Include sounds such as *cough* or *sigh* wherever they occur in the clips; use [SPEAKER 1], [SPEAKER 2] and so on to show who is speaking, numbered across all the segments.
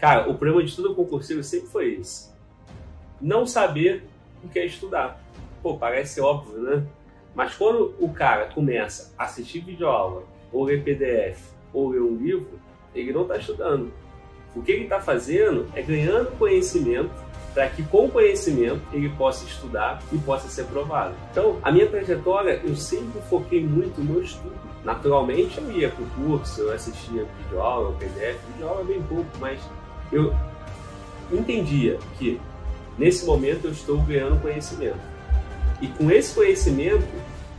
[SPEAKER 1] Cara, o problema de tudo concursivo sempre foi isso. Não saber o que é estudar. Pô, parece óbvio, né? Mas quando o cara começa a assistir videoaula, ou ler PDF, ou ler um livro, ele não está estudando. O que ele está fazendo é ganhando conhecimento para que com conhecimento ele possa estudar e possa ser aprovado. Então, a minha trajetória, eu sempre foquei muito no estudo. Naturalmente, eu ia para o curso, eu assistia videoaula, PDF, videoaula é bem pouco, mas eu entendia que nesse momento eu estou ganhando conhecimento. E com esse conhecimento,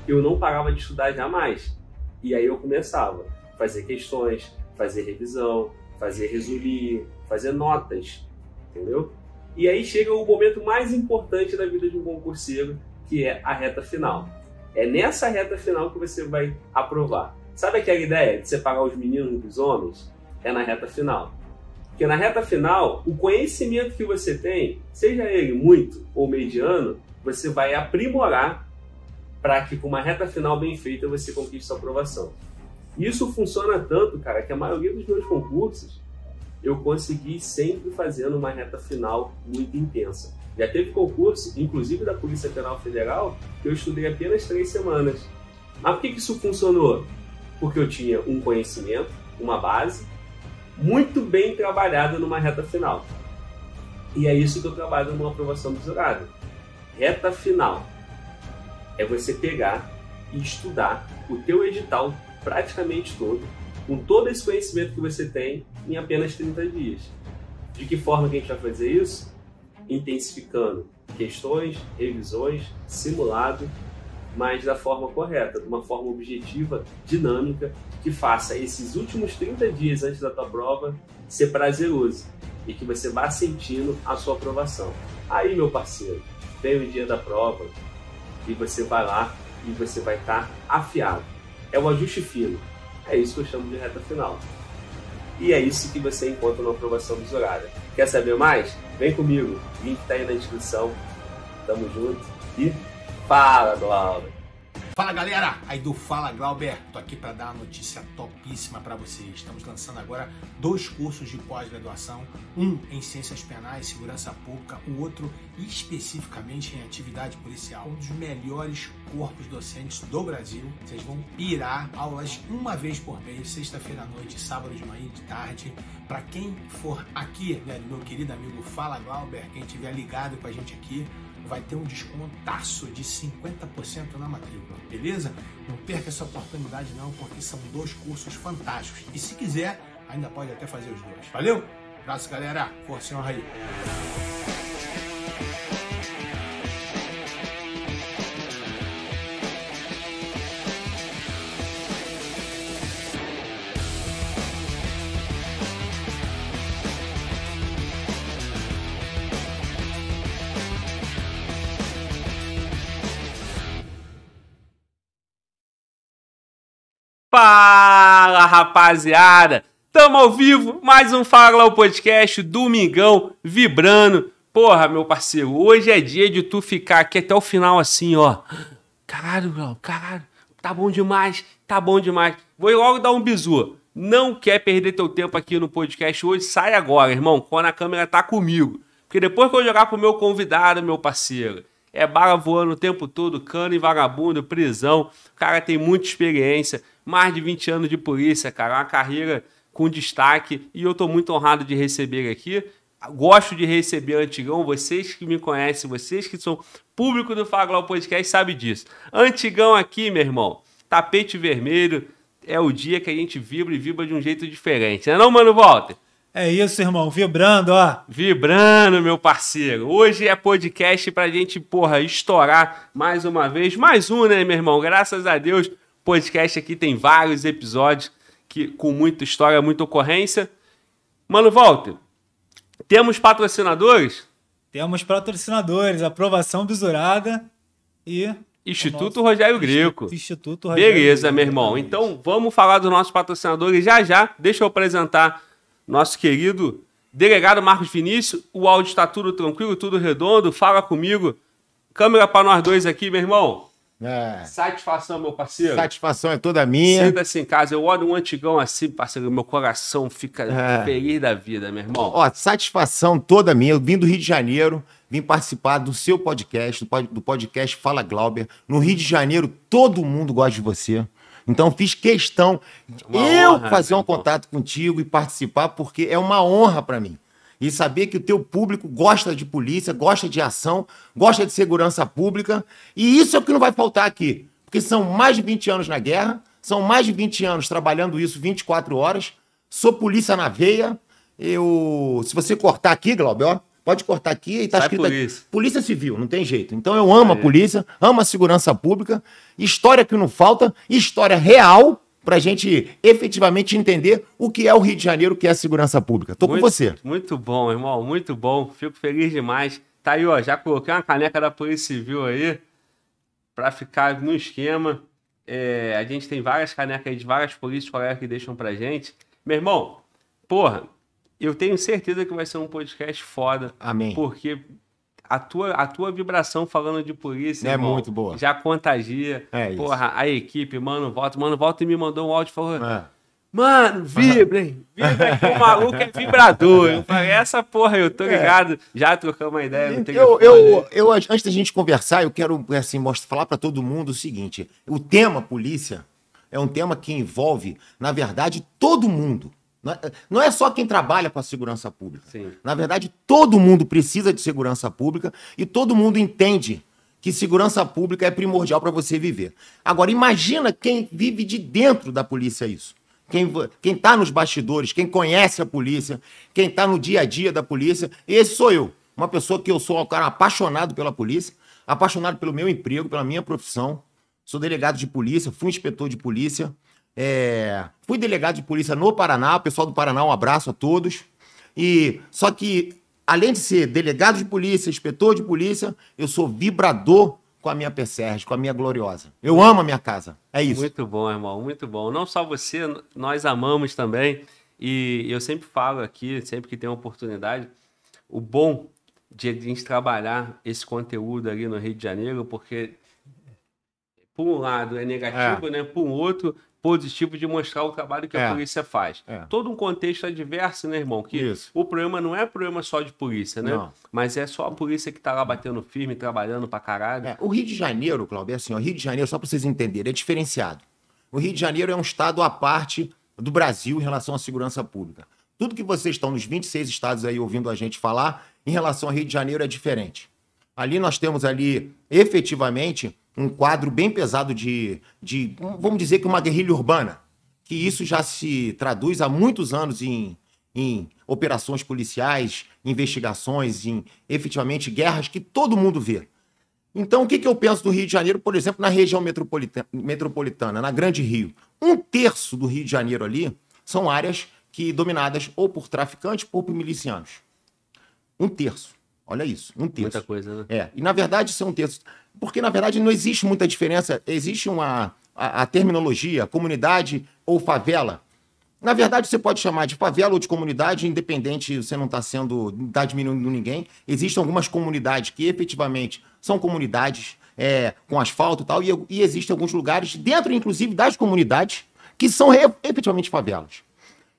[SPEAKER 1] eu não parava de estudar jamais. E aí eu começava a fazer questões, fazer revisão, fazer resumir, fazer notas, entendeu? E aí chega o momento mais importante da vida de um concurseiro, que é a reta final. É nessa reta final que você vai aprovar. Sabe aquela ideia de separar os meninos dos homens? É na reta final. Porque na reta final, o conhecimento que você tem, seja ele muito ou mediano, você vai aprimorar para que com uma reta final bem feita você conquiste sua aprovação. Isso funciona tanto, cara, que a maioria dos meus concursos eu consegui sempre fazendo uma reta final muito intensa. Já teve concurso, inclusive da Polícia Penal Federal, que eu estudei apenas três semanas. Mas por que isso funcionou? Porque eu tinha um conhecimento, uma base, muito bem trabalhada numa reta final. E é isso que eu trabalho numa aprovação do jurado. Reta final é você pegar e estudar o teu edital praticamente todo, com todo esse conhecimento que você tem em apenas 30 dias. De que forma que a gente vai fazer isso? Intensificando questões, revisões, simulado mas da forma correta, de uma forma objetiva, dinâmica, que faça esses últimos 30 dias antes da tua prova ser prazeroso e que você vá sentindo a sua aprovação. Aí, meu parceiro, vem o dia da prova e você vai lá e você vai estar tá afiado. É um ajuste fino. É isso que eu chamo de reta final. E é isso que você encontra na aprovação mesurada. Quer saber mais? Vem comigo. O link está aí na descrição. Tamo junto e Fala, Glauber.
[SPEAKER 2] Fala galera, aí do Fala Glauber, tô aqui para dar uma notícia topíssima para vocês. Estamos lançando agora dois cursos de pós-graduação, um em Ciências Penais e Segurança Pública, o outro especificamente em Atividade Policial, um dos melhores corpos docentes do Brasil. Vocês vão pirar aulas uma vez por mês, sexta-feira à noite, sábado de manhã e de tarde. Para quem for aqui, né, meu querido amigo Fala Glauber, quem estiver ligado com a gente aqui, vai ter um descontaço de 50% na matrícula, beleza? Não perca essa oportunidade não, porque são dois cursos fantásticos. E se quiser, ainda pode até fazer os dois. Valeu? Abraço, galera. Força, honra aí.
[SPEAKER 1] Fala, rapaziada! Tamo ao vivo, mais um Fala o Podcast, domingão, vibrando. Porra, meu parceiro, hoje é dia de tu ficar aqui até o final assim, ó. Caralho, Léo, caralho, tá bom demais, tá bom demais. Vou logo dar um bizu. Não quer perder teu tempo aqui no podcast hoje? Sai agora, irmão, quando a câmera tá comigo. Porque depois que eu jogar pro meu convidado, meu parceiro, é bala voando o tempo todo, cano e vagabundo, prisão. O cara tem muita experiência, mais de 20 anos de polícia, cara. É uma carreira com destaque. E eu estou muito honrado de receber aqui. Gosto de receber Antigão, vocês que me conhecem, vocês que são público do Faglau Podcast sabe disso. Antigão aqui, meu irmão, tapete vermelho, é o dia que a gente vibra e vibra de um jeito diferente. Não é não, mano, Walter? É isso, irmão.
[SPEAKER 3] Vibrando, ó.
[SPEAKER 1] Vibrando, meu parceiro. Hoje é podcast pra gente, porra, estourar mais uma vez. Mais um, né, meu irmão? Graças a Deus, podcast aqui tem vários episódios que, com muita história, muita ocorrência. Mano, Walter, temos patrocinadores?
[SPEAKER 3] Temos patrocinadores. Aprovação
[SPEAKER 1] Bisurada e... Instituto Rogério Greco.
[SPEAKER 3] Instituto Rogério Beleza,
[SPEAKER 1] Greco, meu irmão. Então, vamos falar dos nossos patrocinadores já já. Deixa eu apresentar nosso querido delegado Marcos Vinícius. O áudio está tudo tranquilo, tudo redondo. Fala comigo. Câmera para nós dois aqui, meu irmão. É. Satisfação, meu parceiro. Satisfação é
[SPEAKER 2] toda minha.
[SPEAKER 1] Sinta-se em casa. Eu olho um antigão assim, parceiro. Meu coração fica é. feliz da vida, meu irmão.
[SPEAKER 2] Ó, satisfação toda minha. Eu vim do Rio de Janeiro, vim participar do seu podcast, do podcast Fala Glauber. No Rio de Janeiro, todo mundo gosta de você. Então fiz questão uma eu honra, fazer um contato contigo e participar porque é uma honra para mim. E saber que o teu público gosta de polícia, gosta de ação, gosta de segurança pública, e isso é o que não vai faltar aqui, porque são mais de 20 anos na guerra, são mais de 20 anos trabalhando isso 24 horas. Sou polícia na veia. Eu, se você cortar aqui, Glauber, ó, Pode cortar aqui e tá Sai escrito polícia. Aqui. polícia Civil, não tem jeito. Então eu amo Aí. a polícia, amo a segurança pública, história que não falta, história real para a gente efetivamente entender o que é o Rio de Janeiro, o que é a segurança pública. Tô muito, com você.
[SPEAKER 1] Muito bom, irmão, muito bom. Fico feliz demais. Tá aí, ó, já coloquei uma caneca da Polícia Civil aí para ficar no esquema. É, a gente tem várias canecas aí de várias polícias, colegas que deixam pra gente. Meu irmão, porra, eu tenho certeza que vai ser um podcast foda. Amém. Porque a tua, a tua vibração falando de polícia. É irmão, muito boa. Já contagia. É porra, a equipe, mano, volta. Mano, volta e me mandou um áudio e falou. É. Mano, vibra, hein? Vibra que o maluco é vibrador. Eu falei, essa porra, eu tô é. ligado. Já trocamos uma ideia. eu, eu, né?
[SPEAKER 2] eu, antes da gente conversar, eu quero assim, mostrar, falar para todo mundo o seguinte: o tema polícia é um tema que envolve, na verdade, todo mundo. É, não é só quem trabalha com a segurança pública. Sim. Na verdade, todo mundo precisa de segurança pública e todo mundo entende que segurança pública é primordial para você viver. Agora, imagina quem vive de dentro da polícia isso. Quem está nos bastidores, quem conhece a polícia, quem está no dia a dia da polícia. Esse sou eu. Uma pessoa que eu sou um cara apaixonado pela polícia, apaixonado pelo meu emprego, pela minha profissão. Sou delegado de polícia, fui inspetor de polícia. É, fui delegado de polícia no Paraná, pessoal do Paraná, um abraço a todos. E só que além de ser delegado de polícia, inspetor de polícia, eu sou vibrador com a minha PSERG, com a minha gloriosa. Eu amo a minha casa. É isso.
[SPEAKER 1] Muito bom, irmão, muito bom. Não só você, nós amamos também. E eu sempre falo aqui, sempre que tem uma oportunidade, o bom de a gente trabalhar esse conteúdo ali no Rio de Janeiro, porque por um lado é negativo, é. né? Por um outro positivo de mostrar o trabalho que é. a polícia faz. É. Todo um contexto adverso, né, irmão? Que Isso. o problema não é problema só de polícia, né? Não. Mas é só a polícia que tá lá batendo firme, trabalhando pra caralho. É. O Rio de Janeiro, Cláudio, é assim, o Rio de Janeiro, só pra vocês entenderem, é diferenciado. O Rio de Janeiro
[SPEAKER 2] é um estado à parte do Brasil em relação à segurança pública. Tudo que vocês estão nos 26 estados aí ouvindo a gente falar, em relação ao Rio de Janeiro é diferente. Ali nós temos ali, efetivamente, um quadro bem pesado de, de, vamos dizer que uma guerrilha urbana, que isso já se traduz há muitos anos em, em operações policiais, investigações, em efetivamente guerras que todo mundo vê. Então, o que, que eu penso do Rio de Janeiro, por exemplo, na região metropolitana, metropolitana, na Grande Rio? Um terço do Rio de Janeiro ali são áreas que dominadas ou por traficantes ou por milicianos. Um terço. Olha isso, um terço. Muita coisa, né? É. E na verdade, isso é um terço. Porque, na verdade, não existe muita diferença. Existe uma a, a terminologia, comunidade ou favela. Na verdade, você pode chamar de favela ou de comunidade, independente, você não está sendo, está diminuindo ninguém. Existem algumas comunidades que efetivamente são comunidades é, com asfalto e tal, e, e existem alguns lugares, dentro inclusive das comunidades, que são re, efetivamente favelas.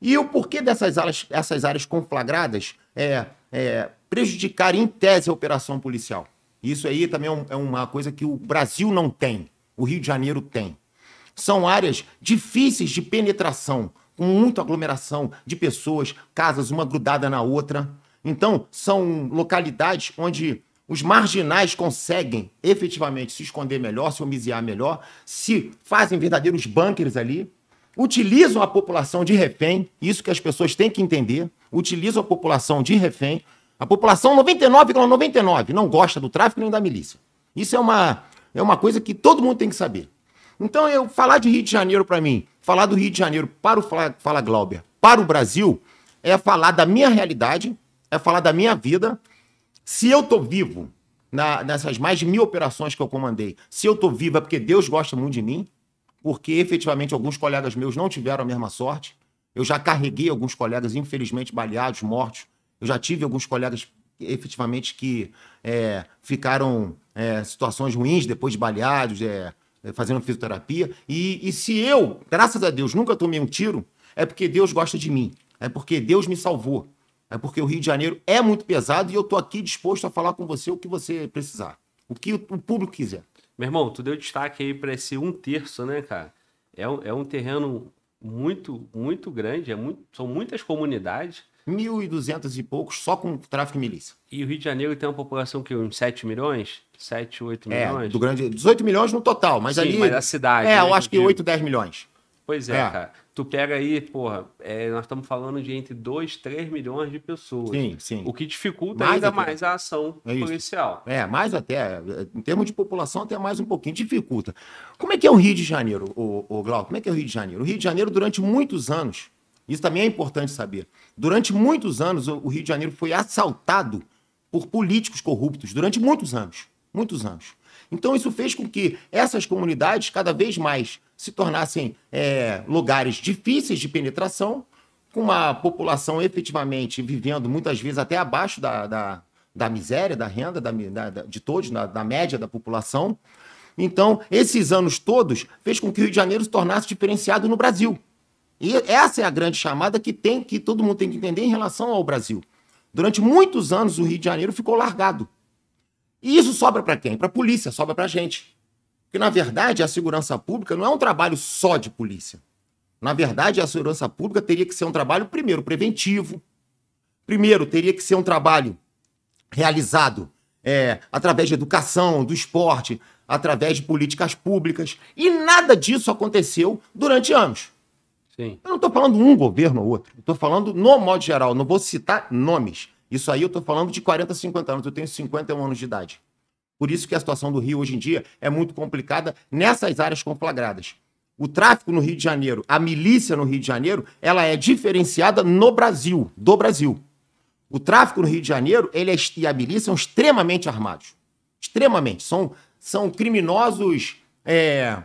[SPEAKER 2] E o porquê dessas áreas, essas áreas conflagradas é, é prejudicar em tese a operação policial? Isso aí também é, um, é uma coisa que o Brasil não tem, o Rio de Janeiro tem. São áreas difíceis de penetração, com muita aglomeração de pessoas, casas uma grudada na outra. Então, são localidades onde os marginais conseguem efetivamente se esconder melhor, se homiziar melhor, se fazem verdadeiros bunkers ali, utilizam a população de refém, isso que as pessoas têm que entender, utilizam a população de refém a população 99,99 ,99 não gosta do tráfico nem da milícia. Isso é uma, é uma coisa que todo mundo tem que saber. Então, eu falar de Rio de Janeiro para mim, falar do Rio de Janeiro para o Fala, Fala Glauber, para o Brasil, é falar da minha realidade, é falar da minha vida. Se eu estou vivo na, nessas mais de mil operações que eu comandei, se eu estou vivo é porque Deus gosta muito de mim, porque efetivamente alguns colegas meus não tiveram a mesma sorte. Eu já carreguei alguns colegas, infelizmente, baleados, mortos, eu já tive alguns colegas efetivamente que é, ficaram é, situações ruins depois de baleados, é, fazendo fisioterapia. E, e se eu, graças a Deus, nunca tomei um tiro, é porque Deus gosta de mim. É porque Deus me salvou. É porque o Rio de Janeiro é muito pesado e eu tô aqui disposto a falar com você o que você precisar. O que o
[SPEAKER 1] público quiser. Meu irmão, tu deu destaque aí para esse um terço, né, cara? É um, é um terreno muito, muito grande, é muito, são muitas comunidades. 1.200 e poucos só com tráfico e milícia. E o Rio de Janeiro tem uma população que uns 7 milhões? 7, 8 é, milhões? É, do grande, 18 milhões no total, mas Sim, ali... mas a cidade... É, né, eu acho que 8,
[SPEAKER 2] 10 milhões.
[SPEAKER 1] Pois é, é. cara. Tu pega aí, porra, é, nós estamos falando de entre 2, 3 milhões de pessoas. Sim,
[SPEAKER 2] sim. O que dificulta mais ainda até. mais
[SPEAKER 1] a ação é policial.
[SPEAKER 2] É, mais até. Em termos de população, até mais um pouquinho. Dificulta. Como é que é o Rio de Janeiro, o, o Glauco? Como é que é o Rio de Janeiro? O Rio de Janeiro, durante muitos anos, isso também é importante saber. Durante muitos anos, o Rio de Janeiro foi assaltado por políticos corruptos, durante muitos anos. Muitos anos. Então, isso fez com que essas comunidades cada vez mais se tornassem é, lugares difíceis de penetração, com uma população efetivamente vivendo muitas vezes até abaixo da, da, da miséria, da renda da, da de todos, na, da média da população. Então, esses anos todos fez com que o Rio de Janeiro se tornasse diferenciado no Brasil. E essa é a grande chamada que tem que todo mundo tem que entender em relação ao Brasil. Durante muitos anos o Rio de Janeiro ficou largado. E isso sobra para quem? Para a polícia, sobra para a gente. Porque na verdade a segurança pública não é um trabalho só de polícia. Na verdade, a segurança pública teria que ser um trabalho primeiro preventivo. Primeiro, teria que ser um trabalho realizado é, através de educação, do esporte, através de políticas públicas. E nada disso aconteceu durante anos. Sim. Eu não estou falando um governo ou outro. Estou falando, no modo geral, não vou citar nomes. Isso aí eu estou falando de 40, 50 anos. Eu tenho 51 anos de idade. Por isso que a situação do Rio hoje em dia é muito complicada nessas áreas conflagradas. O tráfico no Rio de Janeiro, a milícia no Rio de Janeiro, ela é diferenciada no Brasil, do Brasil. O tráfico no Rio de Janeiro, ele é, e a milícia são extremamente armados. Extremamente. São, são criminosos é,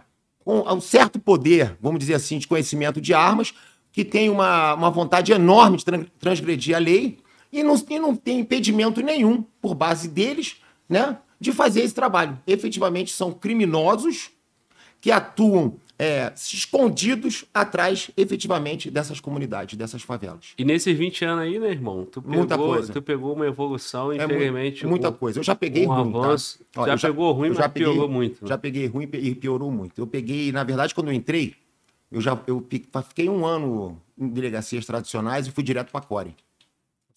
[SPEAKER 2] com um certo poder, vamos dizer assim, de conhecimento de armas, que tem uma, uma vontade enorme de transgredir a lei e não, e não tem impedimento nenhum, por base deles, né, de fazer esse trabalho. Efetivamente, são criminosos que atuam é, escondidos atrás, efetivamente, dessas comunidades, dessas favelas.
[SPEAKER 1] E nesses 20 anos aí, né, irmão? Tu pegou, muita coisa. Tu pegou uma evolução, é infelizmente. muita um, coisa. Eu já peguei um ruim. Tá? Avanço. Tá? Olha, já, pegou ruim, mas já peguei, piorou muito. Né? Já
[SPEAKER 2] peguei ruim e piorou muito. Eu peguei, na verdade, quando eu entrei, eu já eu fiquei um ano em delegacias tradicionais e fui direto para a Core.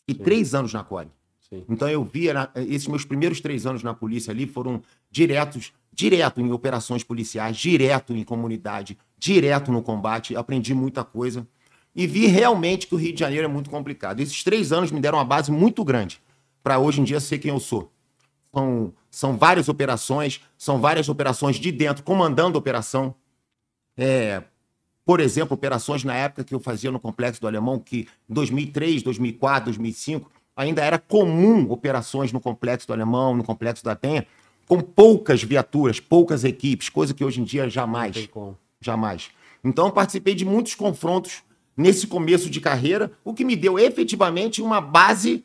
[SPEAKER 2] E três anos na Core. Sim. Então eu via, esses meus primeiros três anos na polícia ali foram diretos direto em operações policiais, direto em comunidade, direto no combate, aprendi muita coisa e vi realmente que o Rio de Janeiro é muito complicado. Esses três anos me deram uma base muito grande para hoje em dia ser quem eu sou. São, são várias operações, são várias operações de dentro, comandando operação. É, por exemplo, operações na época que eu fazia no Complexo do Alemão, que em 2003, 2004, 2005, ainda era comum operações no Complexo do Alemão, no Complexo da Penha, com poucas viaturas, poucas equipes, coisa que hoje em dia jamais. Jamais. Então, participei de muitos confrontos nesse começo de carreira, o que me deu efetivamente uma base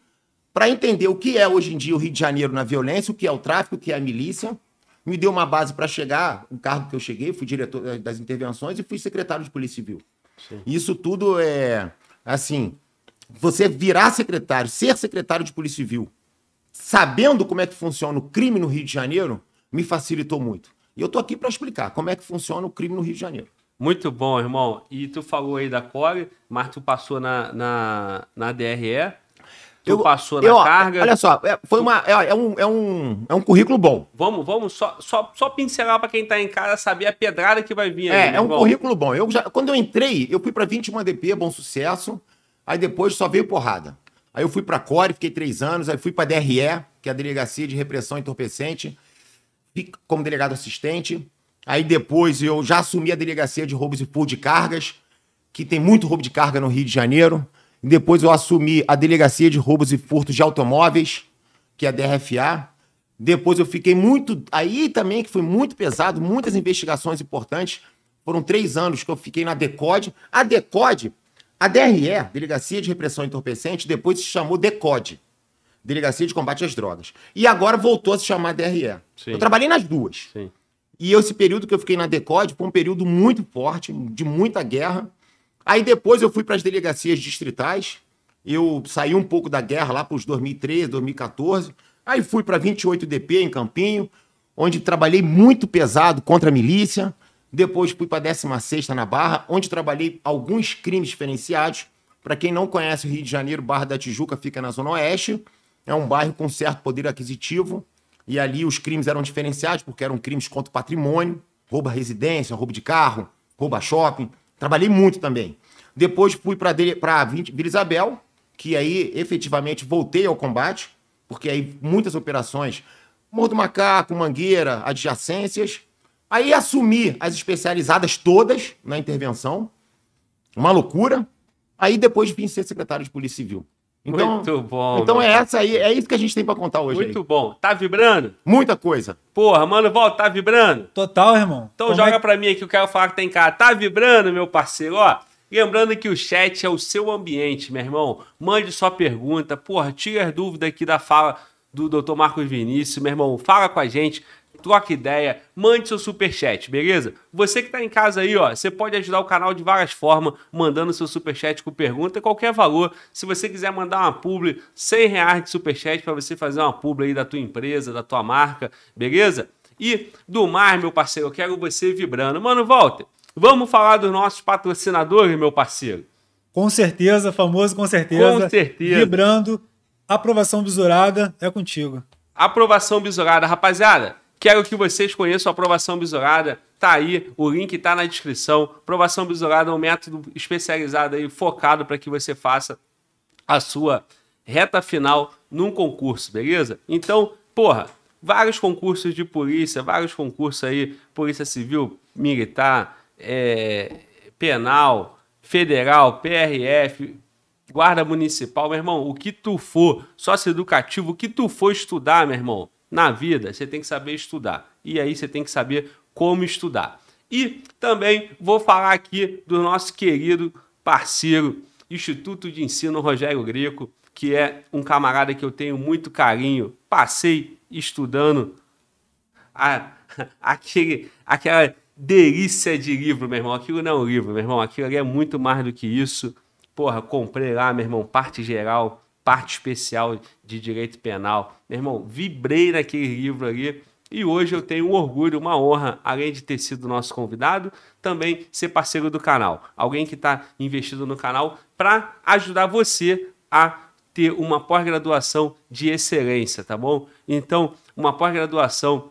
[SPEAKER 2] para entender o que é hoje em dia o Rio de Janeiro na violência, o que é o tráfico, o que é a milícia. Me deu uma base para chegar, o cargo que eu cheguei, fui diretor eh, das intervenções e fui secretário de Polícia Civil. Sim. Isso tudo é assim, você virar secretário, ser secretário de Polícia Civil sabendo como é que funciona o crime no Rio de Janeiro, me facilitou muito. E eu tô aqui para explicar como é que funciona o crime no Rio de Janeiro.
[SPEAKER 1] Muito bom, irmão. E tu falou aí da COG, mas tu passou na, na, na DRE, tu eu, passou na carga. Olha só, é, foi uma,
[SPEAKER 2] é, é, um, é, um, é um currículo bom.
[SPEAKER 1] Vamos, vamos, só, só, só pincelar para quem está em casa saber a pedrada que vai vir. É, aí, é, é um currículo
[SPEAKER 2] bom. Eu já, quando eu entrei, eu fui para 21 DP, bom sucesso, aí depois só veio porrada. Aí eu fui para a CORE, fiquei três anos, aí fui para a DRE, que é a Delegacia de Repressão Entorpecente, como delegado assistente. Aí depois eu já assumi a Delegacia de Roubos e Pool de Cargas, que tem muito roubo de carga no Rio de Janeiro. E depois eu assumi a Delegacia de Roubos e Furtos de Automóveis, que é a DRFA. Depois eu fiquei muito. Aí também, que foi muito pesado, muitas investigações importantes. Foram três anos que eu fiquei na Decode. A Decode a DRE, Delegacia de Repressão Entorpecente, depois se chamou DECODE, Delegacia de Combate às Drogas. E agora voltou a se chamar DRE. Sim. Eu trabalhei nas duas. Sim. E esse período que eu fiquei na DECODE foi um período muito forte, de muita guerra. Aí depois eu fui para as delegacias distritais. Eu saí um pouco da guerra lá para os 2013, 2014. Aí fui para 28DP em Campinho, onde trabalhei muito pesado contra a milícia. Depois fui para a 16 na Barra, onde trabalhei alguns crimes diferenciados. Para quem não conhece o Rio de Janeiro, Barra da Tijuca fica na Zona Oeste. É um bairro com certo poder aquisitivo. E ali os crimes eram diferenciados, porque eram crimes contra o patrimônio, rouba residência, roubo de carro, rouba shopping. Trabalhei muito também. Depois fui para a Vila Isabel, que aí efetivamente voltei ao combate, porque aí muitas operações, Morro do Macaco, Mangueira, adjacências, Aí assumi as especializadas todas na intervenção. Uma loucura. Aí depois vim ser secretário de Polícia Civil. Então, Muito bom. Então mano. é essa aí, é isso que a gente tem para contar hoje. Muito aí.
[SPEAKER 1] bom. Tá vibrando? Muita coisa. Porra, mano, volta, tá vibrando? Total, irmão. Então Como joga é... para mim aqui, eu quero falar que tem tá Tá vibrando, meu parceiro, ó. Lembrando que o chat é o seu ambiente, meu irmão. Mande sua pergunta, porra, tira as dúvidas aqui da fala do Dr. Marcos Vinícius, meu irmão. Fala com a gente, troca ideia, mande seu super chat, beleza? Você que está em casa aí, ó, você pode ajudar o canal de várias formas, mandando seu super chat com pergunta, qualquer valor. Se você quiser mandar uma publi, 100 reais de super chat para você fazer uma publi aí da tua empresa, da tua marca, beleza? E do mar, meu parceiro, eu quero você vibrando. Mano, volta. Vamos falar dos nossos patrocinadores, meu parceiro.
[SPEAKER 3] Com certeza, famoso, com certeza. Com certeza. Vibrando, aprovação besourada é contigo.
[SPEAKER 1] Aprovação besourada, rapaziada. Quero que vocês conheçam a aprovação bisurada Tá aí, o link tá na descrição. Aprovação bisurada, é um método especializado aí, focado para que você faça a sua reta final num concurso, beleza? Então, porra, vários concursos de polícia, vários concursos aí, polícia civil, militar, é, penal, federal, PRF, guarda municipal, meu irmão, o que tu for, sócio educativo, o que tu for estudar, meu irmão, na vida, você tem que saber estudar. E aí você tem que saber como estudar. E também vou falar aqui do nosso querido parceiro, Instituto de Ensino Rogério Greco, que é um camarada que eu tenho muito carinho. Passei estudando a, *laughs* aquele, aquela delícia de livro, meu irmão. Aquilo não é um livro, meu irmão. Aquilo ali é muito mais do que isso. Porra, comprei lá, meu irmão, parte geral parte especial de direito penal. Meu irmão, vibrei naquele livro ali. E hoje eu tenho um orgulho, uma honra, além de ter sido nosso convidado, também ser parceiro do canal. Alguém que está investido no canal para ajudar você a ter uma pós-graduação de excelência, tá bom? Então, uma pós-graduação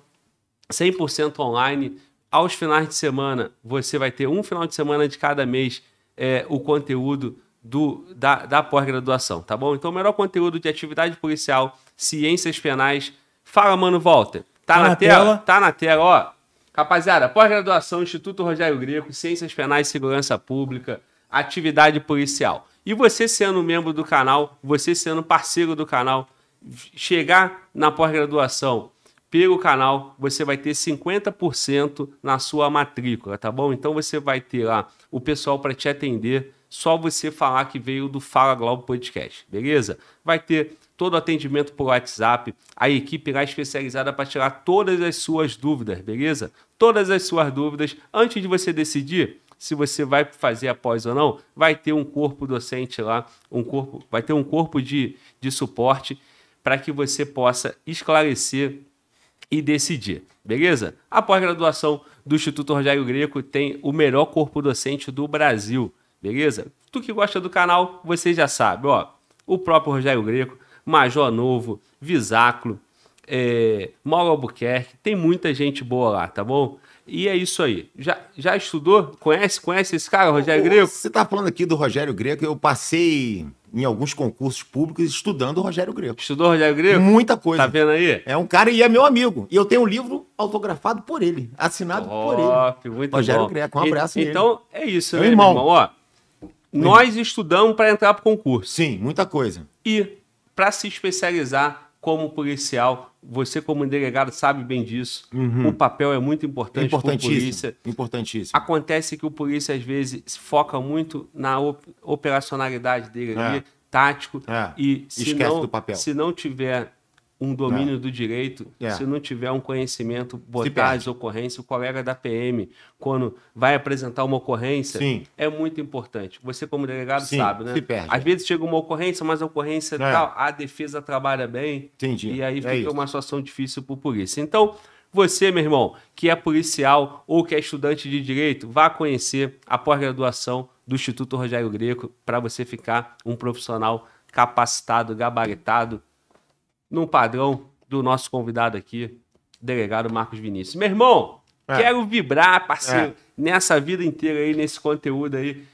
[SPEAKER 1] 100% online, aos finais de semana, você vai ter um final de semana de cada mês é, o conteúdo do, da, da pós-graduação, tá bom? Então, o melhor conteúdo de atividade policial, ciências penais. Fala, mano, volta. Tá, tá na, na tela? tela? Tá na tela, ó. Rapaziada, pós-graduação, Instituto Rogério Greco, Ciências Penais e Segurança Pública, Atividade Policial. E você sendo membro do canal, você sendo parceiro do canal, chegar na pós-graduação pelo canal, você vai ter 50% na sua matrícula, tá bom? Então você vai ter lá o pessoal para te atender só você falar que veio do Fala Globo Podcast, beleza? Vai ter todo atendimento por WhatsApp, a equipe lá especializada para tirar todas as suas dúvidas, beleza? Todas as suas dúvidas antes de você decidir se você vai fazer após ou não, vai ter um corpo docente lá, um corpo, vai ter um corpo de, de suporte para que você possa esclarecer e decidir, beleza? Após graduação do Instituto Rogério Greco tem o melhor corpo docente do Brasil. Beleza? Tu que gosta do canal, você já sabe, ó. O próprio Rogério Greco, Major Novo, Visáculo, é, Mauro Albuquerque, tem muita gente boa lá, tá bom? E é isso aí. Já, já estudou? Conhece? Conhece esse cara, Rogério Greco?
[SPEAKER 2] Você tá falando aqui do Rogério Greco, eu passei em alguns concursos públicos estudando o Rogério
[SPEAKER 1] Greco. Estudou o Rogério Greco? Muita coisa. Tá vendo aí?
[SPEAKER 2] É um cara e é meu amigo. E eu tenho um livro autografado por ele, assinado Top, por ele. Muito Rogério bom. Greco, um abraço e, Então, é isso, meu né, irmão? irmão? Ó,
[SPEAKER 4] nós
[SPEAKER 1] estudamos para entrar para o concurso. Sim, muita coisa. E para se especializar como policial, você como delegado sabe bem disso. Uhum. O papel é muito importante para polícia. Importantíssimo. Acontece que o polícia às vezes foca muito na op operacionalidade dele, é. ali, tático é. e se Esquece não, do papel. se não tiver um é. domínio é. do direito, é. se não tiver um conhecimento, botar as ocorrências, o colega da PM, quando vai apresentar uma ocorrência, Sim. é muito importante. Você, como delegado, Sim, sabe, né? Se perde. Às vezes chega uma ocorrência, mas a ocorrência é. tal, a defesa trabalha bem, Entendi. e aí é fica uma situação difícil para o polícia. Então, você, meu irmão, que é policial ou que é estudante de direito, vá conhecer a pós-graduação do Instituto Rogério Greco para você ficar um profissional capacitado, gabaritado, num padrão do nosso convidado aqui, delegado Marcos Vinícius. Meu irmão, é. quero vibrar, parceiro, é. nessa vida inteira aí, nesse conteúdo aí.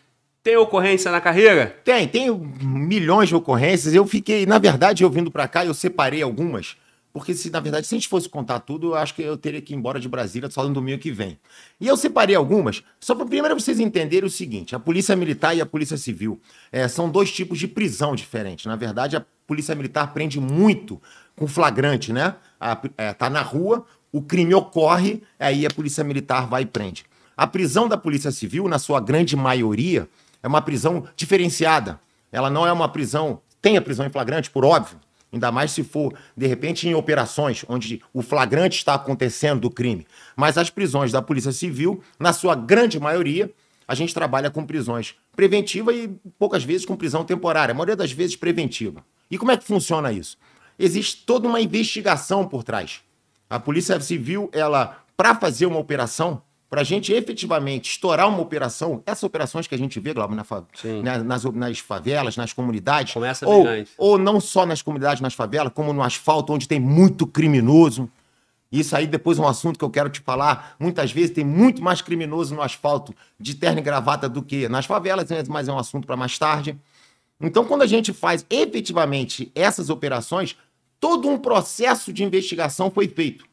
[SPEAKER 1] Tem ocorrência na carreira?
[SPEAKER 2] Tem, tem milhões de ocorrências. Eu fiquei, na verdade, eu vindo para cá, eu separei algumas porque, se, na verdade, se a gente fosse contar tudo, eu acho que eu teria que ir embora de Brasília só no domingo que vem. E eu separei algumas, só para primeiro vocês entenderem o seguinte: a Polícia Militar e a Polícia Civil é, são dois tipos de prisão diferentes. Na verdade, a Polícia Militar prende muito com flagrante, né? A, é, tá na rua, o crime ocorre, aí a Polícia Militar vai e prende. A prisão da Polícia Civil, na sua grande maioria, é uma prisão diferenciada. Ela não é uma prisão. Tem a prisão em flagrante, por óbvio, Ainda mais se for, de repente, em operações onde o flagrante está acontecendo do crime. Mas as prisões da Polícia Civil, na sua grande maioria, a gente trabalha com prisões preventivas e poucas vezes com prisão temporária, a maioria das vezes preventiva. E como é que funciona isso? Existe toda uma investigação por trás. A Polícia Civil, ela, para fazer uma operação, para a gente efetivamente estourar uma operação, essas operações que a gente vê, Glauber, na fa... Né, nas, nas, favelas, nas comunidades. Começa ou, ou não só nas comunidades, nas favelas, como no asfalto, onde tem muito criminoso. Isso aí depois é um assunto que eu quero te falar. Muitas vezes tem muito mais criminoso no asfalto de terno e gravata do que nas favelas, né, mas é um assunto para mais tarde. Então, quando a gente faz efetivamente essas operações, todo um processo de investigação foi feito.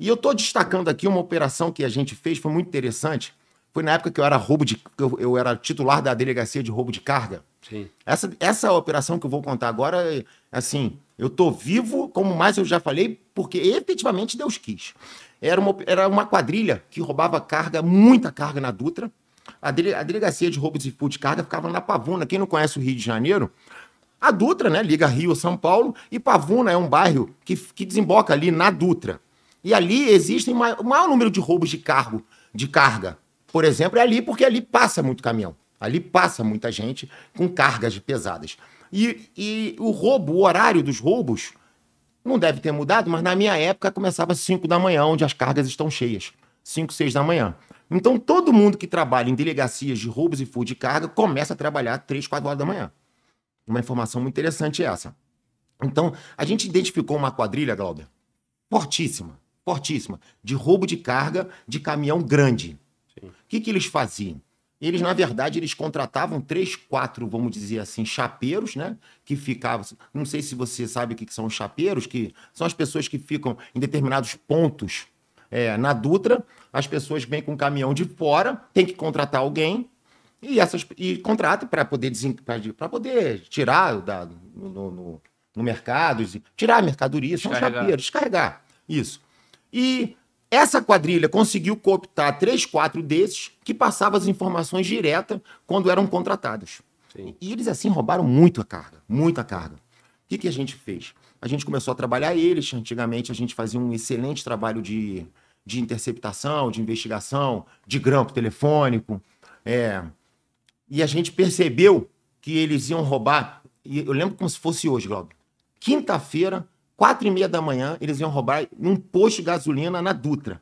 [SPEAKER 2] E eu estou destacando aqui uma operação que a gente fez, foi muito interessante. Foi na época que eu era roubo de. Eu, eu era titular da delegacia de roubo de carga. Sim. Essa, essa operação que eu vou contar agora, assim, eu estou vivo, como mais eu já falei, porque efetivamente Deus quis. Era uma, era uma quadrilha que roubava carga, muita carga na Dutra. A, dele, a delegacia de roubo de, de carga ficava na Pavuna. Quem não conhece o Rio de Janeiro, a Dutra, né? Liga Rio São Paulo, e Pavuna é um bairro que, que desemboca ali na Dutra. E ali existem o maior número de roubos de cargo, de carga. Por exemplo, é ali porque ali passa muito caminhão. Ali passa muita gente com cargas pesadas. E, e o roubo, o horário dos roubos, não deve ter mudado, mas na minha época começava às 5 da manhã, onde as cargas estão cheias. 5, 6 da manhã. Então todo mundo que trabalha em delegacias de roubos e furto de carga começa a trabalhar 3, 4 horas da manhã. Uma informação muito interessante essa. Então, a gente identificou uma quadrilha, Glauber, fortíssima, fortíssima, de roubo de carga de caminhão grande. O que, que eles faziam? Eles, na verdade, eles contratavam três, quatro, vamos dizer assim, chapeiros, né? Que ficavam. Não sei se você sabe o que, que são os chapeiros, que são as pessoas que ficam em determinados pontos é, na Dutra. As pessoas vêm com o caminhão de fora, tem que contratar alguém, e essas e contrata para poder para poder tirar da, no, no, no mercado, tirar a mercadoria, descarregar. são chapeiros, descarregar. Isso. E essa quadrilha conseguiu cooptar três, quatro desses que passavam as informações direta quando eram contratados. Sim. E eles assim roubaram muita carga, muita carga. O que, que a gente fez? A gente começou a trabalhar eles. Antigamente a gente fazia um excelente trabalho de, de interceptação, de investigação, de grampo telefônico. É... E a gente percebeu que eles iam roubar. E eu lembro como se fosse hoje, Glauber. Quinta-feira, Quatro e meia da manhã, eles iam roubar um posto de gasolina na Dutra.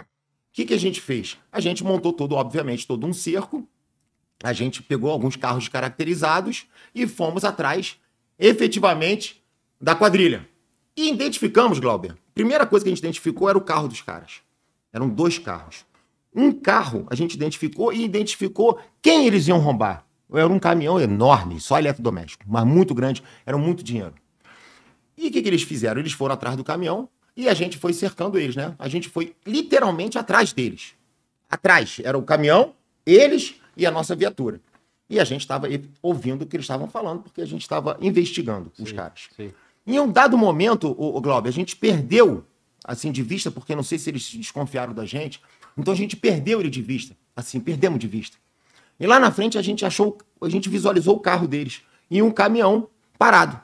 [SPEAKER 2] O que, que a gente fez? A gente montou todo, obviamente, todo um cerco. A gente pegou alguns carros caracterizados e fomos atrás, efetivamente, da quadrilha. E identificamos, Glauber. Primeira coisa que a gente identificou era o carro dos caras. Eram dois carros. Um carro a gente identificou e identificou quem eles iam roubar. Era um caminhão enorme, só eletrodoméstico, mas muito grande, era muito dinheiro. E o que, que eles fizeram? Eles foram atrás do caminhão e a gente foi cercando eles, né? A gente foi literalmente atrás deles. Atrás era o caminhão, eles e a nossa viatura. E a gente estava ouvindo o que eles estavam falando, porque a gente estava investigando sim, os caras. Sim. Em um dado momento, o, o Glauber, a gente perdeu, assim, de vista, porque não sei se eles desconfiaram da gente. Então a gente perdeu ele de vista. Assim, perdemos de vista. E lá na frente a gente achou, a gente visualizou o carro deles e um caminhão parado.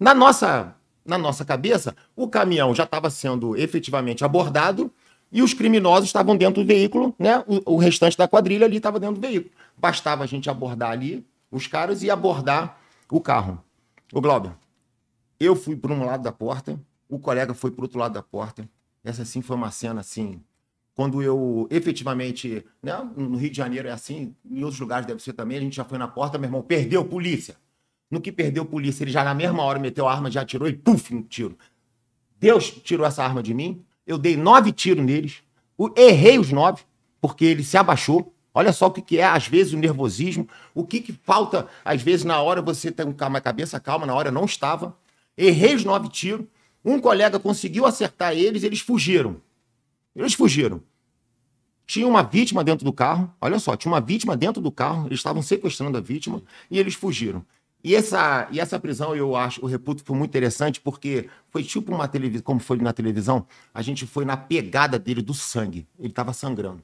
[SPEAKER 2] Na nossa na nossa cabeça, o caminhão já estava sendo efetivamente abordado e os criminosos estavam dentro do veículo, né? O, o restante da quadrilha ali estava dentro do veículo. Bastava a gente abordar ali os caras e abordar o carro. O Glauber, eu fui para um lado da porta, o colega foi para outro lado da porta. Essa sim foi uma cena assim. Quando eu efetivamente, né, no Rio de Janeiro é assim, em outros lugares deve ser também, a gente já foi na porta, meu irmão, perdeu polícia. No que perdeu a polícia, ele já na mesma hora meteu a arma, já atirou e puf, um tiro. Deus tirou essa arma de mim. Eu dei nove tiros neles. errei os nove, porque ele se abaixou. Olha só o que, é, às vezes, o nervosismo. O que, que falta, às vezes, na hora você tem uma cabeça calma, na hora não estava. Errei os nove tiros. Um colega conseguiu acertar eles, eles fugiram. Eles fugiram. Tinha uma vítima dentro do carro, olha só, tinha uma vítima dentro do carro, eles estavam sequestrando a vítima e eles fugiram. E essa, e essa prisão eu acho, o reputo foi muito interessante, porque foi tipo uma televisão, como foi na televisão, a gente foi na pegada dele do sangue. Ele estava sangrando.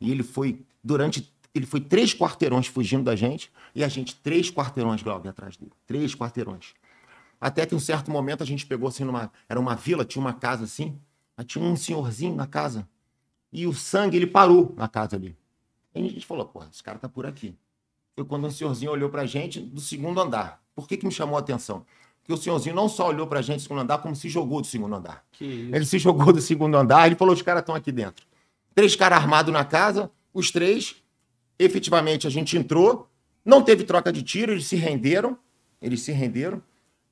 [SPEAKER 2] E ele foi, durante, ele foi três quarteirões fugindo da gente, e a gente, três quarteirões, Glauber, atrás dele. Três quarteirões. Até que um certo momento a gente pegou assim numa. Era uma vila, tinha uma casa assim, mas tinha um senhorzinho na casa. E o sangue, ele parou na casa ali. E a gente falou, porra, esse cara tá por aqui eu, quando o senhorzinho olhou para a gente do segundo andar. Por que, que me chamou a atenção? Porque o senhorzinho não só olhou para a gente do segundo andar, como se jogou do segundo andar.
[SPEAKER 4] Ele se jogou do
[SPEAKER 2] segundo andar, ele falou: os caras estão aqui dentro. Três caras armados na casa, os três, efetivamente, a gente entrou, não teve troca de tiro, eles se renderam, eles se renderam.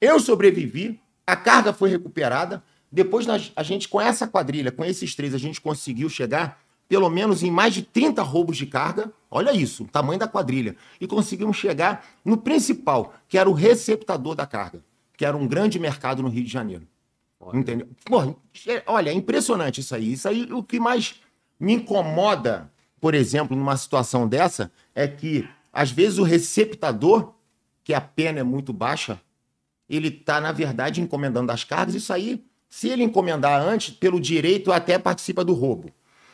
[SPEAKER 2] Eu sobrevivi, a carga foi recuperada. Depois nós, a gente, com essa quadrilha, com esses três, a gente conseguiu chegar pelo menos em mais de 30 roubos de carga. Olha isso, o tamanho da quadrilha. E conseguimos chegar no principal, que era o receptador da carga, que era um grande mercado no Rio de Janeiro. Olha. Entendeu? Porra, é, olha, é impressionante isso aí. Isso aí, o que mais me incomoda, por exemplo, numa situação dessa, é que, às vezes, o receptador, que a pena é muito baixa, ele está, na verdade, encomendando as cargas. Isso aí, se ele encomendar antes, pelo direito, até participa do roubo.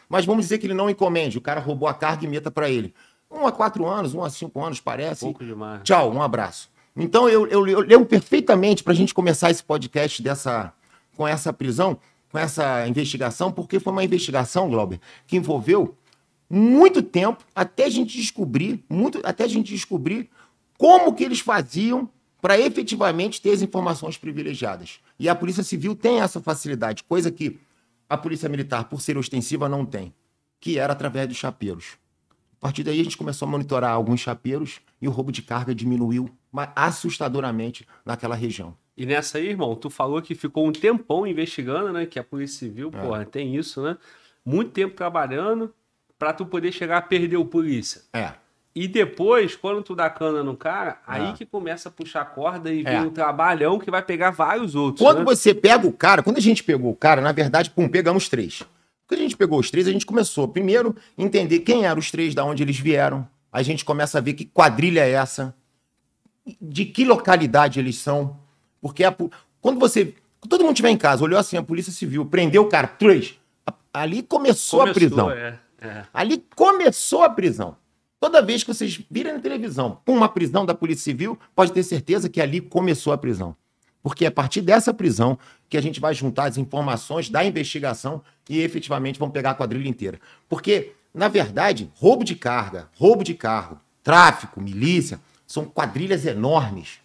[SPEAKER 2] Mas vamos dizer que ele não encomende, o cara roubou a carga e meta para ele. Um a quatro anos, um a cinco anos, parece. Pouco demais. Tchau, um abraço. Então eu, eu, eu lembro perfeitamente para a gente começar esse podcast dessa, com essa prisão, com essa investigação, porque foi uma investigação, Glauber, que envolveu muito tempo até a gente descobrir, muito, até a gente descobrir como que eles faziam para efetivamente ter as informações privilegiadas. E a Polícia Civil tem essa facilidade, coisa que a polícia militar, por ser ostensiva, não tem, que era através dos chapeiros. A partir daí, a gente começou a monitorar alguns chapeiros e o roubo de carga diminuiu assustadoramente naquela região.
[SPEAKER 1] E nessa aí, irmão, tu falou que ficou um tempão investigando, né? Que a Polícia Civil, é. porra, tem isso, né? Muito tempo trabalhando para tu poder chegar a perder o polícia. É. E depois, quando tu dá cana no cara, ah. aí que começa a puxar a corda e é. vem um trabalhão que vai pegar vários outros. Quando né? você
[SPEAKER 2] pega o cara, quando a gente pegou o cara, na verdade, pum, pegamos três. Quando a gente pegou os três, a gente começou primeiro entender quem eram os três, da onde eles vieram. A gente começa a ver que quadrilha é essa, de que localidade eles são. Porque a, quando você. todo mundo estiver em casa, olhou assim, a polícia civil, prendeu o cara, três. Ali começou, começou a prisão.
[SPEAKER 4] É, é.
[SPEAKER 2] Ali começou a prisão. Toda vez que vocês virem na televisão uma prisão da Polícia Civil, pode ter certeza que ali começou a prisão. Porque é a partir dessa prisão que a gente vai juntar as informações da investigação e efetivamente vão pegar a quadrilha inteira. Porque, na verdade, roubo de carga, roubo de carro, tráfico, milícia, são quadrilhas enormes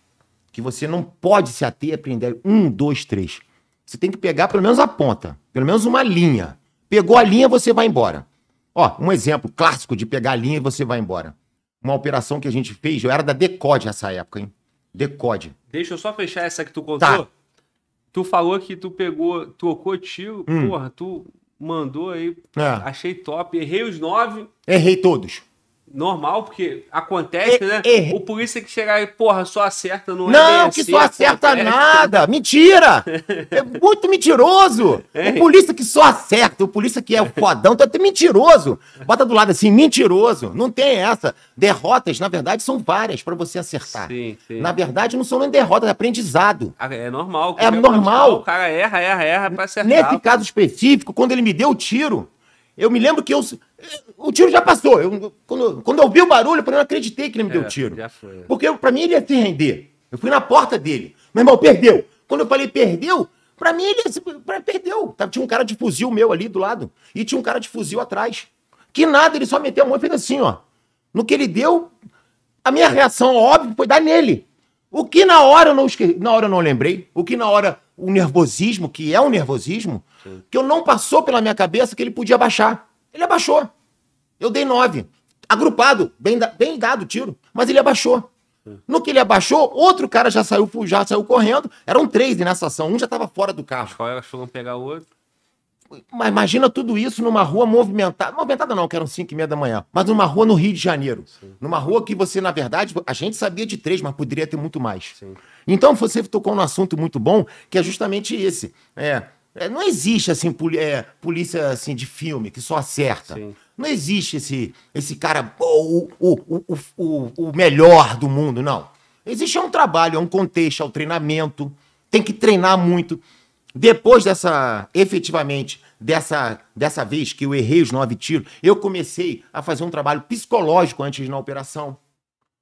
[SPEAKER 2] que você não pode se ater a prender um, dois, três. Você tem que pegar pelo menos a ponta, pelo menos uma linha. Pegou a linha, você vai embora. Ó, um exemplo clássico de pegar a linha e você vai embora. Uma operação que a gente fez, eu era da Decode nessa época, hein? Decode.
[SPEAKER 1] Deixa eu só fechar essa que tu contou. Tá. Tu falou que tu pegou, tocou tiro, hum. porra, tu mandou aí, é. achei top, errei os nove. Errei todos normal, porque acontece, e, né? E... O polícia que chegar e, porra, só acerta não Não, é que só acerta acontece. *laughs* nada!
[SPEAKER 2] Mentira! *laughs* É muito mentiroso! O polícia que só acerta, o polícia que é o fodão, tá até mentiroso! Bota do lado assim, mentiroso! Não tem essa. Derrotas, na verdade, são várias para você acertar. Sim, sim. Na verdade, não são nem derrotas, é aprendizado. Ah, é normal.
[SPEAKER 1] É normal. Ah, o cara erra, erra, erra pra acertar.
[SPEAKER 2] Nesse caso específico, quando ele me deu o tiro, eu me lembro que eu. O tiro já passou. Eu, quando, quando eu vi o barulho, eu não acreditei que ele me é, deu tiro. Porque para mim ele ia se render. Eu fui na porta dele. Meu irmão, perdeu. Quando eu falei perdeu, para mim ele pra, perdeu. Tá, tinha um cara de fuzil meu ali do lado. E tinha um cara de fuzil atrás. Que nada, ele só meteu a mão e fez assim, ó. No que ele deu, a minha reação, óbvio, foi dar nele. O que na hora eu não na hora eu não lembrei, o que na hora o nervosismo, que é um nervosismo, Sim. que eu não passou pela minha cabeça que ele podia abaixar. Ele abaixou. Eu dei nove. Agrupado, bem, da... bem dado o tiro, mas ele abaixou. No que ele abaixou, outro cara já saiu, já saiu correndo. Eram três né, nessa ação, um já estava
[SPEAKER 1] fora do carro. Os colegas foram pegar o outro. Mas imagina
[SPEAKER 2] tudo isso numa rua movimentada. Movimentada não, que eram 5 e meia da manhã. Mas numa rua no Rio de Janeiro. Sim. Numa rua que você, na verdade, a gente sabia de três, mas poderia ter muito mais. Sim. Então você tocou num assunto muito bom, que é justamente esse. É, é não existe assim é, polícia assim de filme que só acerta. Sim. Não existe esse, esse cara, o, o, o, o, o melhor do mundo, não. Existe é um trabalho, é um contexto, é um treinamento. Tem que treinar muito. Depois dessa, efetivamente, dessa, dessa vez que eu errei os nove tiros, eu comecei a fazer um trabalho psicológico antes uma operação.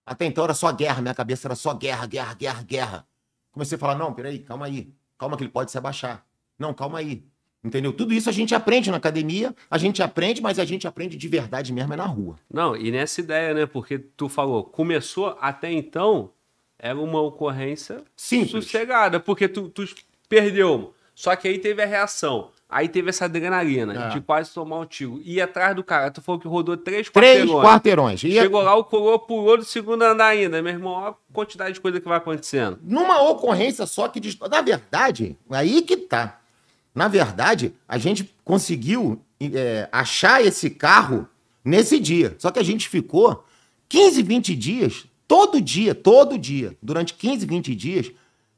[SPEAKER 2] Até então era só guerra, minha cabeça era só guerra, guerra, guerra, guerra. Comecei a falar, não, peraí, calma aí, calma que ele pode se abaixar. Não, calma aí. Entendeu? Tudo isso a gente aprende na academia, a gente aprende, mas a gente aprende de verdade mesmo é na rua.
[SPEAKER 1] Não, e nessa ideia, né? Porque tu falou, começou até então, era uma ocorrência Simples. sossegada, porque tu, tu perdeu só que aí teve a reação. Aí teve essa adrenalina é. de quase tomar um tiro. E atrás do cara, tu falou que rodou três, quarteirões. três quarteirões. E Chegou lá, o coroa pulou do segundo andar ainda. Meu irmão, olha a quantidade de coisa que vai acontecendo.
[SPEAKER 2] Numa ocorrência só que... Na verdade, aí que tá. Na verdade, a gente conseguiu é, achar esse carro nesse dia. Só que a gente ficou 15, 20 dias, todo dia, todo dia, durante 15, 20 dias,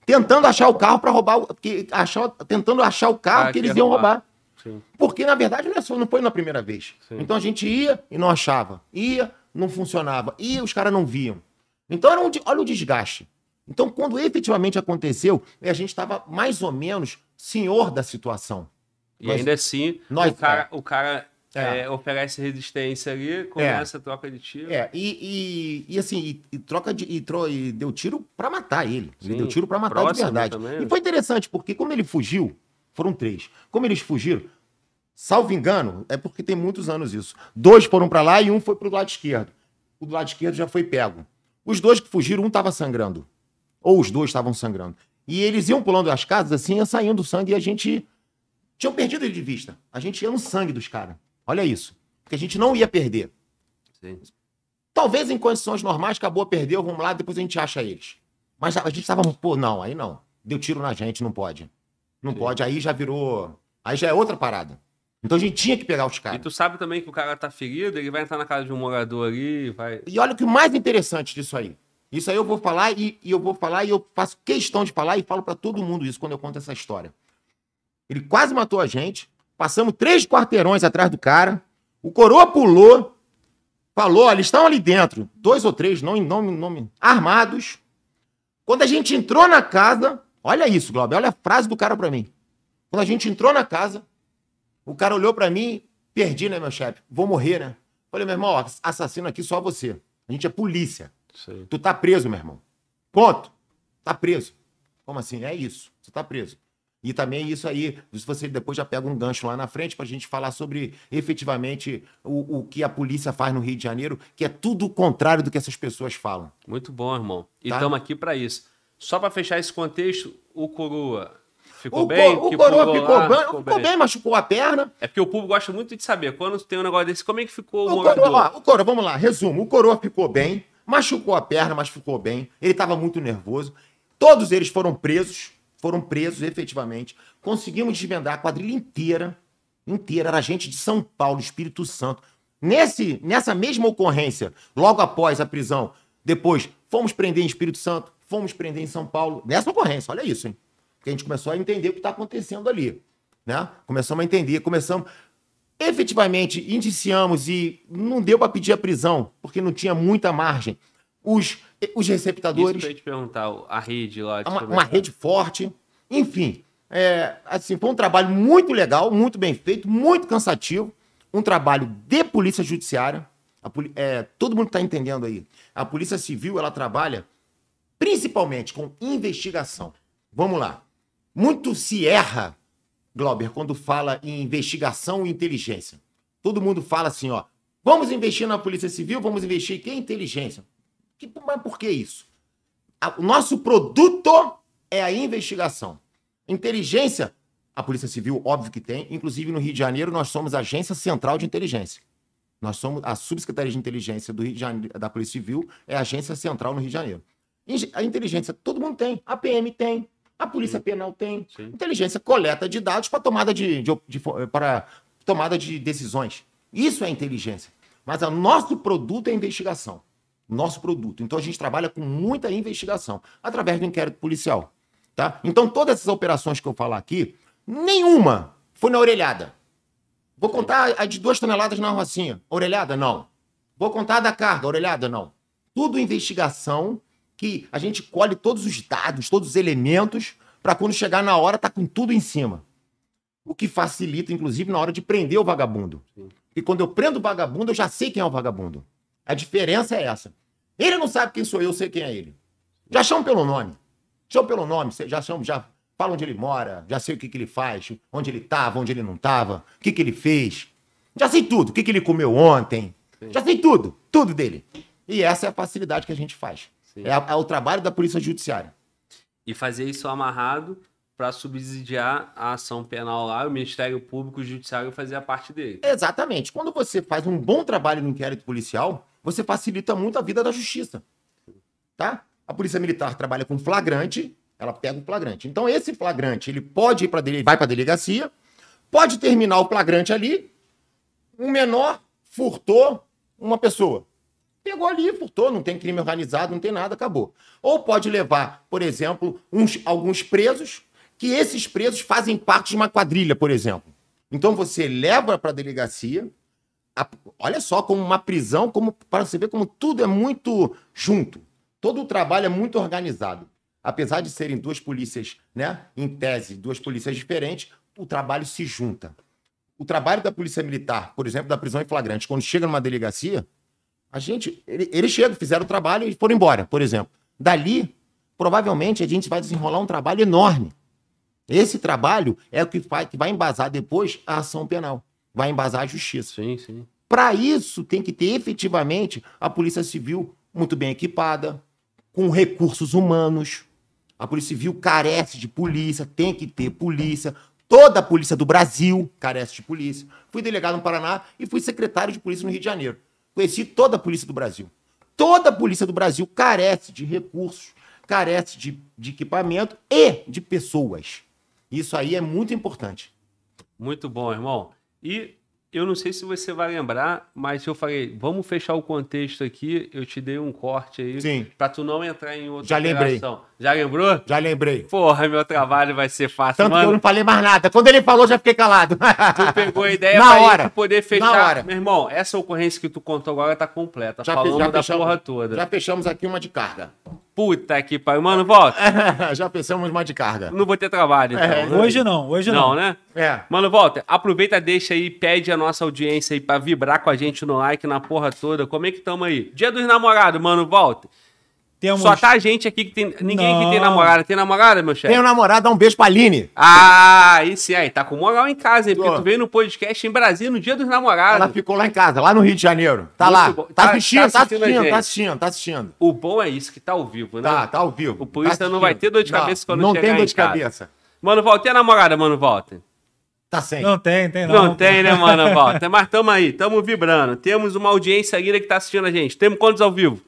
[SPEAKER 2] tentando achar o carro para roubar, que, achar, tentando achar o carro ah, que eles iam roubar. roubar. Porque, na verdade, não, é não foi na primeira vez. Sim. Então a gente ia e não achava. Ia, não funcionava. Ia, os caras não viam. Então, era um, olha o desgaste. Então, quando efetivamente aconteceu, a gente estava mais ou menos senhor da situação.
[SPEAKER 1] E nós, ainda assim, nós, o, cara, é. o cara é. É, essa resistência ali, começa é. a troca de tiro. É,
[SPEAKER 2] e, e, e assim, e, e troca de. E, tro, e deu tiro para matar ele. Né? Sim. Ele deu tiro para matar Próximo de verdade. Também. E né? foi interessante, porque como ele fugiu, foram três. Como eles fugiram, salvo engano, é porque tem muitos anos isso. Dois foram para lá e um foi pro lado esquerdo. O do lado esquerdo já foi pego. Os dois que fugiram, um tava sangrando. Ou os dois estavam sangrando. E eles iam pulando as casas assim, ia saindo sangue e a gente. Tinham perdido ele de vista. A gente ia no sangue dos caras. Olha isso. Porque a gente não ia perder. Sim. Talvez em condições normais, acabou, a perdeu, vamos lá, depois a gente acha eles. Mas a gente estava, pô, não, aí não. Deu tiro na gente, não pode. Não Sim. pode, aí já virou. Aí já é outra parada. Então a gente tinha que pegar os caras.
[SPEAKER 1] E tu sabe também que o cara tá ferido, ele vai entrar na casa de um morador ali, vai. E olha o que
[SPEAKER 2] mais interessante disso aí. Isso aí eu vou falar e, e eu vou falar e eu faço questão de falar e falo para todo mundo isso quando eu conto essa história. Ele quase matou a gente, Passamos três quarteirões atrás do cara. O coroa pulou, falou: eles estão ali dentro, dois ou três, não em nome, nome, armados. Quando a gente entrou na casa, olha isso, Glauber, olha a frase do cara para mim. Quando a gente entrou na casa, o cara olhou para mim, perdi, né, meu chefe? Vou morrer, né? Falei, meu irmão, ó, assassino aqui só você. A gente é polícia. Sim. Tu tá preso, meu irmão. Ponto. Tá preso. Como assim? É isso. Você tá preso. E também é isso aí, se você depois já pega um gancho lá na frente para a gente falar sobre efetivamente o, o que a polícia faz no Rio de Janeiro, que é tudo o contrário do que essas pessoas falam.
[SPEAKER 1] Muito bom, irmão. E estamos tá? aqui para isso. Só para fechar esse contexto, o Coroa ficou o bem? o Coroa ficou, lá, bem, ficou, ficou bem. bem, machucou a perna. É porque o público gosta muito de saber, quando tem um negócio desse, como é que ficou o, o Coroa,
[SPEAKER 2] ó, o Coroa, vamos lá, resumo. O Coroa ficou bem, machucou a perna, mas ficou bem. Ele estava muito nervoso. Todos eles foram presos foram presos efetivamente. Conseguimos desvendar a quadrilha inteira, inteira, era gente de São Paulo, Espírito Santo. Nesse, nessa mesma ocorrência, logo após a prisão, depois fomos prender em Espírito Santo, fomos prender em São Paulo. Nessa ocorrência, olha isso, hein? Porque a gente começou a entender o que está acontecendo ali. Né? Começamos a entender, começamos. Efetivamente, indiciamos e não deu para pedir a prisão, porque não tinha muita margem. Os os receptadores. Isso que eu ia
[SPEAKER 1] te perguntar, a rede lá. Uma, uma, rede
[SPEAKER 2] forte. Enfim, é, assim, foi um trabalho muito legal, muito bem feito, muito cansativo. Um trabalho de polícia judiciária. Poli é, todo mundo está entendendo aí. A polícia civil, ela trabalha principalmente com investigação. Vamos lá. Muito se erra, Glauber, quando fala em investigação e inteligência. Todo mundo fala assim, ó, vamos investir na polícia civil, vamos investir em inteligência. Que, mas por que isso? O nosso produto é a investigação. Inteligência, a Polícia Civil, óbvio que tem. Inclusive, no Rio de Janeiro, nós somos a Agência Central de Inteligência. Nós somos a Subsecretaria de Inteligência do Rio de Janeiro, da Polícia Civil, é a Agência Central no Rio de Janeiro. A inteligência, todo mundo tem. A PM tem. A Polícia Sim. Penal tem. Sim. Inteligência coleta de dados para tomada de, de, de, para tomada de decisões. Isso é inteligência. Mas o nosso produto é investigação nosso produto. Então a gente trabalha com muita investigação através do inquérito policial, tá? Então todas essas operações que eu falar aqui, nenhuma foi na orelhada. Vou contar a de duas toneladas na rocinha. Orelhada? Não. Vou contar a da carga. Orelhada? Não. Tudo investigação que a gente colhe todos os dados, todos os elementos, para quando chegar na hora tá com tudo em cima. O que facilita, inclusive, na hora de prender o vagabundo. E quando eu prendo o vagabundo, eu já sei quem é o vagabundo. A diferença é essa. Ele não sabe quem sou eu, eu sei quem é ele. Já chamo pelo nome. Chamam pelo nome, já chamam, já falam onde ele mora, já sei o que, que ele faz, onde ele estava, onde ele não estava, o que, que ele fez. Já sei tudo, o que, que ele comeu ontem. Sim. Já sei tudo, tudo dele. E essa é a facilidade que a gente faz. É, a, é, o trabalho da Polícia Judiciária.
[SPEAKER 1] E fazer isso amarrado para subsidiar a ação penal lá, o Ministério Público o Judiciário fazer a parte dele.
[SPEAKER 2] Exatamente. Quando você faz um bom trabalho no inquérito policial, você facilita muito a vida da justiça. Tá? A polícia militar trabalha com flagrante, ela pega o flagrante. Então esse flagrante, ele pode ir para dele, vai para delegacia, pode terminar o flagrante ali. Um menor furtou uma pessoa. Pegou ali, furtou, não tem crime organizado, não tem nada, acabou. Ou pode levar, por exemplo, uns, alguns presos, que esses presos fazem parte de uma quadrilha, por exemplo. Então você leva para a delegacia, a, olha só como uma prisão, como para você ver como tudo é muito junto. Todo o trabalho é muito organizado. Apesar de serem duas polícias, né, em tese, duas polícias diferentes, o trabalho se junta. O trabalho da polícia militar, por exemplo, da prisão em flagrante, quando chega numa delegacia, a gente, eles ele chegam, fizeram o trabalho e foram embora, por exemplo. Dali, provavelmente a gente vai desenrolar um trabalho enorme. Esse trabalho é o que vai, que vai embasar depois a ação penal vai embasar a justiça. Sim, sim. Para isso, tem que ter efetivamente a Polícia Civil muito bem equipada, com recursos humanos. A Polícia Civil carece de polícia, tem que ter polícia. Toda a polícia do Brasil carece de polícia. Fui delegado no Paraná e fui secretário de polícia no Rio de Janeiro. Conheci toda a polícia do Brasil. Toda a polícia do Brasil carece de recursos, carece de, de equipamento e de pessoas. Isso aí é muito importante.
[SPEAKER 1] Muito bom, irmão. E eu não sei se você vai lembrar, mas eu falei, vamos fechar o contexto aqui, eu te dei um corte aí para tu não entrar em outra Já operação. lembrei. Já lembrou? Já lembrei. Porra, meu trabalho vai ser fácil, Tanto mano. que eu não falei mais nada. Quando ele falou, já fiquei calado. Tu pegou a *laughs* ideia Na pra hora. poder fechar. Na hora. Meu irmão, essa ocorrência que tu contou agora tá completa. Já falando já da fechamos, porra toda. Já fechamos aqui uma de carga. Puta que pariu. Mano, volta. *laughs* já fechamos uma de carga. Não vou ter trabalho. Então. É, né? hoje não, hoje não. Não, né? É. Mano, volta. Aproveita, deixa aí, pede a nossa audiência aí pra vibrar com a gente no like, na porra toda. Como é que tamo aí? Dia dos namorados, mano, volta. Temos... Só tá a gente aqui que tem. Ninguém que aqui tem namorada. Tem namorada, meu chefe? Tem
[SPEAKER 2] namorada, dá um beijo pra Aline.
[SPEAKER 1] Ah, isso aí. Tá com moral em casa, hein? Porque tu veio no podcast em Brasília no dia dos namorados. Ela ficou lá em
[SPEAKER 2] casa, lá no Rio de Janeiro. Tá Muito lá. Tá, tá, tá, assistindo, tá assistindo, tá assistindo, tá assistindo, tá assistindo,
[SPEAKER 1] O bom é isso, que tá ao vivo, né? Tá, tá ao vivo. O tá polícia tá não vai ter dor de cabeça não, quando não chegar Não tem dor de cabeça. Mano, Walter, tem namorada, mano, Walter?
[SPEAKER 3] Tá sem. Não tem, tem não. Não tem, né, mano,
[SPEAKER 1] Walter? Mas tamo aí, tamo vibrando. Temos uma audiência ainda que tá assistindo a gente. Temos quantos ao vivo?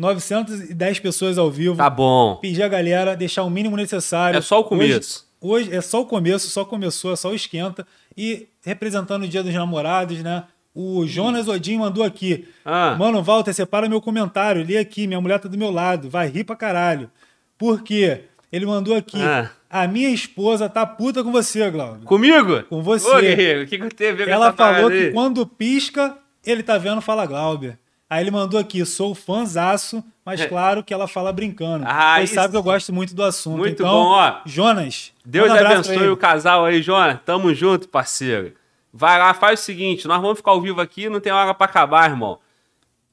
[SPEAKER 1] 910
[SPEAKER 3] pessoas ao vivo. Tá bom. Pedir a galera, deixar o mínimo necessário. É só o começo. Hoje, hoje é só o começo, só começou, é só o esquenta. E representando o Dia dos Namorados, né? O Jonas Odin mandou aqui. Ah. Mano, Walter, separa meu comentário. Lê aqui, minha mulher tá do meu lado. Vai rir pra caralho. Por quê? Ele mandou aqui. Ah. A minha esposa tá puta com você, Glauber.
[SPEAKER 1] Comigo? Com você. Ô, guerreiro, o que, que teve? Ela falou que
[SPEAKER 3] quando pisca, ele tá vendo Fala Glauber. Aí ele mandou aqui, sou fãzaço, mas é. claro que ela fala brincando. Ah, Você sabe que eu gosto muito do assunto. Muito então, bom, ó. Jonas.
[SPEAKER 1] Deus um abençoe o casal aí, Jonas. Tamo junto, parceiro. Vai lá, faz o seguinte, nós vamos ficar ao vivo aqui, não tem hora para acabar, irmão.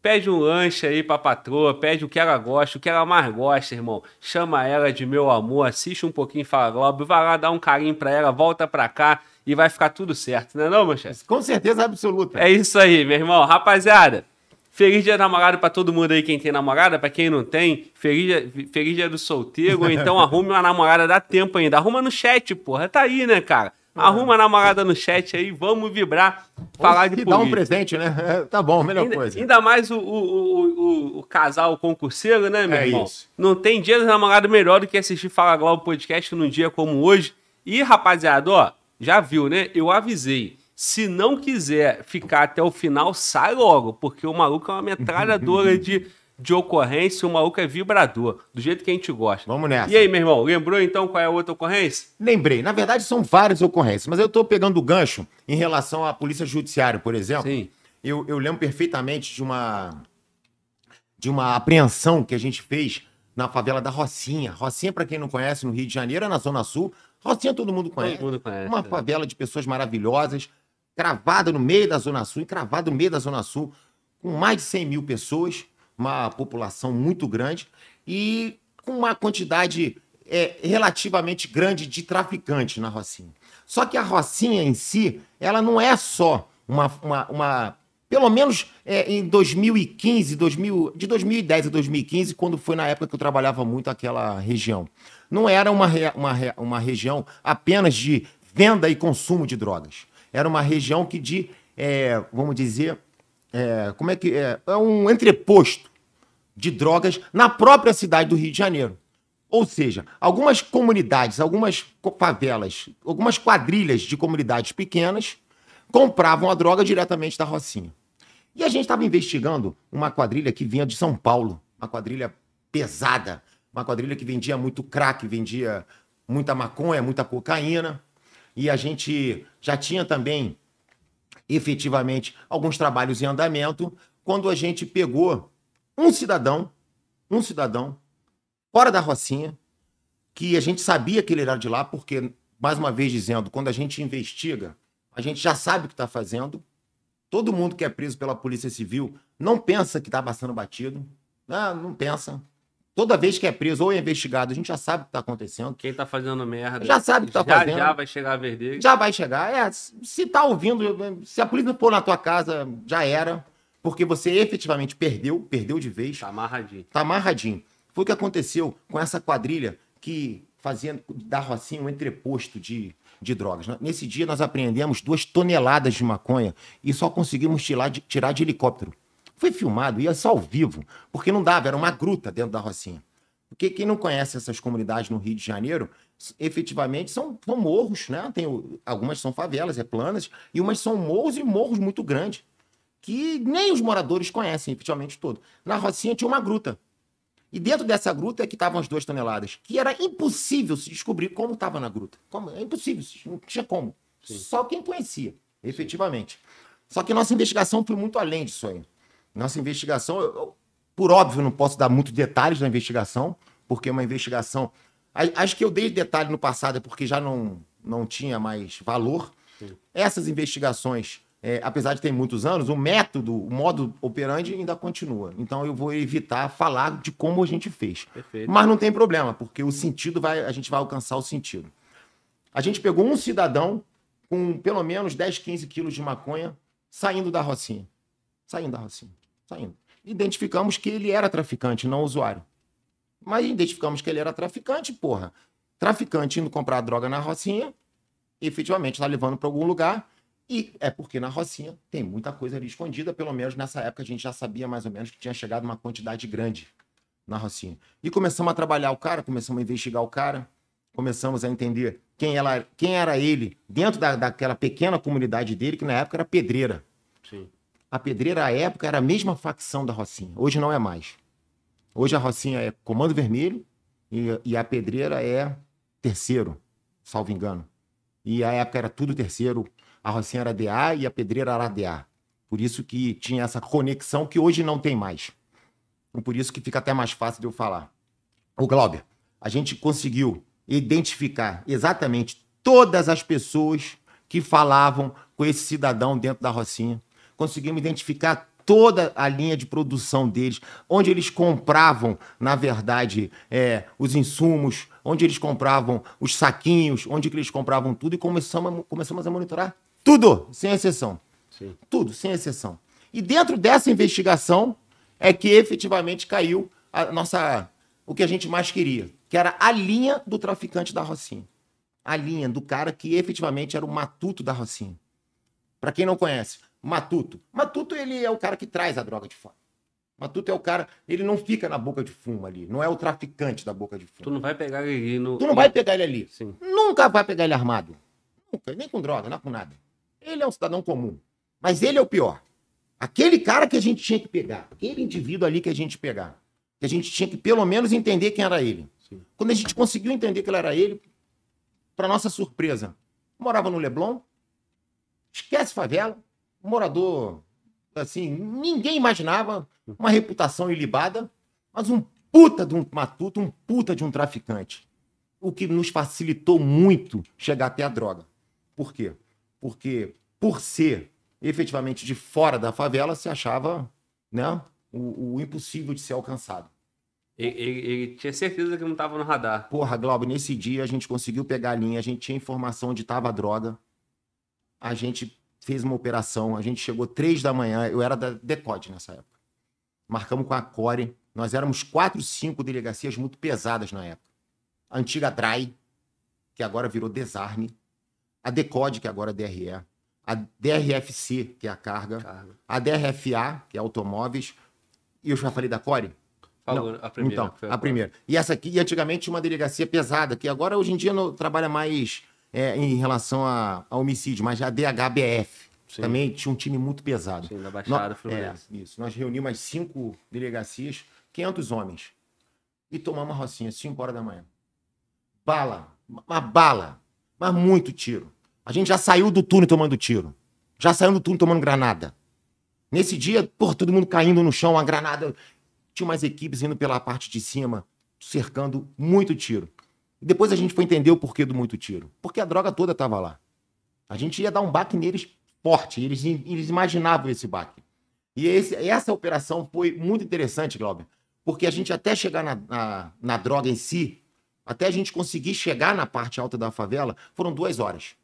[SPEAKER 1] Pede um lanche aí pra patroa, pede o que ela gosta, o que ela mais gosta, irmão. Chama ela de meu amor, assiste um pouquinho Fala Globo, vai lá dar um carinho pra ela, volta pra cá e vai ficar tudo certo, né não, não, Com certeza absoluta. É isso aí, meu irmão. Rapaziada, Feliz dia namorado para todo mundo aí, quem tem namorada, para quem não tem. Feliz dia, feliz dia do solteiro, ou então *laughs* arrume uma namorada, dá tempo ainda. Arruma no chat, porra. Tá aí, né, cara? É. Arruma a namorada no chat aí, vamos vibrar, falar de política. dá um presente, né? É, tá bom, melhor coisa. Ainda mais o, o, o, casal concurseiro, né, meu é irmão? Não tem dia da namorado melhor do que assistir Fala Globo Podcast num dia como hoje. E, rapaziada, ó, já viu, né? Eu avisei. Se não quiser ficar até o final, sai logo, porque o maluco é uma metralhadora *laughs* de, de ocorrência, o maluco é vibrador, do jeito que a gente gosta. Vamos nessa. E aí, meu irmão, lembrou então qual é a outra ocorrência? Lembrei.
[SPEAKER 2] Na verdade, são várias ocorrências, mas eu estou pegando o gancho em relação à Polícia Judiciária, por exemplo. Sim. Eu, eu lembro perfeitamente de uma, de uma apreensão que a gente fez na favela da Rocinha. Rocinha, para quem não conhece, no Rio de Janeiro, é na Zona Sul. Rocinha todo mundo conhece. Todo mundo conhece. Uma é. favela de pessoas maravilhosas cravada no meio da Zona Sul, encravado no meio da Zona Sul, com mais de 100 mil pessoas, uma população muito grande e com uma quantidade é, relativamente grande de traficantes na Rocinha. Só que a Rocinha em si, ela não é só uma, uma, uma pelo menos é, em 2015, 2000, de 2010 a 2015, quando foi na época que eu trabalhava muito aquela região. Não era uma, uma, uma região apenas de venda e consumo de drogas era uma região que de, é, vamos dizer, é, como é que é? É um entreposto de drogas na própria cidade do Rio de Janeiro. Ou seja, algumas comunidades, algumas favelas, algumas quadrilhas de comunidades pequenas compravam a droga diretamente da Rocinha. E a gente estava investigando uma quadrilha que vinha de São Paulo, uma quadrilha pesada, uma quadrilha que vendia muito crack, vendia muita maconha, muita cocaína e a gente já tinha também efetivamente alguns trabalhos em andamento, quando a gente pegou um cidadão, um cidadão, fora da Rocinha, que a gente sabia que ele era de lá, porque, mais uma vez dizendo, quando a gente investiga, a gente já sabe o que está fazendo. Todo mundo que é preso pela Polícia Civil não pensa que está passando batido. Não, ah, não pensa. Toda vez que é preso ou é investigado, a gente já sabe o que está acontecendo.
[SPEAKER 1] Quem está fazendo merda. Já sabe o que está fazendo. Já vai chegar a verdade. Já vai
[SPEAKER 2] chegar. É, se está ouvindo, se a polícia pôr na tua casa, já era. Porque você efetivamente perdeu, perdeu de vez. Está amarradinho. Está amarradinho. Foi o que aconteceu com essa quadrilha que fazia da Rocinha assim, um entreposto de, de drogas. Nesse dia, nós apreendemos duas toneladas de maconha e só conseguimos tirar de, tirar de helicóptero. Foi filmado, ia só ao vivo, porque não dava, era uma gruta dentro da Rocinha. Porque quem não conhece essas comunidades no Rio de Janeiro, efetivamente são, são morros, né? Tem, algumas são favelas, é planas, e umas são morros e morros muito grandes, que nem os moradores conhecem, efetivamente, todo. Na Rocinha tinha uma gruta. E dentro dessa gruta é que estavam as duas toneladas, que era impossível se descobrir como estava na gruta. Como? É impossível, não tinha como. Sim. Só quem conhecia, efetivamente. Sim. Só que nossa investigação foi muito além disso aí. Nossa investigação, eu, eu, por óbvio, não posso dar muitos detalhes da investigação, porque é uma investigação. Acho que eu dei detalhe no passado, é porque já não, não tinha mais valor. Sim. Essas investigações, é, apesar de ter muitos anos, o método, o modo operandi ainda continua. Então eu vou evitar falar de como a gente fez.
[SPEAKER 4] Perfeito. Mas não
[SPEAKER 2] tem problema, porque o sentido vai, a gente vai alcançar o sentido. A gente pegou um cidadão com pelo menos 10, 15 quilos de maconha saindo da Rocinha. Saindo da Rocinha. Saindo. Identificamos que ele era traficante, não usuário. Mas identificamos que ele era traficante, porra. Traficante indo comprar droga na Rocinha, efetivamente está levando para algum lugar. E é porque na Rocinha tem muita coisa ali escondida, pelo menos nessa época a gente já sabia mais ou menos que tinha chegado uma quantidade grande na Rocinha. E começamos a trabalhar o cara, começamos a investigar o cara, começamos a entender quem, ela, quem era ele dentro da, daquela pequena comunidade dele, que na época era pedreira. Sim a pedreira, à época, era a mesma facção da Rocinha. Hoje não é mais. Hoje a Rocinha é Comando Vermelho e, e a pedreira é terceiro, salvo engano. E a época era tudo terceiro. A Rocinha era DA e a pedreira era DA. Por isso que tinha essa conexão que hoje não tem mais. Então, por isso que fica até mais fácil de eu falar. O Glauber, a gente conseguiu identificar exatamente todas as pessoas que falavam com esse cidadão dentro da Rocinha conseguimos identificar toda a linha de produção deles, onde eles compravam, na verdade, é, os insumos, onde eles compravam os saquinhos, onde eles compravam tudo e começamos, começamos a monitorar tudo, sem exceção. Sim. Tudo, sem exceção. E dentro dessa investigação é que efetivamente caiu a nossa, o que a gente mais queria, que era a linha do traficante da Rocinha. A linha do cara que efetivamente era o matuto da Rocinha. Para quem não conhece, Matuto. Matuto, ele é o cara que traz a droga de fora. Matuto é o cara, ele não fica na boca de fumo ali, não é o traficante da boca de fumo.
[SPEAKER 1] Tu não vai pegar ele ali no... Tu não vai
[SPEAKER 2] pegar ele ali. Sim. Nunca vai pegar ele armado. Nunca, nem com droga, não com nada. Ele é um cidadão comum, mas ele é o pior. Aquele cara que a gente tinha que pegar, aquele indivíduo ali que a gente pegar, que a gente tinha que pelo menos entender quem era ele. Sim. Quando a gente conseguiu entender que ele era ele, para nossa surpresa, morava no Leblon, esquece favela, um morador, assim, ninguém imaginava, uma reputação ilibada, mas um puta de um matuto, um puta de um traficante. O que nos facilitou muito chegar até a droga. Por quê? Porque, por ser efetivamente de fora da favela, se achava né, o, o impossível de ser alcançado.
[SPEAKER 1] Ele, ele, ele, tinha certeza que não estava no radar.
[SPEAKER 2] Porra, Glauber, nesse dia a gente conseguiu pegar a linha, a gente tinha informação onde estava a droga. A gente fez uma operação. A gente chegou três da manhã, eu era da Decode nessa época. Marcamos com a Core. Nós éramos quatro, cinco delegacias muito pesadas na época. A antiga DRAI, que agora virou Desarme. A Decode, que agora é DRE. A DRFC, que é a carga. carga. A DRFA, que é automóveis. E eu já falei da Core?
[SPEAKER 1] Falou, Não. a primeira.
[SPEAKER 2] Então, a, a primeira. E essa aqui, antigamente, uma delegacia pesada, que agora, hoje em dia, não, trabalha mais é, em relação a, a, homicídio, mas a DHBF. Sim. Também tinha um time muito pesado. Sim, Baixada Fluminense. É, isso. Nós reunimos as cinco delegacias, 500 homens. E tomamos a rocinha, 5 horas da manhã. Bala, uma bala, mas muito tiro. A gente já saiu do túnel tomando tiro. Já saiu do túnel tomando granada. Nesse dia, por todo mundo caindo no chão, uma granada. Tinha umas equipes indo pela parte de cima, cercando muito tiro. Depois a gente foi entender o porquê do muito tiro. Porque a droga toda estava lá. A gente ia dar um baque neles forte. Eles, eles imaginavam esse baque. E esse, essa operação foi muito interessante, Glauber. Porque a gente até chegar na, na, na droga em si, até a gente conseguir chegar na parte alta da favela, foram duas horas.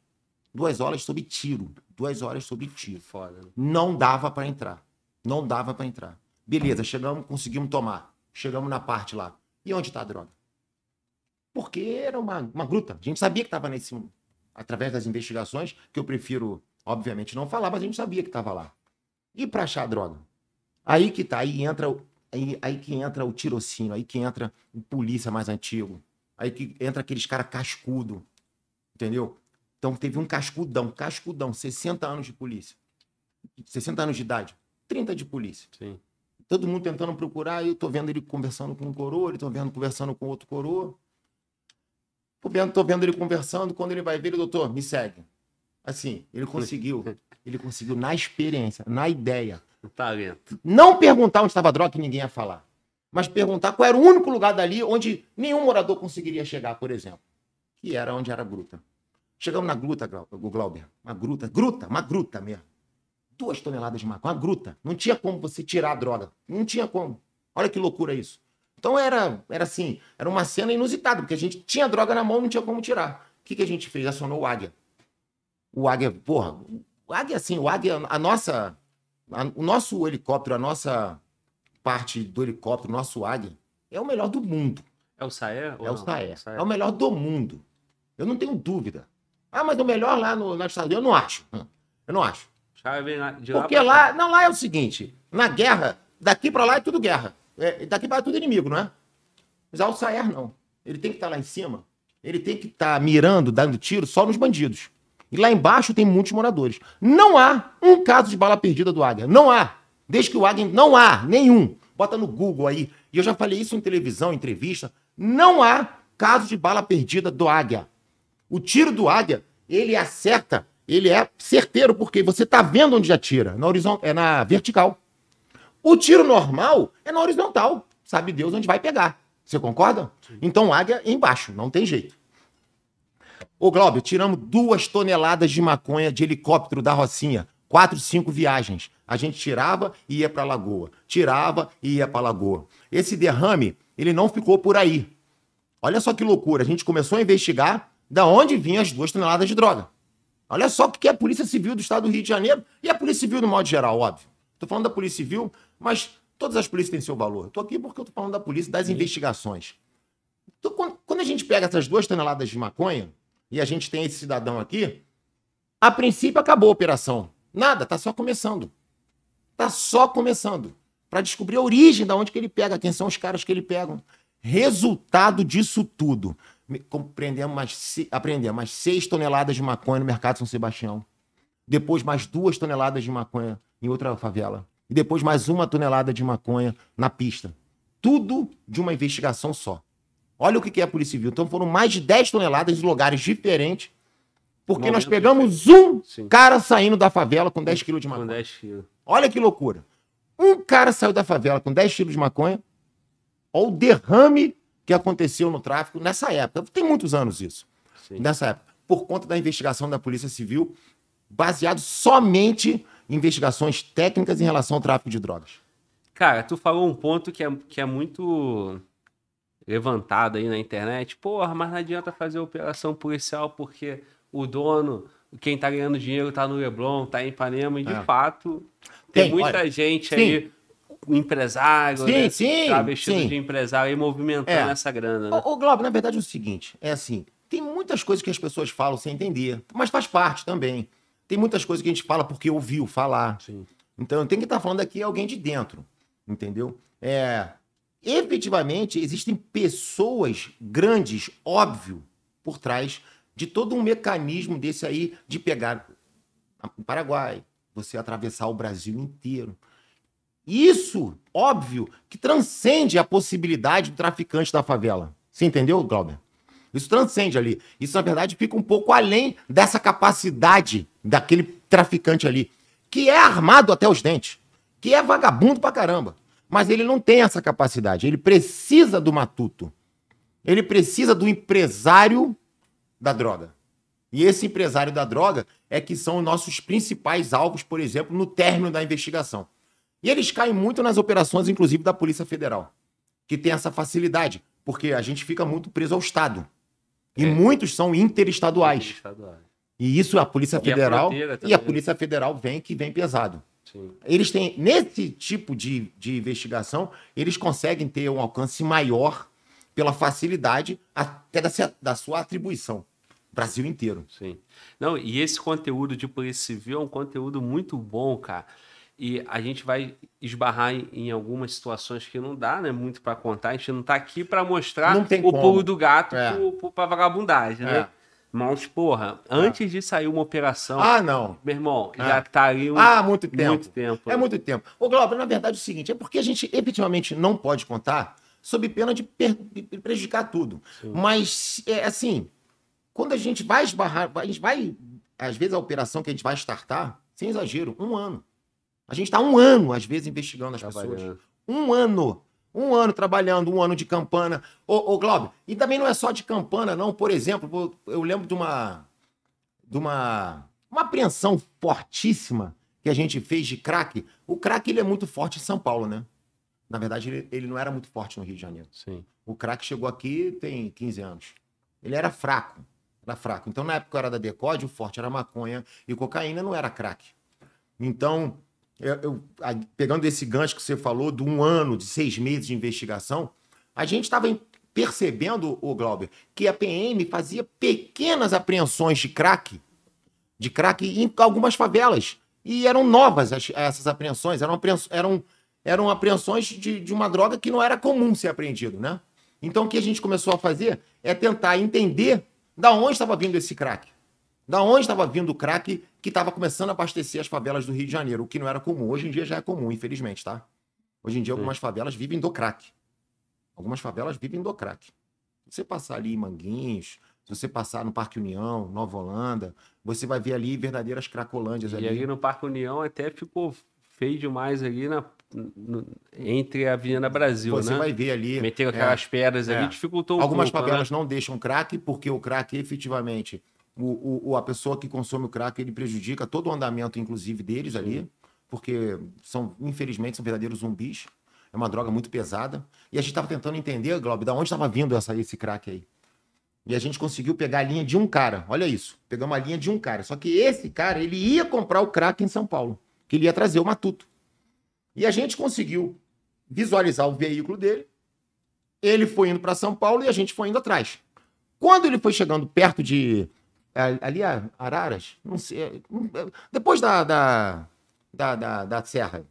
[SPEAKER 2] Duas horas sobre tiro. Duas horas sobre tiro. Foda. Né? Não dava para entrar. Não dava para entrar. Beleza, chegamos, conseguimos tomar. Chegamos na parte lá. E onde tá a droga? porque era uma, uma gruta. A gente sabia que estava nesse. Através das investigações, que eu prefiro, obviamente, não falar, mas a gente sabia que estava lá. E para achar a droga? Aí que tá, aí entra, aí, aí que entra o tirocínio, aí que entra o polícia mais antigo, aí que entra aqueles cara cascudo, entendeu? Então teve um cascudão, cascudão, 60 anos de polícia. 60 anos de idade, 30 de polícia. Sim. Todo mundo tentando procurar, eu tô vendo ele conversando com um coroa, ele tô vendo conversando com outro coroa. Tô vendo, tô vendo ele conversando, quando ele vai ver, ele, doutor, me segue. Assim, ele conseguiu. *laughs* Ele conseguiu na experiência, na ideia. O talento. Não perguntar onde estava a droga que ninguém ia falar. Mas perguntar qual era o único lugar dali onde nenhum morador conseguiria chegar, por exemplo. Que era onde era a gruta. Chegamos na gruta, Glauber. Uma gruta, gruta, uma gruta mesmo. Duas toneladas de maconha, uma gruta. Não tinha como você tirar a droga. Não tinha como. Olha que loucura isso. Então era, era assim, era uma cena inusitada, porque a gente tinha droga na mão, não tinha como tirar. O que, que a gente fez? Acionou o Águia. O Águia, porra, o Águia assim, o Águia, a nossa, a, o nosso helicóptero, a nossa parte do helicóptero, o nosso Águia, é o melhor do mundo.
[SPEAKER 1] É o Saé? É o Saé. É o melhor
[SPEAKER 2] do mundo. Eu não tenho dúvida. Ah, mas é o melhor lá no, na Estados Unidos, eu não acho. Eu não acho. Porque lá, não, lá é o seguinte, na guerra, daqui para lá é tudo guerra. É, daqui tá para tudo inimigo, não é? Mas Al Saer não. Ele tem que estar tá lá em cima. Ele tem que estar tá mirando, dando tiro só nos bandidos. E lá embaixo tem muitos moradores. Não há um caso de bala perdida do Águia. Não há. Desde que o Águia. Não há nenhum. Bota no Google aí. E eu já falei isso em televisão, em entrevista. Não há caso de bala perdida do Águia. O tiro do Águia, ele acerta. Ele é certeiro, porque você está vendo onde já tira. Na horizontal, é na vertical. O tiro normal é na horizontal. Sabe Deus onde vai pegar. Você concorda? Sim. Então águia embaixo, não tem jeito. Ô Glauber, tiramos duas toneladas de maconha de helicóptero da Rocinha. Quatro, cinco viagens. A gente tirava e ia para Lagoa. Tirava e ia para Lagoa. Esse derrame, ele não ficou por aí. Olha só que loucura. A gente começou a investigar da onde vinham as duas toneladas de droga. Olha só o que é a Polícia Civil do Estado do Rio de Janeiro e a Polícia Civil no modo geral, óbvio. Estou falando da Polícia Civil mas todas as polícias têm seu valor. Estou aqui porque eu estou falando da polícia, das Sim. investigações. Então, quando a gente pega essas duas toneladas de maconha e a gente tem esse cidadão aqui, a princípio acabou a operação. Nada, está só começando. Está só começando. Para descobrir a origem da onde que ele pega, quem são os caras que ele pega. Resultado disso tudo. Compreendemos mais, aprendemos mais seis toneladas de maconha no mercado São Sebastião. Depois mais duas toneladas de maconha em outra favela e depois mais uma tonelada de maconha na pista. Tudo de uma investigação só. Olha o que é a Polícia Civil. Então foram mais de 10 toneladas de lugares diferentes, porque Momento nós pegamos um Sim. cara saindo da favela com 10 quilos de maconha. Com 10 quilos. Olha que loucura. Um cara saiu da favela com 10 quilos de maconha. Olha o derrame que aconteceu no tráfico nessa época. Tem muitos anos isso. Sim. Nessa época. Por conta da investigação da Polícia Civil, baseado somente investigações técnicas em relação ao tráfico de drogas.
[SPEAKER 1] Cara, tu falou um ponto que é, que é muito levantado aí na internet. Porra, mas não adianta fazer operação policial porque o dono, quem tá ganhando dinheiro tá no Leblon, tá em Ipanema, e de é. fato tem, tem muita olha, gente sim. aí empresário, sim, né? sim, travestido tá sim. de empresário e movimentando é. essa grana. Né? O,
[SPEAKER 2] o na verdade é o seguinte, é assim, tem muitas coisas que as pessoas falam sem entender, mas faz parte também. Tem muitas coisas que a gente fala porque ouviu falar. Sim. Então tem que estar tá falando aqui alguém de dentro, entendeu? É, efetivamente existem pessoas grandes, óbvio, por trás de todo um mecanismo desse aí de pegar o Paraguai, você atravessar o Brasil inteiro. Isso, óbvio, que transcende a possibilidade do traficante da favela. Você entendeu, Glauber? Isso transcende ali. Isso, na verdade, fica um pouco além dessa capacidade daquele traficante ali, que é armado até os dentes, que é vagabundo pra caramba. Mas ele não tem essa capacidade. Ele precisa do matuto. Ele precisa do empresário da droga. E esse empresário da droga é que são os nossos principais alvos, por exemplo, no término da investigação. E eles caem muito nas operações, inclusive, da Polícia Federal, que tem essa facilidade, porque a gente fica muito preso ao Estado. E é. muitos são interestaduais. interestaduais. E isso a Polícia Federal. E a, e a Polícia Federal vem que vem pesado. Sim. Eles têm. Nesse tipo de, de investigação, eles conseguem ter um alcance maior
[SPEAKER 1] pela facilidade até da, da sua atribuição. Brasil inteiro. Sim. Não, e esse conteúdo de Polícia Civil é um conteúdo muito bom, cara. E a gente vai esbarrar em, em algumas situações que não dá, né? Muito para contar. A gente não tá aqui para mostrar o como. pulo do gato é. para vagabundagem, né? É. Mas, porra, ah. antes ah. de sair uma operação. Ah, não. Meu irmão, ah. já tá ali um, Ah, muito tempo. Muito tempo. É muito tempo.
[SPEAKER 2] Ô, Glauber, na verdade é o seguinte: é porque a gente efetivamente não pode contar sob pena de prejudicar tudo. Sim. Mas, é, assim, quando a gente vai esbarrar, a gente vai. Às vezes a operação que a gente vai startar, sem exagero, um ano. A gente está um ano, às vezes, investigando as pessoas. Um ano. Um ano trabalhando, um ano de campana. Ô, ô Glauber, e também não é só de campana, não. Por exemplo, eu lembro de uma. de uma. uma apreensão fortíssima que a gente fez de crack. O crack ele é muito forte em São Paulo, né? Na verdade, ele, ele não era muito forte no Rio de Janeiro. Sim. O crack chegou aqui tem 15 anos. Ele era fraco. Era fraco. Então, na época era da Decode, o forte era maconha e cocaína não era crack. Então, eu, eu, pegando esse gancho que você falou, de um ano, de seis meses de investigação, a gente estava percebendo, o Glauber, que a PM fazia pequenas apreensões de crack, de crack em algumas favelas. E eram novas as, essas apreensões, eram, eram, eram apreensões de, de uma droga que não era comum ser apreendido, né? Então o que a gente começou a fazer é tentar entender da onde estava vindo esse crack. Da onde estava vindo o crack que estava começando a abastecer as favelas do Rio de Janeiro, o que não era comum. Hoje em dia já é comum, infelizmente, tá? Hoje em dia algumas Sim. favelas vivem do crack. Algumas favelas vivem do crack. Se você passar ali em Manguinhos, se você passar no Parque União, Nova Holanda, você vai ver ali verdadeiras cracolândias e ali. E ali
[SPEAKER 1] no Parque União até ficou feio demais ali na, entre a Avenida Brasil, Você né? vai ver ali... Meteram aquelas é, pedras ali, é. dificultou Algumas um pouco, né? favelas
[SPEAKER 2] né? não deixam crack, porque o crack efetivamente o, o, a pessoa que consome o crack, ele prejudica todo o andamento, inclusive, deles ali, porque são, infelizmente, são verdadeiros zumbis. É uma droga muito pesada. E a gente estava tentando entender, Globo, da onde estava vindo essa, esse crack aí. E a gente conseguiu pegar a linha de um cara. Olha isso. Pegamos a linha de um cara. Só que esse cara, ele ia comprar o crack em São Paulo. Que ele ia trazer o Matuto. E a gente conseguiu visualizar o veículo dele. Ele foi indo para São Paulo e a gente foi indo atrás. Quando ele foi chegando perto de Ali a Araras? Não sei. É, depois da, da, da, da, da Serra.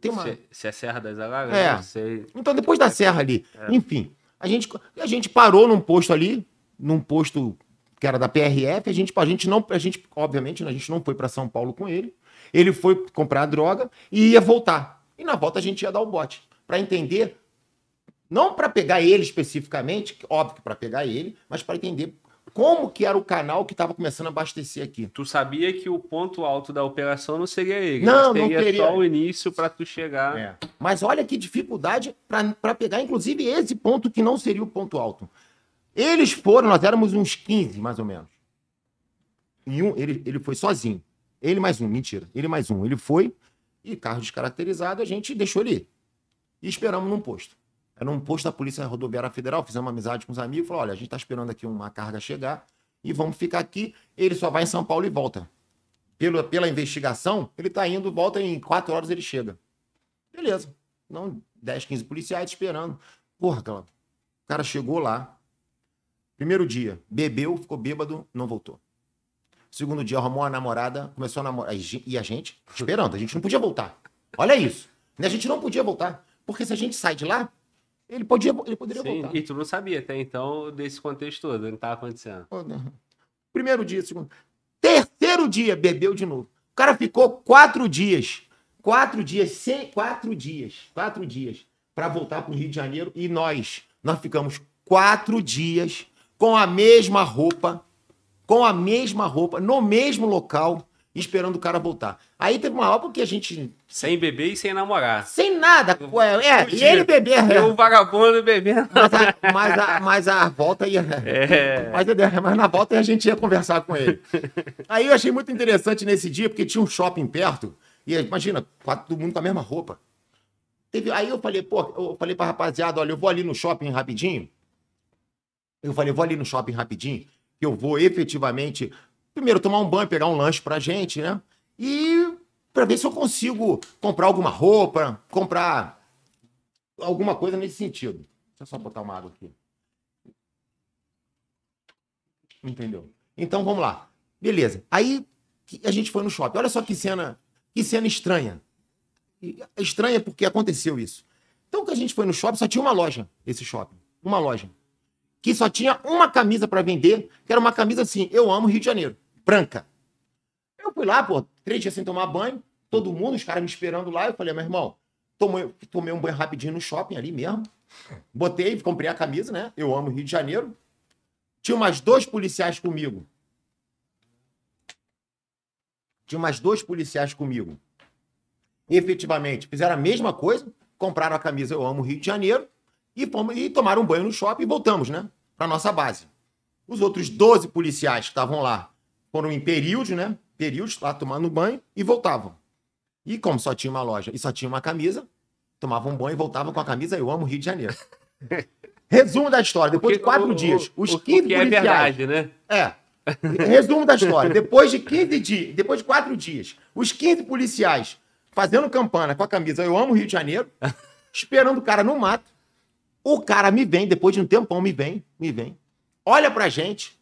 [SPEAKER 2] Tem uma... se,
[SPEAKER 1] se é Serra das Araras? É. Não sei. Então, depois da Serra ali. É. Enfim,
[SPEAKER 2] a gente, a gente parou num posto ali, num posto que era da PRF. A gente, a gente não, a gente, obviamente, a gente não foi para São Paulo com ele. Ele foi comprar a droga e ia voltar. E na volta a gente ia dar o bote. Para entender, não para pegar ele especificamente, óbvio que para pegar ele, mas para entender como que era o canal que estava
[SPEAKER 1] começando a abastecer aqui. Tu sabia que o ponto alto da operação não seria ele, não, seria não teria só o início para tu chegar. É.
[SPEAKER 2] Mas olha que dificuldade para pegar, inclusive, esse ponto que não seria o ponto alto. Eles foram, nós éramos uns 15, mais ou menos. E um, ele, ele foi sozinho. Ele mais um, mentira. Ele mais um. Ele foi e carro descaracterizado, a gente deixou ele ir. E esperamos num posto. Era um posto da Polícia Rodoviária Federal, fizemos amizade com os amigos, falou, olha, a gente está esperando aqui uma carga chegar e vamos ficar aqui. Ele só vai em São Paulo e volta. Pelo, pela investigação, ele está indo, volta em quatro horas ele chega. Beleza. Não, 10, 15 policiais esperando. Porra, Cláudio, o cara chegou lá, primeiro dia, bebeu, ficou bêbado, não voltou. Segundo dia, arrumou uma namorada, começou a namorar. E a gente, esperando, a gente não podia voltar. Olha isso. A gente não podia voltar. Porque se a gente sai de lá, ele, podia, ele poderia Sim, voltar.
[SPEAKER 1] E tu não sabia até então desse contexto todo, não estava acontecendo. Né? Primeiro dia,
[SPEAKER 2] segundo. Terceiro dia, bebeu de novo. O cara ficou quatro dias. Quatro dias, sem, quatro dias, quatro dias para voltar para o Rio de Janeiro. E nós, nós ficamos quatro dias com a mesma roupa, com a mesma roupa, no mesmo local, esperando o cara voltar. Aí teve uma obra que a gente.
[SPEAKER 1] Sem beber e sem namorar. Sem
[SPEAKER 2] nada. Eu, é, e é, ele beber. Né? Eu, o
[SPEAKER 1] vagabundo bebendo. Mas a, mas
[SPEAKER 2] a, mas a volta ia. Né? É. Mas, mas na volta a gente ia conversar com ele. *laughs* Aí eu achei muito interessante nesse dia, porque tinha um shopping perto. E imagina, todo mundo com a mesma roupa. Teve, aí eu falei, pô, eu falei pra rapaziada, olha, eu vou ali no shopping rapidinho. Eu falei, vou ali no shopping rapidinho, que eu vou efetivamente primeiro tomar um banho, pegar um lanche pra gente, né? E para ver se eu consigo comprar alguma roupa, comprar alguma coisa nesse sentido. Deixa eu só botar uma água aqui. Entendeu? Então vamos lá. Beleza. Aí a gente foi no shopping. Olha só que cena, que cena estranha. É estranha porque aconteceu isso. Então que a gente foi no shopping, só tinha uma loja, esse shopping, uma loja. Que só tinha uma camisa para vender, que era uma camisa assim, eu amo Rio de Janeiro branca. Eu fui lá, pô, três dias sem tomar banho, todo mundo, os caras me esperando lá. Eu falei, meu irmão, tomei, tomei um banho rapidinho no shopping ali mesmo. Botei, comprei a camisa, né? Eu amo Rio de Janeiro. Tinha mais dois policiais comigo. Tinha mais dois policiais comigo. E, efetivamente, fizeram a mesma coisa, compraram a camisa Eu Amo Rio de Janeiro e, fomos, e tomaram um banho no shopping e voltamos, né? Para nossa base. Os outros 12 policiais que estavam lá foram em períodos, né? Períodos lá tomando banho e voltavam. E como só tinha uma loja e só tinha uma camisa, tomavam banho e voltavam com a camisa. Eu amo Rio de Janeiro. *laughs* Resumo da história. Depois Porque, de quatro o, dias, o, os 15 o que é policiais... verdade, né? É. *laughs* Resumo da história. Depois de 15 dias, depois de quatro dias, os 15 policiais fazendo campana com a camisa Eu Amo Rio de Janeiro, *laughs* esperando o cara no mato. O cara me vem, depois de um tempão, me vem, me vem. Olha pra gente,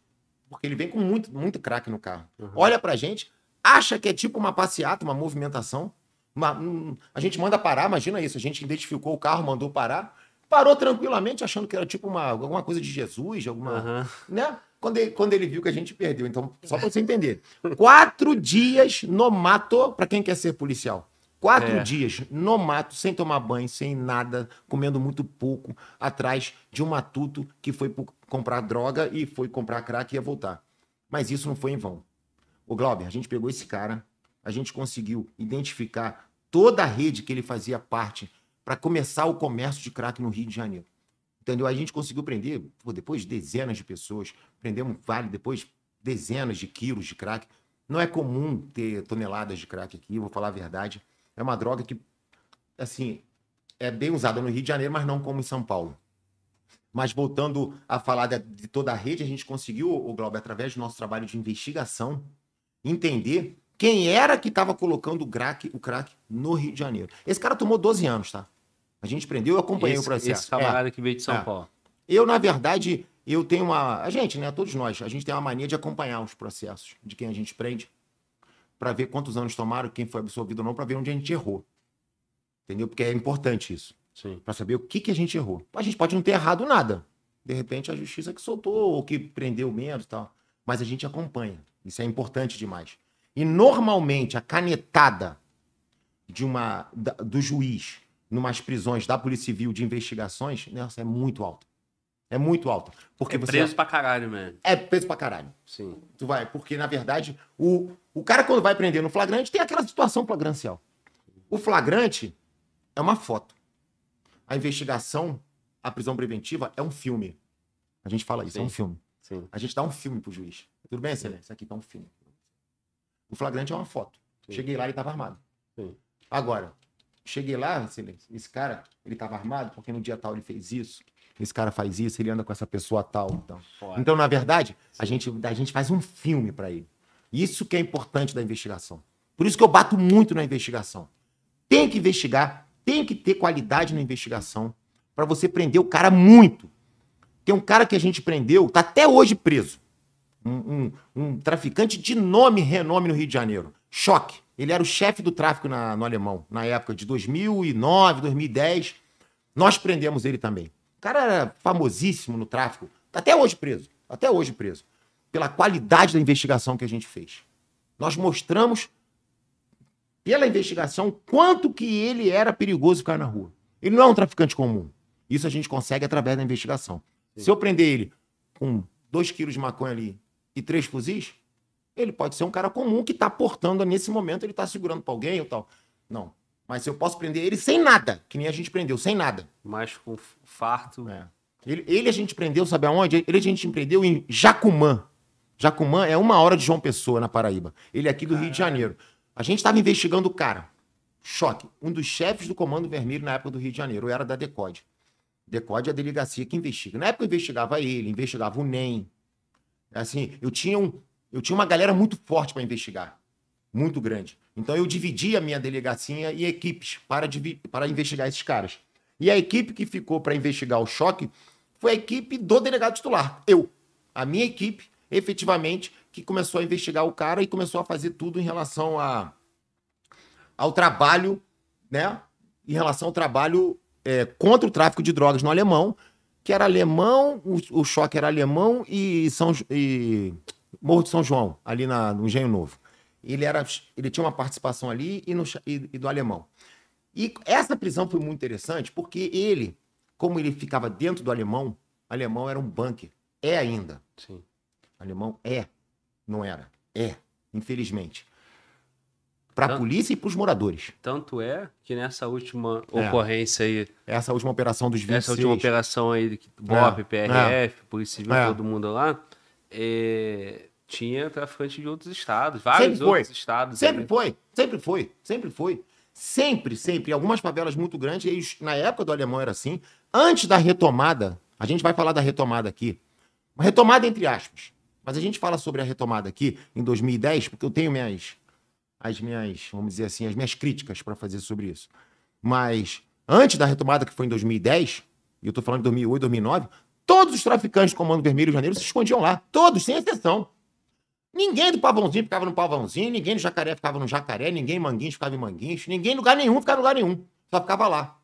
[SPEAKER 2] porque ele vem com muito, muito craque no carro. Uhum. Olha pra gente, acha que é tipo uma passeata, uma movimentação. Uma, um, a gente manda parar, imagina isso. A gente identificou o carro, mandou parar. Parou tranquilamente, achando que era tipo uma, alguma coisa de Jesus, alguma. Uhum. Né? Quando ele, quando ele viu que a gente perdeu. Então, só pra você *laughs* entender. Quatro dias no mato, pra quem quer ser policial. Quatro é. dias no mato, sem tomar banho, sem nada, comendo muito pouco, atrás de um matuto que foi comprar droga e foi comprar crack e ia voltar. Mas isso não foi em vão. O Glauber, a gente pegou esse cara, a gente conseguiu identificar toda a rede que ele fazia parte para começar o comércio de crack no Rio de Janeiro. Entendeu? A gente conseguiu prender, pô, depois dezenas de pessoas, prendemos vale, depois dezenas de quilos de crack. Não é comum ter toneladas de crack aqui, vou falar a verdade é uma droga que, assim, é bem usada no Rio de Janeiro, mas não como em São Paulo. Mas voltando a falar de, toda a rede, a gente conseguiu, o Glauber, através do nosso trabalho de investigação, entender quem era que estava colocando o crack, o crack no Rio de Janeiro. Esse cara tomou 12 anos, tá? A gente prendeu, eu acompanhei esse, o processo. Esse camarada é, que veio de São é. Paulo. Eu, na verdade, eu tenho uma... A gente, né? Todos nós, a gente tem uma mania de acompanhar os processos de quem a gente prende para ver quantos anos tomaram, quem foi absolvido ou não, para ver onde a gente errou. Entendeu? Porque é importante isso. Para saber o que, que a gente errou. A gente pode não ter errado nada. De repente, a justiça que soltou ou que prendeu menos tal. Mas a gente acompanha. Isso é importante demais. E normalmente, a canetada de uma, da, do juiz numas prisões da Polícia Civil de investigações, nossa é muito alta. É muito alta. Porque é preso você... pra
[SPEAKER 1] caralho, mano. É preso
[SPEAKER 2] pra caralho. Sim. Tu vai, porque, na verdade, o, o cara, quando vai prender no flagrante, tem aquela situação flagrancial. O flagrante é uma foto. A investigação, a prisão preventiva, é um filme. A gente fala isso, Sim. é um filme. Sim. A gente dá um filme pro juiz. Tudo bem, excelência? É. Isso aqui tá um filme. O flagrante é uma foto. Sim. Cheguei lá, ele tava armado. Sim. Agora, cheguei lá, excelência, esse cara, ele tava armado porque no dia tal ele fez isso esse cara faz isso, ele anda com essa pessoa tal. Então, então na verdade, a gente, a gente faz um filme para ele. Isso que é importante da investigação. Por isso que eu bato muito na investigação. Tem que investigar, tem que ter qualidade na investigação para você prender o cara muito. Tem um cara que a gente prendeu, tá até hoje preso. Um, um, um traficante de nome e renome no Rio de Janeiro. Choque. Ele era o chefe do tráfico na, no Alemão, na época de 2009, 2010. Nós prendemos ele também cara era famosíssimo no tráfico. Tá até hoje preso. Tá até hoje preso. Pela qualidade da investigação que a gente fez. Nós mostramos pela investigação quanto que ele era perigoso ficar na rua. Ele não é um traficante comum. Isso a gente consegue através da investigação. Sim. Se eu prender ele com 2 quilos de maconha ali e três fuzis, ele pode ser um cara comum que está portando nesse momento, ele está segurando para alguém ou tal. Não. Mas eu posso prender ele sem nada, que nem a gente prendeu, sem nada. Mas com farto. É. Ele, ele, a gente prendeu, sabe aonde? Ele a gente prendeu em Jacumã. Jacumã é uma hora de João Pessoa, na Paraíba. Ele é aqui do Rio de Janeiro. A gente estava investigando o cara. Choque. Um dos chefes do Comando Vermelho na época do Rio de Janeiro. era da Decode. Decode é a delegacia que investiga. Na época eu investigava ele, investigava o NEM. Assim, eu tinha, um, eu tinha uma galera muito forte para investigar. Muito grande. Então eu dividi a minha delegacia e equipes para, para investigar esses caras. E a equipe que ficou para investigar o choque foi a equipe do delegado titular, eu. A minha equipe, efetivamente, que começou a investigar o cara e começou a fazer tudo em relação a, ao trabalho, né? Em relação ao trabalho é, contra o tráfico de drogas no alemão, que era alemão, o, o choque era alemão e São e Morro de São João, ali na, no Engenho Novo. Ele, era, ele tinha uma participação ali e, no, e, e do alemão. E essa prisão foi muito interessante porque ele, como ele ficava dentro do alemão, alemão era um bunker. É ainda. Sim. Alemão é. Não era. É. Infelizmente. Para a polícia e para os moradores.
[SPEAKER 1] Tanto é que nessa última é. ocorrência aí. Essa última operação dos 26. Essa última operação aí, é, BOP, é. PRF, é. Polícia Civil, é. todo mundo lá. É, tinha traficante de outros estados, vários sempre outros foi. estados. Sempre
[SPEAKER 2] foi, sempre foi, sempre foi. Sempre, sempre. Algumas favelas muito grandes, e na época do alemão era assim. Antes da retomada, a gente vai falar da retomada aqui. Uma retomada entre aspas. Mas a gente fala sobre a retomada aqui em 2010, porque eu tenho minhas, as minhas, vamos dizer assim, as minhas críticas para fazer sobre isso. Mas antes da retomada que foi em 2010, e eu estou falando de 2008, 2009, todos os traficantes do Comando Vermelho e Janeiro se escondiam lá. Todos, sem exceção. Ninguém do Pavãozinho ficava no Pavãozinho, ninguém do Jacaré ficava no Jacaré, ninguém manguinho ficava em manguinho, ninguém em lugar nenhum ficava em lugar nenhum. Só ficava lá.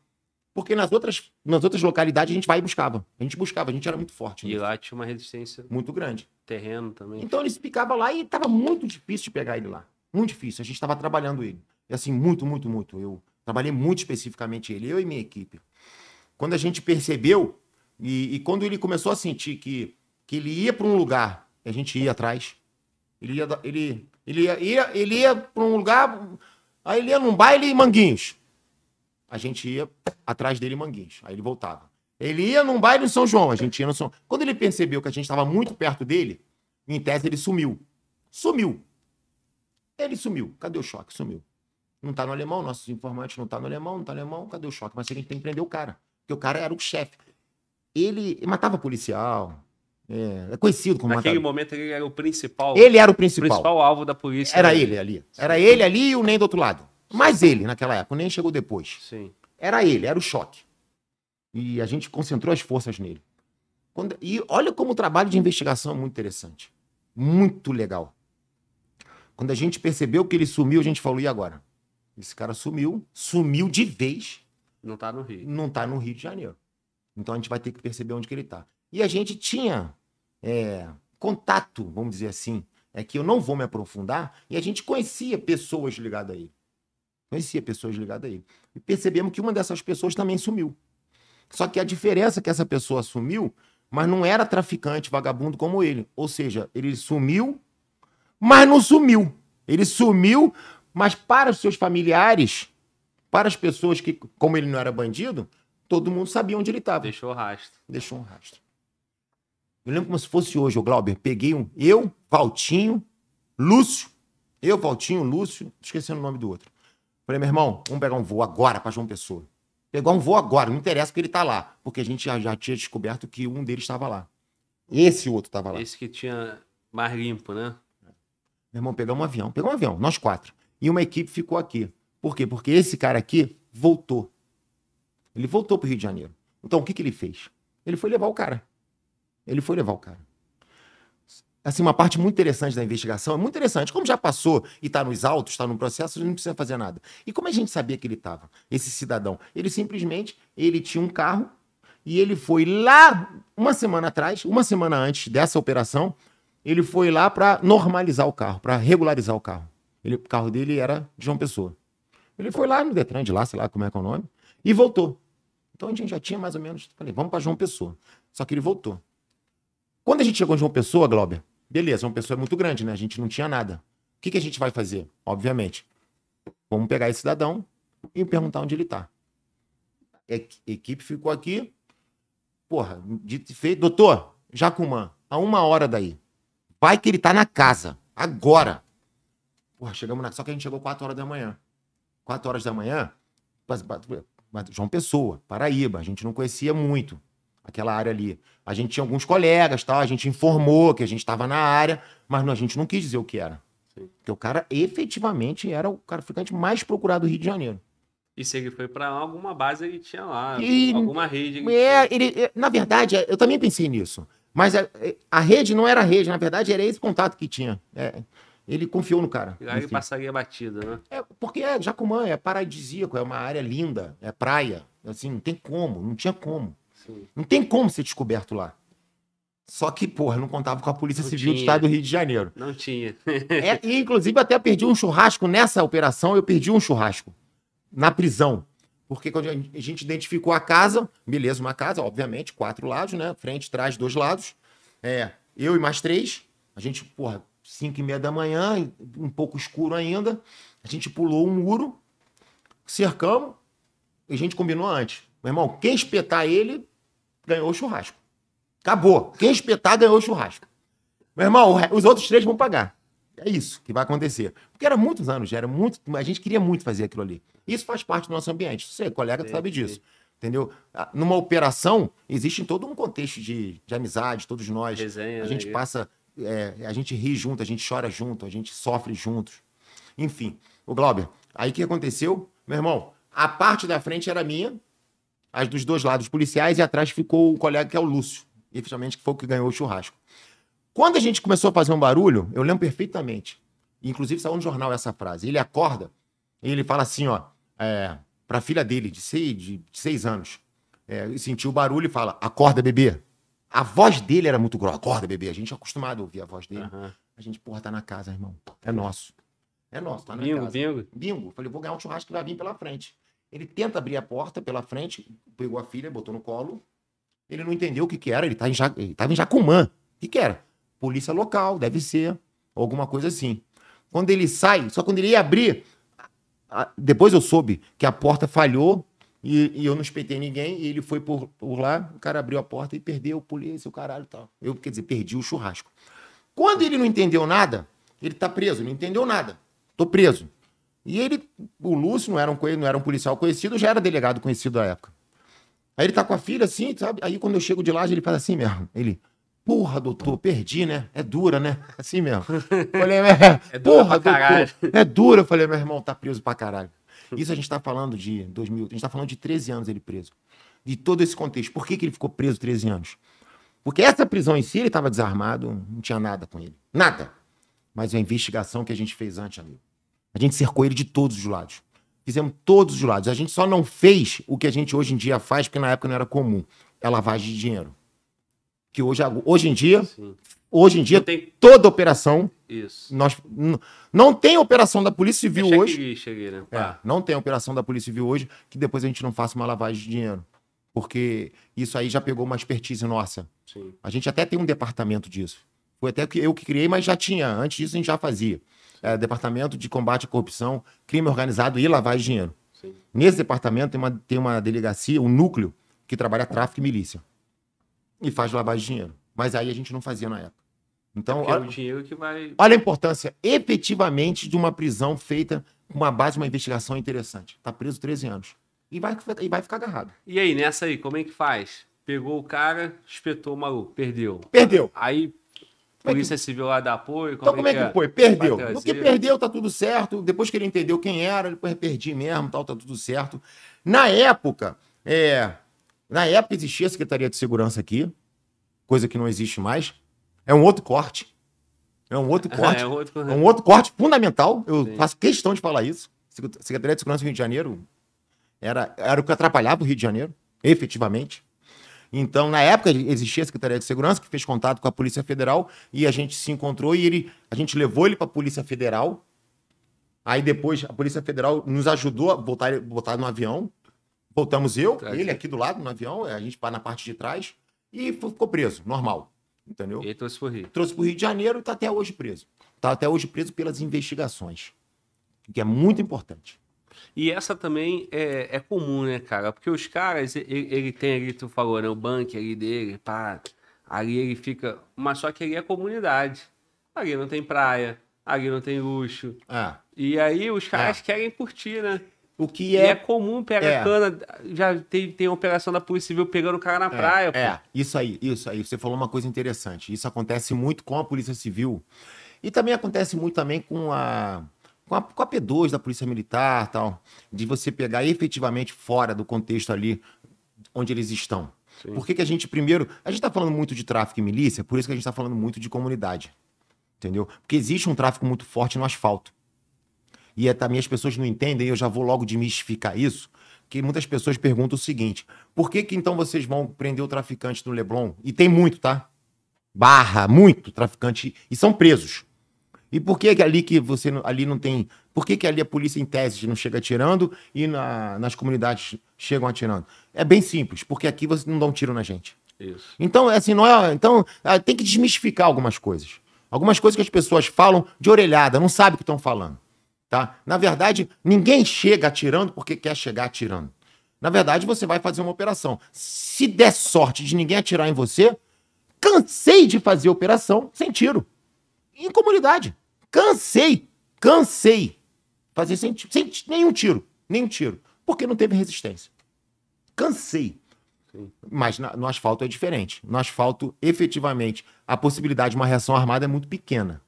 [SPEAKER 2] Porque nas outras, nas outras localidades a gente vai e buscava. A gente buscava, a gente era muito forte. E
[SPEAKER 1] lá tinha uma resistência. Muito grande. Terreno também.
[SPEAKER 2] Então ele ficava picava lá e estava muito difícil de pegar ele lá. Muito difícil. A gente estava trabalhando ele. E assim, muito, muito, muito. Eu trabalhei muito especificamente ele, eu e minha equipe. Quando a gente percebeu, e, e quando ele começou a sentir que, que ele ia para um lugar, a gente ia atrás. Ele ia, ele, ele ia, ia, ele ia para um lugar, aí ele ia num baile em Manguinhos. A gente ia atrás dele em Manguinhos. Aí ele voltava. Ele ia num baile em São João, a gente ia no São Quando ele percebeu que a gente estava muito perto dele, em tese ele sumiu. Sumiu. Ele sumiu. Cadê o choque? Sumiu. Não tá no alemão, nossos informantes não tá no alemão, não tá no alemão, cadê o choque? Mas a gente tem que prender o cara. Porque o cara era o chefe. Ele matava policial, é, é conhecido como Naquele matador.
[SPEAKER 1] momento ele era o principal. Ele era o principal. principal alvo da polícia. Era ele ali. Era Sim. ele
[SPEAKER 2] ali e o Nem do outro lado. Mas ele, naquela época, nem chegou depois. Sim. Era ele, era o choque. E a gente concentrou as forças nele. Quando... E olha como o trabalho de investigação é muito interessante. Muito legal. Quando a gente percebeu que ele sumiu, a gente falou: e agora? Esse cara sumiu, sumiu de vez. Não tá no Rio. Não tá no Rio de Janeiro. Então a gente vai ter que perceber onde que ele tá. E a gente tinha é, contato, vamos dizer assim, é que eu não vou me aprofundar, e a gente conhecia pessoas ligadas a ele. Conhecia pessoas ligadas a ele. E percebemos que uma dessas pessoas também sumiu. Só que a diferença é que essa pessoa sumiu, mas não era traficante, vagabundo como ele. Ou seja, ele sumiu, mas não sumiu. Ele sumiu, mas para os seus familiares, para as pessoas que, como ele não era bandido, todo mundo sabia onde ele estava. Deixou o rastro. Deixou um rastro. Eu lembro como se fosse hoje, o Glauber. Peguei um. Eu, Valtinho, Lúcio. Eu, Valtinho, Lúcio, esquecendo o nome do outro. Falei, meu irmão, vamos pegar um voo agora para João Pessoa. Pegar um voo agora, não interessa que ele tá lá. Porque a gente já, já tinha descoberto que um deles estava lá. Esse outro estava lá.
[SPEAKER 1] Esse que tinha mais limpo, né?
[SPEAKER 2] Meu irmão, pegamos um avião. Pegamos um avião, nós quatro. E uma equipe ficou aqui. Por quê? Porque esse cara aqui voltou. Ele voltou pro Rio de Janeiro. Então, o que, que ele fez? Ele foi levar o cara. Ele foi levar o cara. Assim, uma parte muito interessante da investigação, é muito interessante. Como já passou e está nos autos, está no processo, ele não precisa fazer nada. E como a gente sabia que ele estava, esse cidadão? Ele simplesmente, ele tinha um carro e ele foi lá uma semana atrás, uma semana antes dessa operação, ele foi lá para normalizar o carro, para regularizar o carro. Ele, o carro dele era de João Pessoa. Ele foi lá no Detran de lá, sei lá como é que é o nome, e voltou. Então a gente já tinha mais ou menos, falei, vamos para João Pessoa. Só que ele voltou. Quando a gente chegou em João Pessoa, Glauber, beleza, João Pessoa é muito grande, né? A gente não tinha nada. O que, que a gente vai fazer? Obviamente, vamos pegar esse cidadão e perguntar onde ele está. A equipe ficou aqui. Porra, dito feito. Doutor, Jacumã, a uma hora daí. Vai que ele tá na casa. Agora. Porra, chegamos na. Só que a gente chegou 4 horas da manhã. 4 horas da manhã, João Pessoa, Paraíba, a gente não conhecia muito aquela área ali. A gente tinha alguns colegas, tal, a gente informou que a gente estava na área, mas a gente não quis dizer o que era. Sim. Porque o cara efetivamente era o traficante mais procurado do Rio de Janeiro.
[SPEAKER 1] E se ele foi para alguma base ele tinha lá, e, alguma rede. é, ele, é, na verdade, é, eu também
[SPEAKER 2] pensei nisso. Mas a, é, a, rede não era rede, na verdade era esse contato que tinha. É, ele confiou no cara. E aí
[SPEAKER 1] passaria batida, né? É,
[SPEAKER 2] porque é Jacumã, é paradisíaco, é uma área linda, é praia. Assim, não tem como, não tinha como. Sim. Não tem como ser descoberto lá. Só que, porra, não contava com a Polícia não Civil tinha. do Estado do Rio de Janeiro.
[SPEAKER 1] Não tinha.
[SPEAKER 2] é, e, inclusive, até perdi um churrasco nessa operação. Eu perdi um churrasco na prisão. Porque quando a gente identificou a casa, beleza, uma casa, obviamente, quatro lados, né? Frente, trás, dois lados. É, eu e mais três. A gente, porra, cinco e meia da manhã, um pouco escuro ainda. A gente pulou um muro, cercamos e a gente combinou antes. Meu irmão, quem espetar ele, ganhou o churrasco. Acabou. Quem espetar ganhou o churrasco. Meu irmão, os outros três vão pagar. É isso que vai acontecer. Porque era muitos anos, já era muito. A gente queria muito fazer aquilo ali. Isso faz parte do nosso ambiente. Você, colega, tu sabe disso. Entendeu? Ah, numa operação, existe todo um contexto de, de amizade, todos nós. Resenha, a gente né? passa. É, a gente ri junto, a gente chora junto, a gente sofre juntos. Enfim, o Glauber, aí o que aconteceu? Meu irmão, a parte da frente era minha, as dos dois lados, policiais, e atrás ficou o colega que é o Lúcio, efetivamente, que foi o que ganhou o churrasco. Quando a gente começou a fazer um barulho, eu lembro perfeitamente, inclusive saiu no jornal essa frase, ele acorda e ele fala assim, ó, é, para a filha dele, de seis, de seis anos, é, sentiu o barulho e fala, acorda, bebê. A voz dele era muito grossa, acorda, bebê. A gente é acostumado a ouvir a voz dele. Uhum. A gente, porra, tá na casa, irmão, é nosso. É nosso, tá na bingo, casa. Bingo, bingo. Bingo. Falei, vou ganhar um churrasco que vai vir pela frente. Ele tenta abrir a porta pela frente, pegou a filha, botou no colo. Ele não entendeu o que, que era, ele tá estava em, Jacumã. O que, que era? Polícia local, deve ser, alguma coisa assim. Quando ele sai, só quando ele ia abrir, depois eu soube que a porta falhou e, e eu não espetei ninguém. E ele foi por, por, lá, o cara abriu a porta e perdeu polícia, o caralho e tal. Eu, quer dizer, perdi o churrasco. Quando ele não entendeu nada, ele tá preso, não entendeu nada. Tô preso. E ele, o Lúcio não era um, não era um policial conhecido, já era delegado conhecido da época. Aí ele tá com a filha assim, sabe? Aí quando eu chego de lá, ele faz assim mesmo. Ele, porra, doutor, perdi, né? É dura, né? *laughs* Assim mesmo. Falei, é, *laughs* é, dura porra, pra doutor, é dura. Eu falei, meu irmão, tá preso pra caralho. Isso a gente tá falando de 2000, a gente tá falando de 13 anos ele preso. De todo esse contexto. Por que, que ele ficou preso 13 anos? Porque essa prisão em si, ele tava desarmado, não tinha nada com ele. Nada. Mas é a investigação que a gente fez antes, amigo a gente cercou ele de todos os lados. Fizemos todos os lados. A gente só não fez o que a gente hoje em dia faz, porque na época não era comum. É lavagem de dinheiro. Que hoje, hoje em dia, Sim. hoje em dia, tem... toda operação. Isso. Nós, não tem operação da Polícia Civil hoje. Cheguei, né? é, não tem operação da Polícia Civil hoje que depois a gente não faça uma lavagem de dinheiro. Porque isso aí já pegou uma expertise nossa. Sim. A gente até tem um departamento disso. Foi até eu que criei, mas já tinha. Antes disso a gente já fazia é, Departamento de Combate à Corrupção, Crime Organizado e Lavagem de Dinheiro. Sim. Nesse departamento tem uma, tem uma delegacia, um núcleo, que trabalha tráfico e milícia. E faz lavagem de dinheiro. Mas aí a gente não fazia na época. Então, é é olha, é vai... olha, a importância efetivamente de uma prisão feita com uma base, uma investigação interessante. Tá preso 13 anos. E vai, e vai ficar agarrado.
[SPEAKER 1] E aí, nessa aí, como é que faz? Pegou o cara, espetou o maluco, perdeu. Perdeu. Aí é Polícia Civil lá dá apoio. Como então, como é, é que, é? foi? Perdeu. Porque perdeu,
[SPEAKER 2] tá tudo certo. Depois que ele entendeu quem era, foi perdi mesmo, tal, tá tudo certo. Na época, é... na época existia a Secretaria de Segurança aqui, coisa que não existe mais. É um outro corte. É um outro *laughs* corte. é, um outro... é um outro corte fundamental. Eu Sim. faço questão de falar isso. Secretaria de Segurança do Rio de Janeiro era, era o que atrapalhava o Rio de Janeiro, efetivamente. Então, na época, existia a Secretaria de Segurança, que fez contato com a Polícia Federal e a gente se encontrou e ele, a gente levou ele para a Polícia Federal. Aí depois a Polícia Federal nos ajudou a botar, botar no avião. Voltamos eu, tá ele aqui do lado no avião, é, a gente na parte de trás e ficou preso, normal. Entendeu? E trouxe o Rio. Trouxe o Rio de Janeiro e está até hoje preso. Está até hoje preso pelas investigações, que é muito importante.
[SPEAKER 1] E essa também é, é comum, né, cara? Porque os caras, ele, ele, tem ali, tu falou, né? O banco ali dele, pá. Ali ele fica. Mas só que ali é comunidade. Ali não tem praia, ali não tem luxo. Ah. E aí os caras ah. querem curtir, né? O que é... é comum pegar é. cana. Já tem, tem operação da Polícia Civil pegando o cara na é, praia. É. Pô. É,
[SPEAKER 2] isso aí, isso aí. Você falou uma coisa interessante. Isso acontece muito com a Polícia Civil. E também acontece muito também com a com a, com a P2 da Polícia Militar tal, de você pegar efetivamente fora do contexto ali onde eles estão. Sim. Por que, que a gente primeiro. A gente está falando muito de tráfico e milícia, por isso que a gente está falando muito de comunidade. Entendeu? Porque existe um tráfico muito forte no asfalto. E é, também as pessoas não entendem, eu já vou logo demistificar isso, que muitas pessoas perguntam o seguinte: por que, que então vocês vão prender o traficante no Leblon? E tem muito, tá? Barra, muito traficante, e são presos. E por que, que ali que você ali não tem. Por que, que ali a polícia em tese não chega atirando e na, nas comunidades chegam atirando? É bem simples, porque aqui você não dá um tiro na gente. Isso. Então, é assim, não é. Então, ah, tem que desmistificar algumas coisas. Algumas coisas que as pessoas falam de orelhada, não sabe o que estão falando. Tá? Na verdade, ninguém chega atirando porque quer chegar atirando. Na verdade, você vai fazer uma operação. Se der sorte de ninguém atirar em você, cansei de fazer operação sem tiro. Em comunidade. Cansei, cansei. Fazer sem, sem nenhum tiro, nenhum tiro. Porque não teve resistência. Cansei. Sim. Mas na, no asfalto é diferente. No asfalto, efetivamente, a possibilidade de uma reação armada é muito pequena.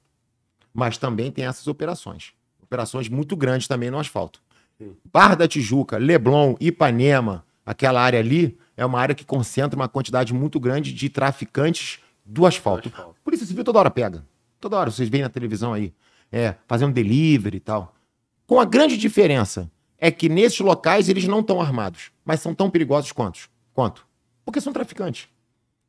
[SPEAKER 2] Mas também tem essas operações. Operações muito grandes também no asfalto. Sim. Barra da Tijuca, Leblon, Ipanema, aquela área ali, é uma área que concentra uma quantidade muito grande de traficantes do asfalto. asfalto. se Civil toda hora pega. Toda hora vocês veem na televisão aí, é, fazendo delivery e tal. Com a grande diferença é que nesses locais eles não estão armados, mas são tão perigosos quanto? Quanto? Porque são traficantes.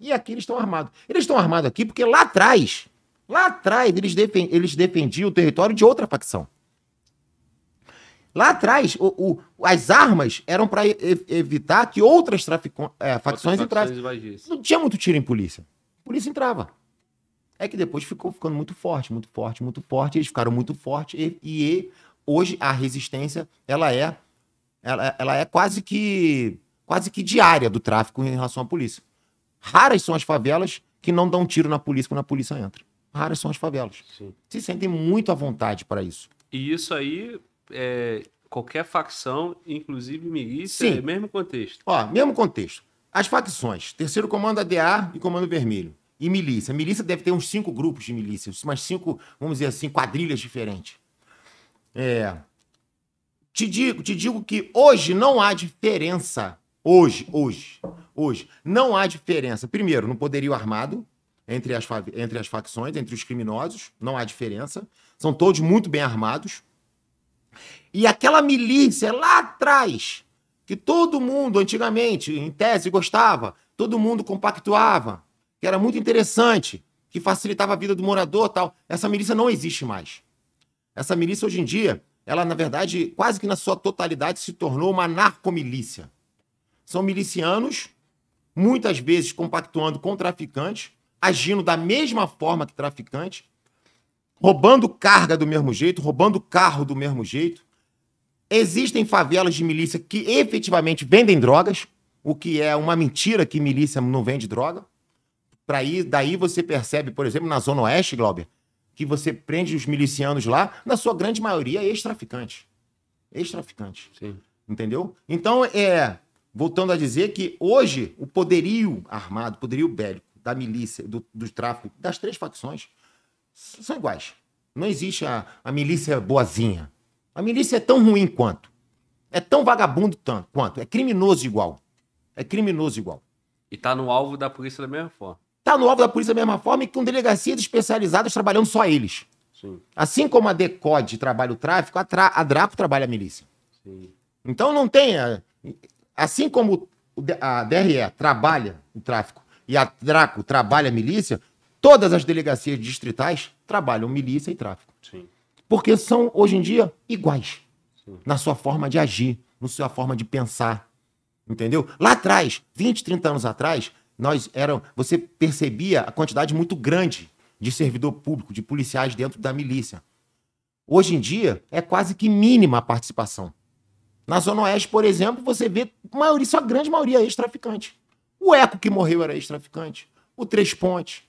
[SPEAKER 2] E aqui eles estão armados. Eles estão armados aqui porque lá atrás, lá atrás eles, defen eles defendiam o território de outra facção. Lá atrás, o, o, as armas eram para ev evitar que outras é, facções entrassem. Não tinha muito tiro em polícia. A polícia entrava. É que depois ficou ficando muito forte, muito forte, muito forte. Eles ficaram muito fortes e, e hoje a resistência ela é, ela, ela é quase que quase que diária do tráfico em relação à polícia. Raras são as favelas que não dão tiro na polícia quando a polícia entra. Raras são as favelas. Sim. Se sentem muito à vontade
[SPEAKER 1] para isso. E isso aí é qualquer facção, inclusive milícia, Sim. é mesmo contexto.
[SPEAKER 2] Ó, mesmo contexto. As facções, terceiro comando ADA e comando vermelho e milícia. Milícia deve ter uns cinco grupos de milícia, umas cinco, vamos dizer assim, quadrilhas diferentes. É, te digo, te digo que hoje não há diferença. Hoje, hoje, hoje, não há diferença. Primeiro, no poderio armado, entre as, entre as facções, entre os criminosos, não há diferença. São todos muito bem armados. E aquela milícia lá atrás, que todo mundo antigamente, em tese, gostava, todo mundo compactuava, que era muito interessante, que facilitava a vida do morador tal. Essa milícia não existe mais. Essa milícia hoje em dia, ela na verdade, quase que na sua totalidade se tornou uma narcomilícia. São milicianos, muitas vezes compactuando com traficantes, agindo da mesma forma que traficante, roubando carga do mesmo jeito, roubando carro do mesmo jeito. Existem favelas de milícia que efetivamente vendem drogas, o que é uma mentira que milícia não vende droga. Para ir, daí você percebe, por exemplo, na Zona Oeste, Glauber, que você prende os milicianos lá, na sua grande maioria, ex-traficante. Ex-traficante. Entendeu? Então, é, voltando a dizer que hoje o poderio armado, poderio bélico da milícia, do, do tráfico, das três facções, são iguais. Não existe a, a milícia boazinha. A milícia é tão ruim quanto. É tão vagabundo tanto, quanto. É criminoso igual. É criminoso igual.
[SPEAKER 1] E tá no alvo da polícia da mesma forma
[SPEAKER 2] está no alvo da polícia da mesma forma e com delegacias especializadas trabalhando só eles. Sim. Assim como a DECOD trabalha o tráfico, a, tra a DRACO trabalha a milícia. Sim. Então não tem. A, é, assim como a DRE trabalha o tráfico e a DRACO trabalha a milícia, todas as delegacias distritais trabalham milícia e tráfico. Sim. Porque são, hoje em dia, iguais na sua forma de agir, na sua forma de pensar. Entendeu? Lá atrás, 20, 30 anos atrás, nós eram, você percebia a quantidade muito grande de servidor público, de policiais dentro da milícia. Hoje em dia é quase que mínima a participação. Na Zona Oeste, por exemplo, você vê maioria, só a grande maioria é ex-traficante. O Eco que morreu era ex-traficante. O Três Pontes.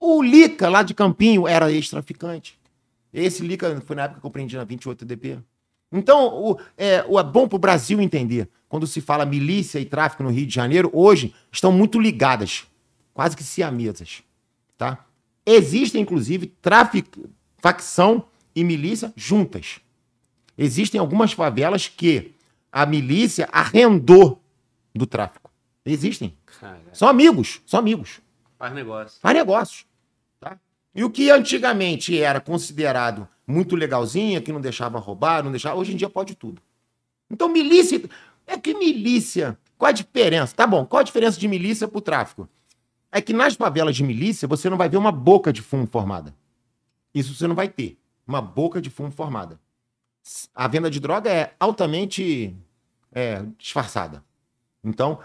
[SPEAKER 2] O Lica, lá de Campinho, era ex-traficante. Esse Lica foi na época que eu prendi na 28 DP. Então, o, é, o, é bom para o Brasil entender. Quando se fala milícia e tráfico no Rio de Janeiro, hoje estão muito ligadas, quase que siamesas. Tá? Existem, inclusive, tráfico, facção e milícia juntas. Existem algumas favelas que a milícia arrendou do tráfico. Existem. Caraca. São amigos, são amigos.
[SPEAKER 1] Faz negócio. Faz
[SPEAKER 2] negócios. E o que antigamente era considerado muito legalzinho, que não deixava roubar, não deixava. Hoje em dia pode tudo. Então, milícia. É que milícia. Qual a diferença? Tá bom, qual a diferença de milícia pro tráfico? É que nas favelas de milícia você não vai ver uma boca de fumo formada. Isso você não vai ter. Uma boca de fumo formada. A venda de droga é altamente é, disfarçada. Então,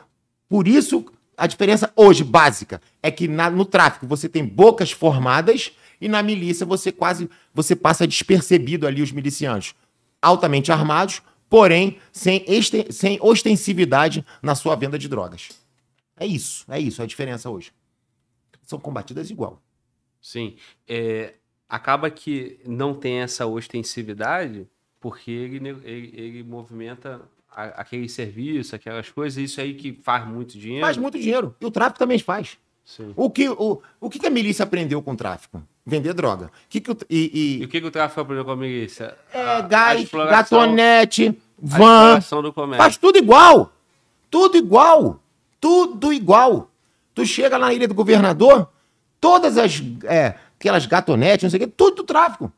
[SPEAKER 2] por isso a diferença hoje, básica, é que na, no tráfico você tem bocas formadas e na milícia você quase você passa despercebido ali os milicianos. Altamente armados, porém sem, este, sem ostensividade na sua venda de drogas. É isso, é isso a diferença hoje.
[SPEAKER 1] São combatidas igual. Sim. É, acaba que não tem essa ostensividade porque ele, ele, ele movimenta aquele serviço, aquelas coisas, isso aí que faz muito dinheiro. Faz muito dinheiro.
[SPEAKER 2] E o tráfico também faz. Sim. O, que, o, o que, a milícia aprendeu com o tráfico? Vender droga. Que que o, e, e...
[SPEAKER 1] e, o que, que o tráfico aprendeu com a milícia? É, a, gás, a gatonete, van. Faz tudo
[SPEAKER 2] igual. Tudo igual. Tudo igual. Tu chega na ilha do governador, todas as. É, aquelas gatonetes, não sei o quê, tudo do tráfico.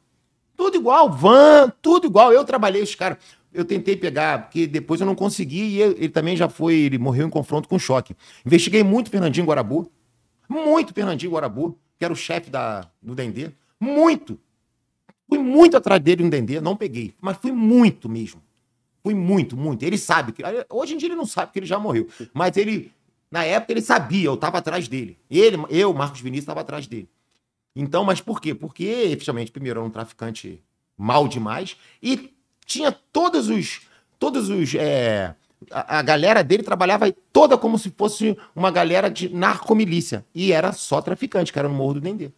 [SPEAKER 2] Tudo igual, van, tudo igual. Eu trabalhei os caras eu tentei pegar, porque depois eu não consegui e ele, ele também já foi, ele morreu em confronto com choque. Investiguei muito Fernandinho Guarabu, muito Fernandinho Guarabu, que era o chefe da, do Dendê, muito. Fui muito atrás dele no Dendê, não peguei, mas fui muito mesmo. Fui muito, muito. Ele sabe que hoje em dia ele não sabe que ele já morreu, mas ele na época ele sabia, eu estava atrás dele. Ele, eu, Marcos Vinícius estava atrás dele. Então, mas por quê? Porque, efetivamente, primeiro, era um traficante mal demais e tinha todos os. Todos os. É, a, a, galera dele trabalhava toda como se fosse uma galera de narcomilícia. E era só traficante, que era no Morro do Dendê.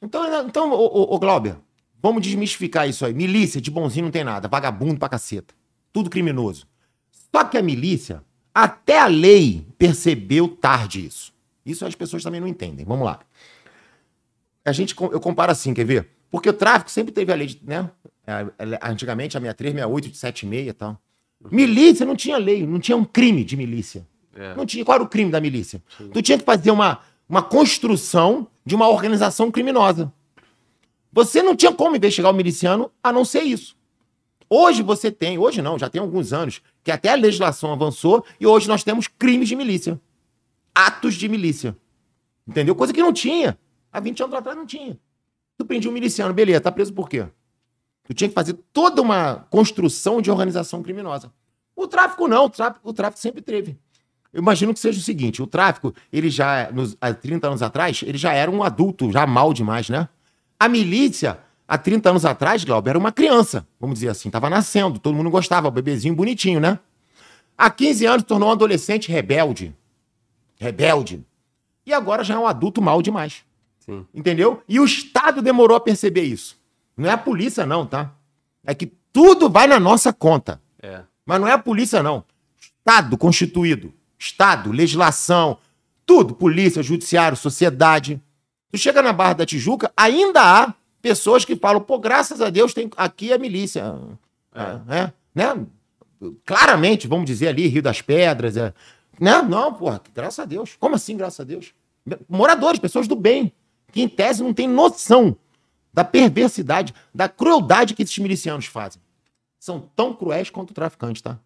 [SPEAKER 2] Então, né, então ô, ô, ô Glauber, vamos desmistificar isso aí. Milícia de bonzinho não tem nada. Vagabundo pra caceta. Tudo criminoso. Só que a milícia, até a lei percebeu tarde isso. Isso as pessoas também não entendem. Vamos lá. A gente, eu comparo assim, quer ver? Porque o tráfico sempre teve a lei, de, né? É, é, antigamente a 63, 68, 76 e tal. Milícia não tinha lei, não tinha um crime de milícia. É. Não tinha. Qual era o crime da milícia? Sim. Tu tinha que fazer uma, uma construção de uma organização criminosa. Você não tinha como investigar o miliciano a não ser isso. Hoje você tem, hoje não, já tem alguns anos, que até a legislação avançou e hoje nós temos crimes de milícia. Atos de milícia. Entendeu? Coisa que não tinha. Há 20 anos atrás não tinha. Tu prendia um miliciano, beleza, tá preso por quê? Tu tinha que fazer toda uma construção de organização criminosa. O tráfico não, o tráfico, o tráfico sempre teve. Eu imagino que seja o seguinte: o tráfico, ele já, nos, há 30 anos atrás, ele já era um adulto, já mal demais, né? A milícia, há 30 anos atrás, Glauber, era uma criança, vamos dizer assim, estava nascendo, todo mundo gostava, bebezinho bonitinho, né? Há 15 anos tornou um adolescente rebelde. Rebelde. E agora já é um adulto mal demais. Sim. Entendeu? E o Estado demorou a perceber isso. Não é a polícia, não, tá? É que tudo vai na nossa conta. É. Mas não é a polícia, não. Estado constituído. Estado, legislação, tudo. Polícia, judiciário, sociedade. Tu chega na Barra da Tijuca, ainda há pessoas que falam, pô, graças a Deus, tem aqui a é milícia. É. é. É, né? Claramente, vamos dizer ali, Rio das Pedras. É. Né? Não, porra, graças a Deus. Como assim, graças a Deus? Moradores, pessoas do bem, que em tese não tem noção da perversidade, da crueldade que esses milicianos fazem. São tão cruéis quanto o traficante, tá?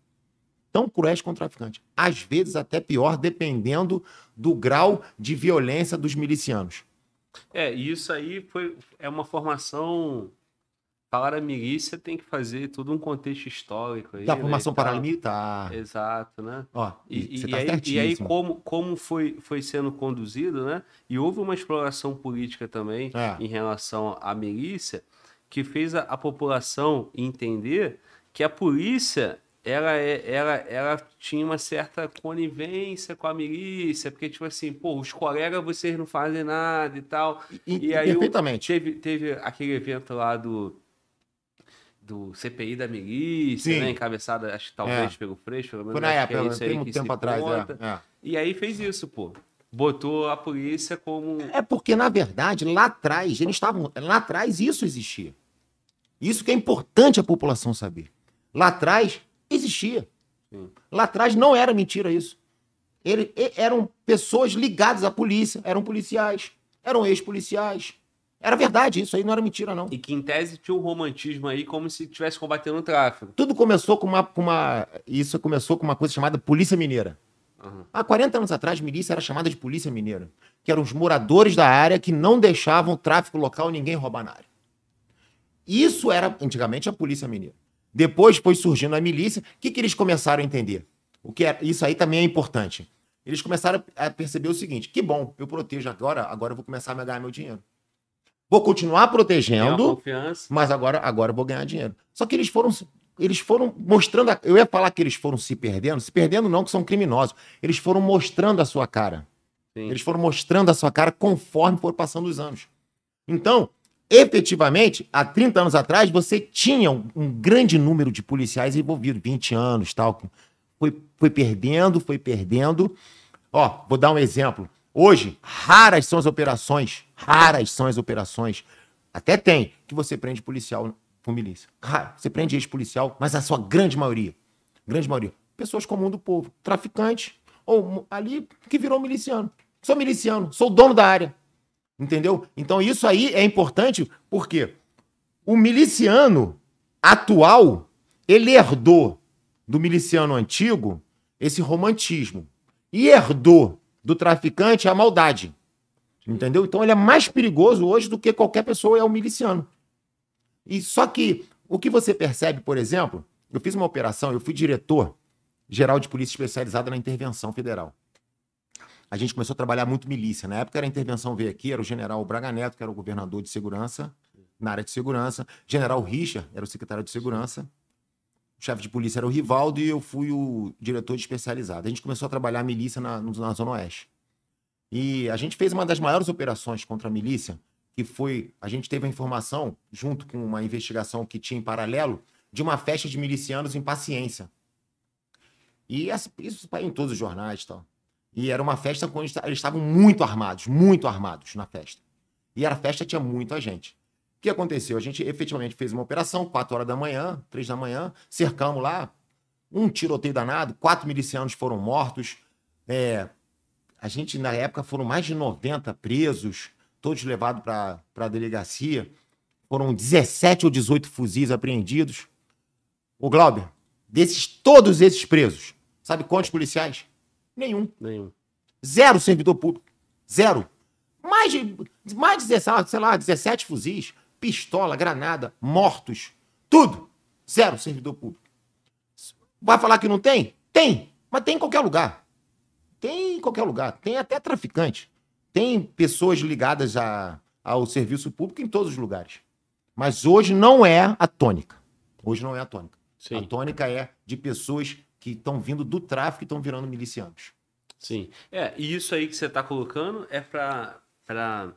[SPEAKER 2] Tão cruéis quanto o traficante. Às vezes até pior, dependendo do grau de violência dos milicianos.
[SPEAKER 1] É, e isso aí foi, é uma formação paramilícia tem que fazer todo um contexto histórico. Aí, da né, formação né,
[SPEAKER 2] paramilitar.
[SPEAKER 1] Exato, né? Ó, e, e, e, tá aí, e, aí, como, como foi, foi sendo conduzido, né? E houve uma exploração política também é. em relação à milícia que fez a, a população entender que a polícia ela, é, ela, ela tinha uma certa conivência com a milícia, porque, tipo assim, pô, os colegas vocês não fazem nada e tal. E, e aí, perfeitamente. teve, teve aquele evento lá do do CPI da milícia, né? Encabeçada, acho que talvez é. pegou Freixo, pelo menos. Foi na época, é tem um tempo atrás. É, é. E aí fez isso, pô. Botou a polícia como. É
[SPEAKER 2] porque, na verdade, lá atrás, eles estavam. Lá atrás isso existia. Isso que é importante a população saber. Lá atrás existia. Sim. Lá atrás não era mentira isso. Ele, eram pessoas ligadas à polícia, eram policiais, eram ex-policiais, era verdade, isso aí não era mentira, não. E que em tese
[SPEAKER 1] tinha um romantismo aí como se estivesse combatendo o tráfico.
[SPEAKER 2] Tudo começou com uma, com uma. Isso começou com uma coisa chamada Polícia Mineira. Uhum. Há 40 anos atrás, milícia era chamada de Polícia Mineira, que eram os moradores da área que não deixavam o tráfico local ninguém roubar na área. Isso era antigamente a Polícia Mineira. Depois foi surgindo a milícia. O que, que eles começaram a entender? O que é, isso aí também é importante. Eles começaram a perceber o seguinte: que bom, eu protejo agora, agora eu vou começar a ganhar meu dinheiro. Vou continuar protegendo, mas agora, agora eu vou ganhar dinheiro. Só que eles foram eles foram mostrando. A... Eu ia falar que eles foram se perdendo, se perdendo não, que são criminosos. Eles foram mostrando a sua cara. Sim. Eles foram mostrando a sua cara conforme for passando os anos. Então, efetivamente, há 30 anos atrás, você tinha um, um grande número de policiais envolvidos, 20 anos, tal. Foi, foi perdendo, foi perdendo. Ó, vou dar um exemplo. Hoje, raras são as operações, raras são as operações, até tem, que você prende policial com milícia. você prende ex-policial, mas a sua grande maioria, grande maioria, pessoas comum do povo, traficante ou ali que virou miliciano. Sou miliciano, sou dono da área. Entendeu? Então isso aí é importante porque o miliciano atual, ele herdou do miliciano antigo esse romantismo. E herdou do traficante é a maldade. Entendeu? Então ele é mais perigoso hoje do que qualquer pessoa é um miliciano. E só que o que você percebe, por exemplo, eu fiz uma operação, eu fui diretor geral de polícia especializada na intervenção federal. A gente começou a trabalhar muito milícia. Na época era a intervenção veio aqui, era o general Braga Neto, que era o governador de segurança, na área de segurança. General Richard era o secretário de segurança chefe de polícia era o Rivaldo e eu fui o diretor especializado. A gente começou a trabalhar a milícia na, na Zona Oeste. E a gente fez uma das maiores operações contra a milícia, que foi. A gente teve a informação, junto com uma investigação que tinha em paralelo, de uma festa de milicianos em paciência. E essa, isso saiu em todos os jornais e tal. E era uma festa quando eles estavam muito armados, muito armados na festa. E era festa tinha muita gente que aconteceu? A gente efetivamente fez uma operação, 4 horas da manhã, 3 da manhã, cercamos lá, um tiroteio danado, quatro milicianos foram mortos. É, a gente, na época, foram mais de 90 presos, todos levados para a delegacia. Foram 17 ou 18 fuzis apreendidos. O Glauber, desses todos esses presos, sabe quantos policiais? Nenhum. Nenhum. Zero servidor público. Zero. Mais de, mais de sei lá, 17 fuzis, pistola, granada, mortos, tudo. Zero servidor público. Vai falar que não tem? Tem, mas tem em qualquer lugar. Tem em qualquer lugar. Tem até traficante. Tem pessoas ligadas a, ao serviço público em todos os lugares. Mas hoje não é a tônica. Hoje não é a tônica. Sim. A tônica é de pessoas que estão vindo do tráfico e estão virando milicianos. Sim.
[SPEAKER 1] É, e isso aí que você está colocando é para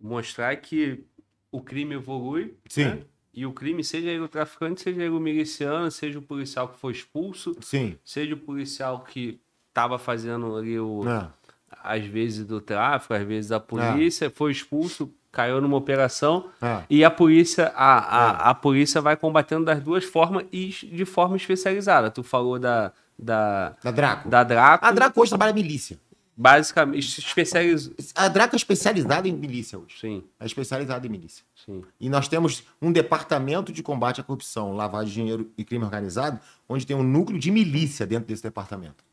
[SPEAKER 1] mostrar que o crime evolui. Sim. Né? E o crime, seja ele o traficante, seja ele o miliciano, seja o policial que foi expulso, Sim. seja o policial que estava fazendo ali o. É. Às vezes do tráfico, às vezes da polícia, é. foi expulso, caiu numa operação é. e a polícia a, a, é. a polícia vai combatendo das duas formas e de forma especializada. Tu falou da da da Draco. Da Draco. A Draco hoje trabalha milícia. Basicamente,
[SPEAKER 2] A draca é especializada em milícia hoje. Sim. É especializada em milícia. Sim. E nós temos um departamento de combate à corrupção, lavagem de dinheiro e crime organizado, onde tem um núcleo de milícia dentro desse departamento.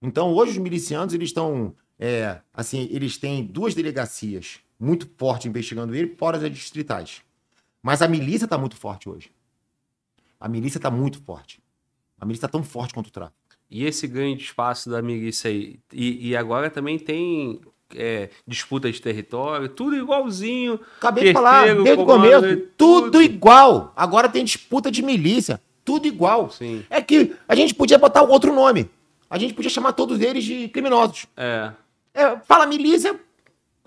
[SPEAKER 2] Então, hoje, os milicianos, eles estão. É, assim, eles têm duas delegacias muito fortes investigando ele, fora as distritais. Mas a milícia está muito forte hoje. A milícia está muito forte. A milícia está tão forte quanto o
[SPEAKER 1] tráfico. E esse ganho de espaço da milícia aí? E, e agora também tem é, disputa de território, tudo igualzinho. Acabei de falar, desde o começo, tudo,
[SPEAKER 2] tudo, igual. Agora tem disputa de milícia, tudo igual. Sim. É que a gente podia botar outro nome. A gente podia chamar todos eles de criminosos. É. é fala milícia,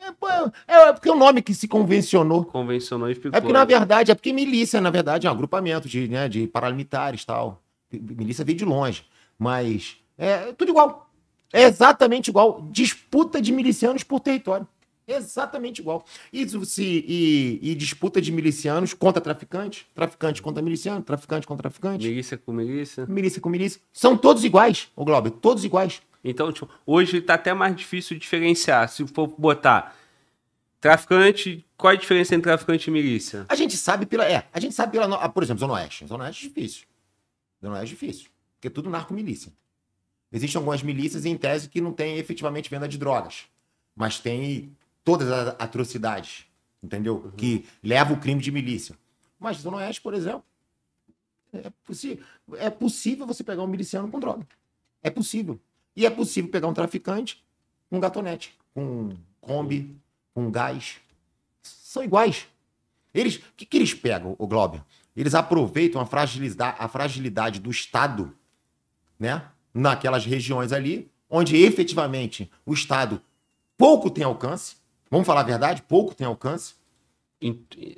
[SPEAKER 2] é, é, é porque é o nome que se convencionou.
[SPEAKER 1] Convencionou e ficou. É porque, na
[SPEAKER 2] verdade, é porque milícia, na verdade, é um agrupamento de, né, de paramilitares e tal. Milícia veio de longe. Mas é tudo igual. É exatamente igual. Disputa de milicianos por território. Exatamente igual. Isso se, e, e disputa de milicianos contra
[SPEAKER 1] traficante, traficante contra miliciano, traficante contra traficante. Milícia com milícia. Milícia com milícia. São todos iguais, o Glauber, todos iguais. Então, tipo, hoje está até mais difícil diferenciar. Se for botar traficante, qual é a diferença entre traficante e milícia?
[SPEAKER 2] A gente sabe pela. É, a gente sabe pela. Ah, por exemplo, Zona Oeste. Zona Oeste é difícil. Zona Oeste é difícil. Porque é tudo milícia Existem algumas milícias, em tese, que não tem efetivamente venda de drogas. Mas tem todas as atrocidades, entendeu? Uhum. Que leva o crime de milícia. Mas Zona Oeste, por exemplo, é possível, é possível você pegar um miliciano com droga. É possível. E é possível pegar um traficante com um gatonete, com um Kombi, com um gás. São iguais. Eles, o que, que eles pegam, o Glauber? Eles aproveitam a fragilidade, a fragilidade do Estado né? naquelas regiões ali, onde efetivamente o Estado pouco tem alcance. Vamos falar a verdade, pouco tem alcance.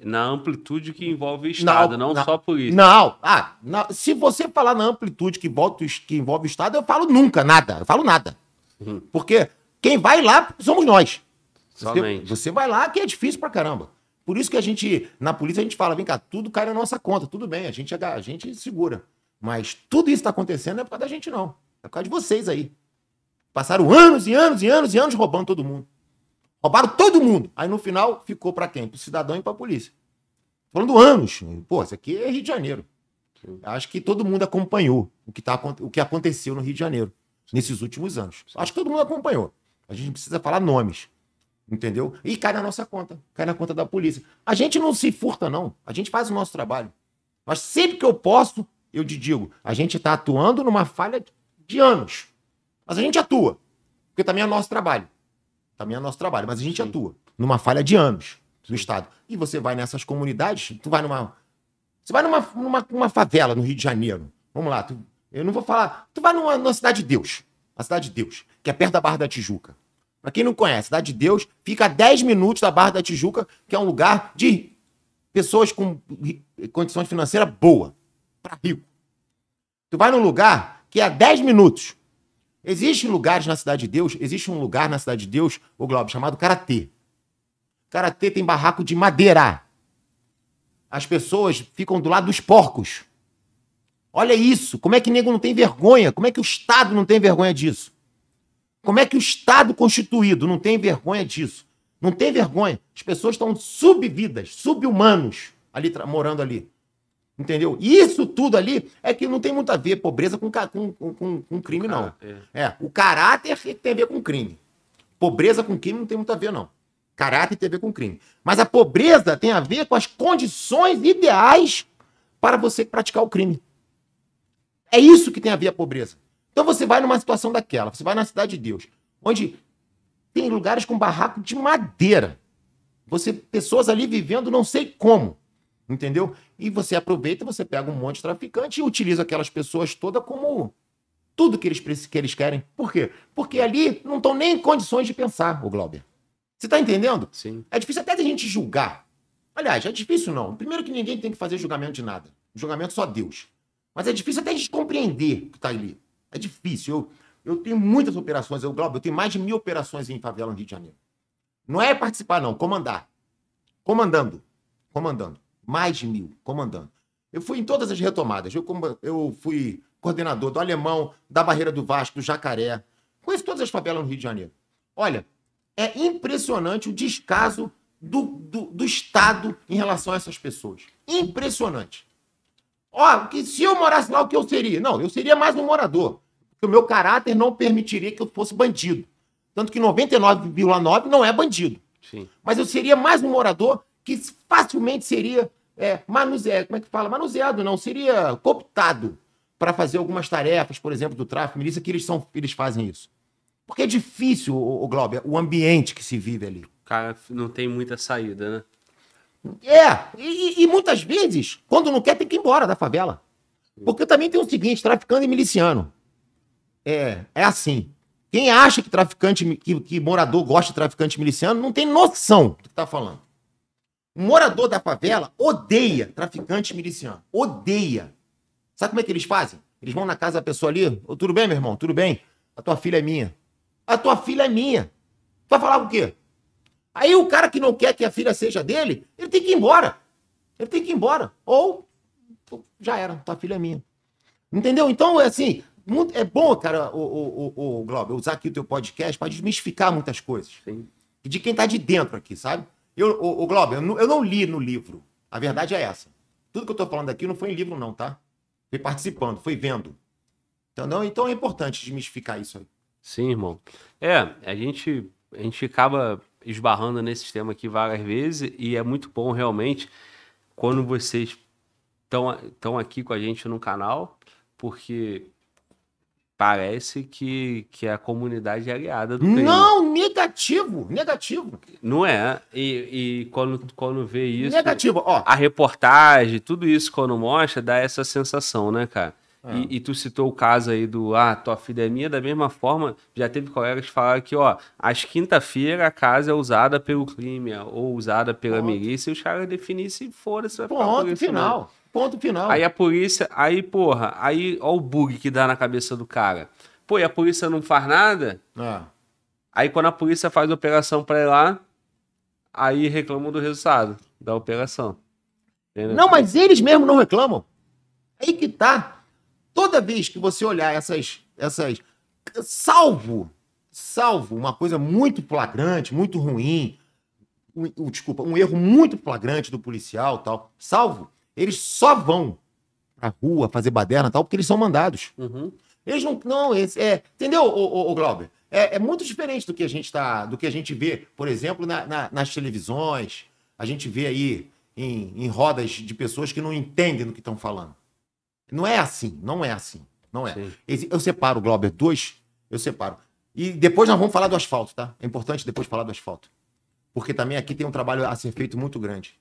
[SPEAKER 1] Na amplitude que envolve o Estado, na, não na, só por isso. Não,
[SPEAKER 2] ah, na, se você falar na amplitude que, volta, que envolve o Estado, eu falo nunca, nada. Eu falo nada. Uhum. Porque quem vai lá somos nós. Você, você, vai lá que é difícil pra caramba. Por isso que a gente, na polícia, a gente fala: vem cá, tudo cai na nossa conta, tudo bem, a gente, é a gente segura. Mas tudo isso está acontecendo não é por causa da gente, não. É por causa de vocês aí. Passaram anos e anos e anos e anos roubando todo mundo. Roubaram todo mundo. Aí no final ficou para quem? Para o cidadão e para a polícia. Falando anos. Pô, isso aqui é Rio de Janeiro. Acho que todo mundo acompanhou o que, tá, o que aconteceu no Rio de Janeiro nesses últimos anos. Acho que todo mundo acompanhou. A gente precisa falar nomes. Entendeu? E cai na nossa conta. Cai na conta da polícia. A gente não se furta, não. A gente faz o nosso trabalho. Mas sempre que eu posso, eu te digo, a gente está atuando numa falha de anos. Mas a gente atua. Porque também é nosso trabalho. Também é nosso trabalho, mas a gente Sim. atua numa falha de anos do Estado. E você vai nessas comunidades, tu vai numa. Você vai numa, numa, favela no Rio de Janeiro. Vamos lá, tu, eu não vou falar. Tu vai numa, numa Cidade de Deus. A Cidade de Deus, que é perto da Barra da Tijuca. Para quem não conhece, Cidade de Deus fica a 10 minutos da Barra da Tijuca, que é um lugar de pessoas com condições financeiras boa para rico. Tu vai num lugar que é 10 minutos. Existem lugares na Cidade de Deus, existe um lugar na Cidade de Deus, o Globo, chamado Karatê. Karatê tem barraco de madeira. As pessoas ficam do lado dos porcos. Olha isso. Como é que nego não tem vergonha? Como é que o Estado não tem vergonha disso? Como é que o Estado constituído não tem vergonha disso? Não tem vergonha. As pessoas estão subvidas, subhumanos, ali morando ali. Entendeu? Isso tudo ali é que não tem muito a ver pobreza com, com, com, com crime, não. É. é, o caráter tem a ver com crime. Pobreza com crime não tem muito a ver, não. Caráter tem a ver com crime. Mas a pobreza tem a ver com as condições ideais para você praticar o crime. É isso que tem a ver a pobreza. Então você vai numa situação daquela, você vai na cidade de Deus, onde tem lugares com barraco de madeira. Você pessoas ali vivendo não sei como, entendeu? E você aproveita, você pega um monte de traficante e utiliza aquelas pessoas todas como tudo que eles, que eles querem. Por quê? Porque ali não estão nem em condições de pensar, o Glauber. Você está entendendo? Sim. É difícil até a gente julgar. Aliás, é difícil não. Primeiro que ninguém tem que fazer julgamento de nada. Julgamento só Deus. Mas é difícil até a gente compreender o que está ali. É difícil. Eu, eu tenho muitas operações, eu, Glauber, eu tenho mais de mil operações em favela no Rio de Janeiro. Não é participar, não, comandar. Comandando. Comandando mais de mil comandando. Eu fui em todas as retomadas. Eu, eu fui coordenador do Alemão, da Barreira do Vasco, do Jacaré. Conheço todas as favelas no Rio de Janeiro. Olha, é impressionante o descaso do, do, do Estado em relação a essas pessoas. Impressionante. Ó, que se eu morasse lá, o que eu seria? Não, eu seria mais um morador. Porque o meu caráter não permitiria que eu fosse bandido. Tanto que 99,9% não é bandido. Sim. Mas eu seria mais um morador que facilmente seria é, manuseado, é, como é que fala? Manuseado não, seria cooptado para fazer algumas tarefas, por exemplo, do tráfico. Milícia que eles, são, eles fazem isso. Porque é difícil, o, o Glauber, o ambiente que se
[SPEAKER 1] vive ali. Cara, não tem muita saída, né? É, e, e, muitas
[SPEAKER 2] vezes, quando não quer, tem que ir embora da favela. Porque também tem o seguinte, traficante e miliciano. É, é assim. Quem acha que traficante, que, que morador gosta de traficante miliciano, não tem noção do que está falando. Morador da favela odeia traficante miliciano. Odeia. Sabe como é que eles fazem? Eles vão na casa da pessoa ali. Oh, tudo bem, meu irmão? Tudo bem? A tua filha é minha. A tua filha é minha. Vai falar o quê? Aí o cara que não quer que a filha seja dele, ele tem que ir embora. Ele tem que ir embora. Ou já era, tua filha é minha. Entendeu? Então, é assim, é bom, cara, o, o, o, o Glauber, usar aqui o teu podcast para desmistificar muitas coisas. Sim. De quem tá de dentro aqui, sabe? Eu, o, o Glauber, eu não, eu não li no livro. A verdade é essa. Tudo que eu estou falando aqui não foi em livro, não, tá? Fui participando, fui vendo. Entendeu? Então
[SPEAKER 1] é importante desmistificar isso aí. Sim, irmão. É, a gente, a gente acaba esbarrando nesse tema aqui várias vezes e é muito bom realmente quando vocês estão aqui com a gente no canal, porque Parece que, que a comunidade é aliada do Peru. Não,
[SPEAKER 2] negativo, negativo.
[SPEAKER 1] Não é. E, e quando, quando vê isso. Negativo, ó. A reportagem, tudo isso quando mostra, dá essa sensação, né, cara? É. E, e, tu citou o caso aí do. Ah, tua filha é minha, da mesma forma, já teve colegas que falaram que, ó, às quinta-feira a casa é usada pelo crime, ou usada pela Ponto. milícia, e os caras definissem, fora se vai Ponto, ficar Pronto, final.
[SPEAKER 2] Ponto final. Aí a
[SPEAKER 1] polícia, aí porra, aí ó o bug que dá na cabeça do cara. Pô, e a polícia não faz nada? Ah. Aí quando a polícia faz a operação pra ir lá, aí reclamam do resultado da operação. Entendeu? Não,
[SPEAKER 2] mas eles mesmo não reclamam. Aí que tá. Toda vez que você olhar essas, essas, salvo, salvo uma coisa muito flagrante, muito ruim, desculpa, um erro muito flagrante do policial, tal, salvo eles só vão pra rua fazer baderna e tal, porque eles são mandados. Uhum. Eles não. Não, eles, é, entendeu, o, o, o Glauber? É, é, muito diferente do que a gente tá, do que a gente vê, por exemplo, na, na, nas televisões. A gente vê aí em, em, rodas de pessoas que não entendem do que estão falando. Não é assim, não é assim, não é. Sim. Eu separo, Glauber, dois, eu separo. E depois nós vamos falar do asfalto, tá? É importante depois falar do asfalto. Porque também aqui tem um trabalho a ser feito muito grande.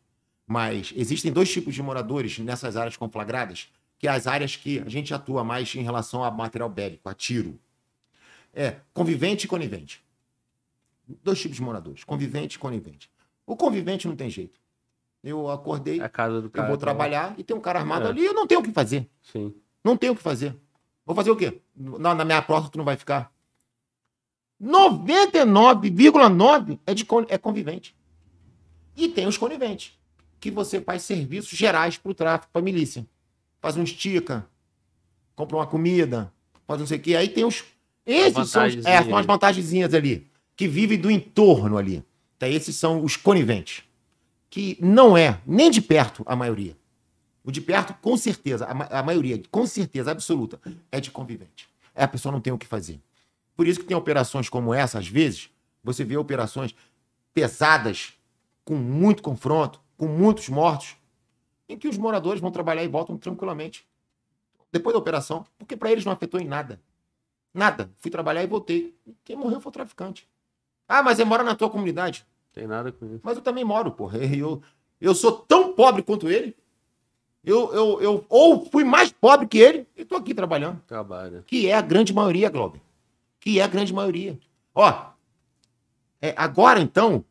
[SPEAKER 2] Mas existem dois tipos de moradores nessas áreas conflagradas, que é as áreas que a gente atua mais em relação a material bélico, a tiro. É convivente e conivente. Dois tipos de moradores, convivente e conivente. O convivente não tem jeito.
[SPEAKER 1] Eu acordei, é casa do
[SPEAKER 4] cara, eu vou
[SPEAKER 2] trabalhar e tem um cara armado é. ali, eu não tenho o que fazer. Sim. Não tenho o que fazer. Vou fazer o quê? Na, na minha próxima tu não vai ficar. 99,9 é, de, é convivente. E tem os coniventes que você faz serviços gerais para o tráfico, para a milícia. Faz um estica, compra uma comida, faz não sei o quê. Aí tem os. Esses são, é, são as vantagens ali, que vivem do entorno ali. Então, esses são os coniventes, que não é nem de perto a maioria. O de perto, com certeza, a, a maioria, com certeza absoluta, é de convivente. É, a pessoa não tem o que fazer. Por isso que tem operações como essa, às vezes, você vê operações pesadas, com muito confronto, com muitos mortos, em que os moradores vão trabalhar e voltam tranquilamente. Depois da operação, porque para eles não afetou em nada. Nada. Fui trabalhar e voltei. Quem morreu foi o traficante. Ah, mas eu moro na tua comunidade. Tem nada com isso. Mas eu também moro, porra. Eu, eu sou tão pobre quanto ele. Eu, eu, eu ou fui mais pobre que ele e tô aqui trabalhando.
[SPEAKER 1] Trabalha. Que é
[SPEAKER 2] a grande maioria, Glauber. Que é a grande maioria. Ó, é, agora então,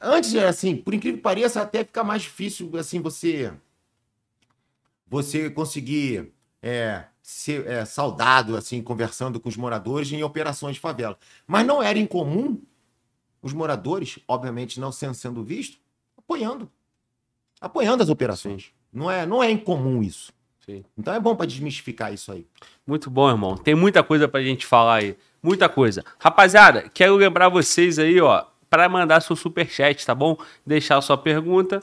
[SPEAKER 2] Antes, assim, por incrível que pareça, até fica mais difícil, assim, você você conseguir é, ser é, saudado, assim, conversando com os moradores em operações de favela. Mas não era incomum os moradores, obviamente não sendo, sendo visto, apoiando. Apoiando as operações. Não é, não é incomum isso. Sim. Então é bom para desmistificar isso aí.
[SPEAKER 1] Muito bom, irmão. Tem muita coisa para a gente falar aí. Muita coisa. Rapaziada, quero lembrar vocês aí, ó para mandar seu super chat, tá bom? Deixar sua pergunta,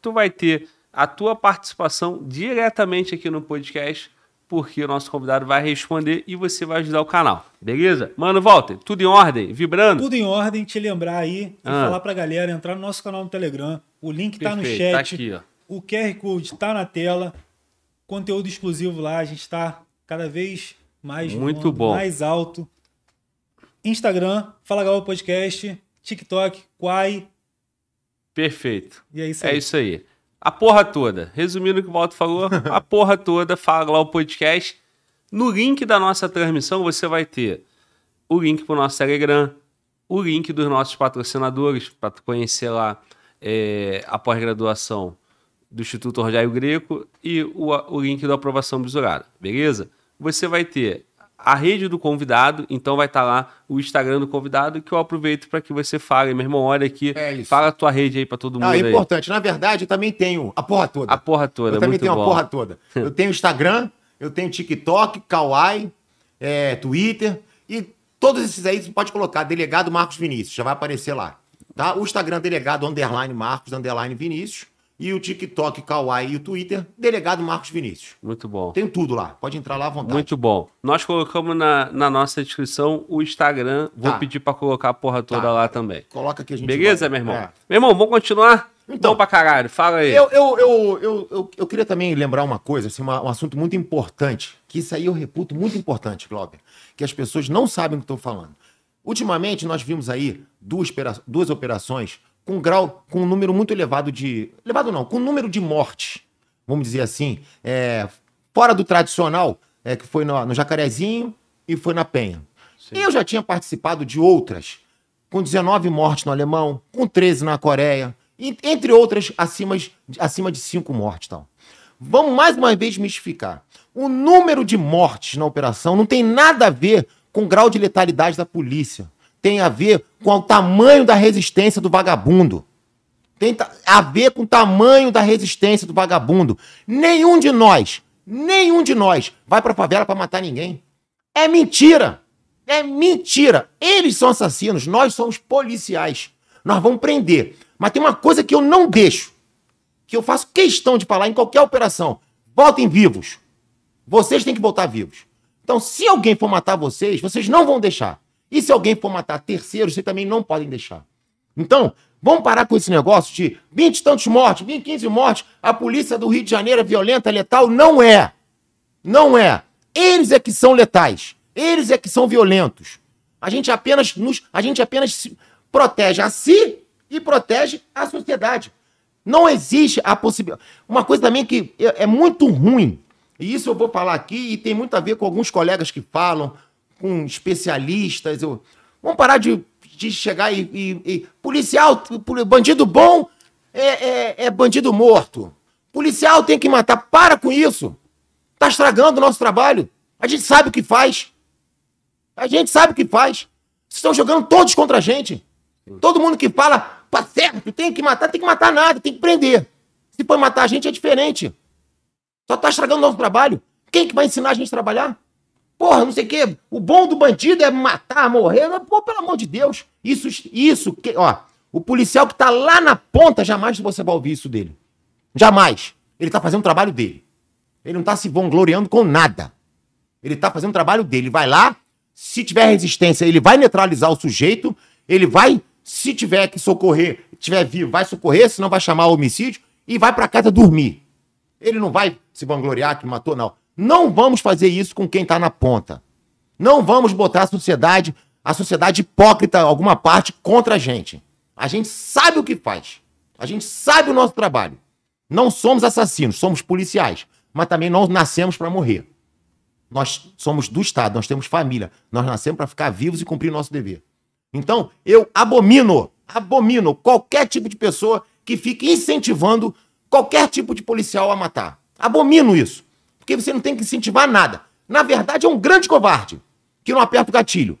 [SPEAKER 1] tu vai ter a tua participação diretamente aqui no podcast, porque o nosso convidado vai responder e você vai ajudar o canal, beleza? Mano, volta, tudo em ordem, vibrando? Tudo em
[SPEAKER 3] ordem, te lembrar aí e ah. falar para galera entrar no nosso canal no Telegram. O link tá Perfeito, tá no chat. Tá aqui, ó. O QR Code tá na tela. Conteúdo exclusivo lá, a gente tá cada vez mais muito bom, mais alto. Instagram, Fala Galo Podcast, TikTok,
[SPEAKER 1] Quai. Perfeito. E é isso é aí. É isso aí. A porra toda. Resumindo o que o Walter falou, *laughs* a porra toda, fala lá o podcast. No link da nossa transmissão, você vai ter o link para o nosso Telegram, o link dos nossos patrocinadores, para conhecer lá é, a pós-graduação do Instituto Rogério Greco e o, o link da aprovação bisurada. beleza? Você vai ter a rede do convidado, então vai estar tá lá o Instagram do convidado, que eu aproveito para que você fale, meu irmão, olha aqui, é fala a tua rede aí para todo mundo. Ah, é importante.
[SPEAKER 2] Aí. Na verdade, eu também tenho a porra toda. A porra
[SPEAKER 1] toda, Eu também tenho bom. a porra
[SPEAKER 2] toda. *laughs* Eu tenho Instagram, eu tenho TikTok, Kawaii, é, Twitter e todos esses aí você pode colocar delegado Marcos Vinícius, já vai aparecer lá. Tá? O Instagram delegado underline Marcos underline Vinícius. E o TikTok, Kawaii e o Twitter, delegado Marcos Vinícius. Muito bom. Tem tudo lá, pode entrar lá à vontade.
[SPEAKER 1] Muito bom. Nós colocamos na, na nossa descrição o Instagram, vou tá. pedir para colocar a porra toda tá. lá também. Coloca aqui a gente. Beleza, vai... meu irmão? É. Meu irmão, vamos continuar? Então, para pra caralho, fala aí. Eu,
[SPEAKER 2] eu, eu, eu, eu, eu queria também lembrar uma coisa, assim, uma, um assunto muito importante, que isso aí eu reputo muito importante, Glauber, que as pessoas não sabem o que estou falando. Ultimamente, nós vimos aí duas, duas operações com um grau, com um número muito elevado de. Elevado não, com um número de mortes, vamos dizer assim, é, fora do tradicional, é, que foi no, no Jacarezinho e foi na Penha. Sim. Eu já tinha participado de outras, com 19 mortes no Alemão, com 13 na Coreia, entre outras, acima, acima de 5 mortes. Tal. Vamos mais uma vez mistificar. O número de mortes na operação não tem nada a ver com o grau de letalidade da polícia tem a ver com o tamanho da resistência do vagabundo. Tem a ver com o tamanho da resistência do vagabundo. Nenhum de nós, nenhum de nós vai para a favela para matar ninguém. É mentira. É mentira. Eles são assassinos, nós somos policiais. Nós vamos prender. Mas tem uma coisa que eu não deixo, que eu faço questão de falar em qualquer operação. Voltem vivos. Vocês têm que voltar vivos. Então, se alguém for matar vocês, vocês não vão deixar. E se alguém for matar terceiros, vocês também não podem deixar. Então, vamos parar com esse negócio de 20 e tantos mortes, 20, 15 mortes, a polícia do Rio de Janeiro é violenta, letal. Não é. Não é. Eles é que são letais. Eles é que são violentos. A gente apenas nos, a gente apenas protege a si e protege a sociedade. Não existe a possibilidade. Uma coisa também que é, é muito ruim, e isso eu vou falar aqui, e tem muito a ver com alguns colegas que falam, com especialistas. Eu... Vamos parar de, de chegar e, e, e... Policial, bandido bom é, é, é, bandido morto. Policial tem que matar. Para com isso. Tá estragando o nosso trabalho. A gente sabe o que faz. A gente sabe o que faz. Estão jogando todos contra a gente. Todo mundo que fala, tá certo, tem que matar, tem que matar nada, tem que prender. Se for matar a gente é diferente. Só tá estragando o nosso trabalho. Quem que vai ensinar a gente a trabalhar? Porra, não sei o quê. O bom do bandido é matar, morrer. Não, pô, pelo amor de Deus. Isso, isso, que, ó. O policial que tá lá na ponta, jamais você vai ouvir isso dele. Jamais. Ele tá fazendo o trabalho dele. Ele não tá se vangloriando com nada. Ele tá fazendo o trabalho dele. vai lá, se tiver resistência, ele vai neutralizar o sujeito. Ele vai, se tiver que socorrer, tiver vivo, vai socorrer, senão vai chamar o homicídio e vai para casa dormir. Ele não vai se vangloriar que matou, não. Não vamos fazer isso com quem está na ponta. Não vamos botar a sociedade, a sociedade hipócrita, alguma parte, contra a gente. A gente sabe o que faz. A gente sabe o nosso trabalho. Não somos assassinos, somos policiais. Mas também não nascemos para morrer. Nós somos do Estado, nós temos família. Nós nascemos para ficar vivos e cumprir nosso dever. Então, eu abomino, abomino qualquer tipo de pessoa que fique incentivando qualquer tipo de policial a matar. Abomino isso porque você não tem que incentivar nada. Na verdade, é um grande covarde que não aperta o gatilho.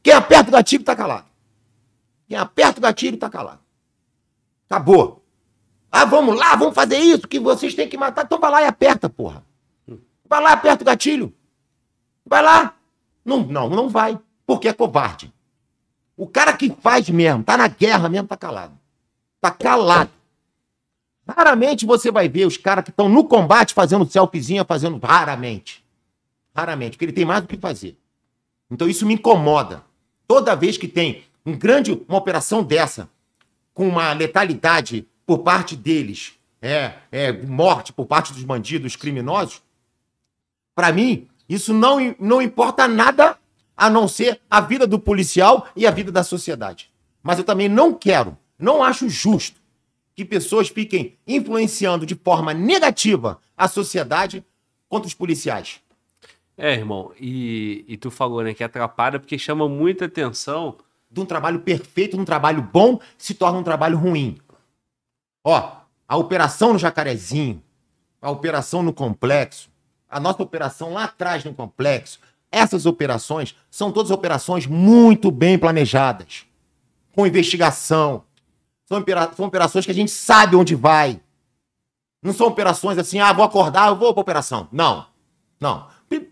[SPEAKER 2] Quem aperta o gatilho está calado. Quem aperta o gatilho está calado. Acabou. Ah, vamos lá, vamos fazer isso, que vocês têm que matar. Então vai lá e aperta, porra. Vai lá, aperta o gatilho. Vai lá. Não, não, não vai. Porque é covarde. O cara que faz mesmo, tá na guerra mesmo, tá calado. Tá calado. Raramente você vai ver os caras que estão no combate fazendo selfiezinha, fazendo raramente. Raramente, porque ele tem mais do que fazer. Então isso me incomoda. Toda vez que tem um grande, uma operação dessa, com uma letalidade por parte deles, é, é morte por parte dos bandidos, criminosos, para mim, isso não, não importa nada a não ser a vida do policial e a vida da sociedade. Mas eu também não quero, não acho justo que pessoas fiquem influenciando de forma negativa a sociedade contra os policiais.
[SPEAKER 1] É, irmão, e, e tu falou, né, que atrapalha porque chama muita atenção. De um trabalho perfeito, de um trabalho bom, se
[SPEAKER 2] torna um trabalho ruim. Ó, a operação no Jacarezinho, a operação no Complexo, a nossa operação lá atrás no Complexo, essas operações são todas operações muito bem planejadas, com investigação, são, são operações que a gente sabe onde vai. Não são operações assim, ah, vou acordar, eu vou pra operação. Não. Não.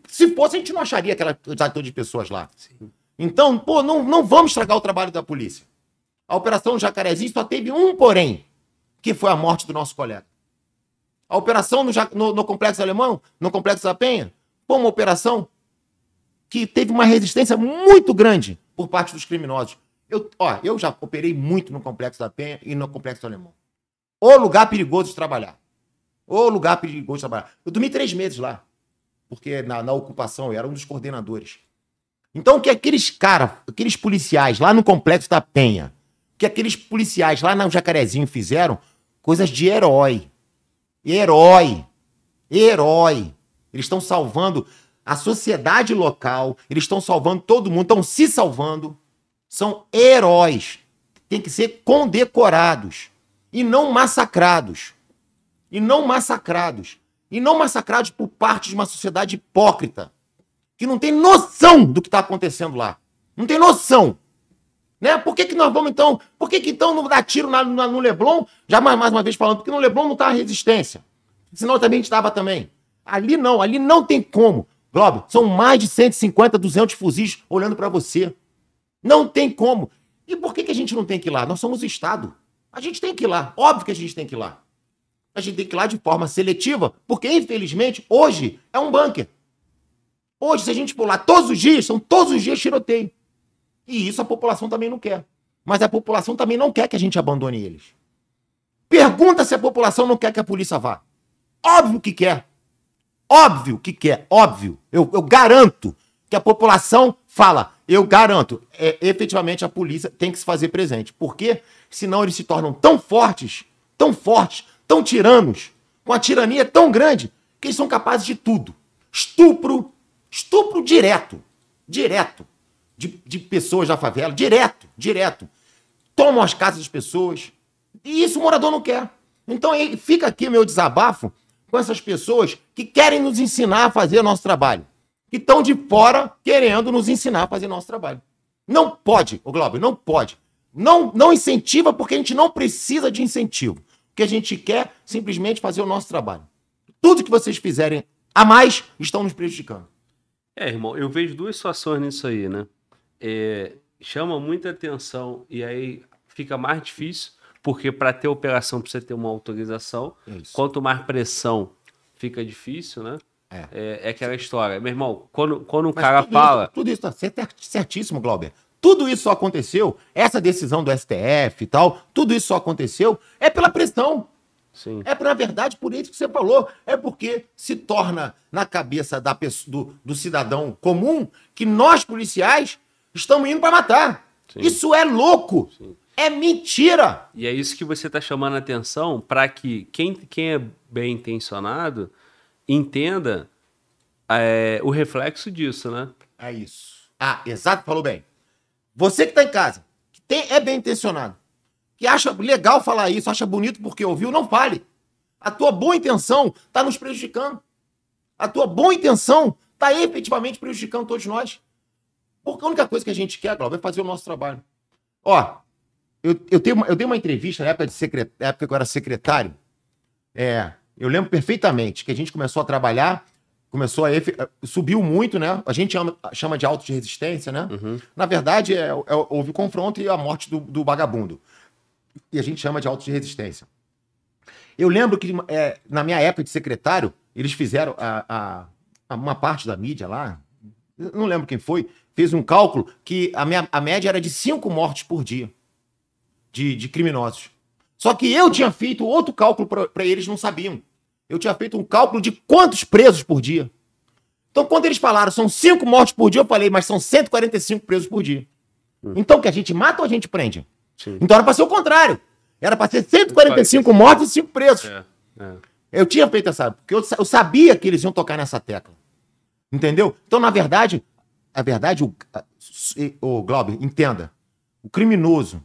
[SPEAKER 2] Se fosse, a gente não acharia aquela quantidade de pessoas lá. Sim. Então, pô, não, não vamos estragar o trabalho da polícia. A Operação Jacarezinho só teve um porém, que foi a morte do nosso colega. A operação no, no, no Complexo Alemão, no Complexo da Penha, foi uma operação que teve uma resistência muito grande por parte dos criminosos. Eu, ó, eu já operei muito no Complexo da Penha e no Complexo do Alemão. O lugar perigoso de trabalhar. O lugar perigoso de trabalhar. Eu dormi três meses lá, porque na, na ocupação eu era um dos coordenadores. Então, que aqueles caras, aqueles policiais lá no Complexo da Penha, que aqueles policiais lá no Jacarezinho fizeram, coisas de herói. Herói. Herói. Eles estão salvando a sociedade local, eles estão salvando todo mundo, estão se salvando são heróis. Tem que ser condecorados e não massacrados. E não massacrados. E não massacrados por parte de uma sociedade hipócrita que não tem noção do que está acontecendo lá. Não tem noção. Né? Por que, que nós vamos então? Por que, que então não dá tiro na, na, no Leblon? Já mais, mais uma vez falando, porque no Leblon não está a resistência. Senão também a gente estava também. Ali não, ali não tem como. Globo, são mais de 150, 200 fuzis olhando para você. Não tem como. E por que, que a gente não tem que ir lá? Nós somos Estado. A gente tem que ir lá. Óbvio que a gente tem que ir lá. A gente tem que ir lá de forma seletiva, porque infelizmente hoje é um bunker. Hoje, se a gente pular todos os dias, são todos os dias tiroteio. E isso a população também não quer. Mas a população também não quer que a gente abandone eles. Pergunta se a população não quer que a polícia vá. Óbvio que quer. Óbvio que quer, óbvio. Eu, eu garanto que a população fala: eu garanto, é, efetivamente a polícia tem que se fazer presente. Porque senão eles se tornam tão fortes, tão fortes, tão tiranos, com a tirania tão grande, que eles são capazes de tudo. Estupro, estupro direto, direto, de, de pessoas da favela, direto, direto. Tomam as casas das pessoas. E isso o morador não quer. Então fica aqui meu desabafo com essas pessoas que querem nos ensinar a fazer nosso trabalho que estão de fora querendo nos ensinar a fazer nosso trabalho. Não pode, o Glauber, não pode. Não, não incentiva porque a gente não precisa de incentivo. O que a gente quer simplesmente fazer o nosso trabalho. Tudo que vocês fizerem a mais estão nos prejudicando.
[SPEAKER 1] É, irmão, eu vejo duas situações nisso aí, né? É, chama muita atenção e aí fica mais difícil, porque para ter operação precisa ter uma autorização. Isso. Quanto mais pressão, fica difícil, né? É. É, é aquela história. Meu irmão, quando, quando o Mas cara tudo fala. Isso, tudo isso
[SPEAKER 2] tá certíssimo, Glauber. Tudo isso só aconteceu, essa decisão do STF e tal, tudo isso só aconteceu é pela pressão. Sim. É, na verdade, por isso que você falou. É porque se torna na cabeça da pessoa, do, do cidadão comum que nós, policiais, estamos indo para matar. Sim. Isso é louco. Sim. É mentira.
[SPEAKER 1] E é isso que você está chamando a atenção para que quem, quem é bem intencionado entenda é, o reflexo disso, né? É isso.
[SPEAKER 2] Ah, exato, falou bem. Você que está em casa, que tem, é bem intencionado, que acha legal falar isso, acha bonito porque ouviu, não fale. A tua boa intenção está nos prejudicando. A tua boa intenção está efetivamente prejudicando todos nós. Porque a única coisa que a gente quer, Glauber, é fazer o nosso trabalho. Ó, eu, eu, tenho, eu dei uma entrevista na época, de secret, época que eu era secretário é, eu lembro perfeitamente que a gente começou a trabalhar, começou a. subiu muito, né? A gente chama, de auto de resistência, né? Uhum. Na verdade, é, é, houve o confronto e a morte do, do vagabundo. E a gente chama de auto de resistência. Eu lembro que é, na minha época de secretário, eles fizeram a, a, uma parte da mídia lá, não lembro quem foi, fez um cálculo que a, minha, a média era de cinco mortes por dia de, de criminosos. Só que eu tinha feito outro cálculo para eles, não sabiam. Eu tinha feito um cálculo de quantos presos por dia. Então, quando eles falaram são cinco mortes por dia, eu falei, mas são 145 presos por dia. Hum. Então, que a gente mata ou a gente prende? Sim. Então, era para ser o contrário. Era para ser 145 mortes e cinco presos.
[SPEAKER 4] É, é.
[SPEAKER 2] Eu tinha feito essa. Porque eu, eu, sabia que eles iam tocar nessa tecla. Entendeu? Então, na verdade, a verdade, o, o Glauber, entenda. O criminoso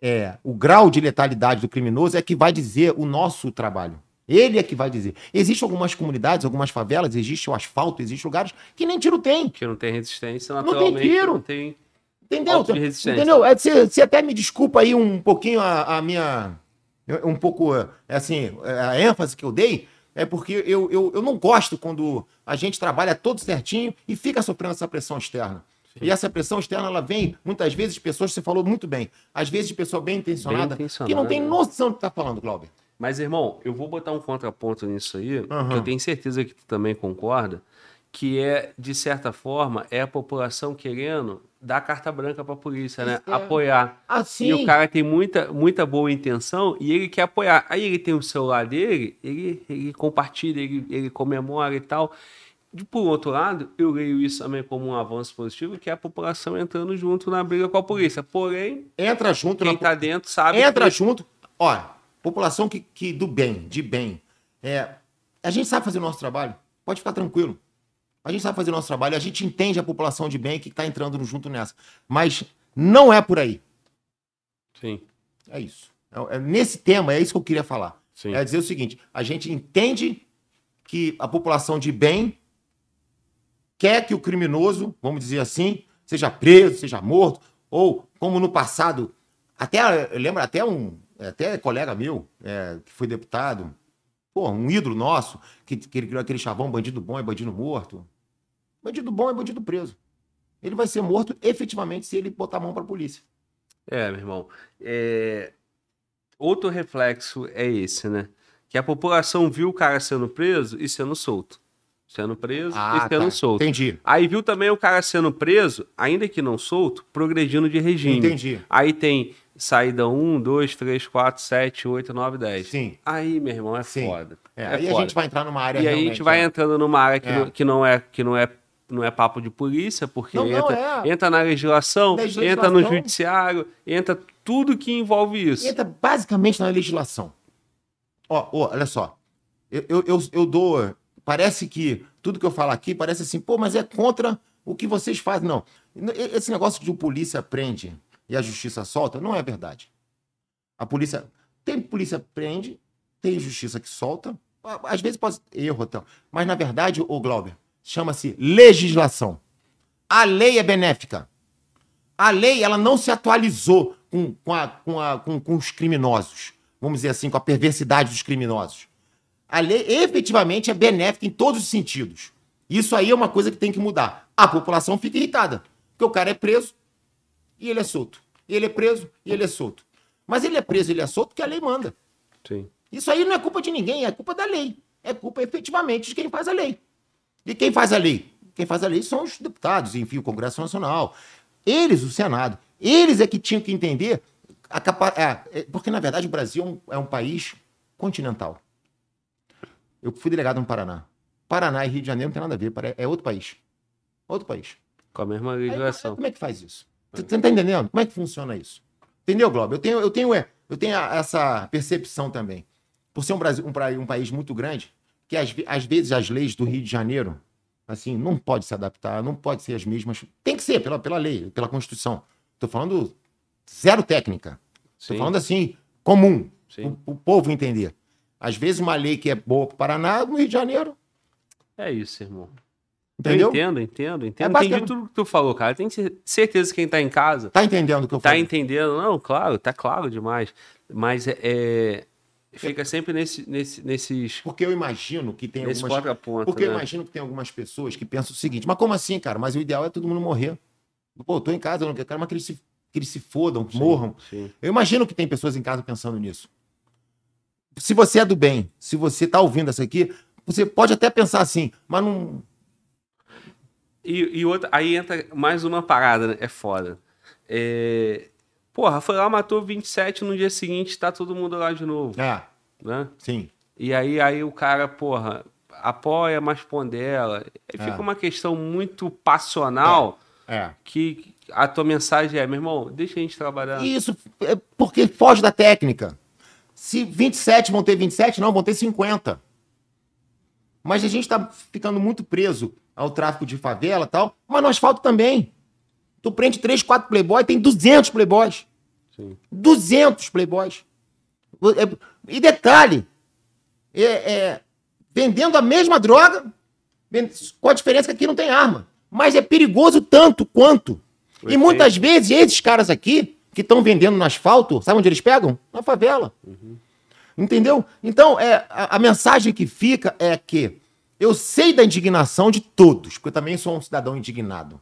[SPEAKER 2] é, o grau de letalidade do criminoso é que vai dizer o nosso trabalho. Ele é que vai dizer. Existem algumas comunidades, algumas favelas, existe o asfalto, existem lugares que nem tiro tem.
[SPEAKER 1] Que não tem resistência naturalmente. Não tem tiro. Não tem... Entendeu? Entendeu? É, você,
[SPEAKER 2] você até me desculpa aí um pouquinho a, a minha... Um pouco, é, assim, é, a ênfase que eu dei, é porque eu, eu, eu não gosto quando a gente trabalha todo certinho e fica sofrendo essa pressão externa. Sim. E essa pressão externa, ela vem, muitas vezes, de pessoas, você falou muito bem, às vezes de pessoa bem intencionada, bem
[SPEAKER 4] intencionada. que não tem é.
[SPEAKER 2] noção do que está falando, Cláudio.
[SPEAKER 1] Mas, irmão, eu vou botar um contraponto nisso aí, uhum. que eu tenho certeza que tu também concorda, que é, de certa forma, é a população querendo dar carta branca para a polícia, né? É... Apoiar. Assim. E o cara tem muita, muita boa intenção e ele quer apoiar. Aí ele tem o celular dele, ele, ele compartilha, ele, ele comemora e tal por outro lado, eu leio isso também como um avanço positivo, que é a população entrando junto na briga com a polícia. Porém, entra junto quem está dentro sabe. Entra
[SPEAKER 2] que... junto. Olha, população que, que do bem, de bem. É, a gente sabe fazer o nosso trabalho. Pode ficar tranquilo. A gente sabe fazer o nosso trabalho. A gente entende a população de bem que está entrando junto nessa. Mas não é por aí. Sim. É isso. É, é, nesse tema, é isso que eu queria falar. Sim. É dizer o seguinte: a gente entende que a população de bem quer que o criminoso, vamos dizer assim, seja preso, seja morto, ou como no passado, até lembra até um até colega meu é, que foi deputado, pô, um ídolo nosso que, que ele criou aquele chavão bandido bom é bandido morto, bandido bom é bandido preso, ele vai ser morto efetivamente se ele botar a mão para a polícia.
[SPEAKER 1] É, meu irmão. É... Outro reflexo é esse, né? Que a população viu o cara sendo preso e sendo solto sendo preso ah, e sendo tá. solto. Entendi. Aí viu também o cara sendo preso, ainda que não solto, progredindo de regime. Entendi. Aí tem saída 1, 2, 3, 4, 7, 8, 9, 10. Sim. Aí, meu irmão, é Sim. foda. É, é aí foda. a gente vai entrar numa área E aí a gente vai né? entrando numa área que, é. não, que não é que não é não é papo de polícia, porque não, entra, não é. entra, na legislação, legislação, entra no judiciário, entra tudo que envolve isso. Entra basicamente na legislação. Ó, oh, oh, olha só. Eu, eu, eu, eu dou
[SPEAKER 2] Parece que tudo que eu falo aqui parece assim, pô, mas é contra o que vocês fazem. Não. Esse negócio de o polícia prende e a justiça solta não é verdade. A polícia. Tem polícia prende, tem justiça que solta. Às vezes pode. Erro, então. Mas na verdade, o Glauber, chama-se legislação. A lei é benéfica. A lei ela não se atualizou com, com, a, com, a, com, com os criminosos. Vamos dizer assim, com a perversidade dos criminosos. A lei efetivamente é benéfica em todos os sentidos. Isso aí é uma coisa que tem que mudar. A população fica irritada, porque o cara é preso e ele é solto. Ele é preso e ele é solto. Mas ele é preso, ele é solto porque a lei manda. Sim. Isso aí não é culpa de ninguém, é culpa da lei. É culpa efetivamente de quem faz a lei. E quem faz a lei? Quem faz a lei são os deputados, enfim, o Congresso Nacional. Eles, o Senado. Eles é que tinham que entender a capa... É, porque, na verdade, o Brasil é um, é um país continental. Eu fui delegado no Paraná. Paraná e Rio de Janeiro não tem nada a ver, é outro país. Outro país. Com a mesma é, legislação. como é que faz isso? É. Você não tá entendendo? Como é que funciona isso? Entendeu, Globo? Eu tenho, eu tenho, é, eu tenho essa percepção também. Por ser um, Brasil, um, um país muito grande, que às, às vezes as leis do Rio de Janeiro, assim, não pode se adaptar, não pode ser as mesmas. Tem que ser pela, pela lei, pela Constituição. Estou falando zero técnica. Estou falando assim, comum, o povo entender. Às vezes uma lei que é boa para o Paraná, no Rio de Janeiro.
[SPEAKER 1] É isso, irmão. Entendeu? Eu entendo, entendo, entendo. É Entendi tudo que tu falou, cara. Tem certeza que quem está em casa. Tá entendendo o que eu tá falei. Tá entendendo, não, claro, tá claro demais. Mas é, é. fica eu... sempre nesse, nesse, nesses. Porque eu imagino que tem algumas. Porque né? eu imagino
[SPEAKER 2] que tem algumas pessoas que pensam o seguinte: mas como assim, cara? Mas o ideal é todo mundo morrer. Pô, tô em casa, eu não quero, mas que eles se, que eles se fodam, sim, morram. Sim. Eu imagino que tem pessoas em casa pensando nisso se você é do bem, se você está ouvindo essa aqui, você pode até pensar assim, mas não.
[SPEAKER 1] E, e outra, aí entra mais uma parada, né? É foda. É... Porra, foi lá, matou 27, no dia seguinte está todo mundo lá de novo. É. Né? Sim. E aí, aí o cara, porra, apoia, mas pondela. Aí fica é. uma questão muito passional é. É. que a tua mensagem é, meu irmão, deixa a gente trabalhar. Isso, é porque foge da técnica.
[SPEAKER 2] Se 27 vão ter 27, não, vão ter 50. Mas a gente está ficando muito preso ao tráfico de favela e tal, mas no asfalto também. Tu prende 3, 4 playboys, tem 200 playboys. Sim. 200 playboys. É, e detalhe, é, é, vendendo a mesma droga, com a diferença que aqui não tem arma. Mas é perigoso tanto quanto. Foi e muitas vezes esses caras aqui que estão vendendo no asfalto, sabe onde eles pegam? Na favela. Uhum. Entendeu? Então, é, a, a, mensagem que fica é que eu sei da indignação de todos, porque eu também sou um cidadão indignado.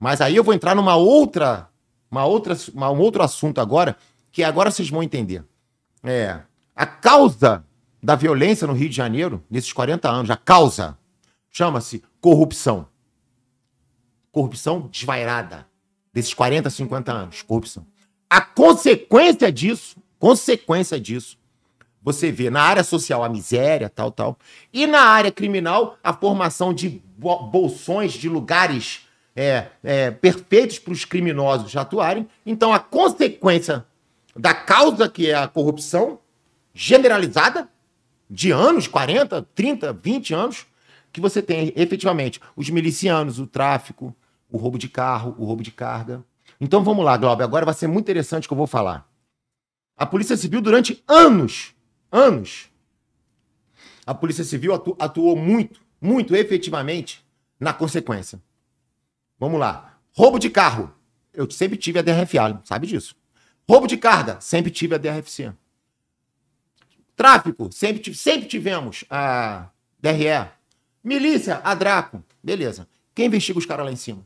[SPEAKER 2] Mas aí eu vou entrar numa outra, uma outra, uma, um outro assunto agora, que agora vocês vão entender. É, a causa da violência no Rio de Janeiro, nesses 40 anos, a causa chama-se corrupção. Corrupção desvairada desses 40, 50 anos, corrupção. A consequência disso, consequência disso, você vê na área social a miséria, tal, tal, e na área criminal a formação de bolsões, de lugares é, é, perfeitos para os criminosos atuarem. Então a consequência da causa que é a corrupção generalizada, de anos, 40, 30, 20 anos, que você tem efetivamente os milicianos, o tráfico, o roubo de carro, o roubo de carga. Então vamos lá, Glauber, agora vai ser muito interessante o que eu vou falar. A Polícia Civil, durante anos, anos, a Polícia Civil atu atuou muito, muito efetivamente na consequência. Vamos lá. Roubo de carro. Eu sempre tive a DRFA, sabe disso. Roubo de carga, sempre tive a DRFC. Tráfico, sempre, sempre tivemos a DRE. Milícia, a Draco. Beleza. Quem investiga os caras lá em cima?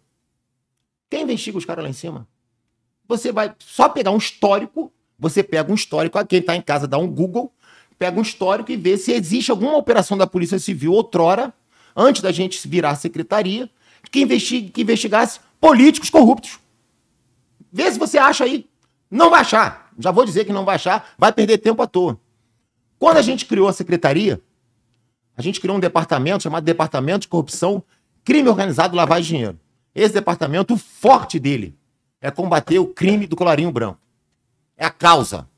[SPEAKER 2] Quem investiga os caras lá em cima? Você vai só pegar um histórico, você pega um histórico, ah, quem está em casa dá um Google, pega um histórico e vê se existe alguma operação da Polícia Civil outrora, antes da gente virar secretaria, que, investigue, que investigasse políticos corruptos. Vê se você acha aí. Não vai achar. Já vou dizer que não vai achar, vai perder tempo à toa. Quando a gente criou a secretaria, a gente criou um departamento chamado Departamento de Corrupção, Crime Organizado, Lavagem de Dinheiro. Esse departamento, o forte dele é combater o crime do colarinho branco. É a causa.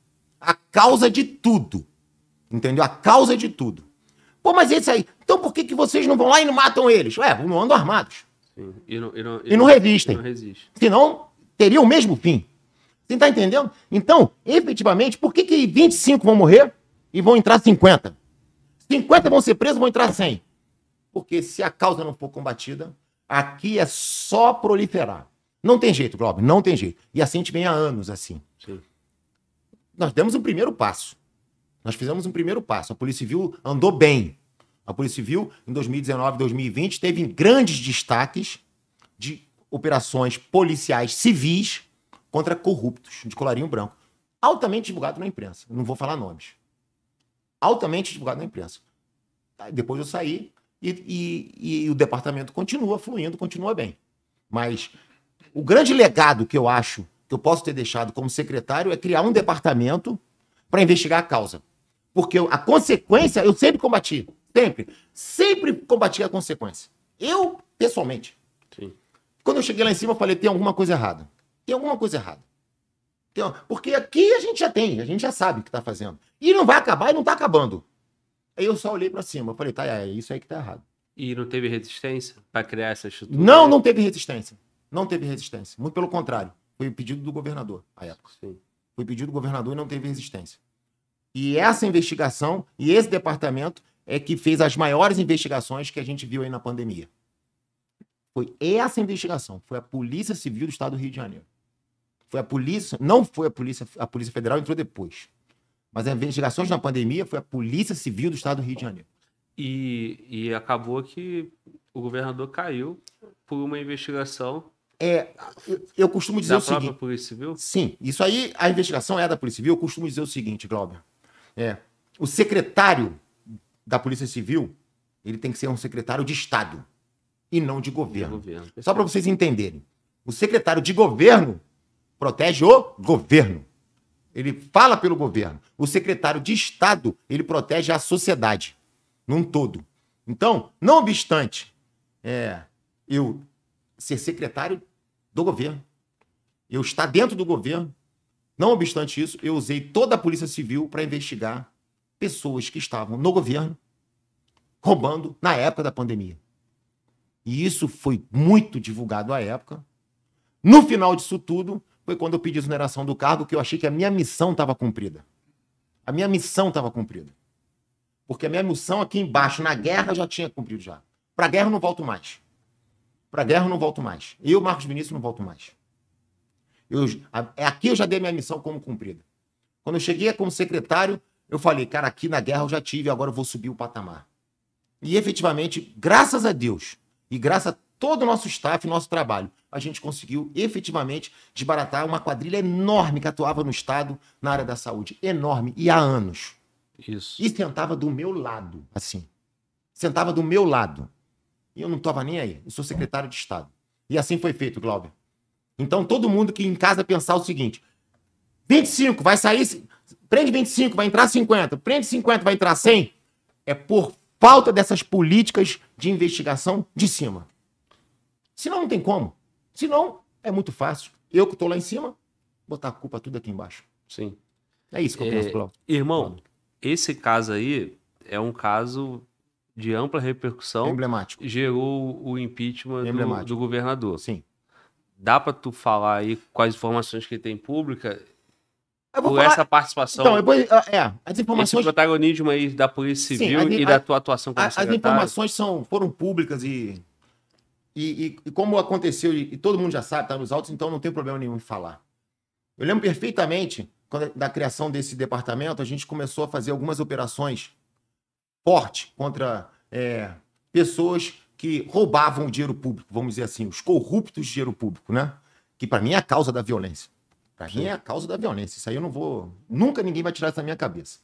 [SPEAKER 2] A causa de tudo. Entendeu? A causa de tudo. Pô, mas esse aí. Então por que, que vocês não vão lá e não matam eles? Ué, não andam armados.
[SPEAKER 1] Sim. E, não, e, não, e, e não, não
[SPEAKER 2] resistem. não Senão, teria o mesmo fim. Você tá entendendo? Então, efetivamente, por que, que 25 vão morrer e vão entrar 50? 50 vão ser presos, vão entrar 100. Porque se a causa não for combatida, Aqui é só proliferar. Não tem jeito, Glauber, não tem jeito. E assim a gente vem há anos assim. Sim. Nós demos um primeiro passo. Nós fizemos um primeiro passo. A Polícia Civil andou bem. A Polícia Civil, em 2019, 2020, teve grandes destaques de operações policiais civis contra corruptos de colarinho branco. Altamente divulgado na imprensa. Não vou falar nomes. Altamente divulgado na imprensa. Depois eu saí, e, e, e o departamento continua fluindo, continua bem. Mas o grande legado que eu acho que eu posso ter deixado como secretário é criar um departamento para investigar a causa. Porque a consequência eu sempre combati. Sempre. Sempre combati a consequência. Eu, pessoalmente. Sim. Quando eu cheguei lá em cima, eu falei: tem alguma coisa errada. Tem alguma coisa errada. Porque aqui a gente já tem, a gente já sabe o que está fazendo. E não vai acabar e não está acabando. Aí eu só olhei para cima. Eu falei, tá, é isso aí que tá
[SPEAKER 1] errado. E não teve resistência para criar essa estrutura? Não, não teve
[SPEAKER 2] resistência. Não teve resistência. Muito pelo contrário. Foi o pedido do governador à época. Sim. Foi o pedido do governador e não teve resistência. E essa investigação e esse departamento é que fez as maiores investigações que a gente viu aí na pandemia. Foi essa investigação. Foi a Polícia Civil do Estado do Rio de Janeiro. Foi a polícia, não foi a polícia, a polícia federal entrou depois. Mas as investigações uhum. na pandemia foi a Polícia Civil do Estado do Rio de Janeiro.
[SPEAKER 1] E, e acabou que o governador caiu por uma investigação. É, eu, costumo dizer da o seguinte. Polícia Civil?
[SPEAKER 2] Sim, isso aí, a investigação é da Polícia Civil. Eu costumo dizer o seguinte, Glauber. É, o secretário da Polícia Civil, ele tem que ser um secretário de Estado e não de governo.
[SPEAKER 4] De governo Só para
[SPEAKER 2] vocês entenderem. O secretário de governo protege o governo. Ele fala pelo governo. O secretário de Estado, ele protege a sociedade num todo. Então, não obstante é, eu ser secretário do governo, eu estar dentro do governo, não obstante isso, eu usei toda a Polícia Civil para investigar pessoas que estavam no governo roubando na época da pandemia. E isso foi muito divulgado à época. No final disso tudo, foi quando eu pedi exoneração do cargo que eu achei que a minha missão estava cumprida. A minha missão estava cumprida. Porque a minha missão aqui embaixo, na guerra, eu já tinha cumprido já. Para a guerra eu não volto mais. Para a guerra eu não volto mais. Eu, Marcos Vinícius, não volto mais. Eu, é aqui eu já dei minha missão como cumprida. Quando eu cheguei como secretário, eu falei, cara, aqui na guerra eu já tive, agora eu vou subir o patamar. E efetivamente, graças a Deus, e graças a todo o nosso staff, nosso trabalho, a gente conseguiu efetivamente desbaratar uma quadrilha enorme que atuava no Estado na área da saúde. Enorme, e há anos. Isso. E sentava do meu lado, assim. Sentava do meu lado. E eu não estava nem aí. Eu sou secretário de Estado. E assim foi feito, Glauber. Então, todo mundo que em casa pensar o seguinte: 25, vai sair. Prende 25, vai entrar 50. Prende 50, vai entrar 100. É por falta dessas políticas de investigação de cima. Senão não tem como. Senão é muito fácil. Eu que estou lá em cima, botar a culpa tudo aqui embaixo. Sim. É isso que eu é, penso, Cláudio.
[SPEAKER 1] Irmão, esse caso aí é um caso de ampla repercussão. Emblemático. Gerou o impeachment do, do, governador. Sim. Dá para tu falar aí quais informações que tem pública por falar... essa participação? Então, depois,
[SPEAKER 2] ah, é, as informações... Esse
[SPEAKER 1] protagonismo aí da Polícia Civil Sim, as, e da tua atuação como a, secretário? As informações
[SPEAKER 2] são, foram públicas e e, e, e como aconteceu, e, e, todo mundo já sabe, está nos autos, então não tem problema nenhum em falar. Eu lembro perfeitamente quando, da criação desse departamento, a gente começou a fazer algumas operações fortes contra é, pessoas que roubavam o dinheiro público, vamos dizer assim, os corruptos de dinheiro público, né? Que para mim é a causa da violência. Para mim é a causa da violência. Isso aí eu não vou. Nunca ninguém vai tirar isso da minha cabeça.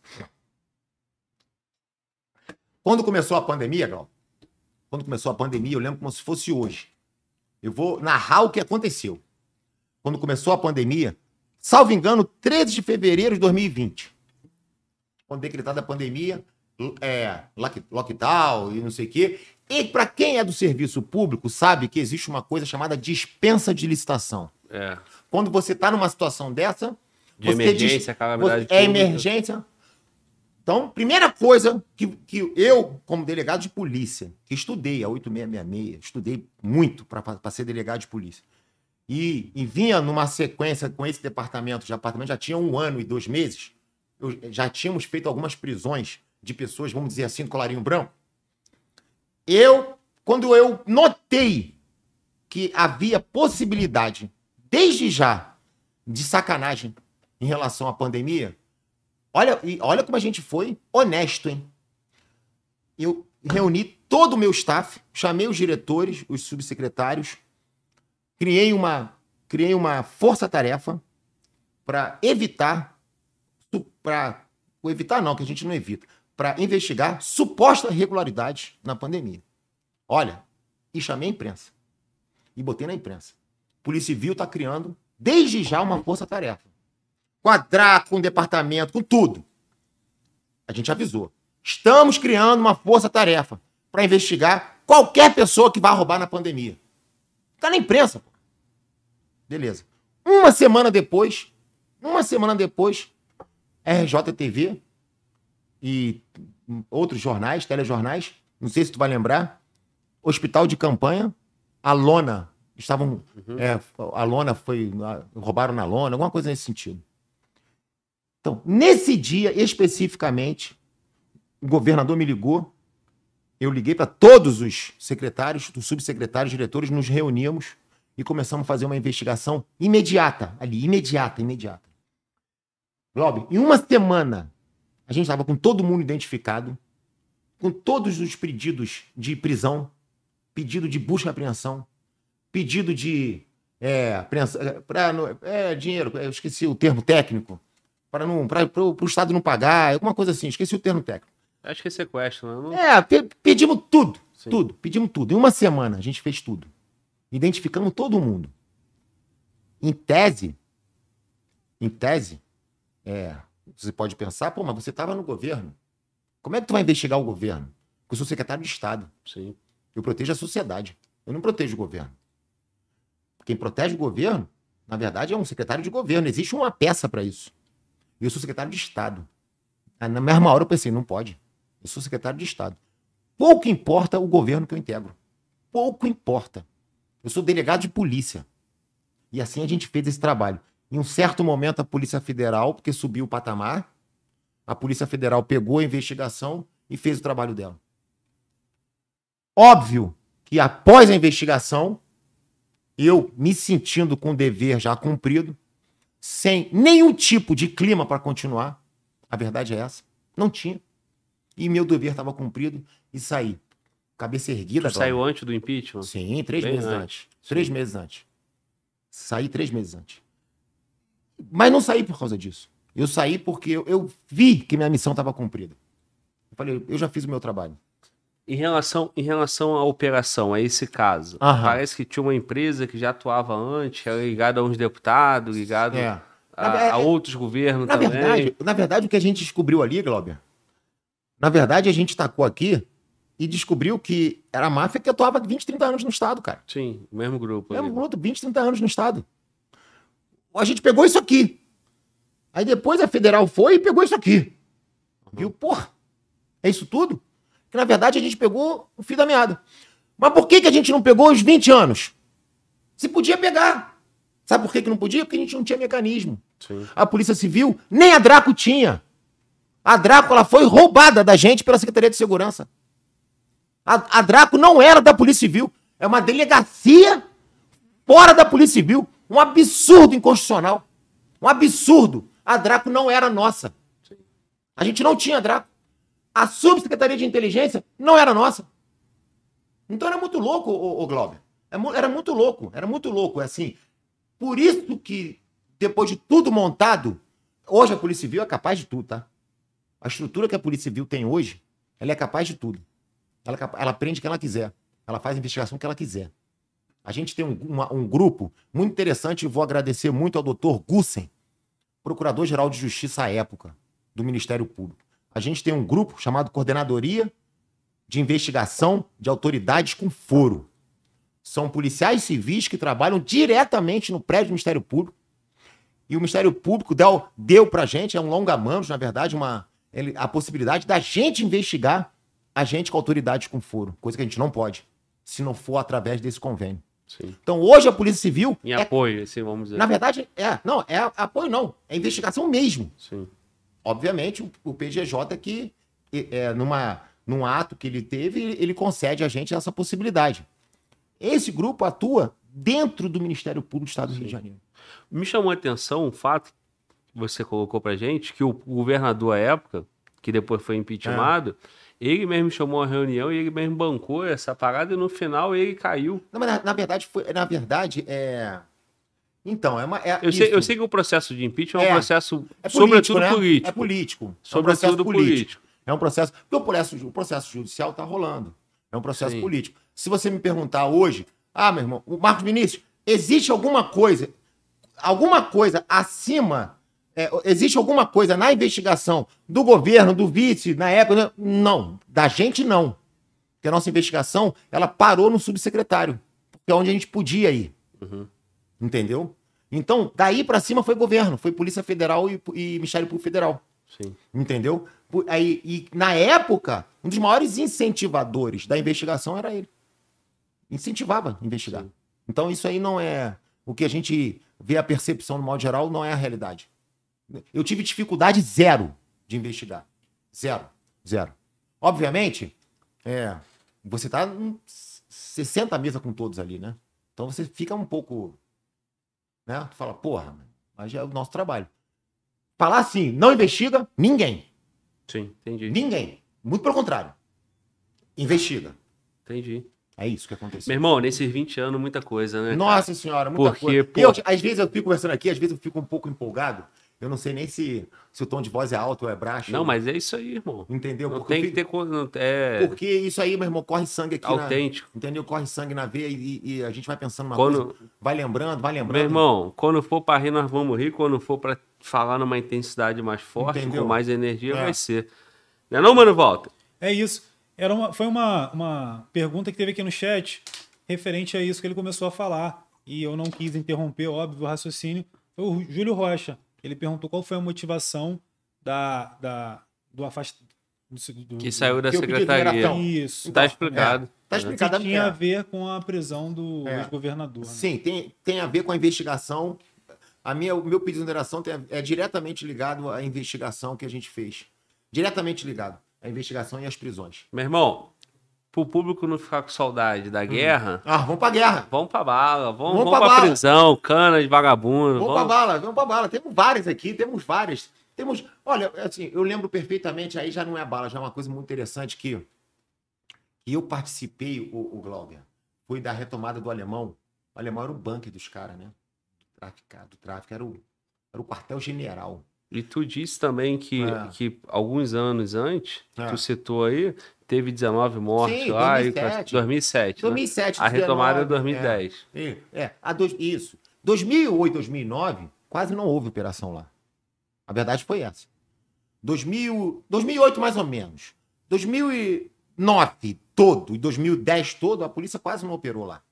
[SPEAKER 2] Quando começou a pandemia, Gal, quando começou a pandemia, eu lembro como se fosse hoje. Eu vou narrar o que aconteceu. Quando começou a pandemia, salvo engano, 13 de fevereiro de 2020. Quando decretada a pandemia, é, lockdown e não sei o quê. E para quem é do serviço público, sabe que existe uma coisa chamada dispensa de licitação. É. Quando você está numa situação dessa.
[SPEAKER 1] De emergência, diz, você, É
[SPEAKER 2] emergência então, primeira coisa que, que eu, como delegado de polícia, que estudei a 8666, estudei muito para ser delegado de polícia, e, e, vinha numa sequência com esse departamento, já apartamento já tinha um ano e dois meses, eu, já tínhamos feito algumas prisões de pessoas, vamos dizer assim, do colarinho branco. Eu, quando eu notei que havia possibilidade, desde já, de sacanagem em relação à pandemia, Olha, olha como a gente foi honesto, hein? Eu reuni todo o meu staff, chamei os diretores, os subsecretários, criei uma, criei uma força-tarefa para evitar, para evitar não, que a gente não evita, para investigar suposta irregularidade na pandemia. Olha, e chamei a imprensa. E botei na imprensa. Polícia Civil está criando, desde já, uma força-tarefa com a com o departamento, com tudo. A gente avisou. Estamos criando uma força-tarefa para investigar qualquer pessoa que vá roubar na pandemia. está na imprensa, pô. Beleza. Uma semana depois, uma semana depois, RJTV e outros jornais, telejornais, não sei se tu vai lembrar, hospital de campanha, a lona, estavam, uhum. é, a lona foi, roubaram na lona, alguma coisa nesse sentido. Então, nesse dia especificamente, o governador me ligou, eu liguei para todos os secretários, os subsecretários, diretores, nos reunimos e começamos a fazer uma investigação imediata, ali, imediata, imediata. Globo. em uma semana, a gente estava com todo mundo identificado, com todos os pedidos de prisão, pedido de busca e apreensão, pedido de. É, apreensão, é, pra, é, dinheiro, eu esqueci o termo técnico para não para o Estado não pagar, alguma coisa assim, esqueci o termo técnico.
[SPEAKER 1] Acho que é sequestro, né? não... É, pe
[SPEAKER 2] pedimos tudo, Sim. tudo, pedimos tudo. Em uma semana a gente fez tudo. Identificamos todo mundo. Em tese, em tese, é, você pode pensar, pô, mas você estava no governo. Como é que tu vai investigar o governo? Porque eu sou secretário de Estado. Sim. Eu protejo a sociedade. Eu não protejo o governo. Quem protege o governo, na verdade, é um secretário de governo. Existe uma peça para isso eu sou secretário de Estado. Ah, na mesma hora eu pensei, não pode. Eu sou secretário de Estado. Pouco importa o governo que eu integro. Pouco importa. Eu sou delegado de polícia. E assim a gente fez esse trabalho. Em um certo momento, a Polícia Federal, porque subiu o patamar, a Polícia Federal pegou a investigação e fez o trabalho dela. Óbvio que após a investigação, eu me sentindo com o dever já cumprido, sem nenhum tipo de clima para continuar. A verdade é essa. Não tinha. E meu dever estava cumprido e saí. Cabeça erguida. Tu saiu
[SPEAKER 1] antes do impeachment? Sim, três Bem meses antes. antes. Três Sim. meses antes.
[SPEAKER 2] Saí três meses antes. Mas não saí por causa disso. Eu saí porque eu, eu vi que minha missão estava cumprida. Eu falei, eu já fiz o meu trabalho.
[SPEAKER 1] Em relação, em relação à operação, a esse caso, parece que tinha uma empresa que já atuava antes, era ligada a uns deputados, ligada é. é. a, é, a, outros governos na também. Verdade, na verdade, o que a gente descobriu ali, Glauber,
[SPEAKER 2] na verdade a gente tacou aqui e descobriu que era a máfia que atuava 20, 30 anos no Estado, cara. Sim, o mesmo grupo. O mesmo grupo, 20, 30 anos no Estado. A gente pegou isso aqui. Aí depois a federal foi e pegou isso aqui. Uhum. Viu? Pô, é isso tudo? que na verdade a gente pegou o fio da meada. Mas por que, que a gente não pegou os 20 anos? Se podia pegar. Sabe por que, que não podia? Porque a gente não tinha mecanismo. Sim. A Polícia Civil, nem a Draco tinha. A Draco ela foi roubada da gente pela Secretaria de Segurança. A, a Draco não era da Polícia Civil. É uma delegacia fora da Polícia Civil. Um absurdo inconstitucional. Um absurdo. A Draco não era nossa. A gente não tinha Draco a subsecretaria de inteligência não era nossa. Então era muito louco, o, o Glauber. É era muito louco, era muito louco. É assim. Por isso que, depois de tudo montado, hoje a Polícia Civil é capaz de tudo, tá? A estrutura que a Polícia Civil tem hoje, ela é capaz de tudo. Ela, é ela o que ela quiser. Ela faz a investigação que ela quiser. A gente tem um, uma, um grupo muito interessante, vou agradecer muito ao doutor Gussen, procurador-geral de justiça à época, do Ministério Público a gente tem um grupo chamado Coordenadoria de Investigação de Autoridades com Foro. São policiais civis que trabalham diretamente no prédio do Ministério Público. E o Ministério Público deu, deu para a gente, é um longa-manos, na verdade, uma, a possibilidade da gente investigar a gente com autoridades com foro, coisa que a gente não pode, se não for através desse convênio. Sim. Então hoje a Polícia Civil. Em é,
[SPEAKER 1] apoio, assim, vamos dizer. Na verdade,
[SPEAKER 2] é. Não, é apoio não. É investigação mesmo. Sim obviamente, o, PGJ que, é, numa, num ato que ele teve, ele, concede a gente essa possibilidade. Esse grupo atua dentro do Ministério Público do Estado Sim. do Rio de Janeiro.
[SPEAKER 1] Me chamou a atenção um fato que você colocou para gente, que o governador à época, que depois foi impeachmentado, é. ele mesmo chamou a reunião e ele mesmo bancou essa parada e no final ele caiu.
[SPEAKER 2] Não, mas na, na verdade, foi, na verdade, é então, é uma. É eu, sei, eu, sei,
[SPEAKER 1] que o processo de impeachment é, é um processo, é político, sobretudo, né? político. É político. Sobretudo é um político. político.
[SPEAKER 2] É um processo. Porque o processo, o processo judicial está rolando. É um processo Sim. político. Se você me perguntar hoje, ah, meu irmão, o Marcos Vinícius, existe alguma coisa, alguma coisa acima. É, existe alguma coisa na investigação do governo, do vice, na época? Não, da gente não. Porque a nossa investigação, ela parou no subsecretário, que é onde a gente podia ir. Uhum. Entendeu? Então, daí para cima foi governo, foi Polícia Federal e, e Ministério Público Federal. Sim. Entendeu? Aí, e na época, um dos maiores incentivadores da investigação era ele. Incentivava a investigar. Sim. Então, isso aí não é. O que a gente vê a percepção no modo geral não é a realidade. Eu tive dificuldade zero de investigar. Zero. Zero. Obviamente, é, você tá 60 mesas com todos ali, né? Então você fica um pouco né? Tu fala, porra, mas é o nosso trabalho. Falar assim, não investiga, ninguém. Sim, entendi. Ninguém. Muito pelo contrário. Investiga.
[SPEAKER 1] Entendi. É isso que aconteceu. Meu irmão, nesses 20 anos, muita coisa, né? Nossa senhora, muita Porque, coisa. Porque Eu,
[SPEAKER 2] às vezes eu fico conversando aqui, às vezes eu fico um pouco empolgado. Eu não sei nem se, se o tom de voz é alto ou é baixo. Não, mas é
[SPEAKER 1] isso aí, irmão. Entendeu? Não porque tem que ter. É... Porque
[SPEAKER 2] isso aí, meu irmão, corre sangue aqui. Autêntico. Na, entendeu? Corre sangue na veia e, e a gente vai pensando numa quando... coisa. Vai lembrando, vai lembrando. Meu
[SPEAKER 1] irmão, quando for para rir, nós vamos rir. Quando for para falar numa intensidade mais forte, entendeu? com mais energia, é. vai ser. Não é, não, mano, volta.
[SPEAKER 3] É isso. Era uma, foi uma, uma pergunta que teve aqui no chat referente a isso que ele começou a falar. E eu não quis interromper, óbvio, o raciocínio. Foi o Júlio Rocha. Ele perguntou qual foi a motivação da, da, do afastamento. que saiu da que secretaria. Isso. Está explicado. É,
[SPEAKER 1] tá explicado. Que tinha
[SPEAKER 3] a ver com a prisão do é. ex-governador. Né? Sim,
[SPEAKER 2] tem, tem a ver com a investigação. A minha, o meu pedido de exoneração é diretamente ligado à investigação que a gente fez. Diretamente ligado à investigação e às prisões.
[SPEAKER 1] Meu irmão, pro público não ficar com saudade da hum. guerra. Ah, vamos pra guerra. Vamos pra bala, vamos, vamos, vamos pra, pra bala. prisão, cana de vagabundo. Vamos, vamos pra bala, vamos pra bala. Temos várias aqui, temos várias. Temos. Olha, assim, eu
[SPEAKER 2] lembro perfeitamente, aí já não é bala, já é uma coisa muito interessante que, que eu participei, o, o Glauber. Foi da retomada do alemão. O alemão era o bunker dos caras, né? do tráfico, era o, era o quartel-general.
[SPEAKER 1] E tu disse também que, é. que alguns anos antes, é. tu citou aí, teve 19 mortes Sim, lá, 2007. 2007, 2007 né? A retomada 19, é 2010.
[SPEAKER 2] É. é, é a isso.
[SPEAKER 1] 2008,
[SPEAKER 2] 2009, quase não houve operação lá. A verdade foi essa. 2000, 2008 mais ou menos. 2009 todo e 2010 todo, a polícia quase não operou lá.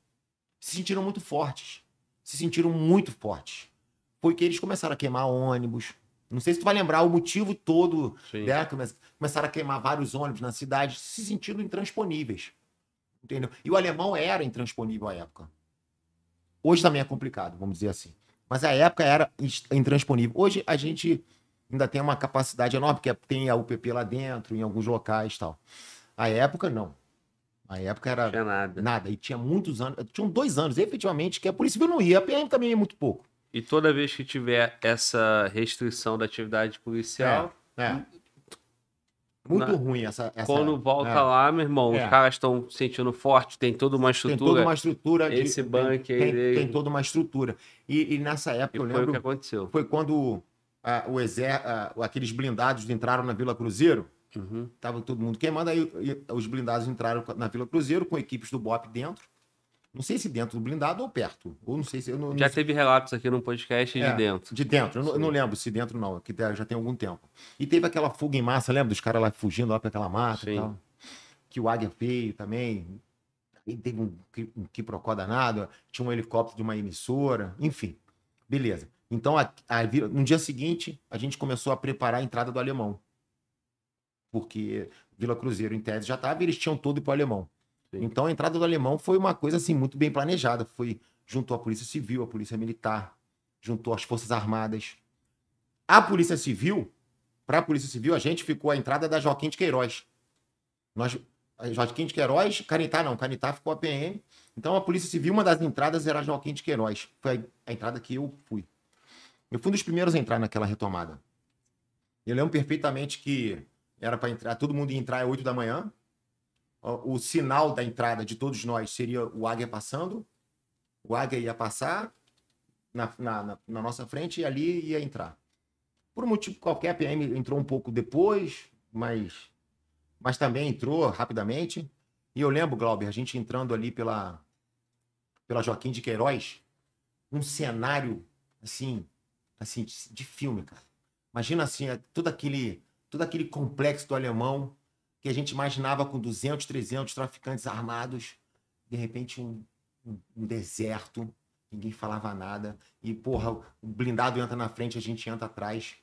[SPEAKER 2] Se sentiram muito fortes. Se sentiram muito fortes. Porque eles começaram a queimar ônibus, não sei se tu vai lembrar o motivo todo dela, né, mas começaram a queimar vários ônibus na cidade, se sentindo intransponíveis. Entendeu? E o alemão era intransponível à época. Hoje também é complicado, vamos dizer assim. Mas a época era intransponível. Hoje a gente ainda tem uma capacidade enorme, porque tem a UPP lá dentro, em alguns locais e tal. A época, não. A época era nada. nada. E tinha muitos anos, tinham dois anos, efetivamente, que a Polícia eu não ia, a PM também ia muito pouco.
[SPEAKER 1] E toda vez que tiver essa restrição da atividade policial. É, é.
[SPEAKER 2] Muito na... ruim essa, essa, Quando volta é. lá, meu irmão, é. os
[SPEAKER 1] caras estão sentindo forte, tem toda uma estrutura. Tem toda uma estrutura. De... Esse banco tem, aí. Tem, tem, toda
[SPEAKER 2] uma estrutura. E, e nessa época, e eu foi lembro. Foi o que aconteceu. Foi quando ah, o exer... Ah, aqueles blindados entraram na Vila Cruzeiro. Uhum. Tava todo mundo queimando, aí os blindados entraram na Vila Cruzeiro com equipes do BOP dentro. Não sei se dentro do blindado ou perto. Ou não sei se. Não, já não
[SPEAKER 1] teve relatos aqui no podcast de é, dentro. De dentro. Eu não, eu não,
[SPEAKER 2] lembro se dentro não, que tá, já tem algum tempo. E teve aquela fuga em massa, lembra dos caras lá fugindo lá para aquela mata Sim. e tal? Que o águia veio também. E teve um, um quiprocó danado. Tinha um helicóptero de uma emissora. Enfim. Beleza. Então, a, a, no dia seguinte, a gente começou a preparar a entrada do alemão. Porque Vila Cruzeiro, em tese, já estava, eles tinham todo para o alemão. Então a entrada do alemão foi uma coisa assim muito bem planejada. Foi juntou a polícia civil, a polícia militar, juntou as forças armadas. A polícia civil, para a polícia civil, a gente ficou a entrada da Joaquim de Queiroz. Nós Joaquim de Queiroz, Canitá não, Canitá ficou a PM. Então a Polícia Civil, uma das entradas era Joaquim de Queiroz. Foi a entrada que eu fui. Eu fui um dos primeiros a entrar naquela retomada. Eu lembro perfeitamente que era para entrar, todo mundo ia entrar às 8 da manhã o sinal da entrada de todos nós seria o águia passando. O águia ia passar na, na, na nossa frente e ali ia entrar. Por um motivo qualquer, a PM entrou um pouco depois, mas, mas também entrou rapidamente. E eu lembro, Glauber, a gente entrando ali pela, pela Joaquim de Queiroz, um cenário assim, assim de, de filme, cara. Imagina assim, é todo aquele, todo aquele complexo do alemão, que a gente imaginava com 200, 300 traficantes armados, de repente um, um, deserto, ninguém falava nada, e porra, o blindado entra na frente, a gente entra atrás.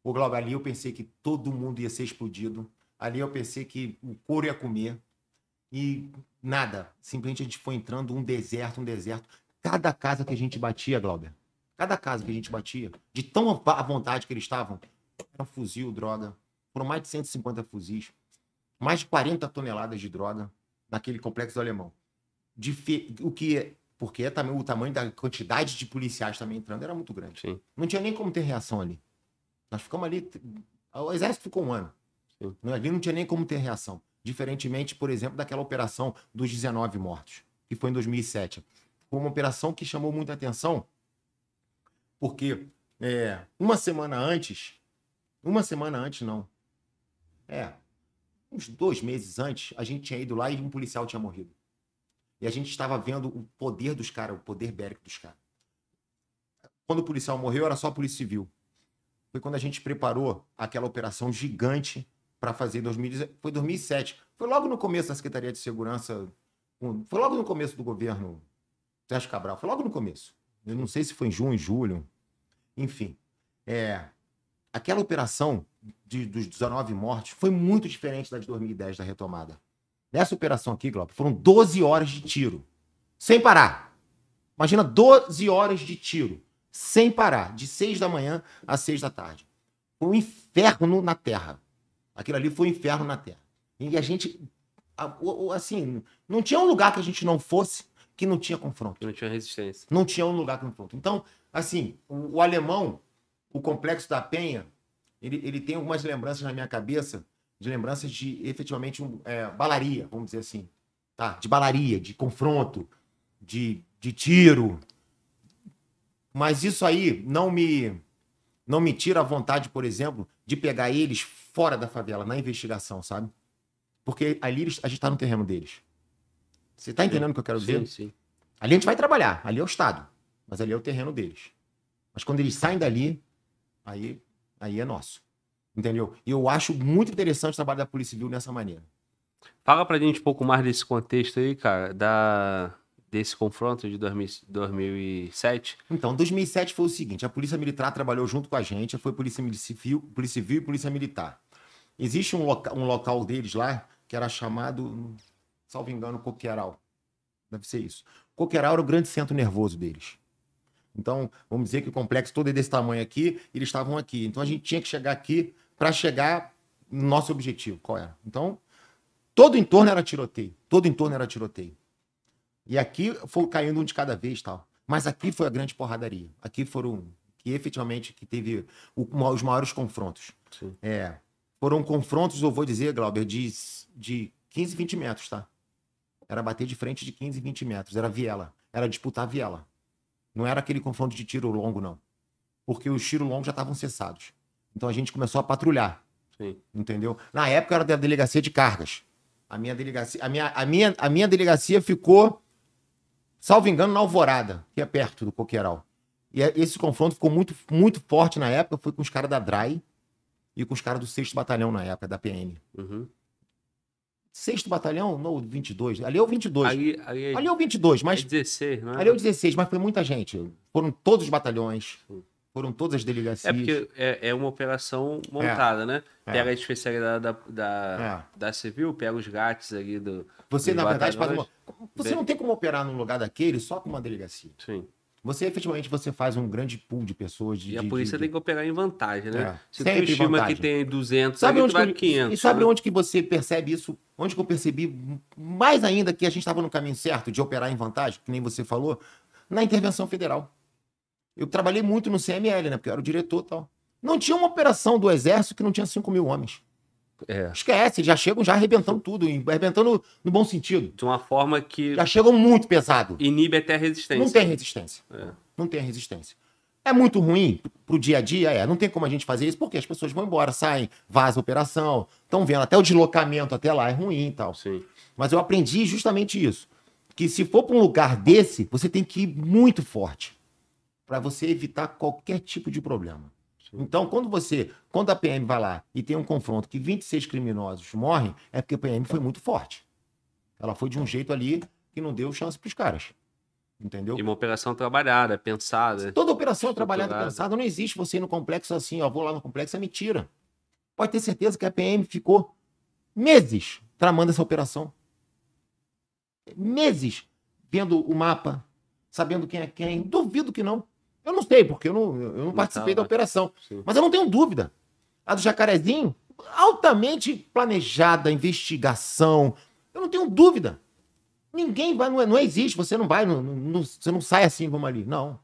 [SPEAKER 2] Pô, Glauber, ali eu pensei que todo mundo ia ser explodido, ali eu pensei que o couro ia comer, e nada, simplesmente a gente foi entrando um deserto, um deserto. Cada casa que a gente batia, Glauber, cada casa que a gente batia, de tão à vontade que eles estavam, era um fuzil, droga. Foram mais de 150 fuzis mais de 40 toneladas de droga naquele complexo alemão. De fe... O que é, porque é também o tamanho da quantidade de policiais também entrando era muito grande. Sim. Não tinha nem como ter reação ali. Nós ficamos ali, o exército ficou um ano. Sim. Ali não tinha nem como ter reação. Diferentemente, por exemplo, daquela operação dos 19 mortos, que foi em 2007. Foi uma operação que chamou muita atenção, porque é, uma semana antes, uma semana antes não, é, uns dois meses antes, a gente tinha ido lá e um policial tinha morrido. E a gente estava vendo o poder dos caras, o poder bélico dos caras. Quando o policial morreu, era só a Polícia Civil. Foi quando a gente preparou aquela operação gigante para fazer em 2017. Foi 2007. Foi logo no começo da Secretaria de Segurança. Foi logo no começo do governo Sérgio Cabral. Foi logo no começo. Eu não sei se foi em junho, julho. Enfim. É, aquela operação de, dos 19 mortes foi muito diferente da de 2010 da retomada. Nessa operação aqui, Glauber, foram 12 horas de tiro. Sem parar. Imagina 12 horas de tiro. Sem parar. De 6 da manhã às 6 da tarde. Foi um inferno na Terra. Aquilo ali foi um inferno na Terra. E a gente. Assim, não tinha um lugar que a gente não fosse que não tinha confronto.
[SPEAKER 1] Não tinha resistência.
[SPEAKER 2] Não tinha um lugar confronto. Então, assim, o, o alemão o Complexo da Penha, ele, ele tem algumas lembranças na minha cabeça, de lembranças de efetivamente um, é, balaria, vamos dizer assim. Tá? De balaria, de confronto, de, de tiro. Mas isso aí não me não me tira a vontade, por exemplo, de pegar eles fora da favela, na investigação, sabe? Porque ali eles, a gente está no terreno deles. Você está entendendo o que eu quero dizer? Sim, sim. Ali a gente vai trabalhar, ali é o Estado, mas ali é o terreno deles. Mas quando eles saem dali, aí, aí é nosso. Entendeu? E eu acho muito interessante o trabalho da Polícia Civil nessa maneira.
[SPEAKER 1] Fala pra gente um pouco mais desse contexto aí, cara, da, desse confronto de 2000, 2007? Então, 2007
[SPEAKER 2] foi o seguinte: a Polícia Militar trabalhou junto com a gente, foi Polícia Civil, Polícia Civil e Polícia Militar. Existe um, loca, um local deles lá que era chamado, salvo engano, Coqueiral. Deve ser isso. Coqueiral era o grande centro nervoso deles. Então, vamos dizer que o complexo todo é desse tamanho aqui, eles estavam aqui. Então, a gente tinha que chegar aqui para chegar no nosso objetivo. Qual era? Então, todo o entorno era tiroteio. Todo o entorno era tiroteio. E aqui foi caindo um de cada vez tal. Mas aqui foi a grande porradaria. Aqui foram que efetivamente que teve o, os maiores confrontos. Sim. É, foram confrontos, eu vou dizer, Glauber, de, de 15, 20 metros, tá? Era bater de frente de 15, 20 metros. Era viela. Era disputar viela. Não era aquele confronto de tiro longo, não. Porque os tiros longos já estavam cessados. Então a gente começou a patrulhar. Sim. Entendeu? Na época era da delegacia de cargas. A minha delegacia, a minha, a minha, a minha delegacia ficou, salvo engano, na Alvorada, que é perto do Coqueiral. E é, esse confronto ficou muito, muito forte na época. Foi com os caras da DRAI e com os caras do 6 Batalhão na época, da PM. Uhum. Sexto batalhão? Não, 22. Ali é o 22.
[SPEAKER 1] Ali, ali, é, ali é o 22, mas. É 16, né? Ali é o 16,
[SPEAKER 2] mas foi muita gente. Foram todos os batalhões. Foram todas as delegacias. É porque
[SPEAKER 1] é, é uma operação montada, né? é. né? Pega é. a especialidade da, da, é. da, civil, pega os gatos ali do. Você, na verdade, verdade, uma... Você não
[SPEAKER 2] tem como operar num lugar daquele só com uma delegacia. Sim. Você efetivamente você faz um grande pool
[SPEAKER 1] de pessoas. De, e a polícia de... tem que operar em vantagem, né? É. Se Sempre tu estima que tem 200, sabe onde vai que, 500. E sabe né? onde
[SPEAKER 2] que você percebe isso? Onde que eu percebi mais ainda que a gente estava no caminho certo de operar em vantagem, que nem você falou, na intervenção federal. Eu trabalhei muito no CML, né? Porque eu era o diretor e tal. Não tinha uma operação do Exército que não tinha 5 mil homens. É. Esquece, já chegam já arrebentando tudo, arrebentando no bom sentido. De uma forma que. Já chegam muito pesado. Inibe até a resistência. Não tem resistência. É. Não tem resistência. É muito ruim pro dia a dia, é. Não tem como a gente fazer isso, porque as pessoas vão embora, saem, vaza a operação, estão vendo, até o deslocamento até lá é ruim e tal. Sim. Mas eu aprendi justamente isso. Que se for para um lugar desse, você tem que ir muito forte para você evitar qualquer tipo de problema. Então, quando você, quando a PM vai lá e tem um confronto que 26 criminosos morrem, é porque a PM foi muito forte. Ela foi de um jeito ali
[SPEAKER 1] que não deu chance para os caras. Entendeu? E uma operação trabalhada, pensada. Toda operação trabalhada, pensada,
[SPEAKER 2] não existe você ir no complexo assim, ó, vou lá no complexo, é mentira. Pode ter certeza que a PM ficou meses tramando essa operação. Meses vendo o mapa, sabendo quem é quem. Duvido que não. Eu não sei, porque eu não, eu não participei tá da operação. Sim. Mas eu não tenho dúvida. A do Jacarezinho, altamente planejada, investigação. Eu não tenho dúvida. Ninguém vai, não, é, não existe, você não vai, não, não, você não sai assim, vamos ali. Não.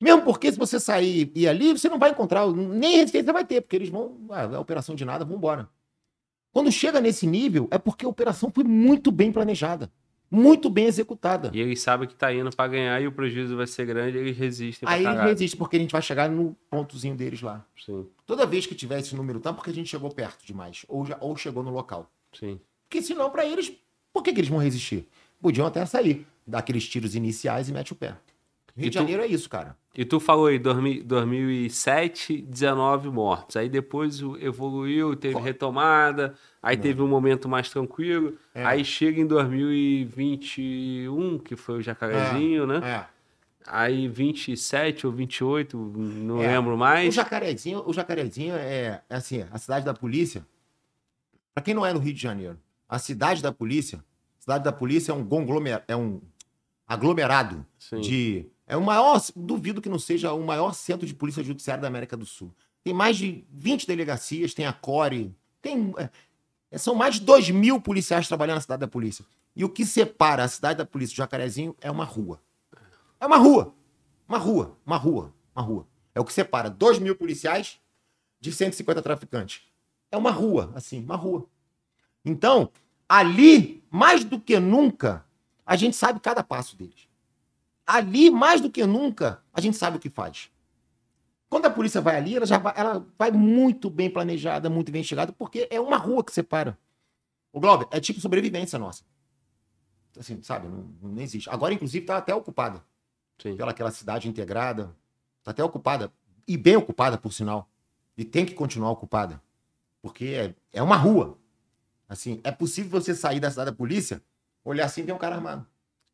[SPEAKER 2] Mesmo porque se você sair e ir ali, você não vai encontrar, nem resistência vai ter, porque eles vão, ah, é operação de nada, vão embora. Quando chega nesse nível, é porque a operação foi muito bem planejada muito bem executada.
[SPEAKER 1] E eles sabem que tá indo para ganhar e o prejuízo vai ser grande, eles resistem. Aí eles resistem,
[SPEAKER 2] porque a gente vai chegar no pontozinho deles lá. Sim. Toda vez que tiver esse número, tá porque a gente chegou perto demais, ou, já, ou chegou no local. Sim. Porque senão, para eles, por que, que eles vão resistir? Podiam até sair, dar aqueles tiros iniciais e mete o pé. Rio de Janeiro é
[SPEAKER 1] isso, cara. E tu falou aí, 2007, 19 mortos. Aí depois evoluiu, teve retomada, aí Não. teve um momento mais tranquilo. É. Aí chega em 2021, que foi o Jacarezinho, é. né? É. Aí 27 ou 28, não é. lembro mais. O
[SPEAKER 2] Jacarezinho, o Jacarezinho é, é assim, a cidade da polícia. Para quem não é no Rio de Janeiro, a cidade da polícia, cidade da polícia é um conglomerado, é um aglomerado Sim. de é o maior, duvido que não seja o maior centro de polícia judiciária da América do Sul. Tem mais de 20 delegacias, tem a CORE, tem, é, é, são mais de 2 mil policiais trabalhando na cidade da polícia. E o que separa a cidade da polícia do Jacarezinho é uma rua. É uma rua. Uma rua, uma rua, uma rua. É o que separa 2 mil policiais de 150 traficantes. É uma rua, assim, uma rua. Então, ali, mais do que nunca, a gente sabe cada passo deles ali, mais do que nunca, a gente sabe o que faz. Quando a polícia vai ali, ela, já vai, ela vai muito bem planejada, muito bem chegada, porque é uma rua que separa. O Glauber, é tipo sobrevivência nossa. Assim, sabe, não, não existe. Agora, inclusive, está até ocupada. Sim. Pela aquela cidade integrada. Está até ocupada. E bem ocupada, por sinal. E tem que continuar ocupada. Porque é, é uma rua. Assim, é possível você sair da cidade da polícia, olhar assim, ver um cara armado.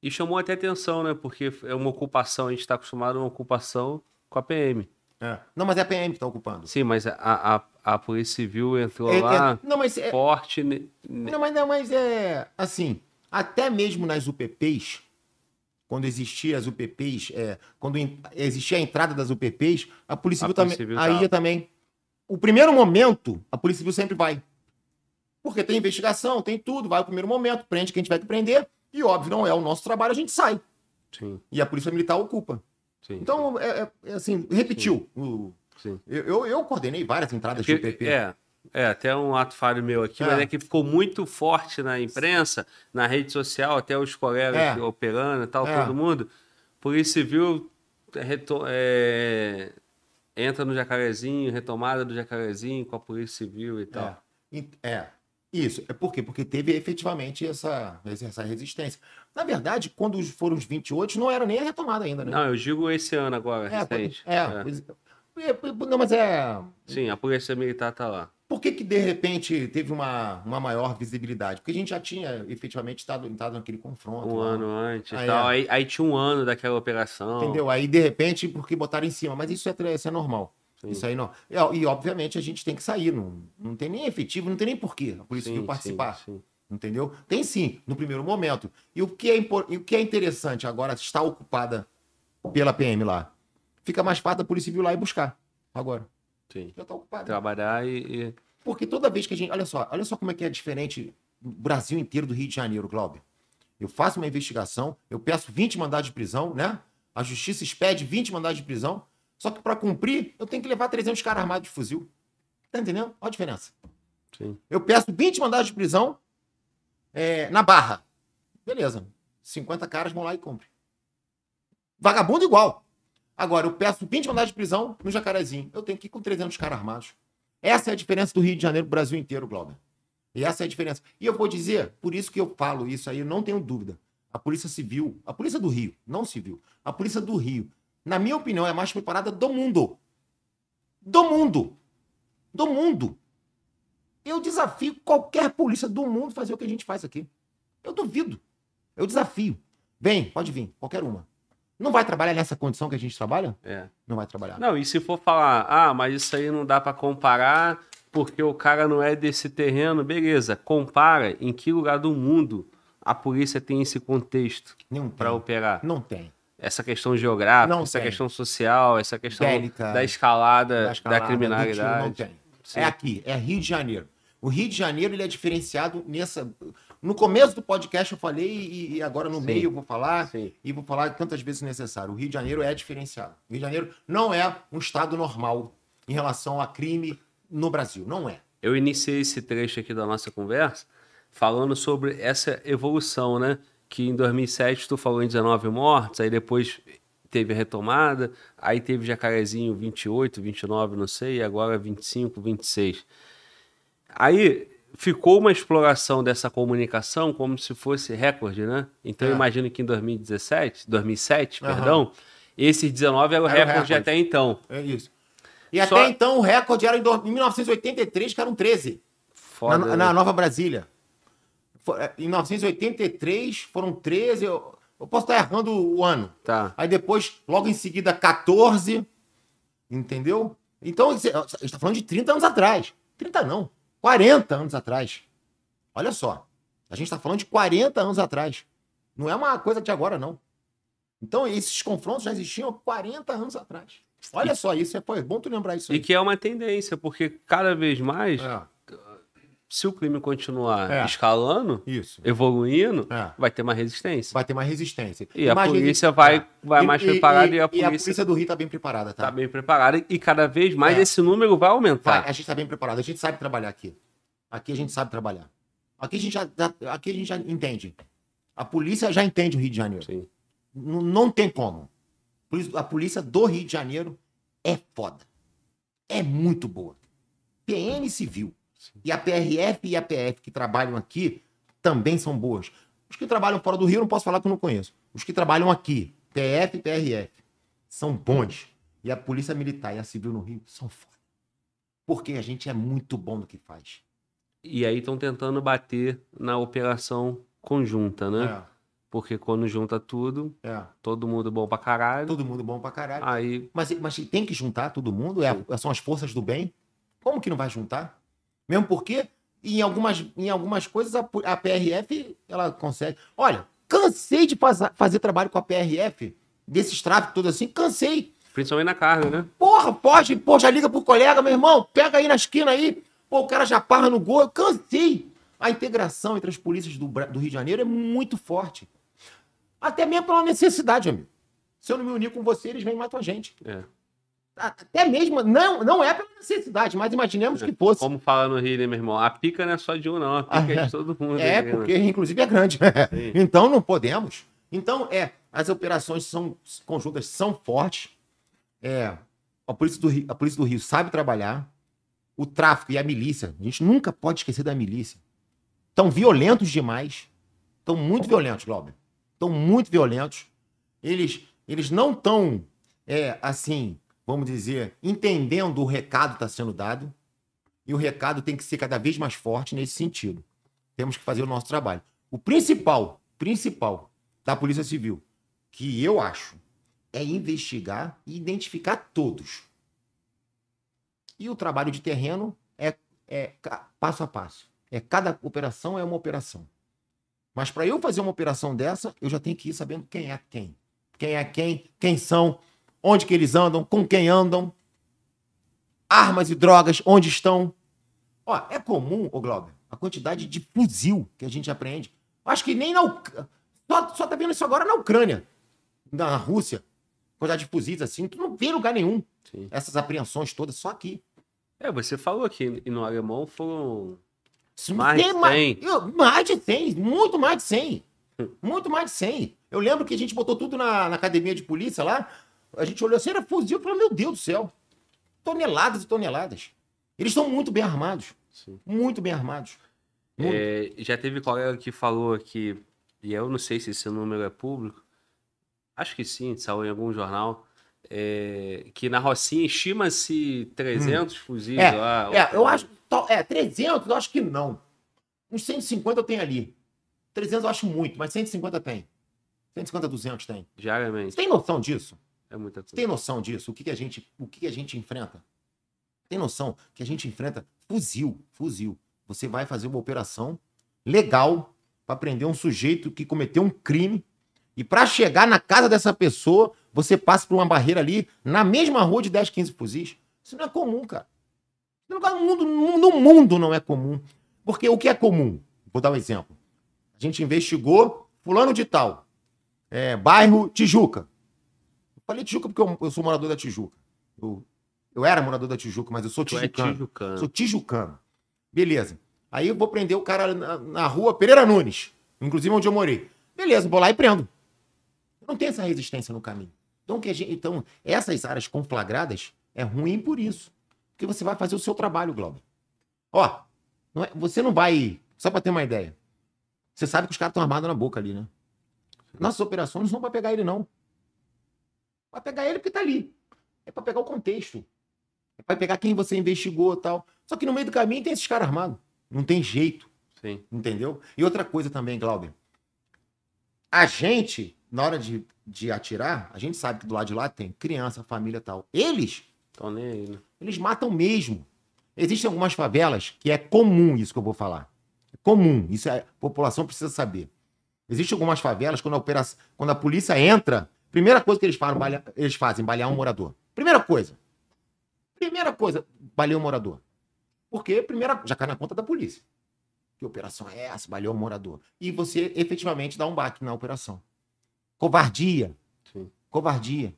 [SPEAKER 1] E chamou até atenção, né? Porque é uma ocupação, a gente está acostumado a uma ocupação com a PM. É. Não,
[SPEAKER 2] mas é a PM que está ocupando.
[SPEAKER 1] Sim, mas a, a, a Polícia Civil entrou é, é lá é, não, mas é forte. ne... Não,
[SPEAKER 2] mas, não, mas é assim, até mesmo nas UPPs, quando existia as UPPs, é, quando in, existia a entrada das UPPs, a Polícia Civil, a também, Polícia Civil aí também. O primeiro momento, a Polícia Civil sempre vai. Porque tem investigação, tem tudo, vai o primeiro momento, prende quem tiver que prender, e óbvio, não é o nosso trabalho, a gente sai. Sim. E a polícia militar ocupa. Sim, então, é, é, é, assim, repetiu. O, eu,
[SPEAKER 1] eu, eu, coordenei várias entradas é de UPP. É. É, até um ato falho meu aqui, é. mas é que ficou muito forte na imprensa, na rede social, até os colegas é. operando e tal, é. todo mundo. Polícia Civil é, entra no Jacarezinho, retomada do Jacarezinho com a Polícia Civil e tal.
[SPEAKER 2] É, isso, é por quê? Porque teve efetivamente essa, essa resistência. Na verdade, quando foram os 28, não era nem a retomada ainda, né? Não,
[SPEAKER 1] eu digo esse ano agora, é, recente. É, é.
[SPEAKER 2] é, Não, mas é.
[SPEAKER 1] Sim, a polícia militar está lá. Por
[SPEAKER 2] que, que de repente teve uma, uma maior visibilidade? Porque a gente já tinha efetivamente estado, estado naquele confronto. Um lá.
[SPEAKER 1] Né? ano antes e tal. É. Aí, aí, tinha um ano daquela operação. Entendeu? Aí
[SPEAKER 2] de repente, porque botaram em cima. Mas isso é, isso é normal. Sim. Isso aí não. E, e, obviamente, a gente tem que sair. Não, não tem nem efetivo, não tem nem porquê a Polícia viu participar. Sim, sim. Entendeu? Tem sim, no primeiro momento. E o que é, impor... o que é interessante agora está ocupada pela PM lá? Fica mais fácil a Polícia Civil lá e buscar. Agora.
[SPEAKER 1] Sim. Já está ocupada. Trabalhar
[SPEAKER 2] e. Porque toda vez que a gente. Olha só, olha só como é que é diferente o Brasil inteiro do Rio de Janeiro, Cláudio. Eu faço uma investigação, eu peço 20 mandados de prisão, né? A justiça expede 20 mandados de prisão. Só que para cumprir, eu tenho que levar 300 caras armados de fuzil. Tá entendendo? Olha a diferença. Sim. Eu peço 20 mandados de prisão é, na barra. Beleza. 50 caras vão lá e cumprem. Vagabundo igual. Agora, eu peço 20 mandados de prisão no Jacarezinho. Eu tenho que ir com 300 caras armados. Essa é a diferença do Rio de Janeiro pro Brasil inteiro, Glauber. E essa é a diferença. E eu vou dizer, por isso que eu falo isso aí, eu não tenho dúvida. A Polícia Civil, a Polícia do Rio, não Civil, a Polícia do Rio na minha opinião, é a mais preparada do mundo. Do mundo. Do mundo. Eu desafio qualquer polícia do mundo fazer o que a gente faz aqui. Eu duvido. Eu desafio. Vem, pode vir, qualquer uma. Não vai trabalhar nessa condição que a gente trabalha? É. Não vai trabalhar.
[SPEAKER 1] Não, e se for falar, ah, mas isso aí não dá para comparar porque o cara não é desse terreno, beleza. Compara em que lugar do mundo a polícia tem esse contexto para operar. Não tem essa questão geográfica, não essa tem. questão social, essa questão Bélica, tá. da,
[SPEAKER 2] escalada, da, escalada, da criminalidade. Não tem. Sim. É aqui, é Rio de Janeiro. O Rio de Janeiro ele é diferenciado nessa. No começo do podcast eu falei e agora no Sim. meio eu vou falar Sim. e vou falar tantas vezes necessário. O Rio de Janeiro é diferenciado. O Rio de Janeiro não é um estado normal em relação a crime no Brasil, não é.
[SPEAKER 1] Eu iniciei esse trecho aqui da nossa conversa falando sobre essa evolução, né? que em 2007 tu falou em 19 mortes, aí depois teve a retomada, aí teve Jacarezinho 28, 29, não sei, e agora 25, 26. Aí ficou uma exploração dessa comunicação como se fosse recorde, né? Então é. eu imagino que em 2017, 2007, uhum. perdão, esses 19 eram o, era recorde, recorde até então. É isso. E
[SPEAKER 2] Só... até então o recorde era em 1983, que eram 13. Foda na, na né? Nova Brasília. É, em 1983 foram 13, eu, eu posso estar errando o ano. Tá. Aí depois, logo em seguida, 14, entendeu? Então, a gente está falando de 30 anos atrás. 30 não, 40 anos atrás. Olha só, a gente está falando de 40 anos atrás. Não é uma coisa de agora, não. Então, esses confrontos já existiam 40 anos atrás. Olha só isso, é, pô, é bom tu lembrar isso
[SPEAKER 1] aí. E que é uma tendência, porque cada vez mais é se o crime continuar é. escalando, Isso. evoluindo, é. vai ter mais resistência. Vai ter mais resistência. E, a polícia vai, é. vai e, mais e, preparada e, a polícia... a polícia do Rio está bem preparada, tá? Está bem preparada e cada vez mais é. esse número vai aumentar. a gente está bem preparado, a gente sabe trabalhar aqui.
[SPEAKER 2] Aqui a gente sabe trabalhar. Aqui a gente já, aqui a gente já entende. A polícia já entende o Rio de Janeiro. Sim. Não, não tem como. A polícia do Rio de Janeiro é foda. É muito boa. PN Civil e a PRF e a PF que trabalham aqui também são boas. Os que trabalham fora do Rio, não posso falar que eu não conheço. Os que trabalham aqui, PF e PRF, são bons. E a Polícia Militar e a Civil no Rio são foda. Porque a gente é muito bom no que faz.
[SPEAKER 1] E aí estão tentando bater na operação conjunta, né? É. Porque quando junta tudo, é. todo mundo bom pra caralho.
[SPEAKER 2] Todo mundo bom pra caralho.
[SPEAKER 1] Aí... Mas, mas tem
[SPEAKER 2] que juntar todo mundo? É, é são as forças do bem? Como que não vai juntar? Mesmo porque em algumas, em algumas coisas a, a PRF ela consegue. Olha, cansei de fazer trabalho com a PRF, desses tráficos todos assim, cansei.
[SPEAKER 1] Principalmente na carga, né?
[SPEAKER 2] Porra, pode, pô, já liga pro colega, meu irmão, pega aí na esquina aí. Pô, o cara já parra no gol, eu cansei. A integração entre as polícias do, do Rio de Janeiro é muito forte. Até mesmo pela necessidade, amigo. Se eu não me unir com você, eles vêm e matam a gente. É. Até mesmo, não, não é pela necessidade, mas imaginemos que
[SPEAKER 1] fosse. Como fala no Rio, né, meu irmão? A pica não é só de um, não, a pica é de *laughs* todo mundo. É, né? porque inclusive é grande. *laughs* então não podemos.
[SPEAKER 2] Então, é, as operações são conjuntas são fortes. É, a polícia, do Rio, a polícia do Rio sabe trabalhar. O tráfico e a milícia, a gente nunca pode esquecer da milícia. Estão violentos demais. Estão muito violentos, Glauber. Estão muito violentos. Eles, eles não estão, é, assim, vamos dizer, entendendo o recado que está sendo dado, e o recado tem que ser cada vez mais forte nesse sentido. Temos que fazer o nosso trabalho. O principal, principal da Polícia Civil, que eu acho, é investigar e identificar todos. E o trabalho de terreno é, é passo a passo. É cada operação é uma operação. Mas para eu fazer uma operação dessa, eu já tenho que ir sabendo quem é quem. Quem é quem, quem são, onde que eles andam, com quem andam, armas e drogas, onde estão. Ó, é comum, ô Glauber, a quantidade de fuzil que a gente aprende. Acho que nem na só, só tá vendo isso agora na Ucrânia, na Rússia. Quantidade de fuzis assim, tu não vê lugar nenhum. Sim. Essas apreensões todas, só aqui. É, você falou aqui e no alemão foram mais de 100. Mais, mais de 100, muito mais de 100. Hum. Muito mais de 100. Eu lembro que a gente botou tudo na, na academia de polícia lá, a gente olhou assim, era fuzil, falou, meu Deus do céu. Toneladas e toneladas. Eles estão muito bem armados. Sim. Muito bem armados.
[SPEAKER 1] Muito. É, já teve colega que falou que, e eu não sei se esse número é público, acho que sim, saiu em algum jornal, é, que na Rocinha estima-se 300 hum. fuzis. É, lá,
[SPEAKER 2] é eu acho, é, 300 eu acho que não. Uns 150 eu tenho ali. 300 eu acho muito, mas 150 tem. 150, 200 tem.
[SPEAKER 1] Diariamente. Você tem
[SPEAKER 2] noção disso? É muita coisa. Tem noção disso? O que, que a gente, o que, que a gente enfrenta? Tem noção que a gente enfrenta fuzil, fuzil. Você vai fazer uma operação legal para prender um sujeito que cometeu um crime e para chegar na casa dessa pessoa, você passa por uma barreira ali na mesma rua de 10, 15 fuzis. Isso não é comum, cara. É no mundo, no mundo não é comum. Porque o que é comum? Vou dar um exemplo. A gente investigou fulano de tal, é, bairro Tijuca. Falei Tijuca porque eu, eu, sou morador da Tijuca. Eu, eu era morador da Tijuca, mas eu sou é tijucano. É tijucano. Sou tijucano. Beleza. Aí eu vou prender o cara na, na rua Pereira Nunes, inclusive onde eu morei. Beleza, vou lá e prendo. Não tem essa resistência no caminho. Então, que gente, então essas áreas conflagradas é ruim por isso. Porque você vai fazer o seu trabalho, Glauber. Ó, não é, você não vai. Só para ter uma ideia. Você sabe que os caras estão armados na boca ali, né? Nossas operações não são pra pegar ele, não para pegar ele porque tá ali. É para pegar o contexto. É para pegar quem você investigou tal. Só que no meio do caminho tem esses caras armados. Não tem jeito. Sim. Entendeu? E outra coisa também, Glauber. A gente, na hora de, de atirar, a gente sabe que do lado de lá tem criança, família tal. Eles. nem aí, né? Eles matam mesmo. Existem algumas favelas que é comum isso que eu vou falar. É comum. Isso é, a população precisa saber. Existem algumas favelas quando a, operação, quando a polícia entra, Primeira coisa que eles, fazem balha, eles fazem, balear um morador. Primeira coisa. Primeira coisa, balear um morador. Porque, primeira, já cai na conta da polícia. Que operação é essa? Balear um morador. E você efetivamente dá um baque na operação. Covardia. Sim. Covardia.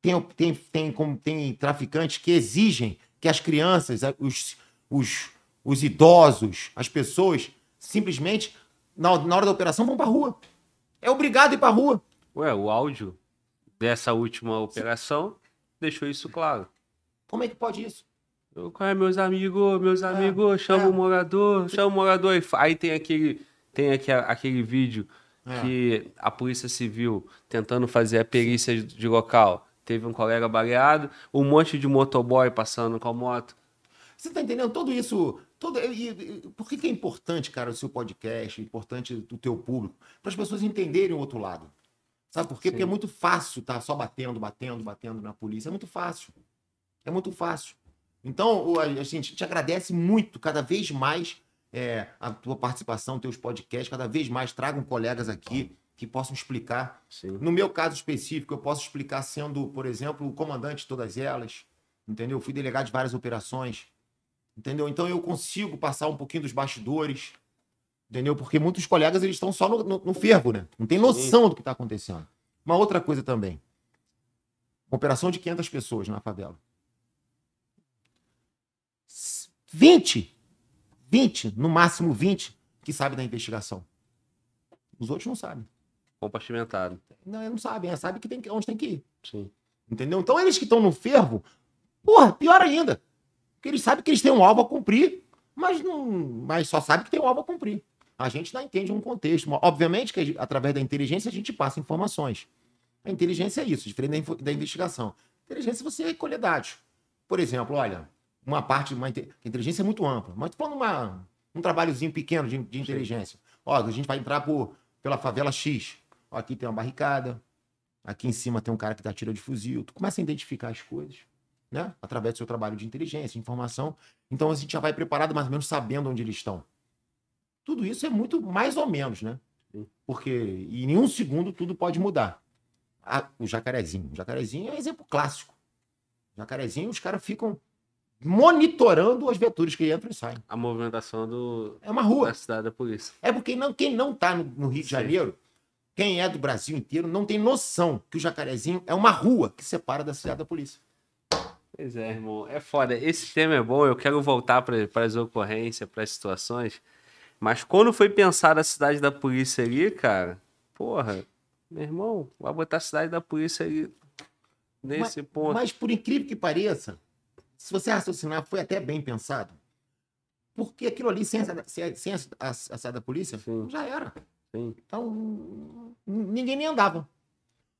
[SPEAKER 2] Tem, tem, tem, como, tem traficantes que exigem que as crianças, os, os, os idosos, as pessoas,
[SPEAKER 1] simplesmente,
[SPEAKER 2] na, na hora da operação, vão para rua. É obrigado a ir
[SPEAKER 1] para rua. Ué, o áudio dessa última operação deixou isso claro. Como é que pode isso? Eu, é, meus amigos, meus é, amigos, é. chama é. o morador, chama o morador. Aí tem aquele, tem aquele, aquele vídeo é. que a polícia civil tentando fazer a perícia de local. Teve um colega baleado, um monte de motoboy passando com a moto.
[SPEAKER 2] Você tá entendendo? Tudo isso. Tudo, e, e, por que, que é importante, cara, o seu podcast, importante o teu público? Para as pessoas entenderem o outro lado. Sabe por quê? Sim. Porque é muito fácil tá só batendo, batendo, batendo na polícia. É muito fácil. É muito fácil. Então, assim, a gente te agradece muito, cada vez mais, é, a tua participação, teus podcasts, cada vez mais tragam colegas aqui que possam explicar. Sim. No meu caso específico, eu posso explicar sendo, por exemplo, o comandante de todas elas, entendeu? fui delegado de várias operações, entendeu? Então eu consigo passar um pouquinho dos bastidores, Entendeu? Porque muitos colegas eles estão só no, no, no fervo, né? Não tem noção do que está acontecendo. Uma outra coisa também. operação de 500 pessoas na favela. 20, 20, no máximo 20, que sabe da investigação. Os outros não sabem. Compartimentado. Não, eles não sabem. Eles sabem que tem, onde tem que ir. Sim. Entendeu? Então eles que estão no fervo, porra, pior ainda. Porque eles sabem que eles têm um alvo a cumprir, mas não, mas só sabem que tem um alvo a cumprir. A gente não entende um contexto. Obviamente que através da inteligência a gente passa informações. A inteligência é isso, diferente da, da investigação. A inteligência é você é dados. Por exemplo, olha, uma parte, uma inteligência é muito ampla, mas falando uma, um trabalhozinho pequeno de, de inteligência. Ó, a gente vai entrar por, pela favela X. Ó, aqui tem uma barricada, aqui em cima tem um cara que dá tiro de fuzil. Tu começa a identificar as coisas, né? Através do seu trabalho de inteligência, de informação. Então a gente já vai preparado mais ou menos sabendo onde eles estão. Tudo isso é muito mais ou menos, né? Porque em nenhum segundo tudo pode mudar. o jacarezinho. O jacarezinho é exemplo clássico. O jacarezinho, os caras ficam monitorando as viaturas que entram e saem. A movimentação do... É uma rua. Da cidade da polícia. É porque não, quem não está no, no, Rio de Janeiro, quem é do Brasil inteiro, não tem noção que o jacarezinho é uma rua que separa da cidade da polícia.
[SPEAKER 1] Pois é, irmão. É foda. Esse tema é bom. Eu quero voltar para as ocorrências, para as situações. Mas quando foi pensar a cidade da polícia ali, cara, porra, meu irmão, vai botar a cidade da polícia ali nesse mas, ponto. Mas por incrível que
[SPEAKER 2] pareça, se você raciocinar, foi até bem pensado. Porque aquilo ali, sem, sem, sem a, cidade da polícia, Sim. já era. Sim.
[SPEAKER 4] Então,
[SPEAKER 2] ninguém nem andava.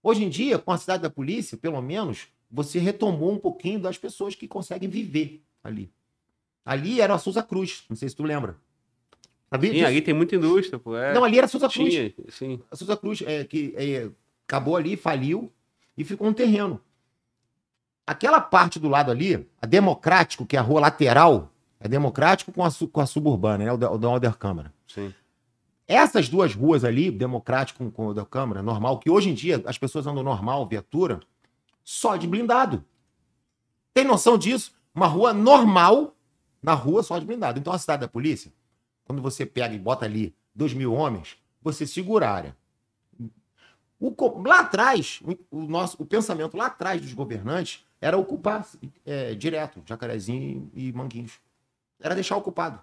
[SPEAKER 2] Hoje em dia, com a cidade da polícia, pelo menos, você retomou um pouquinho das pessoas que conseguem viver ali. Ali era a Souza Cruz, não sei se tu lembra.
[SPEAKER 1] Sabia sim, disso? ali tem muita indústria, pô. É... Não, ali era Santa Cruz. Tinha, sim.
[SPEAKER 2] A Santa Cruz é, que é, acabou ali, faliu e ficou um terreno. Aquela parte do lado ali, a Democrático, que é a rua lateral, é Democrático com a, com a suburbana, né? O da Alder Câmara. Sim. Essas duas ruas ali, Democrático com o Alder Câmara, normal, que hoje em dia as pessoas andam normal, viatura, só de blindado. Tem noção disso? Uma rua normal, na rua só de blindado. Então a cidade da polícia quando você pega e bota ali dois mil homens, você segura a área. O, lá atrás, o, nosso, o pensamento lá atrás dos governantes era ocupar é, direto Jacarezinho e Manguinhos. Era deixar ocupado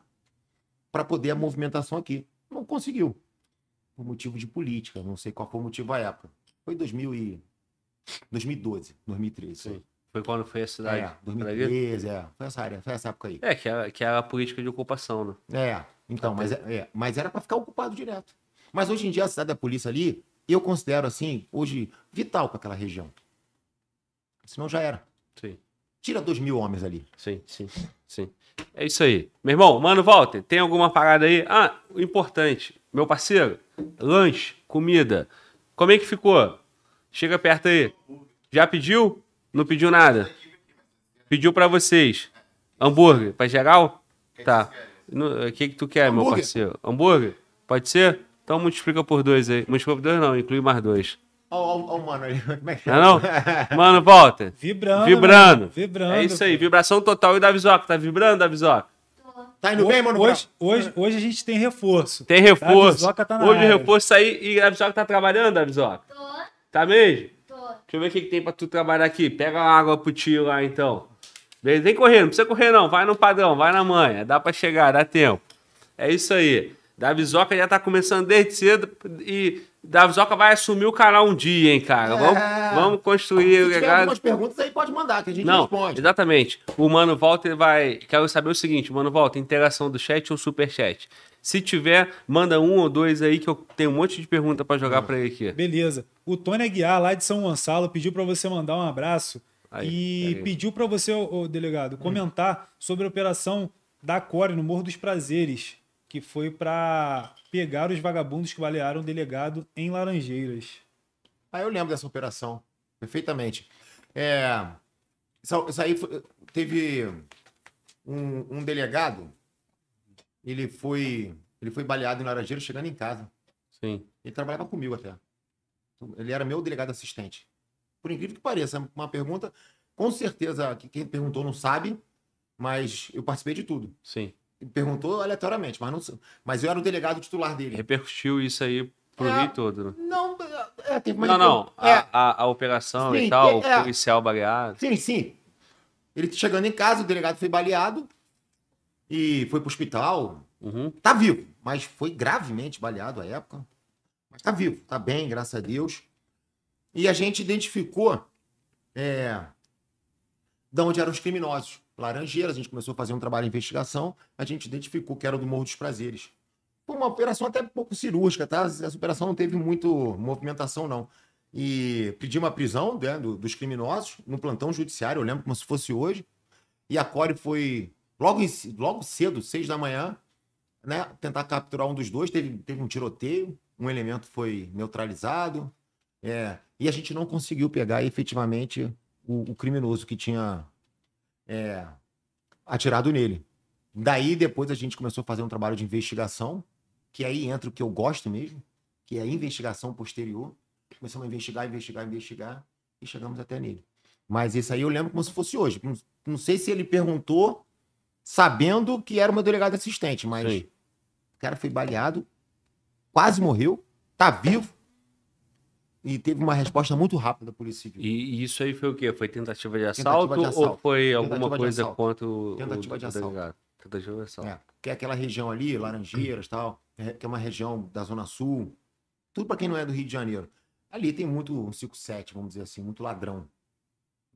[SPEAKER 2] para poder a movimentação aqui. Não conseguiu. Por motivo de política, não sei qual foi o motivo à época. Foi 2000 e... 2012, 2013. Sim. Foi quando foi a cidade. É, 2013,
[SPEAKER 1] é. Foi essa área, foi essa época aí. É, que é que a política de ocupação, né? É.
[SPEAKER 2] Então, mas, é, é, mas era para ficar ocupado direto. Mas hoje em dia a cidade da polícia ali, eu considero assim, hoje, vital para aquela região. Senão já era. Sim. Tira dois mil homens ali.
[SPEAKER 1] Sim, sim, sim. É isso aí. Meu irmão, mano, volta. tem alguma parada aí? Ah, importante. Meu parceiro, lanche, comida. Como é que ficou? Chega perto aí. Já pediu? Não pediu nada? Pediu para vocês. Hambúrguer, pra geral? Tá. O eh, que, que tu quer, Hambúrguer. meu parceiro? Hambúrguer? Pode ser? Então multiplica por dois aí. Multiplica por dois não, inclui mais dois.
[SPEAKER 2] Olha o mano aí. *laughs* Como é que é chama? Não, não? Mano, volta. Vibrando. Vibrando. Mano. Vibrando.
[SPEAKER 1] É isso aí, vibração total. E o Visoca? Tá vibrando, da Tá indo hoje, bem, mano? Hoje, hoje,
[SPEAKER 3] hoje a gente tem reforço. Tem tá? reforço. Tá hoje área. o
[SPEAKER 1] reforço tá aí e o Visoca tá trabalhando, a Tô. Tá mesmo? Tô. Deixa eu ver o que, que tem pra tu trabalhar aqui. Pega uma água pro tio lá então. Vem correndo, não precisa correr não, vai no padrão, vai na manha, dá para chegar, dá tempo. É isso aí. Davi Zoca já tá começando desde cedo e Davi Zoca vai assumir o canal um dia, hein, cara. É... Vamos, vamos construir. Se tiver algumas perguntas
[SPEAKER 2] aí, pode mandar, que a gente Não, responde.
[SPEAKER 1] Exatamente. O Mano Walter vai. Quero saber o seguinte, Mano Walter, interação do chat ou superchat? Se tiver, manda um ou dois aí que eu tenho um monte de pergunta para jogar hum. para ele aqui. Beleza.
[SPEAKER 3] O Tony Aguiar, lá de São Gonçalo, pediu para você mandar um abraço Aí, e aí. É pediu para você, ô, delegado, comentar hum. sobre a operação da Core no Morro dos Prazeres, que foi para pegar os vagabundos que balearam o delegado em Laranjeiras.
[SPEAKER 2] Ah, eu lembro dessa operação, perfeitamente. É, isso, isso aí foi, teve um, um, delegado, ele foi ele foi baleado em Laranjeiras chegando em casa. Sim. Ele trabalhava comigo até. Ele era meu delegado assistente por incrível que pareça, é uma pergunta, com certeza, que quem perguntou não sabe, mas eu participei de tudo. Sim. Perguntou aleatoriamente, mas, não, mas eu era o delegado titular dele.
[SPEAKER 1] Repercutiu isso aí pro é, Rio todo.
[SPEAKER 2] Não, é, teve uma Não, não. É, a,
[SPEAKER 1] a, a, operação sim, e tal, é, o é. policial baleado. Sim, sim.
[SPEAKER 2] Ele tá chegando em casa, o delegado foi baleado
[SPEAKER 1] e foi pro hospital. Uhum.
[SPEAKER 2] Tá vivo, mas foi gravemente baleado à época. Mas tá vivo, tá bem, graças a Deus. E a gente identificou é, de onde eram os criminosos. Laranjeiras, a gente começou a fazer um trabalho de investigação, a gente identificou que era do Morro dos Prazeres. Foi uma operação até pouco cirúrgica, tá? Essa operação não teve muito movimentação, não. E pedimos uma prisão né, dos criminosos no plantão judiciário, eu lembro como se fosse hoje. E a Core foi logo, em, logo cedo, seis da manhã, né, tentar capturar um dos dois. Teve, teve um tiroteio, um elemento foi neutralizado, é, e a gente não conseguiu pegar efetivamente o, o criminoso que tinha é, atirado nele. Daí depois a gente começou a fazer um trabalho de investigação, que aí entra o que eu gosto mesmo, que é a investigação posterior. Começamos a investigar, investigar, investigar e chegamos até nele. Mas isso aí eu lembro como se fosse hoje. Não, não sei se ele perguntou sabendo que era uma delegada assistente, mas Sim. o cara foi baleado, quase morreu, tá vivo,
[SPEAKER 1] e teve uma resposta muito rápida da Polícia Civil. E isso aí foi o quê? Foi tentativa de assalto, tentativa de assalto. ou foi tentativa alguma coisa contra o. Tentativa o... de assalto. Tentativa de assalto. É,
[SPEAKER 2] que é aquela região ali, Laranjeiras tal, é, que é uma região da Zona Sul. Tudo para quem não é do Rio de Janeiro. Ali tem muito 5-7, vamos dizer assim, muito ladrão.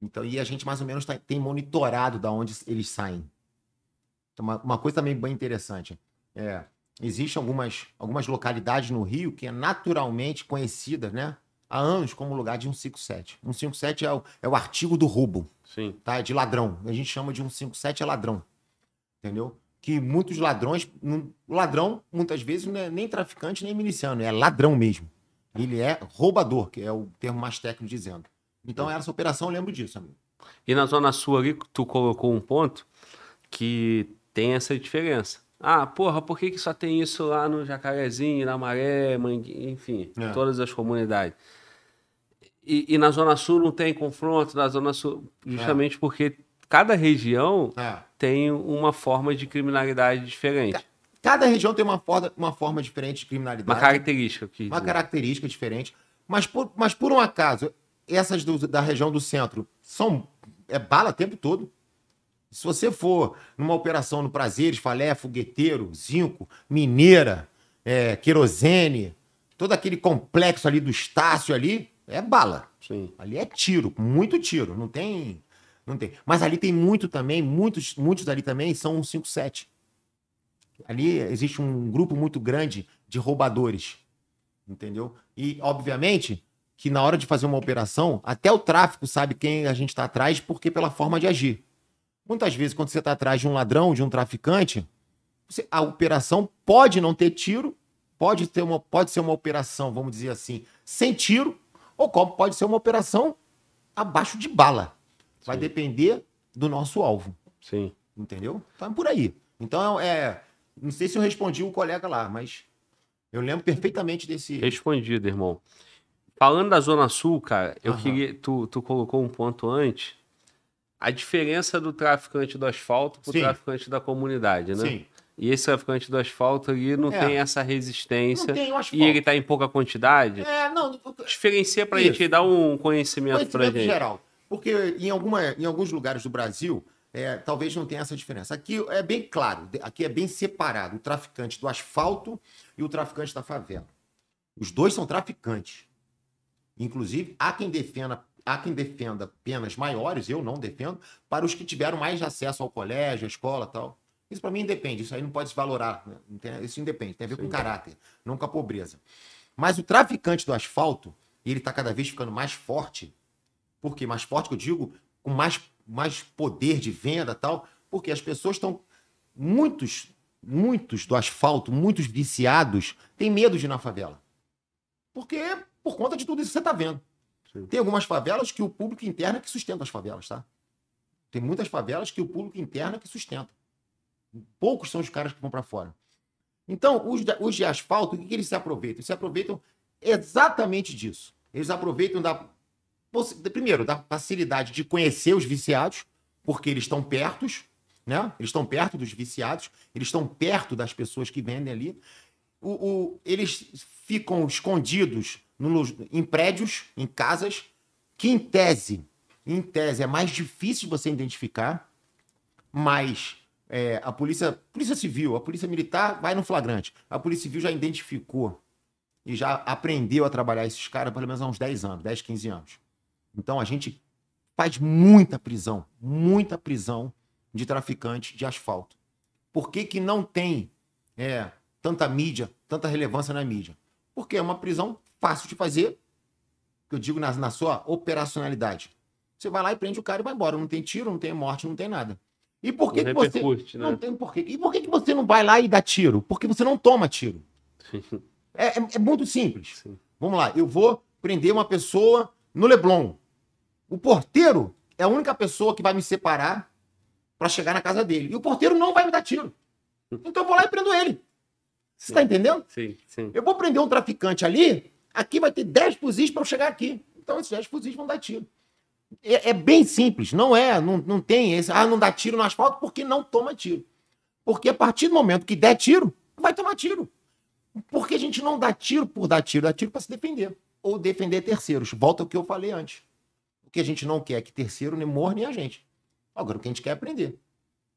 [SPEAKER 2] Então, e a gente mais ou menos tá, tem monitorado da onde eles saem. Então, uma, uma coisa também bem interessante. É, existem algumas, algumas localidades no Rio que é naturalmente conhecidas, né? há anos como lugar de 157. 157 é o, é o artigo do roubo. Sim. Tá? É de ladrão. A gente chama de 157 é ladrão. Entendeu? Que muitos ladrões. Ladrão, muitas vezes, não é nem traficante, nem miliciano, é ladrão mesmo. Ele é roubador, que é o termo mais técnico dizendo. Então, essa operação, eu lembro disso, amigo.
[SPEAKER 1] E na Zona Sul ali, tu colocou um ponto que tem essa diferença. Ah, porra, por que, que só tem isso lá no Jacarezinho, na Maré, Mangue... enfim, é. todas as comunidades? E, e, na Zona Sul não tem confronto, na Zona Sul, é. justamente é. porque cada região é. tem uma forma de criminalidade diferente.
[SPEAKER 2] Cada região tem uma, uma forma diferente de criminalidade. Uma característica.
[SPEAKER 1] Uma característica diferente.
[SPEAKER 2] Mas por, mas por um acaso, essas do, da região do centro são é bala o tempo todo. Se você for numa operação no Prazeres, Falé, Fogueteiro, Zinco, Mineira, é, Querosene, todo aquele complexo ali do Estácio ali, é bala. Sim. Ali é tiro, muito tiro. Não tem. Não tem. Mas ali tem muito também, muitos, muitos ali também são 5-7. Ali existe um grupo muito grande de roubadores. Entendeu? E, obviamente, que na hora de fazer uma operação, até o tráfico sabe quem a gente está atrás, porque pela forma de agir. Muitas vezes, quando você está atrás de um ladrão, de um traficante, você, a operação pode não ter tiro, pode, ter uma, pode ser uma operação, vamos dizer assim, sem tiro, ou como pode ser uma operação abaixo de bala. Vai Sim. depender do nosso alvo. Sim. Entendeu? Tá por aí. Então, é. Não sei se eu respondi o colega lá, mas
[SPEAKER 1] eu lembro perfeitamente desse. Respondido, irmão. Falando da Zona Sul, cara, eu Aham. queria. Tu, tu colocou um ponto antes. A diferença do traficante do asfalto para o traficante da comunidade, né? Sim. E esse traficante do asfalto ali não é. tem essa resistência. Tem e ele está em pouca quantidade. É, não. Diferencia para a gente dar um conhecimento, conhecimento para gente. geral. Porque em, alguma, em alguns lugares do
[SPEAKER 2] Brasil, é, talvez não tenha essa diferença. Aqui é bem claro, aqui é bem separado o traficante do asfalto e o traficante da favela. Os dois são traficantes. Inclusive, há quem defenda há quem defenda penas maiores, eu não defendo, para os que tiveram mais acesso ao colégio, à escola tal. Isso para mim independe, isso aí não pode se valorar, né? isso independe, tem a ver Sim. com caráter, não com a pobreza. Mas o traficante do asfalto, ele está cada vez ficando mais forte, porque mais forte que eu digo, com mais, mais poder de venda tal, porque as pessoas estão, muitos, muitos do asfalto, muitos viciados, têm medo de ir na favela. Porque por conta de tudo isso que você está vendo. Sim. Tem algumas favelas que o público interno é que sustenta as favelas, tá? Tem muitas favelas que o público interno é que sustenta. Poucos são os caras que vão para fora. Então, os de, os de asfalto, o que, que eles se aproveitam? Eles se aproveitam exatamente disso. Eles aproveitam da. Primeiro, da facilidade de conhecer os viciados, porque eles estão perto, né? Eles estão perto dos viciados, eles estão perto das pessoas que vendem ali. O, o, eles ficam escondidos no, em prédios, em casas, que em tese, em tese é mais difícil você identificar, mas é, a polícia, polícia civil, a polícia militar vai no flagrante. A polícia civil já identificou e já aprendeu a trabalhar esses caras pelo menos há uns 10 anos, 10, 15 anos. Então a gente faz muita prisão, muita prisão de traficante de asfalto. Por que, que não tem é, tanta mídia, tanta relevância na mídia? Porque é uma prisão fácil de fazer, que eu digo na, na sua operacionalidade. Você vai lá e prende o cara e vai embora. Não tem tiro, não tem morte, não tem nada. E por que, que você não né? tem porquê? E por que, que você não vai lá e dá tiro? Porque você não toma tiro. *laughs* é, é, é, muito simples. Sim. Vamos lá, eu vou prender uma pessoa no Leblon. O porteiro é a única pessoa que vai me separar para chegar na casa dele. E o porteiro não vai me dar tiro. Então eu vou lá e prendo ele. Você está entendendo?
[SPEAKER 1] Sim, sim.
[SPEAKER 2] Eu vou prender um traficante ali, aqui vai ter 10 fuzis para eu chegar aqui. Então esses 10 fuzis vão dar tiro. É, é, bem simples, não é, não, não tem esse, ah, não dá tiro no asfalto porque não toma tiro. Porque a partir do momento que der tiro, vai tomar tiro. Porque a gente não dá tiro por dar tiro, dá tiro para se defender. Ou defender terceiros. Volta ao que eu falei antes. O que a gente não quer é que terceiro nem morra nem a gente. Agora, o que a gente quer é aprender.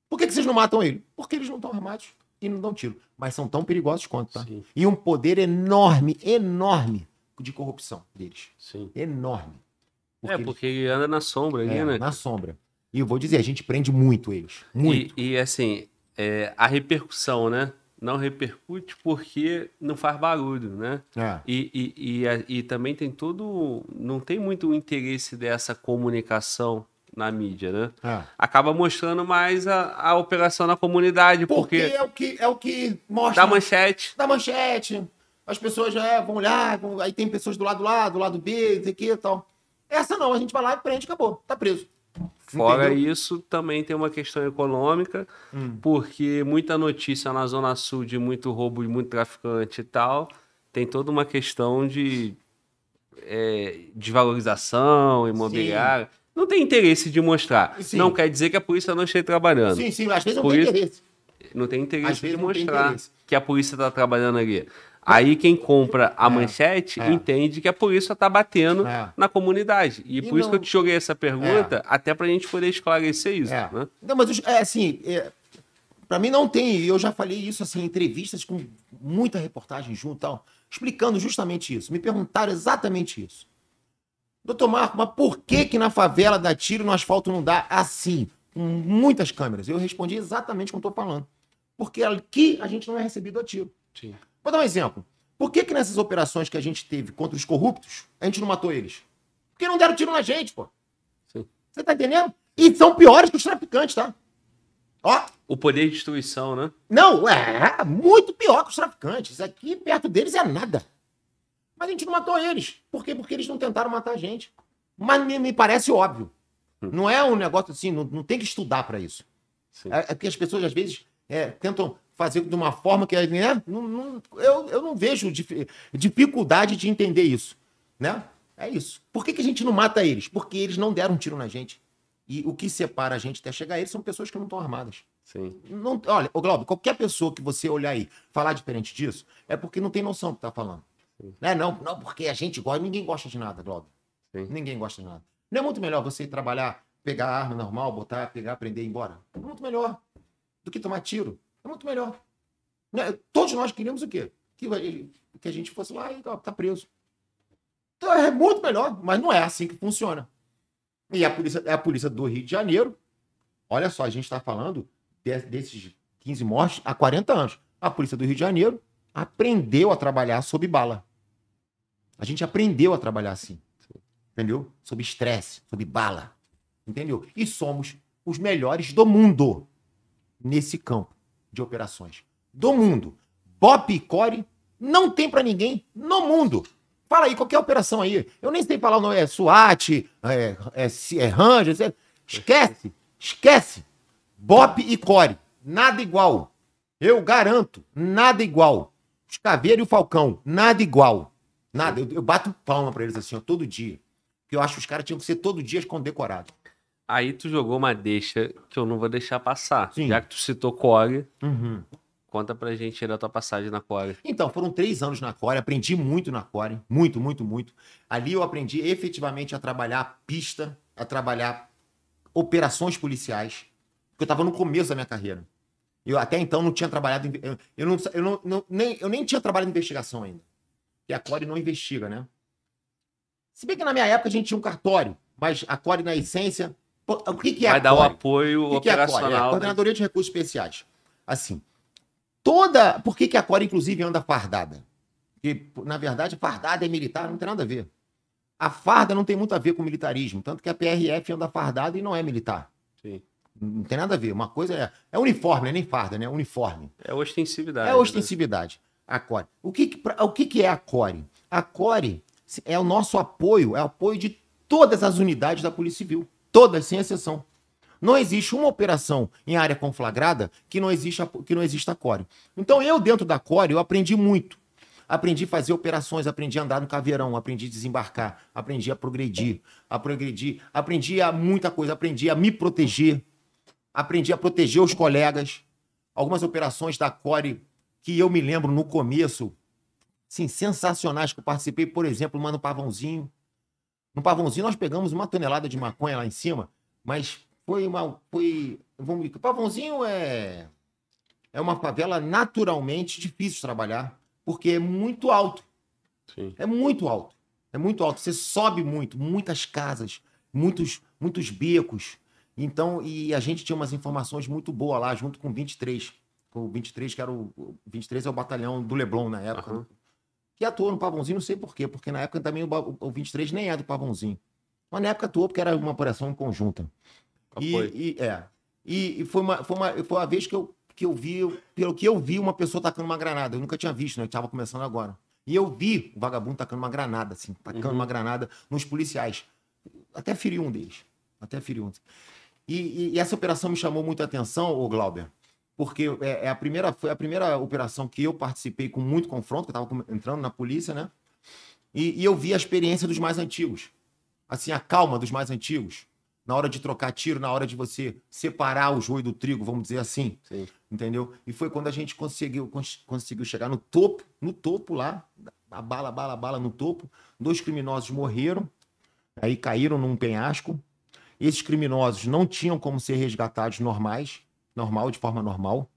[SPEAKER 2] Por que, que vocês não matam ele? Porque eles não estão armados e não dão tiro. Mas são tão perigosos quanto, tá? Sim. E um poder enorme, enorme de corrupção deles.
[SPEAKER 1] Sim. Enorme. É, porque é, porque ele anda na sombra ali, é, né? Na
[SPEAKER 2] sombra. E eu vou dizer, a gente prende muito eles. Muito.
[SPEAKER 1] E, e assim, é, a repercussão, né? Não repercute porque não faz barulho, né? É. E, e, e, e, também tem todo. Não tem muito o interesse dessa comunicação na mídia, né? É. Acaba mostrando mais a, a operação na comunidade. Porque, porque, é
[SPEAKER 2] o que é o que mostra. Da
[SPEAKER 1] manchete.
[SPEAKER 2] Da manchete. As pessoas já vão olhar, vão, aí tem pessoas do lado lá, do lado B, não sei o que e tal. Essa não, a gente vai lá e prende, acabou, tá preso.
[SPEAKER 1] Fora Entendeu? isso, também tem uma questão econômica, hum. porque muita notícia na Zona Sul de muito roubo e muito traficante e tal, tem toda uma questão de é, desvalorização imobiliária. Sim. Não tem interesse de mostrar. Sim. Não quer dizer que a polícia não esteja trabalhando. Sim, sim, às vezes não Por tem isso, interesse. Não tem interesse às de mostrar interesse. que a polícia está trabalhando ali. Aí quem compra a é, manchete é. entende que a é polícia está batendo é. na comunidade. E, e por não... isso que eu te joguei essa pergunta, é. até para a gente poder esclarecer isso. É. Né?
[SPEAKER 2] Não, mas é assim, para mim não tem. Eu já falei isso assim, em entrevistas com muita reportagem junto tal, explicando justamente isso. Me perguntaram exatamente isso. Doutor Marco, mas por que que na favela dá tiro no asfalto não dá assim? Com muitas câmeras. Eu respondi exatamente como estou falando. Porque aqui a gente não é recebido a tiro. Sim. Vou dar um exemplo. Por que, que nessas operações que a gente teve contra os corruptos, a gente não matou
[SPEAKER 1] eles? Porque
[SPEAKER 2] não deram tiro na gente, pô. Você tá entendendo? E são piores que os traficantes, tá? Ó.
[SPEAKER 1] O poder de destruição, né?
[SPEAKER 2] Não, é, é muito pior que os traficantes. Aqui perto deles é nada. Mas a gente não matou eles. Por quê? Porque eles não tentaram matar a gente. Mas me, me parece óbvio. Hum. Não é um negócio assim, não, não tem que estudar para isso. Sim. É, é as pessoas às vezes é, tentam fazer de uma forma que né? não, não, eu, eu não vejo dif dificuldade de entender isso, né? É isso. Por que, que a gente não mata eles? Porque eles não deram um tiro na gente. E o que separa a gente até chegar a eles são pessoas que não estão armadas. Sim. Não, olha, ô Glauber, qualquer pessoa que você olhar aí falar diferente disso é porque não tem noção do que tá falando. né Não, é não, porque a gente gosta, ninguém gosta de nada, Glauber. Sim. Ninguém gosta de nada. Não é muito melhor você trabalhar, pegar a arma normal, botar, pegar, prender e ir embora? É muito melhor do que tomar tiro muito melhor. Né? Todos nós queríamos o quê? Que, que a gente fosse lá e ó, tá preso. Então é muito melhor, mas não é assim que funciona. E a polícia, é a polícia do Rio de Janeiro, olha só, a gente está falando de, desses 15 mortes há 40 anos. A polícia do Rio de Janeiro aprendeu a trabalhar sob bala. A gente aprendeu a trabalhar assim. Entendeu? Sob estresse, sob bala. Entendeu? E somos os melhores do mundo nesse campo de operações do mundo. Bop e Core não tem para ninguém no mundo. Fala aí, qualquer operação aí. Eu nem sei falar o nome, é SWAT, é, é, é Ranger, é... esquece, esquece. Bop e Core, nada igual. Eu garanto, nada igual. Os Caveira e o Falcão, nada igual. Nada, eu, eu bato palma para eles assim, ó, todo dia. Porque eu acho que os caras tinham que ser todo dia condecorados.
[SPEAKER 1] Aí tu jogou uma deixa que eu não vou deixar passar. Sim. Já que tu citou Core, uhum. conta pra gente da tua passagem na Core.
[SPEAKER 2] Então, foram três anos na Core, aprendi muito na Core, muito, muito, muito. Ali eu aprendi efetivamente a trabalhar a pista, a trabalhar operações policiais, porque eu tava no começo da minha carreira. Eu até então não tinha trabalhado, em, eu, eu, não, eu, não, não, nem, eu nem tinha trabalhado em investigação ainda. E a Core não investiga, né? Se bem que na minha época a gente tinha um cartório, mas a Core na essência o que, que é Vai dar o
[SPEAKER 1] apoio
[SPEAKER 2] o que operacional. Que é né? a Coordenadoria de Recursos Especiais. Assim, toda. Por que, que a Core, inclusive, anda fardada? Porque, na verdade, fardada é militar, não tem nada a ver. A farda não tem muito a ver com militarismo, tanto que a PRF anda fardada e não é militar. Sim. Não tem nada a ver. Uma coisa é. É uniforme, não é nem farda, né? É uniforme.
[SPEAKER 1] É ostensividade. É né?
[SPEAKER 2] ostensividade. Né? A Core. O que, o que, que é a Core? A Core é o nosso apoio, é o apoio de todas as unidades da Polícia Civil. Todas, sem exceção. Não existe uma operação em área conflagrada que não exista, que não exista core. Então, eu, dentro da core, eu aprendi muito. Aprendi a fazer operações, aprendi a andar no caveirão, aprendi a desembarcar, aprendi a progredir, a progredir, aprendi a muita coisa, aprendi a me proteger, aprendi a proteger os colegas. Algumas operações da Core que eu me lembro no começo, sim, sensacionais que eu participei, por exemplo, Mano Pavãozinho, no Pavãozinho, nós pegamos uma tonelada de maconha lá em cima, mas foi uma. Foi, vamos ver, Pavãozinho é, é uma favela naturalmente difícil de trabalhar, porque é muito alto. Sim. É muito alto. É muito alto. Você sobe muito, muitas casas, muitos, muitos becos. Então, e a gente tinha umas informações muito boas lá, junto com 23. Com o 23, que era o. 23 é o batalhão do Leblon na época. Uhum que atuou no Pavãozinho, não sei por quê, porque na época também o, o 23 nem é do Pavãozinho. Mas na época atuou porque era uma operação conjunta. Ah, e, foi. e é. E, e, foi, uma, foi, uma, foi uma vez que eu, que eu vi, pelo que eu vi, uma pessoa tacando uma granada. Eu nunca tinha visto, né? Eu tava começando agora. E eu vi o vagabundo tacando uma granada, assim, tacando uhum. uma granada nos policiais. Até feriu um deles. Até feriu um. E, e, e, essa operação me chamou muito a atenção, ô Glauber, porque é, é, a primeira, foi a primeira operação que eu participei com muito confronto, que eu estava entrando na polícia, né? E, e, eu vi a experiência dos mais antigos. Assim, a calma dos mais antigos. Na hora de trocar tiro, na hora de você separar o joio do trigo, vamos dizer assim. Sim. Entendeu? E foi quando a gente conseguiu, cons conseguiu chegar no topo, no topo lá, a bala, bala, bala no topo. Dois criminosos morreram, aí caíram num penhasco. Esses criminosos não tinham como ser resgatados normais normal, de forma normal.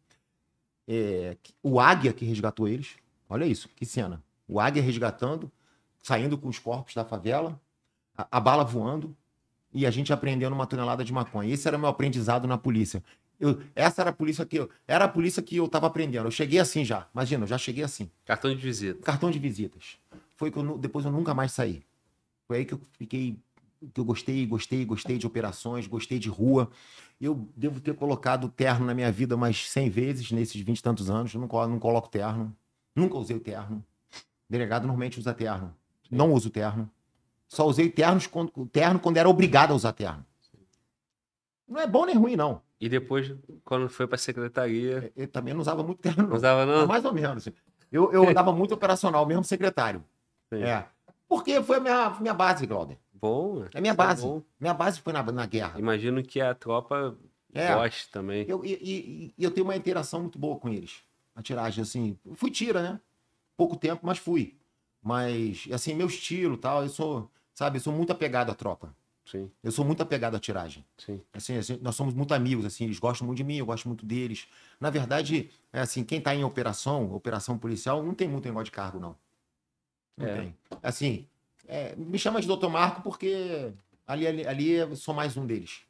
[SPEAKER 2] É, o Águia que resgatou eles. Olha isso, que cena. O Águia resgatando, saindo com os corpos da favela, a, a bala voando e a gente aprendendo uma tonelada de maconha. Esse era meu aprendizado na polícia. Eu, essa era a polícia que eu, era a polícia que eu estava aprendendo. Eu cheguei assim já. Imagina, eu já cheguei assim.
[SPEAKER 1] Cartão de visita.
[SPEAKER 2] Cartão de visitas. Foi que eu, depois eu nunca mais saí. Foi aí que eu fiquei que eu gostei, gostei, gostei de operações, gostei de rua. Eu devo ter colocado terno na minha vida mais 100 vezes nesses 20 e tantos anos. Eu não, coloco terno. Nunca usei terno. Delegado normalmente usa terno. Sim. Não uso terno. Só usei ternos quando, terno quando era obrigado a usar terno. Não é bom nem ruim, não.
[SPEAKER 1] E depois, quando foi para a secretaria. Eu, eu, também não usava muito terno. Não usava, não? Ah, mais ou menos.
[SPEAKER 2] Eu, eu *laughs* andava muito operacional, mesmo secretário. Sim. É. Porque foi a minha, minha base,
[SPEAKER 1] Glauber. Bom. Né? É minha base. Minha base foi na, na guerra. Imagino que a tropa é, goste também. Eu,
[SPEAKER 2] e, eu tenho uma interação muito boa com eles. A tiragem, assim. Fui tira, né? Pouco tempo, mas fui. Mas, assim, meu estilo tal, eu sou, sabe, eu sou muito apegado à tropa. Sim. Eu sou muito apegado à tiragem. Sim. Assim, assim, nós somos muito amigos, assim, eles gostam muito de mim, eu gosto muito deles. Na verdade, é assim, quem está em operação, operação policial, não tem muito negócio de cargo, não. Não é. tem. Assim, é, me chama de Dr. Marco porque ali, ali, ali eu sou mais um deles.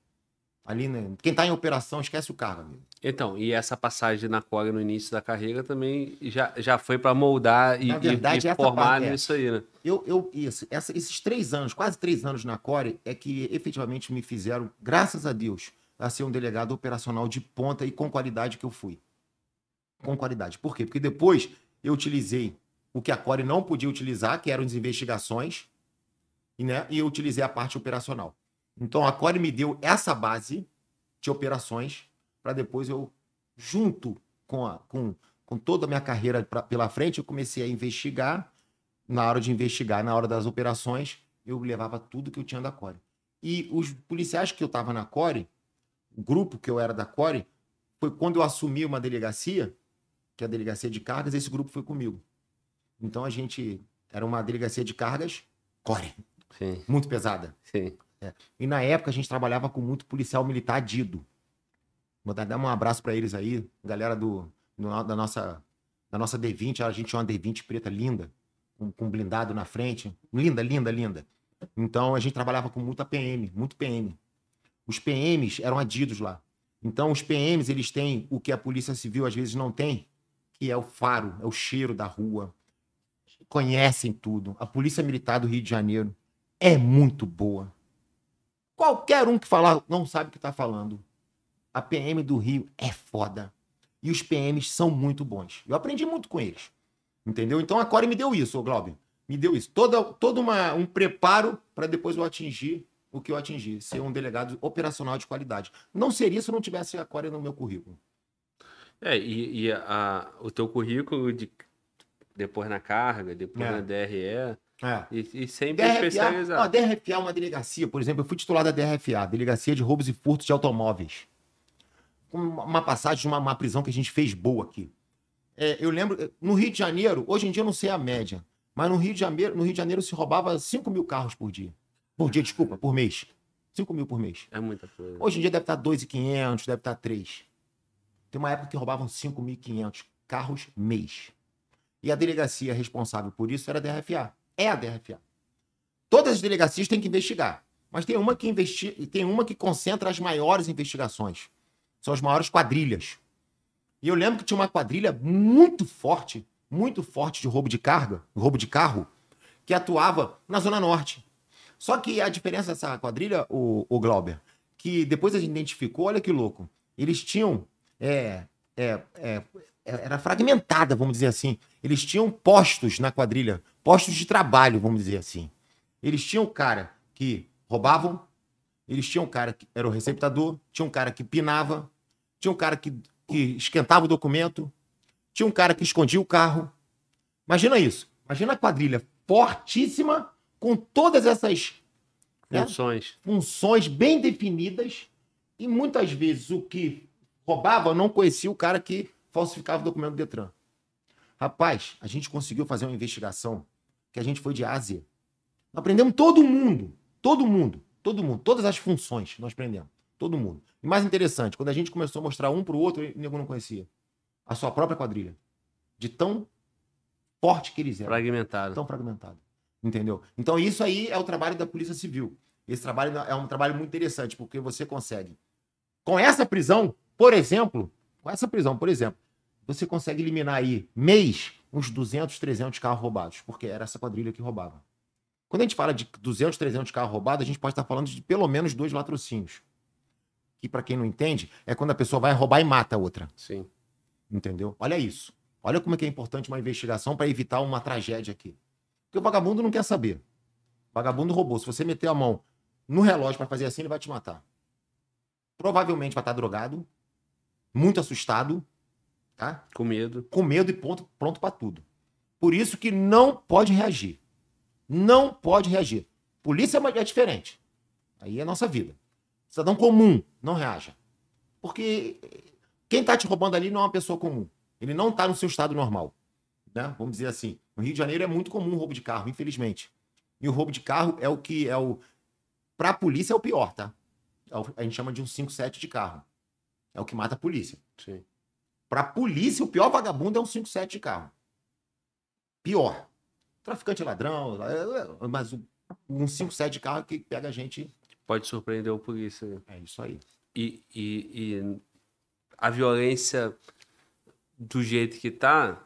[SPEAKER 2] Ali, né? Quem está em
[SPEAKER 1] operação esquece o carro, amigo. Então, e essa passagem na Core no início da carreira também já, já foi para moldar e, na verdade, e, e formar parte, é. nisso
[SPEAKER 2] aí, né? Eu, eu, isso, essa, esses três anos, quase três anos na Core, é que efetivamente me fizeram, graças a Deus, a ser um delegado operacional de ponta e com qualidade que eu fui. Com qualidade. Por quê? Porque depois eu utilizei o que a Core não podia utilizar, que eram as investigações, e, né, e eu utilizei a parte operacional. Então a Core me deu essa base de operações para depois eu, junto com, a, com, com toda a minha carreira pra, pela frente, eu comecei a investigar. Na hora de investigar, na hora das operações, eu levava tudo que eu tinha da Core. E os policiais que eu estava na Core, o grupo que eu era da Core, foi quando eu assumi uma delegacia, que é a delegacia de cargas, esse grupo foi comigo. Então a gente era uma delegacia de cargas core, Sim. muito pesada. Sim. É. E na época a gente trabalhava com muito policial militar Dido. Vou dar um abraço para eles aí, galera do, do, da nossa da nossa D20, a gente tinha uma D20 preta linda, com, com blindado na frente, linda, linda, linda. Então a gente trabalhava com muita PM, muito PM. Os PMs eram adidos lá. Então os PMs eles têm o que a polícia civil às vezes não tem, que é o faro, é o cheiro da rua, conhecem tudo. A Polícia Militar do Rio de Janeiro é muito boa. Qualquer um que falar não sabe o que está falando. A PM do Rio é foda. E os PMs são muito bons. Eu aprendi muito com eles. Entendeu? Então a Core me deu isso, ô Glauber. Me deu isso. Todo, todo uma, um preparo para depois eu atingir o que eu atingi. Ser um delegado operacional de qualidade. Não seria se eu não tivesse a Core no meu currículo.
[SPEAKER 1] É, e, e a, o teu currículo de depois na carga, depois é. na DRE. É. E, e, sempre DRFA, especializado.
[SPEAKER 2] a DRFA é uma delegacia, por exemplo, eu fui titular da DRFA, Delegacia de Roubos e Furtos de Automóveis. Uma passagem de uma, uma prisão que a gente fez boa aqui. É, eu lembro, eh, no Rio de Janeiro, hoje em dia eu não sei a média, mas no Rio de Janeiro, no Rio de Janeiro se roubava 5 mil carros por dia. Por dia, desculpa, por mês. 5 mil por mês.
[SPEAKER 1] É muita
[SPEAKER 4] coisa. Hoje
[SPEAKER 2] em dia deve estar 2.500, deve estar 3. Tem uma época que roubavam 5.500 carros mês. E a delegacia responsável por isso era a DRFA. É a DRFA. Todas as delegacias têm que investigar, mas tem uma que investi... tem uma que concentra as maiores investigações. São as maiores quadrilhas. E eu lembro que tinha uma quadrilha muito forte, muito forte de roubo de carga, roubo de carro, que atuava na Zona Norte. Só que a diferença dessa quadrilha, o, o Glauber, que depois a gente identificou, olha que louco. Eles tinham é, é, é, era fragmentada, vamos dizer assim. Eles tinham postos na quadrilha, postos de trabalho, vamos dizer assim. Eles tinham cara que roubavam, eles tinham cara que era o receptador, tinha um cara que pinava, tinha um cara que, que esquentava o documento, tinha um cara que escondia o carro. Imagina isso. Imagina a quadrilha fortíssima com todas essas
[SPEAKER 1] funções,
[SPEAKER 2] né, funções bem definidas e muitas vezes o que roubava não conhecia o cara que falsificava o documento do Detran. Rapaz, a gente conseguiu fazer uma investigação que a gente foi de Ásia. Nós prendemos todo mundo, todo mundo, todo mundo, todas as funções nós prendemos, todo mundo. E mais interessante, quando a gente começou a mostrar um para o outro, o nego não conhecia a sua própria quadrilha, de tão forte que eles eram. Fragmentado. Tão fragmentado. Entendeu? Então isso aí é o trabalho da Polícia Civil. Esse trabalho é um trabalho muito interessante, porque você consegue, com essa prisão, por exemplo, com essa prisão, por exemplo, você consegue eliminar aí, mês, uns 200, 300 carros roubados, porque era essa quadrilha que roubava. Quando a gente fala de 200, 300 carros roubados, a gente pode estar falando de pelo menos dois latrocínios. Que, para quem não entende, é quando a pessoa vai roubar e mata a outra. Sim. Entendeu? Olha isso. Olha como é que é importante uma investigação para evitar uma tragédia aqui. Porque o vagabundo não quer saber. O vagabundo roubou. Se você meter a mão no relógio para fazer assim, ele vai te matar. Provavelmente vai estar drogado, muito assustado, tá? Com medo. Com medo e pronto, pronto para tudo. Por isso que não pode reagir. Não pode reagir. Polícia é, é diferente. Aí é a nossa vida. Cidadão comum, não reaja. Porque quem está te roubando ali não é uma pessoa comum. Ele não está no seu estado normal. Né? Vamos dizer assim. No Rio de Janeiro é muito comum o roubo de carro, infelizmente. E o roubo de carro é o que é o. Para a polícia é o pior, tá? É a gente chama de um 5-7 de carro. É o que mata a polícia. Sim. Pra polícia, o pior vagabundo é um 57 de carro. Pior. Traficante ladrão, é, é, mas um 57 de carro que pega a gente.
[SPEAKER 1] Pode surpreender o polícia. Né? É isso aí. E, e, e a violência do jeito que tá,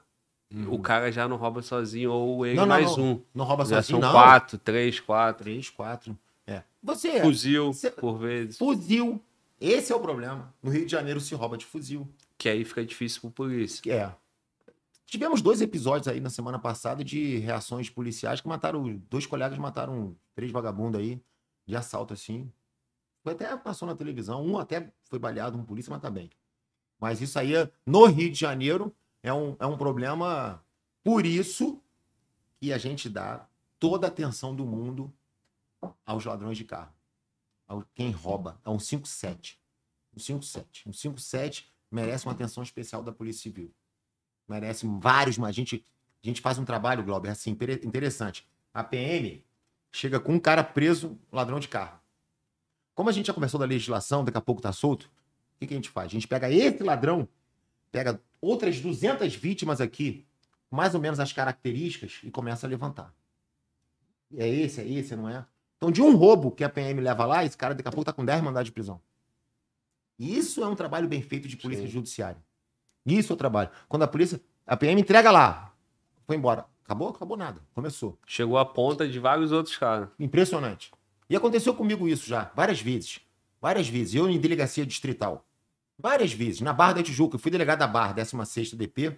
[SPEAKER 1] Hum. o cara já não rouba sozinho, ou ele não, não, mais não, um. Não rouba já sozinho, são quatro, três, quatro. Três, quatro. É. Você. É Fuzil, você, por vezes.
[SPEAKER 2] Fuzil. Esse é o problema. No Rio de Janeiro se rouba de fuzil.
[SPEAKER 1] Que aí fica difícil pro polícia. É.
[SPEAKER 2] Tivemos dois episódios aí na semana passada de reações policiais que mataram. Dois colegas mataram três vagabundos aí de assalto, assim. Foi até passou na televisão. Um até foi baleado, um polícia, mas tá bem. Mas isso aí, no Rio de Janeiro, é um, é um problema. Por isso que a gente dá toda a atenção do mundo aos ladrões de carro quem rouba. É um 57. Um 57. Um 57 merece uma atenção especial da Polícia Civil. Merece vários, mas a gente, a gente faz um trabalho, Glauber, assim, interessante. A PM chega com um cara preso, ladrão de carro. Como a gente já começou da legislação, daqui a pouco tá solto, o que, que a gente faz? A gente pega esse ladrão, pega outras 200 vítimas aqui, mais ou menos as características, e começa a levantar. é esse, é esse, não é? Então, de um roubo que a PM leva lá, esse cara daqui a pouco tá com 10 mandados de prisão. E isso é um trabalho bem feito de polícia Sim. judiciária. Isso é o trabalho. Quando a polícia, a PM entrega lá, foi embora. Acabou? Acabou nada. Começou. Chegou a ponta de vários outros caras. Impressionante. E aconteceu comigo isso já, várias vezes. Várias vezes. Eu em delegacia distrital. Várias vezes. Na Barra da Tijuca. Eu fui delegado da Barra, 16 DP.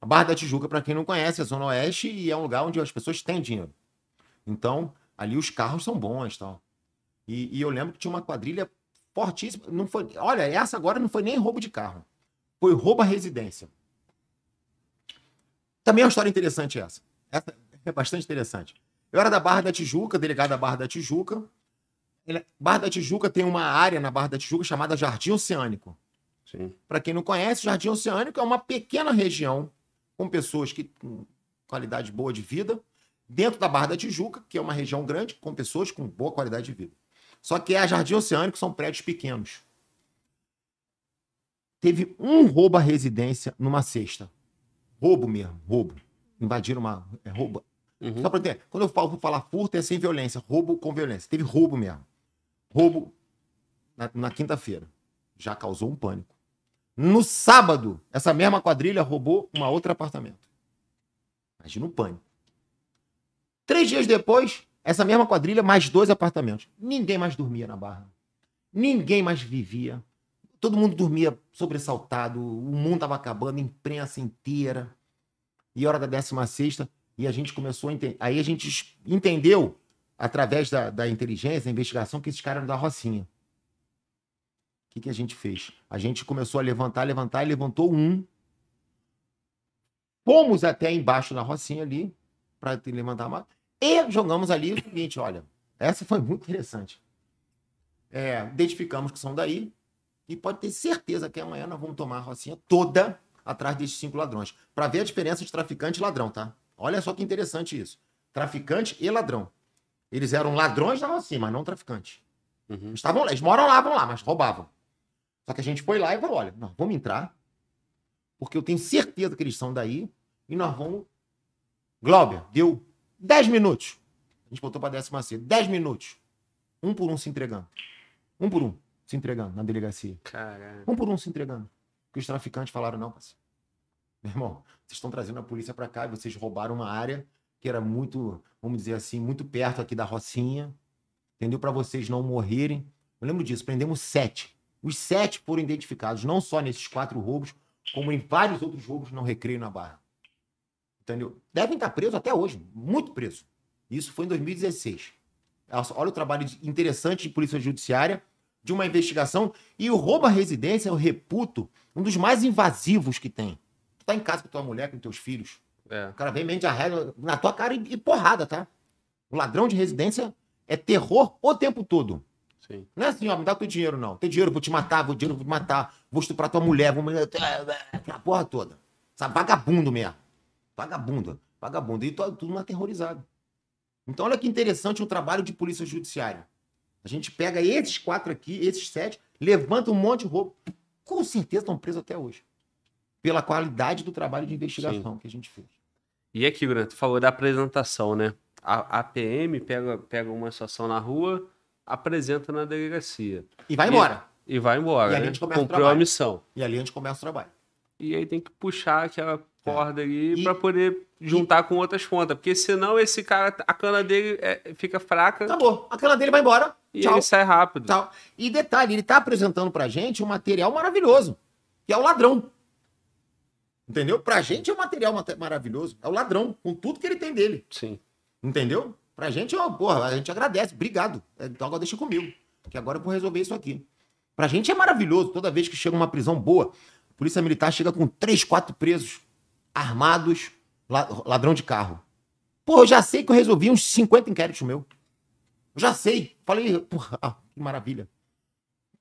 [SPEAKER 2] A Barra da Tijuca, para quem não conhece, é a Zona Oeste e é um lugar onde as pessoas têm dinheiro. Então, ali os carros são bons tal. E, e eu lembro que tinha uma quadrilha fortíssima. Não foi, olha, essa agora não foi nem roubo de carro. Foi roubo à residência. Também é uma história interessante essa. Essa é bastante interessante. Eu era da Barra da Tijuca, delegado da Barra da Tijuca. Barra da Tijuca tem uma área na Barra da Tijuca chamada Jardim Oceânico. Para quem não conhece, Jardim Oceânico é uma pequena região com pessoas que com qualidade boa de vida, dentro da Barra da Tijuca, que é uma região grande, com pessoas com boa qualidade de vida. Só que é a Jardim Oceânico são prédios pequenos. Teve um roubo à residência numa sexta. Roubo mesmo, roubo. Invadiram uma. É roubo. Uhum. Só pra entender, quando eu falo, falar furto é sem violência, roubo com violência. Teve roubo mesmo. Roubo na, na quinta-feira. Já causou um pânico. No sábado, essa mesma quadrilha roubou um outro apartamento. Imagina o pânico. Três dias depois, essa mesma quadrilha, mais dois apartamentos. Ninguém mais dormia na barra. Ninguém mais vivia. Todo mundo dormia sobressaltado. O mundo estava acabando, imprensa inteira. E hora da décima sexta, e a gente começou a entender. Aí a gente entendeu, através da, da inteligência, da investigação, que esses caras eram da Rocinha. O que, que a gente fez? A gente começou a levantar, levantar, e levantou um. Fomos até embaixo na Rocinha ali, para levantar a mata. E jogamos ali o seguinte: olha, essa foi muito interessante. É, identificamos que são daí, e pode ter certeza que amanhã nós vamos tomar a rocinha toda atrás desses cinco ladrões. Para ver a diferença de traficante e ladrão, tá? Olha só que interessante isso. Traficante e ladrão. Eles eram ladrões da rocinha, mas não traficantes. Uhum. Estavam lá, eles moram lá, vão lá, mas roubavam. Só que a gente foi lá e falou: olha, nós vamos entrar, porque eu tenho certeza que eles são daí, e nós vamos. Glauber, deu 10 minutos. A gente voltou para a décima C. 10 minutos. Um por um se entregando. Um por um se entregando na delegacia.
[SPEAKER 1] Caralho.
[SPEAKER 2] Um por um se entregando. Porque os traficantes falaram: não, parceiro. Meu irmão, vocês estão trazendo a polícia para cá e vocês roubaram uma área que era muito, vamos dizer assim, muito perto aqui da Rocinha. Entendeu? Para vocês não morrerem. Eu lembro disso, prendemos sete. Os sete foram identificados, não só nesses quatro roubos, como em vários outros roubos no recreio na barra. Entendeu? Devem estar tá presos até hoje, muito presos. Isso foi em 2016. Olha o trabalho interessante de Polícia Judiciária, de uma investigação. E o roubo à residência, eu reputo, um dos mais invasivos que tem. Tu tá em casa com tua mulher, com teus filhos. É. O cara vem, mente a régua na tua cara e, e, porrada, tá? O ladrão de residência é terror o tempo todo. Sim. Não é assim, ó, me dá teu dinheiro, não. Tem dinheiro, vou te matar, vou dinheiro, vou te matar, vou estuprar tua mulher, vou. a porra toda. Essa vagabundo mesmo. Vagabunda, vagabunda. E todo tá mundo aterrorizado. Então, olha que interessante o trabalho de polícia judiciária. A gente pega esses quatro aqui, esses sete, levanta um monte de roubo. Com certeza estão presos até hoje. Pela qualidade do trabalho de investigação Sim. que a gente fez.
[SPEAKER 1] E aqui, Bruno, tu falou da apresentação, né? A, a PM pega, pega uma situação na rua, apresenta na delegacia. E vai embora. E, vai embora. E né? a gente começa o a missão.
[SPEAKER 2] E ali a gente começa o trabalho.
[SPEAKER 1] E aí tem que puxar aquela corda ali e... para poder juntar e... com outras pontas. Porque senão esse cara, a cana dele é, fica fraca. Acabou. A cana dele vai embora. E tchau, ele sai rápido. Tchau.
[SPEAKER 2] E detalhe, ele tá apresentando pra gente um material maravilhoso, que é o ladrão. Entendeu? Pra gente é um material maravilhoso. É o ladrão, com tudo que ele tem dele. Sim. Entendeu? Pra gente, uma porra, a gente agradece. Obrigado. É, então agora deixa comigo. Que agora eu vou resolver isso aqui. Pra gente é maravilhoso. Toda vez que chega uma prisão boa, a polícia militar chega com três, quatro presos armados, ladrão de carro. Pô, eu já sei que eu resolvi uns 50 inquéritos meu. Eu já sei. Falei, porra, ah, que maravilha.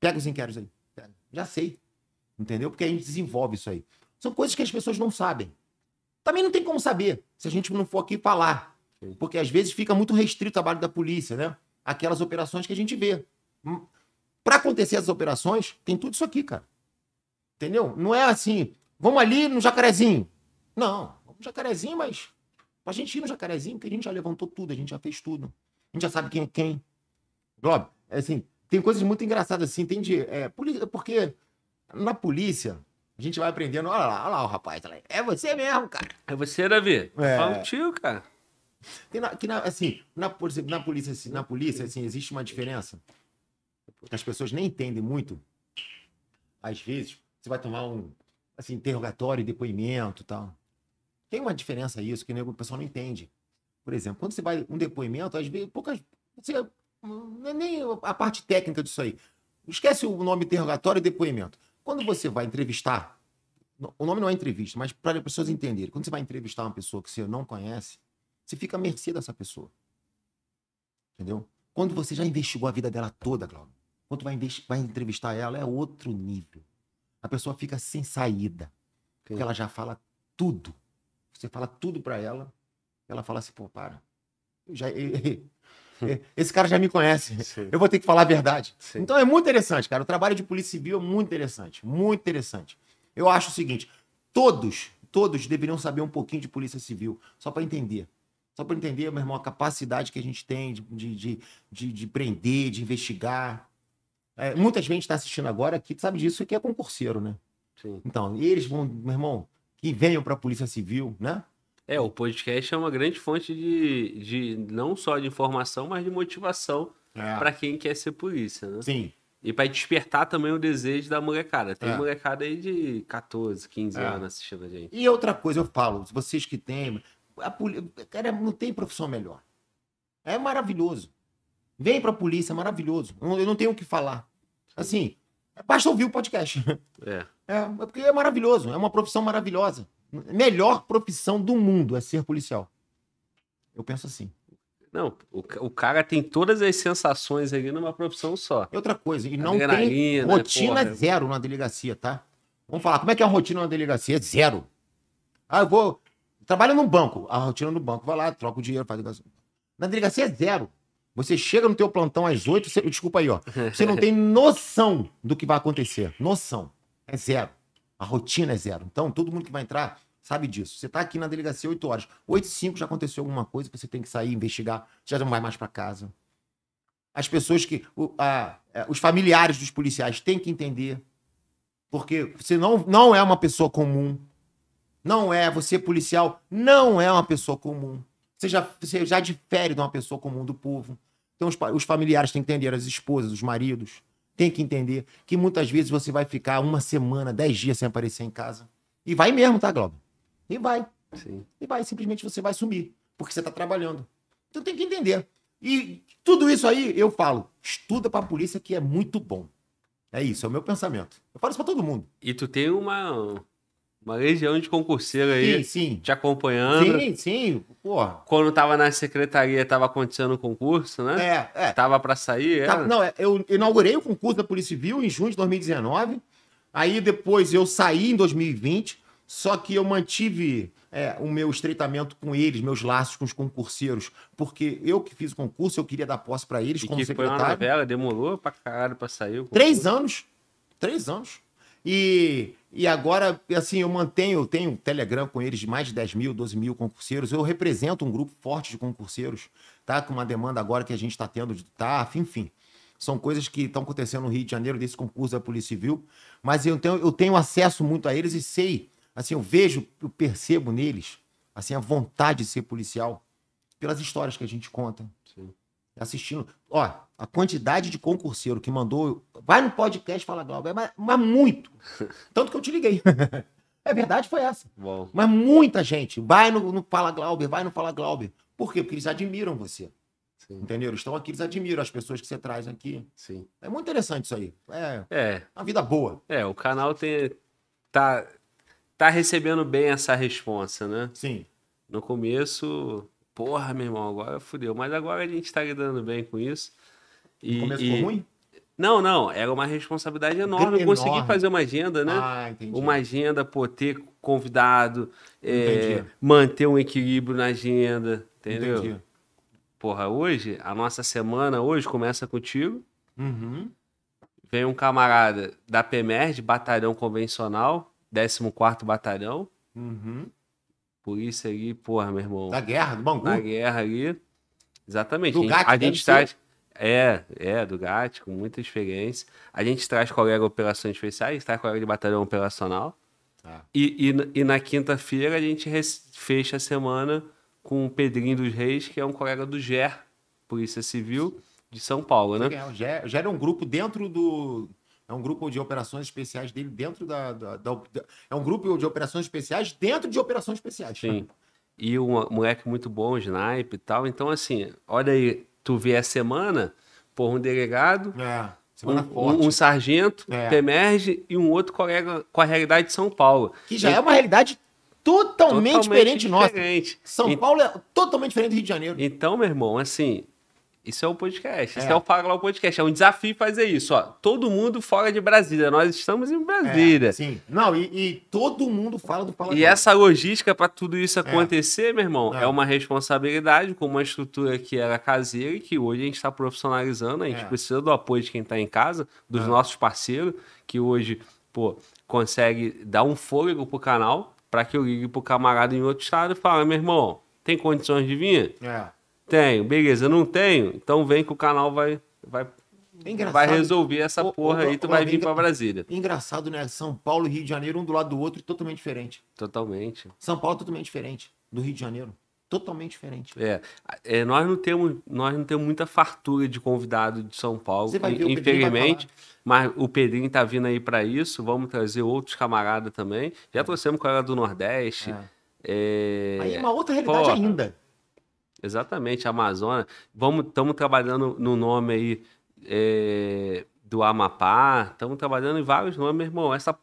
[SPEAKER 2] Pega os inquéritos aí. Já sei. Entendeu? Porque a gente desenvolve isso aí. São coisas que as pessoas não sabem. Também não tem como saber se a gente não for aqui falar. Porque às vezes fica muito restrito o trabalho da polícia, né? Aquelas operações que a gente vê. Hum, Para acontecer essas operações, tem tudo isso aqui, cara. Entendeu? Não é assim, vamos ali no Jacarezinho. Não, um jacarezinho, mas a gente ir no jacarezinho, porque a gente já levantou tudo, a gente já fez tudo. A gente já sabe quem é quem. Globo, é assim, tem coisas muito engraçadas assim, entende? É, porque na polícia, a gente vai aprendendo. Olha lá, olha lá o rapaz. Olha lá. É você mesmo, cara. É você, Davi.
[SPEAKER 1] É. Fala tio, cara.
[SPEAKER 2] Tem na, que na, assim, na, na, polícia, assim, na polícia, assim, existe uma diferença. As pessoas nem entendem muito. Às vezes, você vai tomar um assim, interrogatório, depoimento e tal. Tem uma diferença isso que o, pessoal não entende. Por exemplo, quando você vai um depoimento, às vezes poucas. Você, é nem a parte técnica disso aí. Esquece o nome interrogatório e depoimento. Quando você vai entrevistar, o nome não é entrevista, mas para as pessoas entenderem, quando você vai entrevistar uma pessoa que você não conhece, você fica à mercê dessa pessoa. Entendeu? Quando você já investigou a vida dela toda, Cláudio, quando vai, vai entrevistar ela, é outro nível. A pessoa fica sem saída, porque ela já fala tudo. Você fala tudo para ela, ela fala assim, pô, para. já Esse cara já me conhece. *laughs* Sim. Eu vou ter que falar a verdade. Sim. Então é muito interessante, cara. O trabalho de polícia civil é muito interessante. Muito interessante. Eu acho o seguinte: todos, todos deveriam saber um pouquinho de polícia civil, só para entender. Só para entender, meu irmão, a capacidade que a gente tem de, de, de, de prender, de investigar. É, muita gente está assistindo agora aqui, sabe disso, que é concurseiro, né? Sim. Então, eles vão, meu irmão, que venham para a Polícia Civil, né?
[SPEAKER 1] É, o podcast é uma grande fonte de, de não só de informação, mas de motivação é. para quem quer ser polícia, né? Sim. E para despertar também o desejo da molecada. Tem é. molecada aí de 14, 15 é. anos assistindo a gente.
[SPEAKER 2] E outra coisa, eu falo, vocês que têm. A poli... Cara, não tem profissão melhor. É maravilhoso. Vem para a polícia, é maravilhoso. Eu não tenho o que falar. Assim, é basta ouvir o podcast. *laughs* É. é. é. Porque é maravilhoso, é uma profissão maravilhosa. Melhor profissão do mundo é ser policial. Eu penso assim.
[SPEAKER 1] Não, o, o cara tem todas as sensações ali numa profissão só. E outra coisa, e não tem né, rotina né,
[SPEAKER 2] zero na delegacia, tá? Vamos falar, como é que é a rotina na delegacia? Zero. Ah, eu vou. trabalho no banco. A rotina no banco, vai lá, troca o dinheiro, faz. Na delegacia é zero. Você chega no teu plantão às 8, você, desculpa aí, ó. Você não tem *laughs* noção do que vai acontecer. Noção. É zero. A rotina é zero. Então, todo mundo que vai entrar sabe disso. Você está aqui na delegacia 8 horas. 8 e 5 já aconteceu alguma coisa, você tem que sair, investigar. Já não vai mais para casa. As pessoas que. O, a, é, os familiares dos policiais têm que entender. Porque você não, não é uma pessoa comum. Não é. Você, policial, não é uma pessoa comum. Você já, você já difere de uma pessoa comum do povo. Então, os, os familiares têm que entender, as esposas, os maridos, têm que entender que muitas vezes você vai ficar uma semana, dez dias sem aparecer em casa. E vai mesmo, tá, Glauber? E vai. Sim. E vai, simplesmente você vai sumir, porque você está trabalhando. Então tem que entender. E tudo isso aí, eu falo, estuda para a polícia que é muito bom. É isso, é o meu pensamento. Eu falo isso para todo mundo.
[SPEAKER 1] E tu tem uma, uma legião de concurseiro aí. Sim, sim. Te acompanhando. Sim, sim. Porra. Quando tava na secretaria, tava acontecendo o um concurso, né? É, é. Tava para sair, era? É? Não, é,
[SPEAKER 2] eu inaugurei o concurso da Polícia Civil em junho de 2019. Aí depois eu saí em 2020. Só que eu mantive é, o meu estreitamento com eles, meus laços com os concurseiros, porque eu que fiz o concurso, eu queria dar posse para eles e como que secretário. Foi uma novela,
[SPEAKER 1] demorou pra caralho pra sair. Três
[SPEAKER 2] anos. Três anos. E, e agora, assim, eu mantenho, eu tenho um Telegram com eles de mais de 10 mil, 12 mil concurseiros. Eu represento um grupo forte de concurseiros, tá? Com uma demanda agora que a gente está tendo de TAF, tá, enfim. São coisas que estão acontecendo no Rio de Janeiro desse concurso da Polícia Civil. Mas eu tenho, eu tenho acesso muito a eles e sei, assim, eu vejo, eu percebo neles, assim, a vontade de ser policial pelas histórias que a gente conta. Sim. Assistindo. Ó, a quantidade de concurseiro que mandou. Vai no podcast fala Glauber, mas, mas muito. *laughs* Tanto que eu te liguei. é verdade, foi essa. Mas muita gente. Vai no, no Fala Glauber, vai no Fala Glauber. Por quê? Porque eles admiram você. Sim. Entenderam? Estão aqui, eles admiram as pessoas que você traz aqui. Sim. É muito interessante isso aí.
[SPEAKER 1] É. é. Uma vida boa. É, o canal tem, tá, tá recebendo bem essa resposta, né? Sim. No começo, porra, meu irmão, agora fodeu Mas agora a gente tá lidando bem com isso. E, começo e... ficou ruim? Não, não, era uma responsabilidade enorme. Eu consegui fazer uma agenda, né? Ah, entendi. Uma agenda, pô, ter convidado, é, manter um equilíbrio na agenda, entendeu? Entendi. Porra, hoje, a nossa semana hoje começa contigo. Uhum. Vem um camarada da de Batalhão Convencional, 14 Batalhão. Uhum. isso aí porra, meu irmão. Da guerra, do Bangu. Da guerra ali. Exatamente. a gente, a gente traz. Tá ser é, é, do GAT, com muita experiência. A gente traz colega operações especiais, traz colega de batalhão operacional. Ah. E, e, e, na quinta-feira a gente fecha a semana com o Pedrinho dos Reis, que é um colega do GER, Polícia Civil de São Paulo,
[SPEAKER 4] né? o
[SPEAKER 2] GER, o GER é um grupo dentro do, é um grupo de operações especiais dele dentro da, da, da, É um grupo de operações especiais dentro de operações especiais. Sim.
[SPEAKER 1] E um moleque muito bom, snipe e tal. Então, assim, olha aí, tu vê a semana, por um delegado, é, um, um, sargento, é. PEMERGE e um outro colega com a realidade de São Paulo. Que já e, é então, uma realidade totalmente, totalmente diferente, diferente nossa. São e, Paulo é totalmente diferente do Rio de Janeiro. Então, meu irmão, assim, isso é o podcast. É. Isso é, é o Paga Lá o Podcast. É um desafio fazer isso. Ó, todo mundo fora de Brasília. Nós estamos em Brasília. É, sim. Não, e, e, todo mundo fala do Paga E essa logística para tudo isso é. acontecer, é. meu irmão, é. é. uma responsabilidade com uma estrutura que era caseira e que hoje a gente está profissionalizando. A gente precisa do apoio de quem está em casa, dos nossos parceiros, que hoje, pô, consegue dar um fôlego pro canal para que eu ligue pro camarada em outro estado e fale, meu irmão, tem condições de vir? É. Tenho, beleza, não tenho, então vem que o canal vai vai vai resolver essa o, porra o, aí, tu vai vir engra... para Brasília.
[SPEAKER 2] Engraçado, né? São Paulo e Rio de Janeiro, um do lado do outro, totalmente diferente. Totalmente. São Paulo é totalmente diferente do Rio de Janeiro. Totalmente diferente.
[SPEAKER 1] É, é nós, não temos, nós não temos muita fartura de convidado de São Paulo, infelizmente. Mas o Pedrinho tá vindo aí para isso. Vamos trazer outros camaradas também. Já é. trouxemos com cara do Nordeste. É. É... Aí é uma outra realidade Pô, ainda. Exatamente, Amazônia Vamos, estamos trabalhando no nome aí é, do Amapá, estamos trabalhando em vários nomes, meu irmão. Essa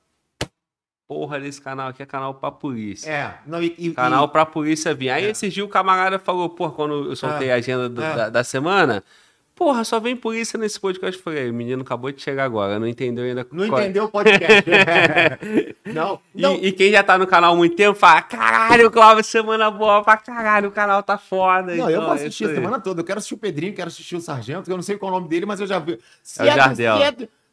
[SPEAKER 1] porra desse canal aqui é canal pra polícia. É, não, e, canal e... pra polícia vir. Aí é. esse dia o camarada falou, pô, quando eu soltei é. a agenda do, é. da, da semana, Porra, só vem polícia nesse podcast. Eu falei, o menino acabou de chegar agora, não entendeu ainda. Não qual... É. entendeu o podcast. *laughs* não, não. E, quem já tá no canal há muito tempo fala: caralho, Cláudio, semana boa pra caralho, o canal tá foda. Não, então, eu vou assistir é a semana toda. Eu quero assistir o Pedrinho, quero assistir o Sargento, eu não sei qual
[SPEAKER 2] é o nome dele, mas eu já vi. É se é, é o Jardel. Se é...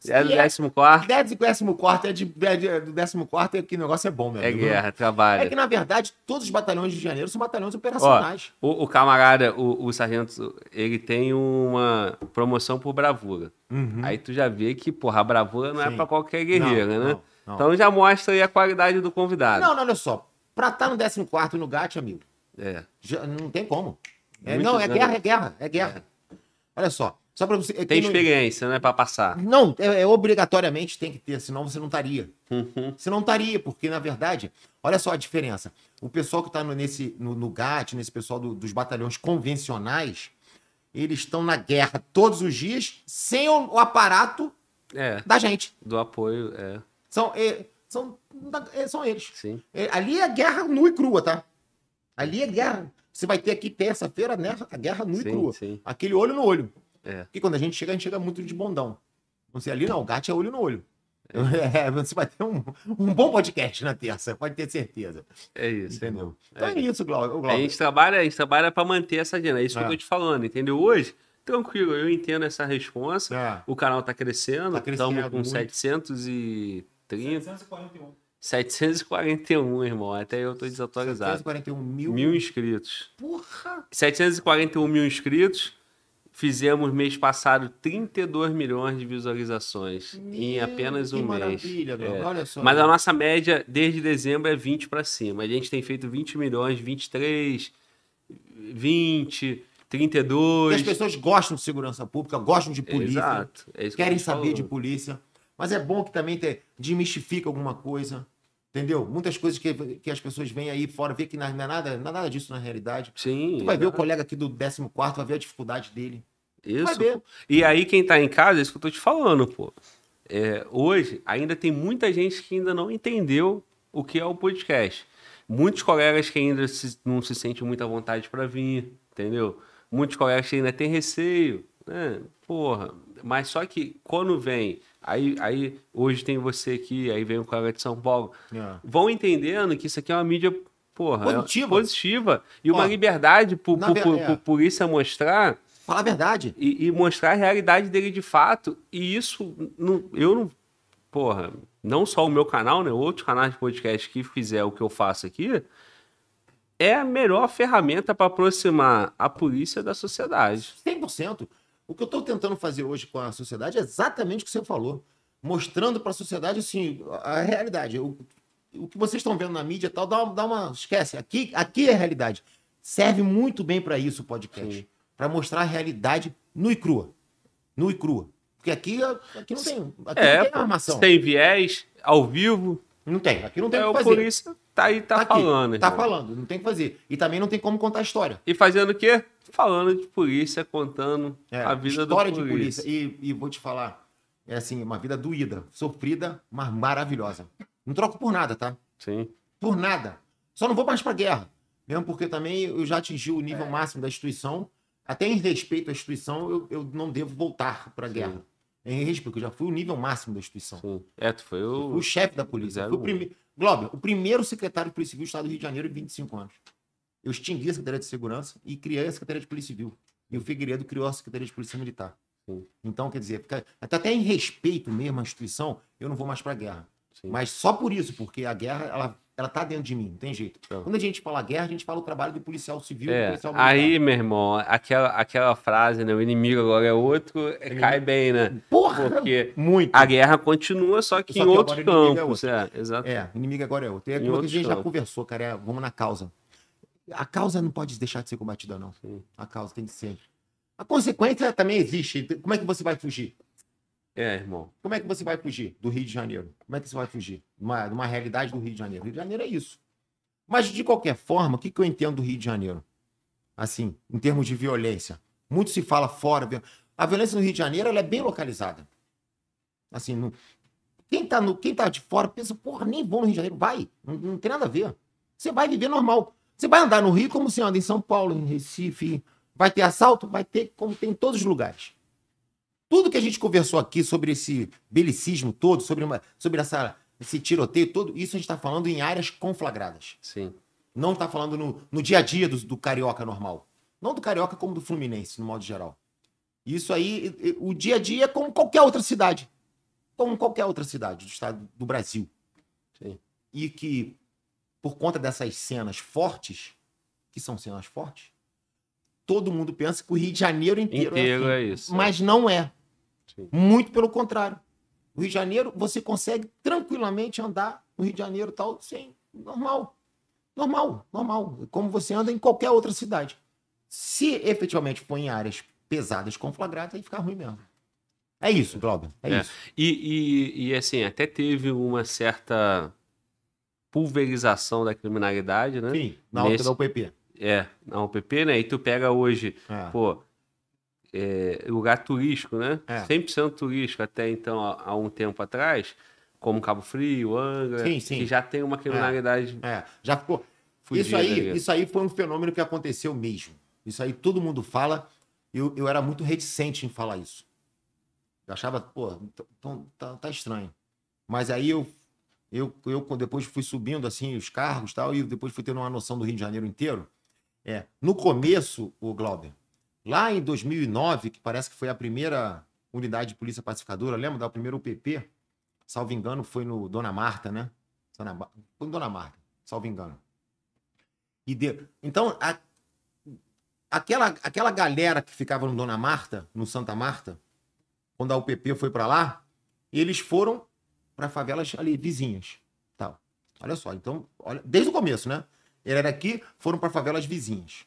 [SPEAKER 2] É do 14? É, é do 14, é, de, é, de, é do 14 é que o negócio é bom, meu amigo. É né? guerra,
[SPEAKER 1] trabalho.
[SPEAKER 4] É que, na verdade,
[SPEAKER 2] todos os batalhões de janeiro são batalhões
[SPEAKER 3] operacionais.
[SPEAKER 1] Ó, o, o, camarada, o, o, sargento, ele tem uma promoção por bravura. Uhum. Aí tu já vê que, porra, a bravura não é Sim. é pra qualquer guerreiro, né? Não, não. Então já mostra aí a qualidade do convidado. Não,
[SPEAKER 2] não, olha só. Pra estar tá no 14 no GAT, amigo, é. já, não tem
[SPEAKER 1] como. É, não, é guerra, é
[SPEAKER 2] guerra, é guerra.
[SPEAKER 1] Olha só. Só para você. É tem experiência, não... né? Para passar.
[SPEAKER 2] Não, é, é, obrigatoriamente tem que ter, senão você não estaria. Uhum. Você não estaria, porque na verdade, olha só a diferença. O pessoal que está no, nesse, no, no GAT, nesse pessoal do, dos batalhões convencionais, eles estão na guerra todos os dias sem o, o aparato
[SPEAKER 1] é, da gente. Do apoio, é.
[SPEAKER 2] São, é, são, é, são eles. Sim. É, ali é guerra nua e crua, tá? Ali é guerra. Você vai ter aqui terça-feira né, a guerra nua sim, e crua. Sim. Aquele olho no olho. É. Porque quando a gente chega, a gente chega muito de bondão. Não sei, ali não, o gato é olho no olho. É, *laughs* é você vai ter um, um bom podcast na terça, pode ter certeza. É
[SPEAKER 1] isso. Entendeu?
[SPEAKER 2] É. Então é isso, Glauco. A gente
[SPEAKER 1] trabalha, a gente trabalha para manter essa agenda. É isso é. que eu é. tô te falando, entendeu? Hoje, tranquilo, eu entendo essa resposta. É. O canal tá crescendo, tá crescendo estamos com muito. 730. 741. 741, irmão. Até eu tô desatualizado. 741 mil? Mil inscritos. Porra! 741 mil inscritos Fizemos mês passado 32 milhões de visualizações Meu, em apenas um mês. É. Olha só. Mas a nossa média desde dezembro é 20 para cima. A gente tem feito 20 milhões, 23, 20, 32. E as pessoas
[SPEAKER 2] gostam de segurança pública, gostam de polícia, é querem que saber falou. de polícia. Mas é bom que também te, desmistifica alguma coisa. Entendeu? Muitas coisas que, que as pessoas vêm aí fora, vê que não é nada, é nada disso na
[SPEAKER 1] realidade. Sim. Tu vai é ver verdade. o colega
[SPEAKER 2] aqui do 14, vai ver a dificuldade dele.
[SPEAKER 1] Isso. E aí, quem tá em casa, é isso que eu tô te falando, pô. É, hoje, ainda tem muita gente que ainda não entendeu o que é o podcast. Muitos colegas que ainda se, não se sentem muita vontade para vir, entendeu? Muitos colegas que ainda têm receio, né? Porra. Mas só que quando vem, aí, aí hoje tem você aqui, aí vem o colega de São Paulo. É. Vão entendendo que isso aqui é uma mídia porra, positiva. É positiva. E Ó, uma liberdade por, por, ver... por, é. por, por, isso a é mostrar Falar a verdade. E, e mostrar a realidade dele de fato. E isso, não, eu não. Porra, não só o meu canal, né? Outros canais de podcast que fizer o que eu faço aqui é a melhor ferramenta para aproximar a polícia da sociedade. 100%.
[SPEAKER 2] O que eu estou tentando fazer hoje com a sociedade é exatamente o que você falou. Mostrando para a sociedade, assim, a realidade. O, o que vocês estão vendo na mídia e tal, dá uma, dá uma... Esquece, aqui, aqui é a realidade. Serve muito bem para isso o podcast. Sim para mostrar a realidade nua e crua. Nua e crua. Porque aqui, aqui não tem, aqui é, não tem armação. Tem
[SPEAKER 1] viés, ao vivo. Não tem, aqui não tem é, o que fazer. Por isso tá aí, tá, tá falando. Aqui, tá falando,
[SPEAKER 2] não tem o que fazer. E também não tem como contar a história.
[SPEAKER 1] E fazendo o quê? Falando de polícia, contando é, a vida do polícia. História de polícia. E,
[SPEAKER 2] e vou te falar, é assim, uma vida doída, sofrida, mas maravilhosa. Não troco por nada, tá? Sim. Por nada. Só não vou mais pra guerra. Mesmo porque também eu já atingi o nível é. máximo da instituição até em respeito à instituição, eu, eu não devo voltar para a guerra. Em respeito, eu já fui o nível máximo da instituição. Sim.
[SPEAKER 1] É, tu foi o... o
[SPEAKER 2] chefe da polícia. o prime... Glauber, o primeiro secretário de Polícia Civil do Estado do Rio de Janeiro em 25 anos. Eu extingui a Secretaria de Segurança e criei a Secretaria de Polícia Civil. E o Figueiredo criou a Secretaria de Polícia Militar. Sim. Então, quer dizer, até em respeito mesmo à instituição, eu não vou mais para a guerra. Sim. Mas só por isso, porque a guerra ela ela tá dentro de mim, não tem jeito. Então. Quando a gente fala guerra, a gente fala o trabalho do policial civil, é. do policial militar.
[SPEAKER 1] Aí, meu irmão, aquela, aquela frase, né? O inimigo agora é outro, é, cai bem, né? Porra! Porque muito. a guerra continua, só que só em que outros É, outro. é, exato. É, inimigo agora é outro. E é aquilo que a gente campo. já
[SPEAKER 2] conversou, cara. É, vamos na causa. A causa não pode deixar de ser combatida, não. Sim. A causa tem que ser. A consequência também existe. Como é que você vai fugir? É, irmão. Como é que você vai fugir do Rio de Janeiro? Como é que você vai fugir de uma, realidade do Rio de Janeiro? Rio de Janeiro é isso. Mas, de qualquer forma, o que, que eu entendo do Rio de Janeiro? Assim, em termos de violência. Muito se fala fora. A violência no Rio de Janeiro ela é bem localizada. Assim, no... quem, tá no... quem tá de fora pensa, porra, nem vou no Rio de Janeiro. Vai. Não, não tem nada a ver. Você vai viver normal. Você vai andar no Rio como você anda em São Paulo, em Recife. Vai ter assalto? Vai ter, como tem em todos os lugares. Tudo que a gente conversou aqui sobre esse belicismo todo, sobre, uma, sobre essa, esse tiroteio todo, isso a gente está falando em áreas conflagradas. Sim. Não está falando no, no dia a dia do, do carioca normal. Não do carioca como do fluminense, no modo geral. Isso aí, o dia a dia é como qualquer outra cidade. Como qualquer outra cidade do estado do Brasil. Sim. E que, por conta dessas cenas fortes, que são cenas fortes, todo mundo pensa que o Rio de Janeiro inteiro, é inteiro é, assim, é isso. É. Mas não é. Sim. Muito pelo contrário. O Rio de Janeiro, você consegue tranquilamente andar no Rio de Janeiro tal, sem normal. Normal, normal. Como você anda em qualquer outra cidade. Se efetivamente for em áreas pesadas conflagradas, aí fica ruim mesmo. É isso, Glauber. É, é, isso.
[SPEAKER 1] E, e, e assim, até teve uma certa pulverização da criminalidade, né? Sim, na Nesse... da UPP. É, na UPP, né? E tu pega hoje, é. pô, é, lugar turístico, né? É. 100% turístico até então, há, um tempo atrás, como Cabo Frio, Angra, sim, sim. que já tem uma é. criminalidade. É. Já ficou. Isso aí, isso
[SPEAKER 2] aí foi um fenômeno que aconteceu mesmo. Isso aí todo mundo fala. Eu, eu era muito reticente em falar isso. Eu achava, pô, então, então, tá, tá estranho. Mas aí eu eu, eu depois fui subindo assim os cargos tal e depois fui tendo uma noção do Rio de Janeiro inteiro. É, no começo, o Glauber, Lá em 2009, que parece que foi a primeira unidade de polícia pacificadora, lembra da primeira UPP? Salvo engano, foi no Dona Marta, né? Foi no Dona Marta, salvo engano. E de... Então, a... aquela, aquela galera que ficava no Dona Marta, no Santa Marta, quando a UPP foi para lá, eles foram para favelas ali vizinhas, tal. Olha só, então, olha, desde o começo, né? era aqui, foram para favelas vizinhas.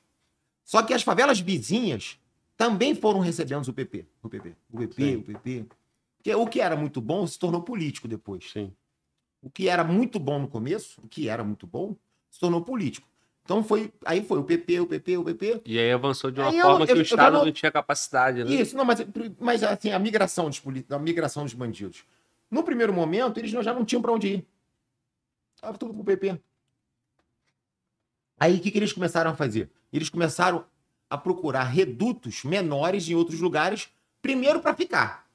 [SPEAKER 2] Só que as favelas vizinhas também foram recebendo o PP. O PP, o PP, Sim. o PP. que o que era muito bom se tornou político depois. Sim. O que era muito bom no começo, o que era muito bom, se tornou político. Então foi, aí foi o PP,
[SPEAKER 1] o PP, o PP. E aí avançou de uma aí forma eu, que eu, o Estado não... não... tinha capacidade, né? Isso, não,
[SPEAKER 2] mas, mas assim, a migração dos políticos, a migração dos bandidos. No primeiro momento, eles já não tinham para onde ir. Tava tudo pro PP. Aí o que, que eles começaram a fazer? Eles começaram a procurar redutos menores em outros lugares, primeiro para ficar.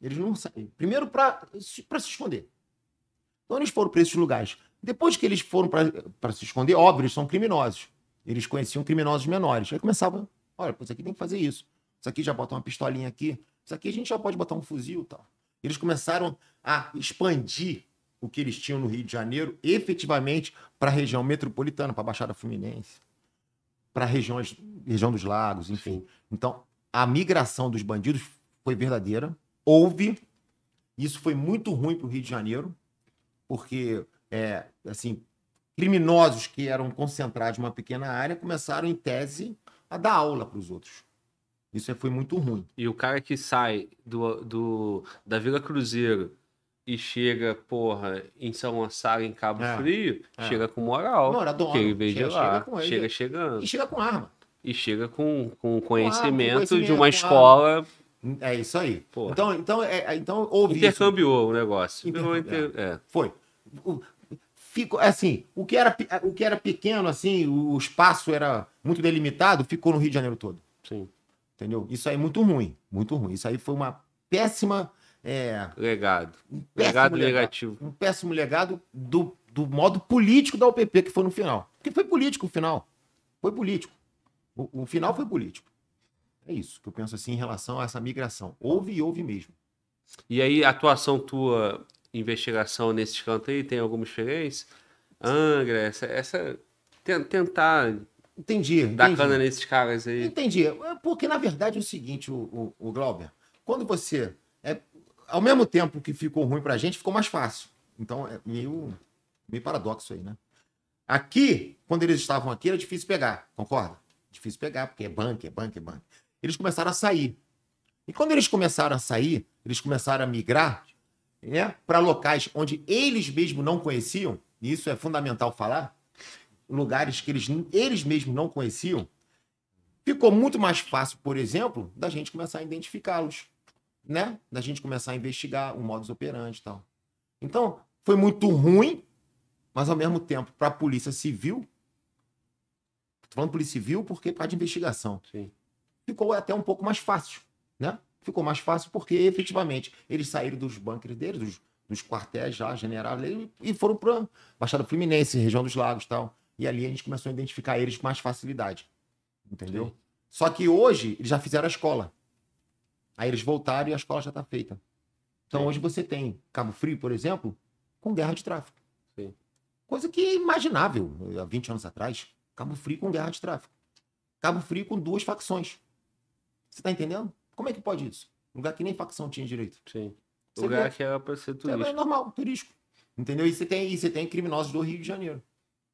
[SPEAKER 2] Eles não Primeiro para se esconder. Então eles foram para esses lugares. Depois que eles foram para se esconder, óbvio, eles são criminosos. Eles conheciam criminosos menores. Aí começava, olha, isso aqui tem que fazer isso. Isso aqui já bota uma pistolinha aqui. Isso aqui a gente já pode botar um fuzil e tal. Eles começaram a expandir o que eles tinham no Rio de Janeiro efetivamente para a região metropolitana, para a Baixada Fluminense, para a região dos lagos, enfim. Sim. Então, a migração dos bandidos foi verdadeira, houve. Isso foi muito ruim para o Rio de Janeiro, porque, é, assim, criminosos que eram concentrados em uma pequena área começaram, em tese, a dar aula para os outros. Isso é, foi muito ruim.
[SPEAKER 1] E o cara que sai do, do da Vila Cruzeiro e chega, porra, em São Gonçalo, em Cabo é, Frio, é. chega com moral. Não, Que ele veio chega, lá. Chega, chegando. E chega com arma. E chega com, com, conhecimento, arma, de uma escola. Arma. É isso aí. Porra. Então, então, é, é então houve Intercambiou isso. o negócio. Intercambiou. Inter... É. É. Foi.
[SPEAKER 2] O, ficou, assim, o que, era, o que era pequeno, assim, o espaço era muito delimitado, ficou no Rio de Janeiro todo. Sim. Entendeu? Isso aí é muito ruim. Muito ruim. Isso aí foi uma péssima
[SPEAKER 1] é. Legado. Um legado negativo. Legado, um
[SPEAKER 2] péssimo legado do, do modo político da UPP que foi no final. Porque foi político o final. Foi político. O, o final foi político. É isso que eu penso assim em relação a essa migração. Houve
[SPEAKER 1] e houve mesmo. E aí, a atuação tua, investigação nesse canto aí, tem alguma experiência? Angra, essa. essa tentar. Entendi. Dar cana nesses caras aí. Entendi.
[SPEAKER 2] É porque, na verdade, é o seguinte, o, o, o Glauber, quando você é, ao mesmo tempo que ficou ruim para a gente, ficou mais fácil. Então é meio, meio paradoxo aí, né? Aqui, quando eles estavam aqui, era difícil pegar, concorda? Difícil pegar, porque é banco, é banco, é banco. Eles começaram a sair. E quando eles começaram a sair, eles começaram a migrar né, para locais onde eles mesmos não conheciam, e isso é fundamental falar, lugares que eles, eles mesmos não conheciam, ficou muito mais fácil, por exemplo, da gente começar a identificá-los né? Da gente começar a investigar o modus operandi e tal. Então, foi muito ruim, mas ao mesmo tempo, para a Polícia Civil, estou falando Polícia Civil porque é para de investigação, Sim. ficou até um pouco mais fácil, né? Ficou mais fácil porque efetivamente eles saíram dos bunkers deles, dos, dos quartéis já, general, e foram para Baixada Fluminense, região dos lagos e tal. E ali a gente começou a identificar eles com mais facilidade, entendeu? Sim. Só que hoje eles já fizeram a escola. Aí eles voltaram e a escola já está feita. Então Sim. hoje você tem Cabo Frio, por exemplo, com guerra de tráfico. Sim. Coisa que é imaginável há 20 anos atrás. Cabo Frio com guerra de tráfico. Cabo Frio com duas facções. Você está entendendo? Como é que pode isso? Um lugar que nem facção tinha direito. Sim. Você lugar vê? que
[SPEAKER 1] era para ser é, é turístico. É normal,
[SPEAKER 2] turístico. Entendeu? E você tem, e você tem criminosos do Rio de Janeiro.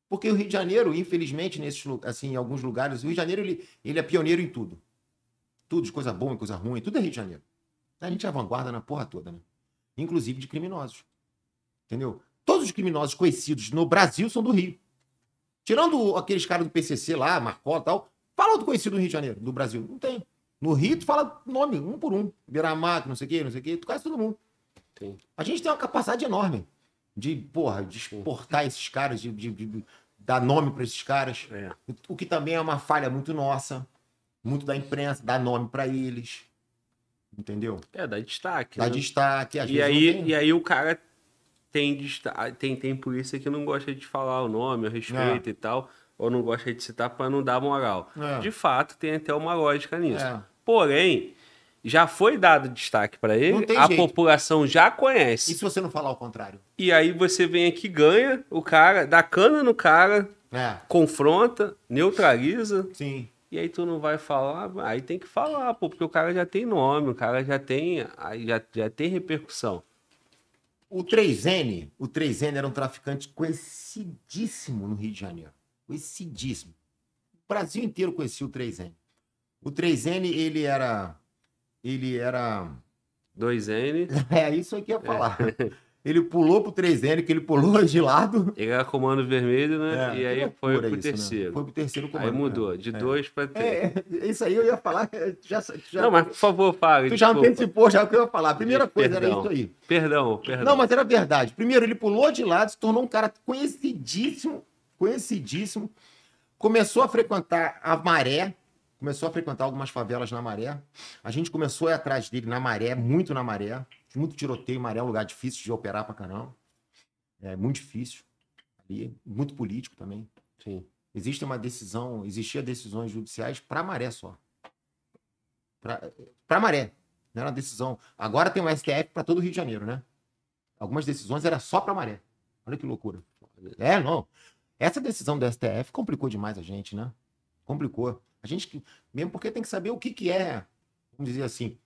[SPEAKER 2] Porque o Rio de Janeiro, infelizmente, nesses, assim, em alguns lugares, o Rio de Janeiro ele, ele é pioneiro em tudo. Tudo, de coisa boa, e coisa ruim, tudo é Rio de Janeiro. A gente é vanguarda na porra toda, né? Inclusive de criminosos. Entendeu? Todos os criminosos conhecidos no Brasil são do Rio. Tirando aqueles caras do PCC lá, Marcó e tal, fala outro conhecido do Rio de Janeiro, do Brasil. Não tem. No Rio, tu fala nome, um por um. Beiramato, não sei o quê, não sei o quê. Tu conhece todo mundo. Sim. A gente tem uma capacidade enorme de, porra, de
[SPEAKER 4] exportar
[SPEAKER 2] esses caras, de, de, de dar nome para esses caras. É. O que também é uma falha muito nossa muito da imprensa, dá nome para eles. Entendeu?
[SPEAKER 1] É, dá destaque. Dá né? destaque. e, aí, e aí o cara tem, ah, tem, tem polícia que não gosta de falar o nome, o respeito é. e tal, ou não gosta de citar para não dar moral. É. De fato, tem até uma lógica nisso. É. Porém, já foi dado destaque para ele, a jeito. população já conhece. E se você não falar o contrário? E aí você vem aqui, ganha o cara, dá cana no cara, é. confronta, neutraliza. Sim. E aí tu não vai falar, aí tem que falar, pô, porque o cara já tem nome, o cara já tem, aí já, já tem repercussão. O 3N, o 3N era um
[SPEAKER 2] traficante conhecidíssimo no Rio de Janeiro. Conhecidíssimo. O Brasil inteiro conhecia o 3N. O 3N, ele era ele era
[SPEAKER 1] 2N. *laughs*
[SPEAKER 2] É, isso aqui ia é.
[SPEAKER 1] falar. É. *laughs* ele pulou pro 3N, que ele
[SPEAKER 2] pulou *laughs* de lado.
[SPEAKER 1] Ele era comando vermelho, né? É, e aí foi pro isso, né? terceiro. Né? Foi pro terceiro comando. Aí mudou, né? de 2 é. pra 3. É,
[SPEAKER 2] é, isso aí eu ia falar. É, já, já... Não, mas
[SPEAKER 1] por favor, Fábio. Tu desculpa. já antecipou
[SPEAKER 2] já o que eu ia falar. Primeira coisa perdão, era isso aí.
[SPEAKER 1] Perdão, perdão. Não, mas era
[SPEAKER 2] verdade. Primeiro, ele pulou de lado, se tornou um cara conhecidíssimo, conhecidíssimo. Começou a frequentar a maré, começou a frequentar algumas favelas na maré. A gente começou a ir atrás dele na maré, muito na maré. Fiz muito tiroteio, Maré é um lugar difícil de operar pra caramba. É muito difícil. Ali, muito político também. Sim. Existe uma decisão, existia decisões judiciais para Maré só.
[SPEAKER 4] Para
[SPEAKER 2] Maré. Não era uma decisão. Agora tem um STF para todo o Rio de Janeiro, né? Algumas decisões era só para Maré. Olha que loucura. É, não. Essa decisão do STF complicou demais a gente, né? Complicou. A gente, mesmo porque tem que saber o que, que é, vamos dizer assim,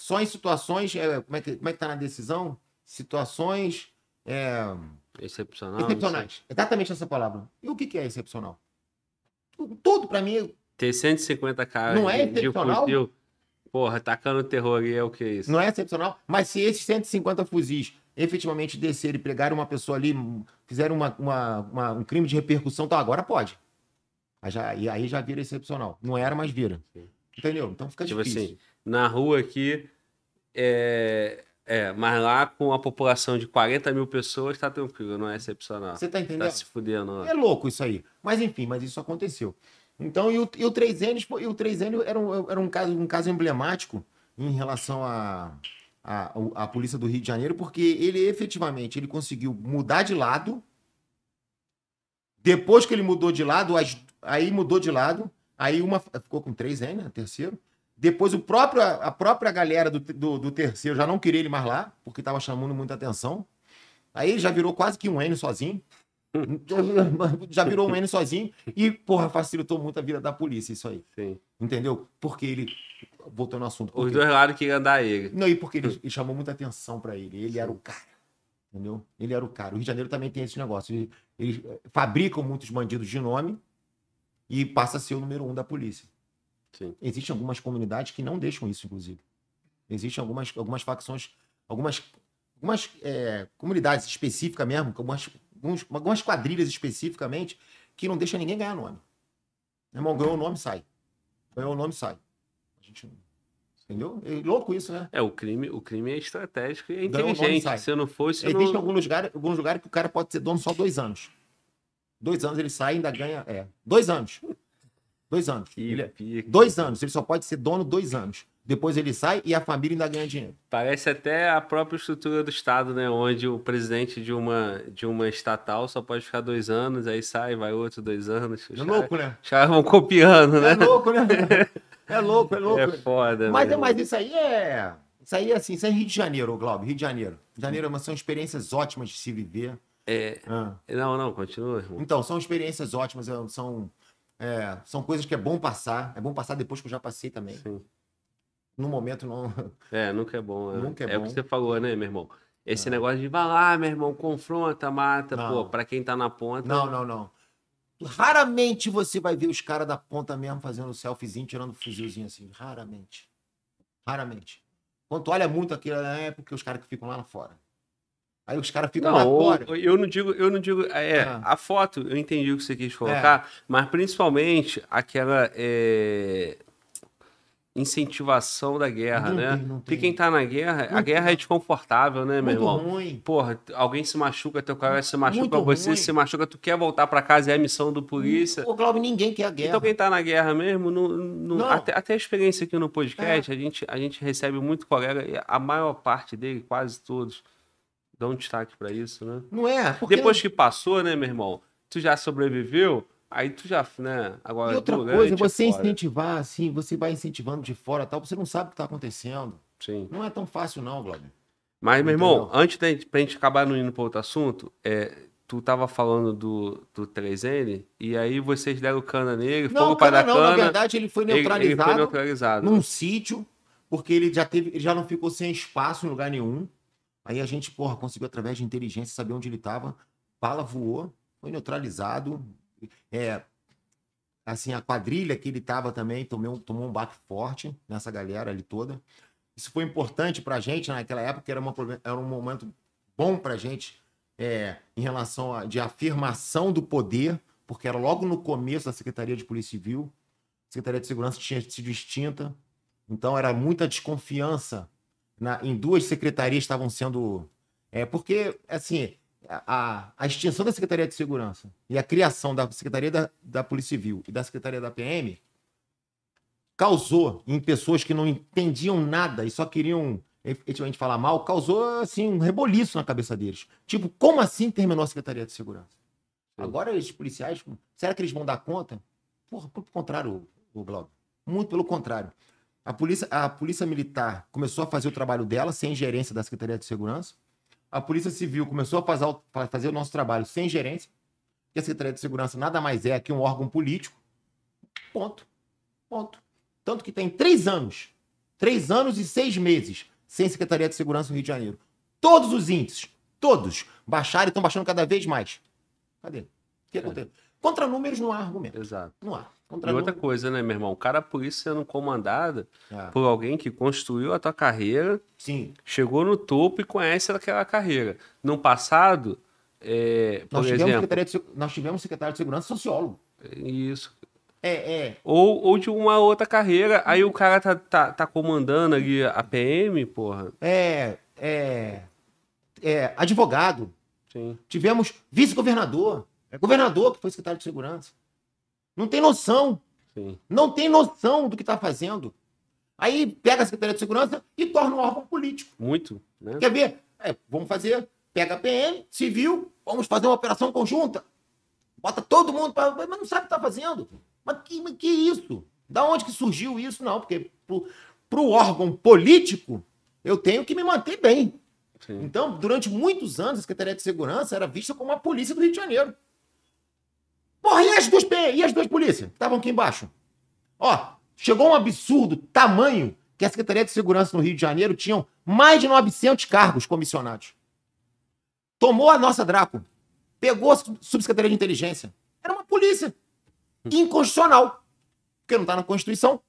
[SPEAKER 2] só em situações. É, como, é que, como é que tá na decisão? Situações. É...
[SPEAKER 1] Excepcionais.
[SPEAKER 2] Exatamente essa palavra. E o que, que é excepcional? Tudo para mim. É
[SPEAKER 1] Ter 150 caras. Não é excepcional? De fuzil, porra, tacando terror aí é o que é isso?
[SPEAKER 2] Não é excepcional? Mas se esses 150 fuzis efetivamente descer e pegar uma pessoa ali, fizeram uma, uma, uma, um crime de repercussão, então agora pode. Aí já, aí já vira excepcional. Não era, mas vira. Entendeu? Então
[SPEAKER 1] fica tipo assim, difícil. Assim, na rua aqui. É, é, mas lá com a população de 40 mil pessoas tá tranquilo, não é excepcional. Você tá, tá entendendo? Tá se fudendo. É louco
[SPEAKER 2] isso aí. Mas enfim, mas isso aconteceu. Então, e o, e o 3N, e o 3N era, um, era um, caso, um caso emblemático em relação à a, a, a, polícia do Rio de Janeiro, porque ele efetivamente ele conseguiu mudar de lado. Depois que ele mudou de lado, as, aí mudou de lado, aí uma ficou com 3N, né, terceiro. Depois o próprio, a própria galera do, do, do terceiro já não queria ele mais lá, porque estava chamando muita atenção. Aí já virou quase que um N sozinho. Então, *laughs* *laughs* já virou um N sozinho. E, porra, facilitou muito a vida da polícia isso aí. Sim. Entendeu? Porque ele. Voltando ao assunto. Porque... Os dois
[SPEAKER 1] lados queriam andar ele. Não, e
[SPEAKER 2] porque ele, *laughs* ele chamou muita atenção para ele. Ele Sim. era o cara. Entendeu? Ele era o cara. O Rio de Janeiro também tem esse negócio. Eles, eles eh, fabricam muitos bandidos de nome e passa a ser o número um da polícia. Sim. Existem algumas comunidades que não deixam isso, inclusive. Existem algumas, algumas facções, algumas, algumas é, comunidades específicas mesmo, algumas, algumas quadrilhas especificamente, que não deixa ninguém ganhar nome. Meu irmão, ganhou o nome, sai. Ganhou o nome, sai. A gente Entendeu? É louco isso, né?
[SPEAKER 1] É, o crime, o crime é estratégico e é inteligente. não se não fosse. Existe não... alguns
[SPEAKER 2] lugares algum lugar que o cara pode ser dono só dois anos. Dois anos ele sai e ainda ganha. É, dois anos. Dois anos. Ele, é pica. Dois anos. Ele só pode ser dono dois anos. Depois ele sai e a família ainda ganha dinheiro.
[SPEAKER 1] Parece até a própria estrutura do Estado, né? Onde o presidente de uma, de uma estatal só pode ficar dois anos, aí sai, vai outro, dois anos. É louco, né? Os caras vão copiando, né? É louco, né? É louco, é louco. É foda, Mas, mesmo. mas
[SPEAKER 2] isso aí é. Isso aí é assim, isso é Rio de Janeiro, Glauber, Rio de Janeiro. Janeiro de Janeiro é são experiências ótimas de se viver.
[SPEAKER 1] É. Ah. Não, não, continua. Irmão. Então, são
[SPEAKER 2] experiências ótimas, é, são é, são coisas que é bom passar. É bom passar depois que eu já passei também. Sim. No momento não. *laughs*
[SPEAKER 1] É, nunca é bom. Né? Nunca é, é bom. o que você falou, né, meu irmão? Esse é. negócio de vai lá, meu irmão, confronta, mata, não. pô, pra quem tá na ponta. Não, não, não.
[SPEAKER 2] Raramente você vai ver os caras da ponta mesmo fazendo selfiezinho, tirando fuzilzinho assim. Raramente. Raramente. Quando olha muito aquilo, é, é porque os caras que ficam lá fora. Aí os caras ficam não, ou, eu
[SPEAKER 1] não digo, eu não digo, é, ah. a foto, eu entendi o que você quis é. colocar, é. mas principalmente aquela é, incentivação da guerra, não né? Tem, Porque tem. quem tá na guerra, a guerra é desconfortável, né, meu irmão? Ruim. Porra, alguém se machuca, teu cara se machuca, Muito você ruim. se machuca, tu quer voltar para casa, é a missão do polícia. O
[SPEAKER 2] Globo, ninguém quer a guerra. Então quem
[SPEAKER 1] tá na guerra mesmo, não, não até, até, a experiência aqui no podcast, é. a, gente, a gente recebe muito colega, a maior parte dele, quase todos, dá um destaque para isso, né? Não é? Porque... Depois que passou, né, meu irmão? Tu já sobreviveu, aí tu já, né? Agora e outra tu, né, coisa, né, você incentivar,
[SPEAKER 2] assim, você vai incentivando de fora tal, você não sabe o que tá acontecendo. Sim. Não é tão fácil, não, Glauber.
[SPEAKER 1] Mas, meu irmão, antes da pra gente acabar no indo pra outro assunto, é, tu tava falando do, do 3N, e aí vocês deram cana nele, não, fogo para dar não, cana. Na verdade, ele foi neutralizado, ele, ele foi neutralizado num
[SPEAKER 2] sítio, porque ele já, teve,
[SPEAKER 1] ele já não ficou sem
[SPEAKER 2] espaço em lugar nenhum. Aí a gente, porra, conseguiu através de inteligência saber onde ele estava. Bala voou, foi neutralizado. É, assim, a quadrilha que ele estava também tomou, tomou um baque forte nessa galera ali toda. Isso foi importante para a gente naquela época, era, uma, era um momento bom para a gente é, em relação a de afirmação do poder, porque era logo no começo da Secretaria de Polícia Civil, a Secretaria de Segurança tinha sido extinta, então era muita desconfiança na, em duas secretarias estavam sendo. É, porque, assim, a, a, extinção da Secretaria de Segurança e a criação da Secretaria da, da Polícia Civil e da Secretaria da PM causou em pessoas que não entendiam nada e só queriam efetivamente falar mal, causou assim um reboliço na cabeça deles. Tipo, como assim terminou a Secretaria de Segurança? Agora esses policiais, será que eles vão dar conta? Porra, pelo contrário, o, o Muito pelo contrário. A polícia, a polícia militar começou a fazer o trabalho dela sem gerência da Secretaria de Segurança. A Polícia Civil começou a fazer o, fazer o nosso trabalho sem gerência. E a Secretaria de Segurança nada mais é que um órgão político. Ponto. Ponto. Tanto que tem três anos, três anos e seis meses sem Secretaria de Segurança no Rio de Janeiro. Todos os índices, todos, baixaram e estão baixando cada vez mais. Cadê? O que aconteceu? Contra números não há argumento.
[SPEAKER 1] Exato. Não há e outra coisa, né, meu irmão? O cara, por isso, sendo comandado é. por alguém que construiu a tua carreira, Sim. chegou no topo e conhece aquela carreira. No passado, é, nós, tivemos exemplo,
[SPEAKER 2] de, nós tivemos secretário de segurança sociólogo. Isso. É, é.
[SPEAKER 1] Ou, ou de uma outra carreira, aí o cara tá, tá, tá comandando ali a PM, porra.
[SPEAKER 2] É, é. É, advogado. Sim. Tivemos vice-governador. É governador que foi secretário de segurança. Não tem noção. Sim. Não tem noção do que está fazendo. Aí pega a Secretaria de Segurança e torna um órgão político.
[SPEAKER 1] Muito. Né? Quer
[SPEAKER 2] ver? É, vamos fazer. Pega a PM, civil, vamos fazer uma operação conjunta. Bota todo mundo para. Mas não sabe o que está fazendo. Mas que, mas que isso? Da onde que surgiu isso? Não, porque para o órgão político, eu tenho que me manter bem. Sim. Então, durante muitos anos, a Secretaria de Segurança era vista como a polícia do Rio de Janeiro. Porra, e as duas, e as duas polícias que estavam aqui embaixo? Ó, chegou um absurdo tamanho que a Secretaria de Segurança no Rio de Janeiro tinham mais de 900 cargos comissionados. Tomou a nossa Draco, pegou a Subsecretaria de Inteligência. Era uma polícia inconstitucional. Porque não está na Constituição.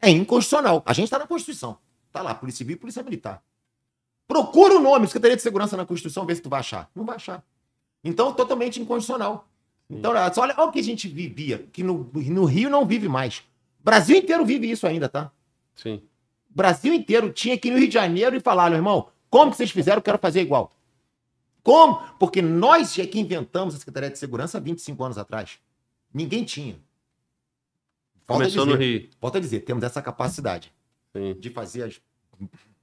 [SPEAKER 2] É inconstitucional. A gente está na Constituição. Está lá, Polícia Civil e Polícia Militar. Procura o nome, Secretaria de Segurança na Constituição, vê se tu vai achar. Não vai achar. Então, totalmente inconstitucional. Então, olha, olha o que a gente vivia, que no, no Rio não vive mais. Brasil inteiro vive isso ainda, tá? Sim. Brasil inteiro tinha que ir no Rio de Janeiro e falar, meu irmão, como que vocês fizeram, quero fazer igual. Como? Porque nós é que inventamos a Secretaria de Segurança 25 anos atrás. Ninguém tinha.
[SPEAKER 1] Volta Começou dizer, no Rio.
[SPEAKER 2] Bota a dizer, temos essa capacidade Sim. de fazer as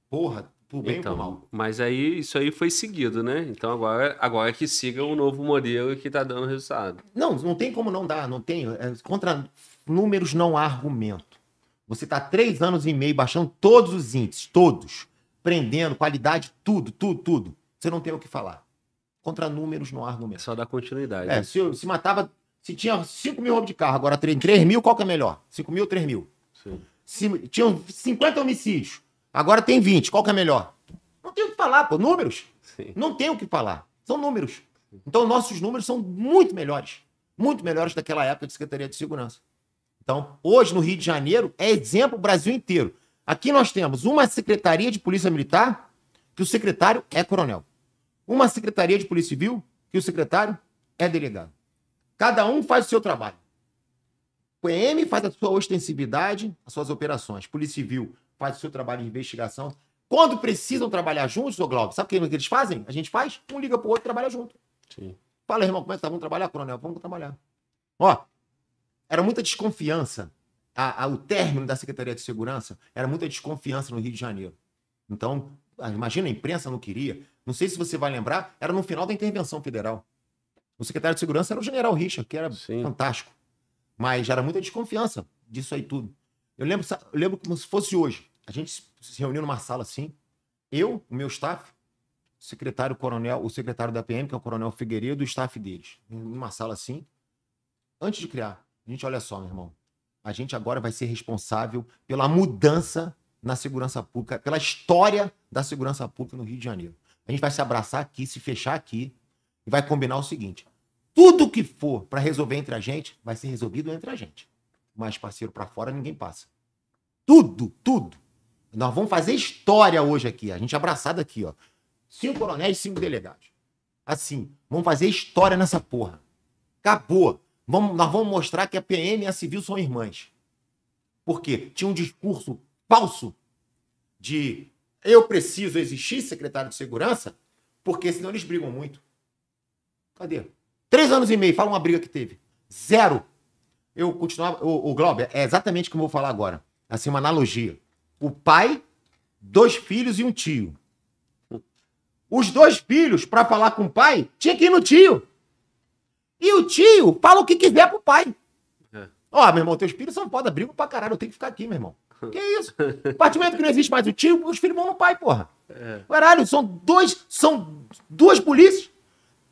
[SPEAKER 2] porra por bem então, ou por então,
[SPEAKER 1] mal. Mas aí isso aí foi seguido, né? Então agora, agora que siga o novo modelo que está dando resultado.
[SPEAKER 2] Não, não tem como não dar, não tem. É, contra números não há argumento. Você está três anos e meio baixando todos os índices, todos. Prendendo, qualidade, tudo, tudo, tudo. Você não tem o que falar. Contra números não há argumento. É só dá continuidade. É, né? se, se matava. Se tinha 5 mil roubos de carro, agora 3, mil, qual que é melhor? 5 mil, ou 3 mil. Sim. Se, tinham 50 homicídios. Agora tem 20. Qual que é melhor? Não tem o que falar, pô. Números. Sim. Não tem o que falar. São números. Então, nossos números são muito melhores. Muito melhores daquela época de Secretaria de Segurança. Então, hoje no Rio de Janeiro, é exemplo o Brasil inteiro. Aqui nós temos uma Secretaria de Polícia Militar, que o secretário é coronel. Uma Secretaria de Polícia Civil, que o secretário é delegado. Cada um faz o seu trabalho. O PM faz a sua ostensividade, as suas operações. Polícia Civil faz o seu trabalho de investigação. Quando precisam trabalhar juntos, o Globo sabe o que eles fazem? A gente faz? Um liga pro outro e trabalha junto. Sim. Fala, irmão, como é que tá? Vamos trabalhar, coronel? Vamos trabalhar. Ó, era muita desconfiança. A, a, o término da Secretaria de Segurança era muita desconfiança no Rio de Janeiro. Então, ah, imagina, a imprensa não queria. Não sei se você vai lembrar, era no final da intervenção federal. O secretário de Segurança era o general Richard, que era Sim. fantástico. Mas era muita desconfiança disso aí tudo. Eu lembro, eu lembro como se fosse hoje. A gente se reuniu numa sala assim, eu, o meu staff, o secretário coronel, o secretário da PM, que é o coronel Figueiredo, o staff deles, numa sala assim. Antes de criar, a gente olha só, meu irmão, a gente agora vai ser responsável pela mudança na segurança pública, pela história da segurança pública no Rio de Janeiro. A gente vai se abraçar aqui, se fechar aqui e vai combinar o seguinte: tudo que for para resolver entre a gente vai ser resolvido entre a gente mais parceiro, para fora ninguém passa. Tudo, tudo. Nós vamos fazer história hoje aqui. A gente é abraçado aqui, ó. Cinco coronéis, cinco delegados. Assim, vamos fazer história nessa porra. Acabou. Vamos, nós vamos mostrar que a PM e a Civil são irmãs. Porque tinha um discurso falso de eu preciso existir, secretário de segurança, porque senão eles brigam muito. Cadê? Três anos e meio, fala uma briga que teve. Zero eu continuava. O, o Glauber, é exatamente o que eu vou falar agora. Assim, uma analogia. O pai, dois filhos e um tio. Os dois filhos, para falar com o pai, tinha que ir no tio. E o tio fala o que quiser pro pai. É. Ó, oh, meu irmão, teus filhos são foda, brigo pra caralho, eu tenho que ficar aqui, meu irmão.
[SPEAKER 1] Que isso? A
[SPEAKER 2] partir do momento que não existe mais o tio, os filhos vão no pai, porra. É. Caralho, são dois, são duas polícias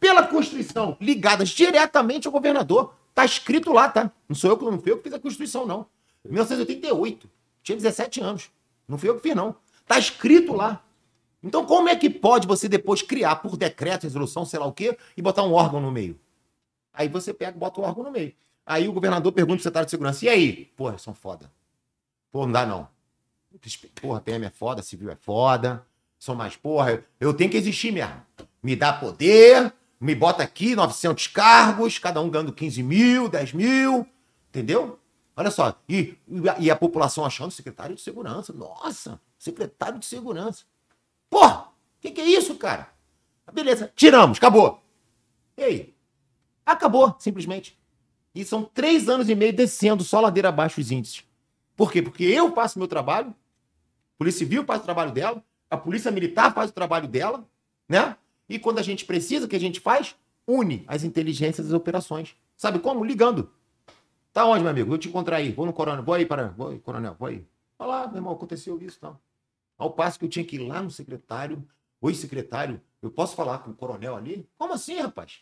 [SPEAKER 2] pela Constituição ligadas diretamente ao governador. Tá escrito lá, tá? Não sou eu que não fui eu que fiz a Constituição, não. 1988. Tinha 17 anos. Não fui eu que fiz, não. Tá escrito lá. Então, como é que pode você depois criar por decreto, resolução, sei lá o quê, e botar um órgão no meio? Aí você pega e bota o órgão no meio. Aí o governador pergunta pro secretário de segurança: e aí? Porra, são foda. Pô, não dá não. Porra, PM é foda, civil é foda. São mais, porra, eu, eu tenho que existir mesmo. Me dá poder, me bota aqui 900 cargos, cada um ganhando 15 mil, 10 mil, entendeu? Olha só, e, e a população achando secretário de segurança. Nossa, secretário de segurança. Porra, o que, que é isso, cara? Ah, beleza, tiramos, acabou. E aí? Acabou, simplesmente. E são três anos e meio descendo só ladeira abaixo os índices. Por quê? Porque eu faço meu trabalho, a Polícia Civil faz o trabalho dela, a Polícia Militar faz o trabalho dela, né? E quando a gente precisa, o que a gente faz? Une as inteligências das operações. Sabe como? Ligando. Tá onde, meu amigo? Vou te encontrar aí. Vou no coronel. Vou aí, para... vou aí coronel. Vou aí. Olha lá, meu irmão, aconteceu isso. Não. Ao passo que eu tinha que ir lá no secretário. Oi, secretário, eu posso falar com o coronel ali? Como assim, rapaz?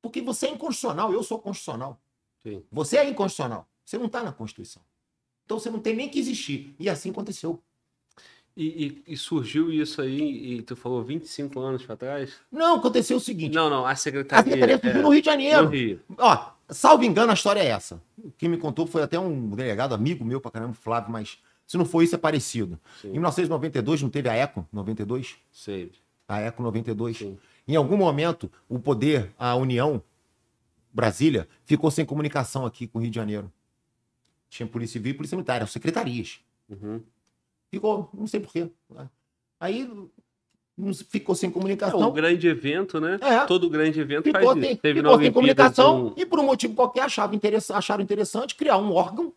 [SPEAKER 2] Porque você é inconstitucional. Eu sou constitucional. Sim. Você é inconstitucional. Você não está na Constituição. Então você não tem nem que existir. E assim aconteceu.
[SPEAKER 1] E, e, e, surgiu isso aí, e tu falou 25 anos para trás? Não, aconteceu o seguinte. Não, não, a secretaria. A secretaria surgiu é, no Rio de Janeiro. No Rio. Ó,
[SPEAKER 2] salvo engano, a história é essa. Quem me contou foi até um delegado amigo meu pra caramba, Flávio, mas se não foi isso, é parecido. Sim. Em 1992, não teve a ECO 92? Sei. A ECO 92. Sim. Em algum momento, o poder, a União, Brasília, ficou sem comunicação aqui com o Rio de Janeiro. Tinha
[SPEAKER 1] polícia civil e polícia militar, eram secretarias. Uhum.
[SPEAKER 2] Ficou, não sei porquê. Né? Aí ficou sem comunicação. É um
[SPEAKER 1] grande evento, né? É. Todo grande evento ficou, faz tem, isso. Teve
[SPEAKER 4] ficou sem comunicação com...
[SPEAKER 2] e por um motivo qualquer achava interessa, acharam interessante criar um órgão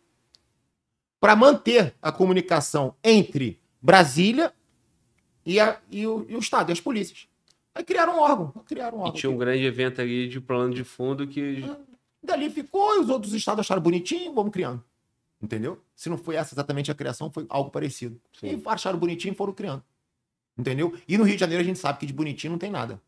[SPEAKER 2] para manter a comunicação entre Brasília e, a, e, o, e o Estado, e as polícias. Aí criaram um órgão.
[SPEAKER 1] Criaram um órgão e tinha um grande evento ali de plano de fundo que... É.
[SPEAKER 2] Dali ficou, e os outros estados acharam bonitinho, vamos criando. Entendeu? Se não foi essa exatamente a criação, foi algo parecido. Sim. E acharam bonitinho e foram criando. Entendeu? E no Rio de Janeiro a gente sabe que de bonitinho não tem nada.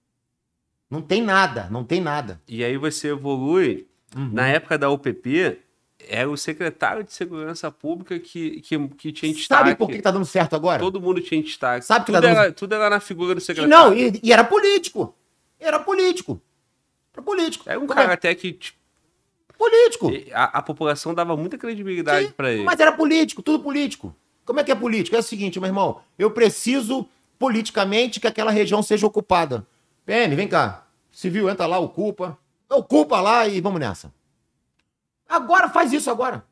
[SPEAKER 2] Não tem nada, não tem nada.
[SPEAKER 1] E aí você evolui. Uhum. Na época da UPP, era o secretário de Segurança Pública que, que, que tinha destaque. Sabe por que tá dando certo agora? Todo mundo tinha destaque. Sabe que tá tudo, tá dando... era, tudo era na figura do secretário. E não,
[SPEAKER 2] e, e era político. Era político. Era
[SPEAKER 1] político. é um Como cara é? até que tipo, Político. A, a, população dava muita credibilidade para ele. Mas era
[SPEAKER 2] político, tudo político. Como é que é político? É o seguinte, meu irmão, eu preciso politicamente que aquela região seja ocupada. PM, vem cá. Civil, entra lá, ocupa. Ocupa lá e vamos nessa. Agora faz isso agora.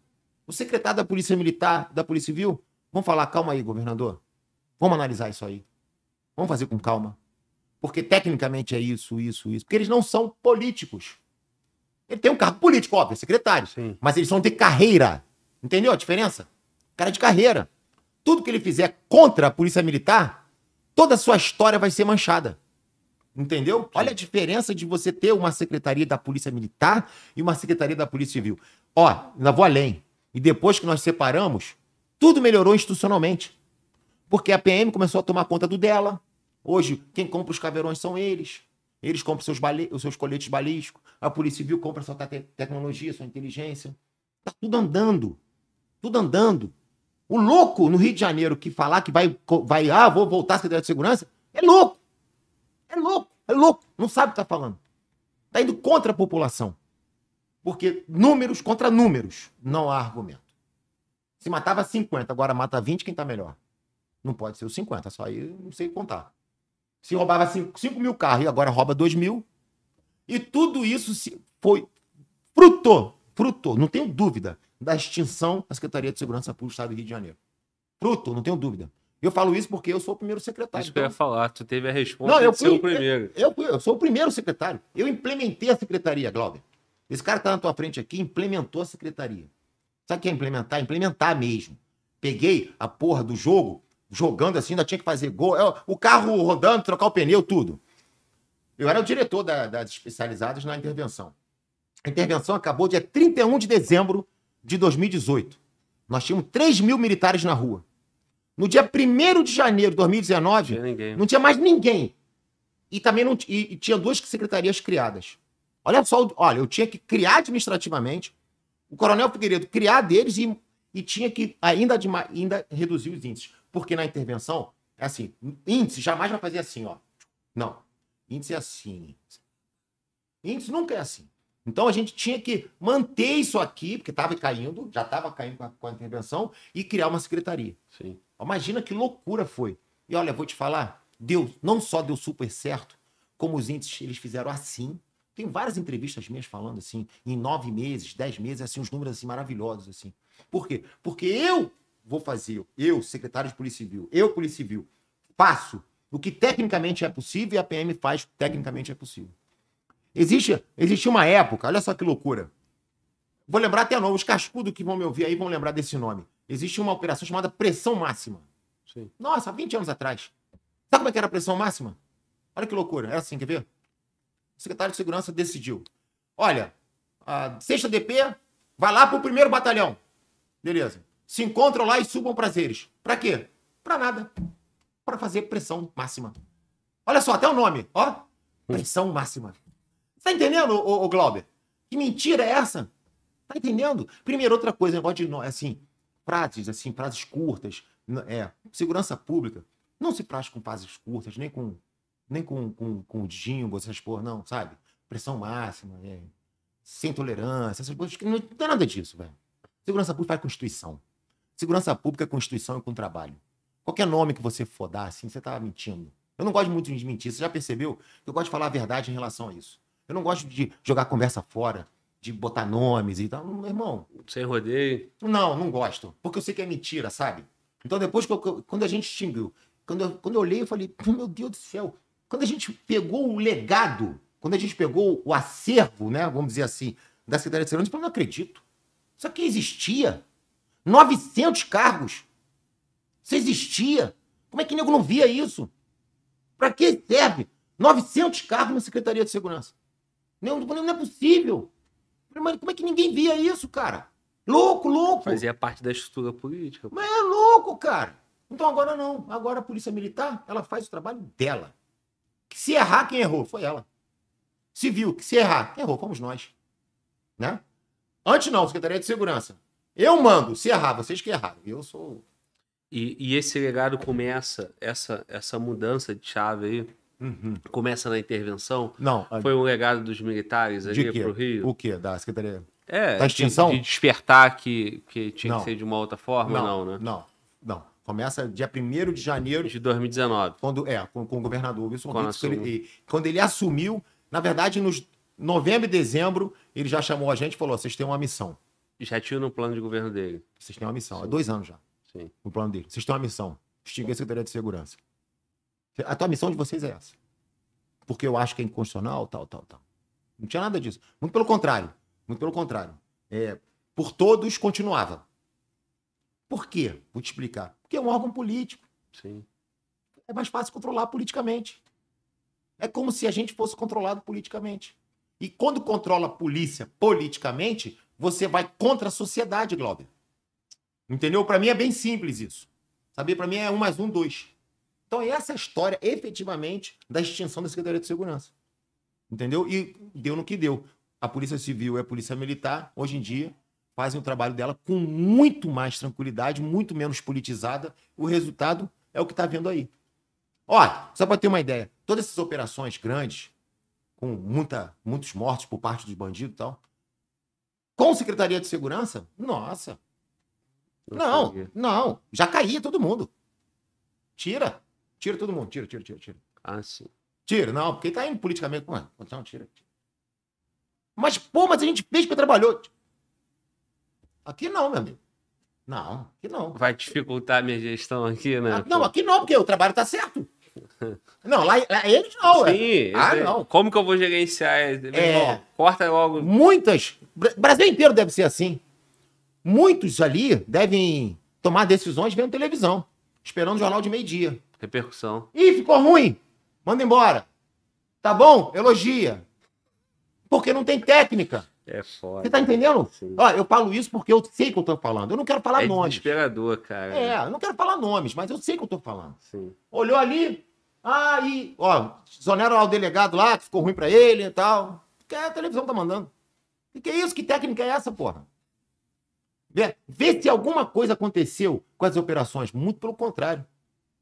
[SPEAKER 2] O secretário da Polícia Militar, da Polícia Civil, vamos falar, calma aí, governador. Vamos analisar isso aí. Vamos fazer com calma. Porque tecnicamente é isso, isso, isso. Porque eles não são políticos. Ele tem um cargo político, óbvio, é secretário. Sim. Mas eles são de carreira. Entendeu a diferença? Cara de carreira. Tudo que ele fizer contra a polícia militar, toda a sua história vai ser manchada. Entendeu? Sim. Olha a diferença de você ter uma secretaria da Polícia Militar e uma secretaria da Polícia Civil. Ó, ainda vou além. E depois que nós separamos, tudo melhorou institucionalmente. Porque a PM começou a tomar conta do dela. Hoje, quem compra os caveirões são eles. Eles compram seus bale... os seus coletes balísticos, a Polícia Civil compra sua te tecnologia, sua inteligência. Tá tudo andando. Tudo andando. O louco no Rio de Janeiro que falar que vai, vai ah, vou voltar à Secretaria de Segurança, é louco. É louco, é louco. Não sabe o que está falando. Está indo contra a população. Porque números contra números, não há argumento. Se matava 50, agora mata 20, quem está melhor? Não pode ser os 50, só aí não sei contar. Se roubava 5 mil carros e agora rouba 2 mil. E tudo isso se foi fruto, fruto, não tenho dúvida, da extinção da Secretaria de Segurança Pública do Estado do Rio de Janeiro. Fruto, não tenho dúvida. Eu falo isso porque eu sou o primeiro secretário.
[SPEAKER 1] Isso então... que eu ia então, falar, tu teve a resposta não, eu fui, o primeiro.
[SPEAKER 2] Eu, eu, eu, sou o primeiro secretário. Eu implementei a secretaria, Glauber. Esse cara que está na tua frente aqui implementou a secretaria. Sabe o que é implementar? Implementar mesmo. Peguei a porra do jogo jogando assim, ainda tinha que fazer gol. É, o carro rodando, trocar o pneu, tudo. Eu era o diretor da, das especializadas na intervenção. A intervenção acabou dia 31 de dezembro de 2018. Nós tínhamos 3 mil militares na rua. No dia 1 de janeiro de 2019, não tinha, não tinha mais ninguém. E também não e, e tinha duas secretarias criadas. Olha só, olha, eu tinha que criar administrativamente, o Coronel Figueiredo criar deles e, e tinha que ainda, ainda reduzir os índices. Porque na intervenção, é assim, índice jamais vai fazer assim, ó. Não. Índice é assim. Índice nunca é assim. Então a gente tinha que manter isso aqui, porque estava caindo, já estava caindo com a, com a, intervenção, e criar uma secretaria. Sim. Imagina que loucura foi. E olha, vou te falar, deu, não só deu super certo, como os índices eles fizeram assim. Tem várias entrevistas minhas falando assim, em nove meses, dez meses, assim, uns números assim maravilhosos assim. Por quê? Porque eu vou fazer, eu, secretário de Polícia Civil, eu, Polícia Civil, faço o que tecnicamente é possível e a PM faz tecnicamente é possível. Existe, existe uma época, olha só que loucura. Vou lembrar até novo, os cascudos que vão me ouvir aí vão lembrar desse nome. Existe uma operação chamada pressão máxima. Sim. Nossa, 20 anos atrás. Sabe como é que era a pressão máxima? Olha que loucura. Era é assim, quer ver? O secretário de Segurança decidiu. Olha, a sexta DP vai lá pro primeiro batalhão. Beleza se encontram lá e subam prazeres. Para quê? Para nada. Para fazer pressão máxima. Olha só, até o nome, ó. Hum. Pressão máxima. Tá entendendo, o, o Glauber? Que mentira é essa? Tá entendendo? Primeiro, outra coisa, negócio de, é assim, frases, assim, frases curtas, é, segurança pública. Não se prate com frases curtas, nem com nem com, com, com Dinho, essas por não, sabe? Pressão máxima, é, sem tolerância, essas coisas. Não, não tem nada disso, velho. Segurança pública faz Constituição. Segurança pública, é Constituição e com trabalho. Qualquer nome que você for dar, assim, você tá mentindo. Eu não gosto muito de mentir. Você já percebeu? Eu gosto de falar a verdade em relação a isso. Eu não gosto de jogar conversa fora, de botar nomes e tal. Meu irmão.
[SPEAKER 1] Sem rodeio. Não, não
[SPEAKER 2] gosto. Porque eu sei que é mentira, sabe? Então depois que eu, quando a gente extinguiu, quando eu, quando eu olhei, eu falei, meu Deus do céu. Quando a gente pegou o legado, quando a gente pegou o acervo, né, vamos dizer assim, da Secretaria de Segurança, eu falei, não acredito. Isso aqui existia. 900 cargos. Isso existia. Como é que nego não via isso? Para que serve 900 cargos na Secretaria de Segurança? Não, não é possível. Mas como é que ninguém via isso, cara? Louco, louco.
[SPEAKER 1] Fazia parte da estrutura política.
[SPEAKER 2] Mas é louco, cara. Então agora não. Agora a Polícia Militar, ela faz o trabalho dela. Que se errar, quem errou? Foi ela. Civil, que se errar, errou, fomos nós. Né? Antes não, Secretaria de Segurança. Eu mando. Se errar,
[SPEAKER 1] vocês que erraram. Eu sou. E, e esse legado começa, essa, essa mudança de chave aí, Uhum. Começa na intervenção? Não. A... Foi um legado dos militares ali para o Rio? O
[SPEAKER 2] que? Da Secretaria? É, da extinção? De, de
[SPEAKER 1] despertar que, que tinha não. que ser
[SPEAKER 2] de uma outra forma, não, não né? Não, não. Começa dia 1 de janeiro de 2019. Quando, é, com, com o governador Wilson quando, Ritz, ele, quando ele assumiu, na verdade, nos novembro e dezembro, ele já chamou a gente e falou: vocês têm uma missão
[SPEAKER 1] já tinha no plano de governo dele. Vocês
[SPEAKER 2] têm uma missão. Sim. Há dois anos já. Sim. O plano dele. Vocês têm uma missão. Extinguir a Secretaria de Segurança. A tua missão de vocês é essa. Porque eu acho que é inconstitucional, tal, tal, tal. Não tinha nada disso. Muito pelo contrário. Muito pelo contrário. É, por todos continuava. Por quê? Vou te explicar. Porque é um órgão político. Sim. É mais fácil controlar politicamente. É como se a gente fosse controlado politicamente. E quando controla a polícia politicamente, você vai contra a sociedade, Glauber. Entendeu? Para mim é bem simples isso. Saber Para mim é um mais um, dois. Então, essa é a história, efetivamente, da extinção da Secretaria de Segurança. Entendeu? E deu no que deu. A Polícia Civil e a Polícia Militar, hoje em dia, fazem o trabalho dela com muito mais tranquilidade, muito menos politizada. O resultado é o que está vendo aí. Ó, só para ter uma ideia, todas essas operações grandes, com muita, muitos mortos por parte dos bandidos e tal, com Secretaria de Segurança? Nossa. não, não. Já caía todo mundo. Tira. Tira todo mundo. Tira, tira, tira, tira. Ah, sim. Tira, não, porque tá indo politicamente. Mano, então tira, tira. Mas, pô, mas a gente fez que trabalhou. Aqui não, meu amigo.
[SPEAKER 1] Não, aqui não. Vai dificultar a minha gestão aqui, né? Ah, não,
[SPEAKER 2] aqui não, porque o trabalho tá certo.
[SPEAKER 4] *laughs*
[SPEAKER 1] Não, lá, lá eles não. É. Sim, é. ah, não. como que eu vou gerenciar? É, corta logo.
[SPEAKER 2] Muitas o Brasil inteiro deve ser assim. Muitos ali devem tomar decisões vendo televisão, esperando o jornal de meio-dia.
[SPEAKER 1] Repercussão.
[SPEAKER 2] Ih, ficou ruim. Manda embora. Tá bom? Elogia. Porque não tem técnica.
[SPEAKER 4] É foda. Você tá
[SPEAKER 2] entendendo? Sim. Olha, eu falo isso porque eu sei o que eu tô falando. Eu não quero falar é nomes.
[SPEAKER 1] Desesperador, cara. É, eu não quero
[SPEAKER 2] falar nomes, mas eu sei o que eu tô falando. Sim. Olhou ali, aí, ah, ó, exoneram lá o delegado lá, que ficou ruim para ele e tal. Que a televisão tá mandando. Que que é isso? Que técnica é essa, porra? Vê, né? vê se alguma coisa aconteceu com as operações. Muito pelo contrário.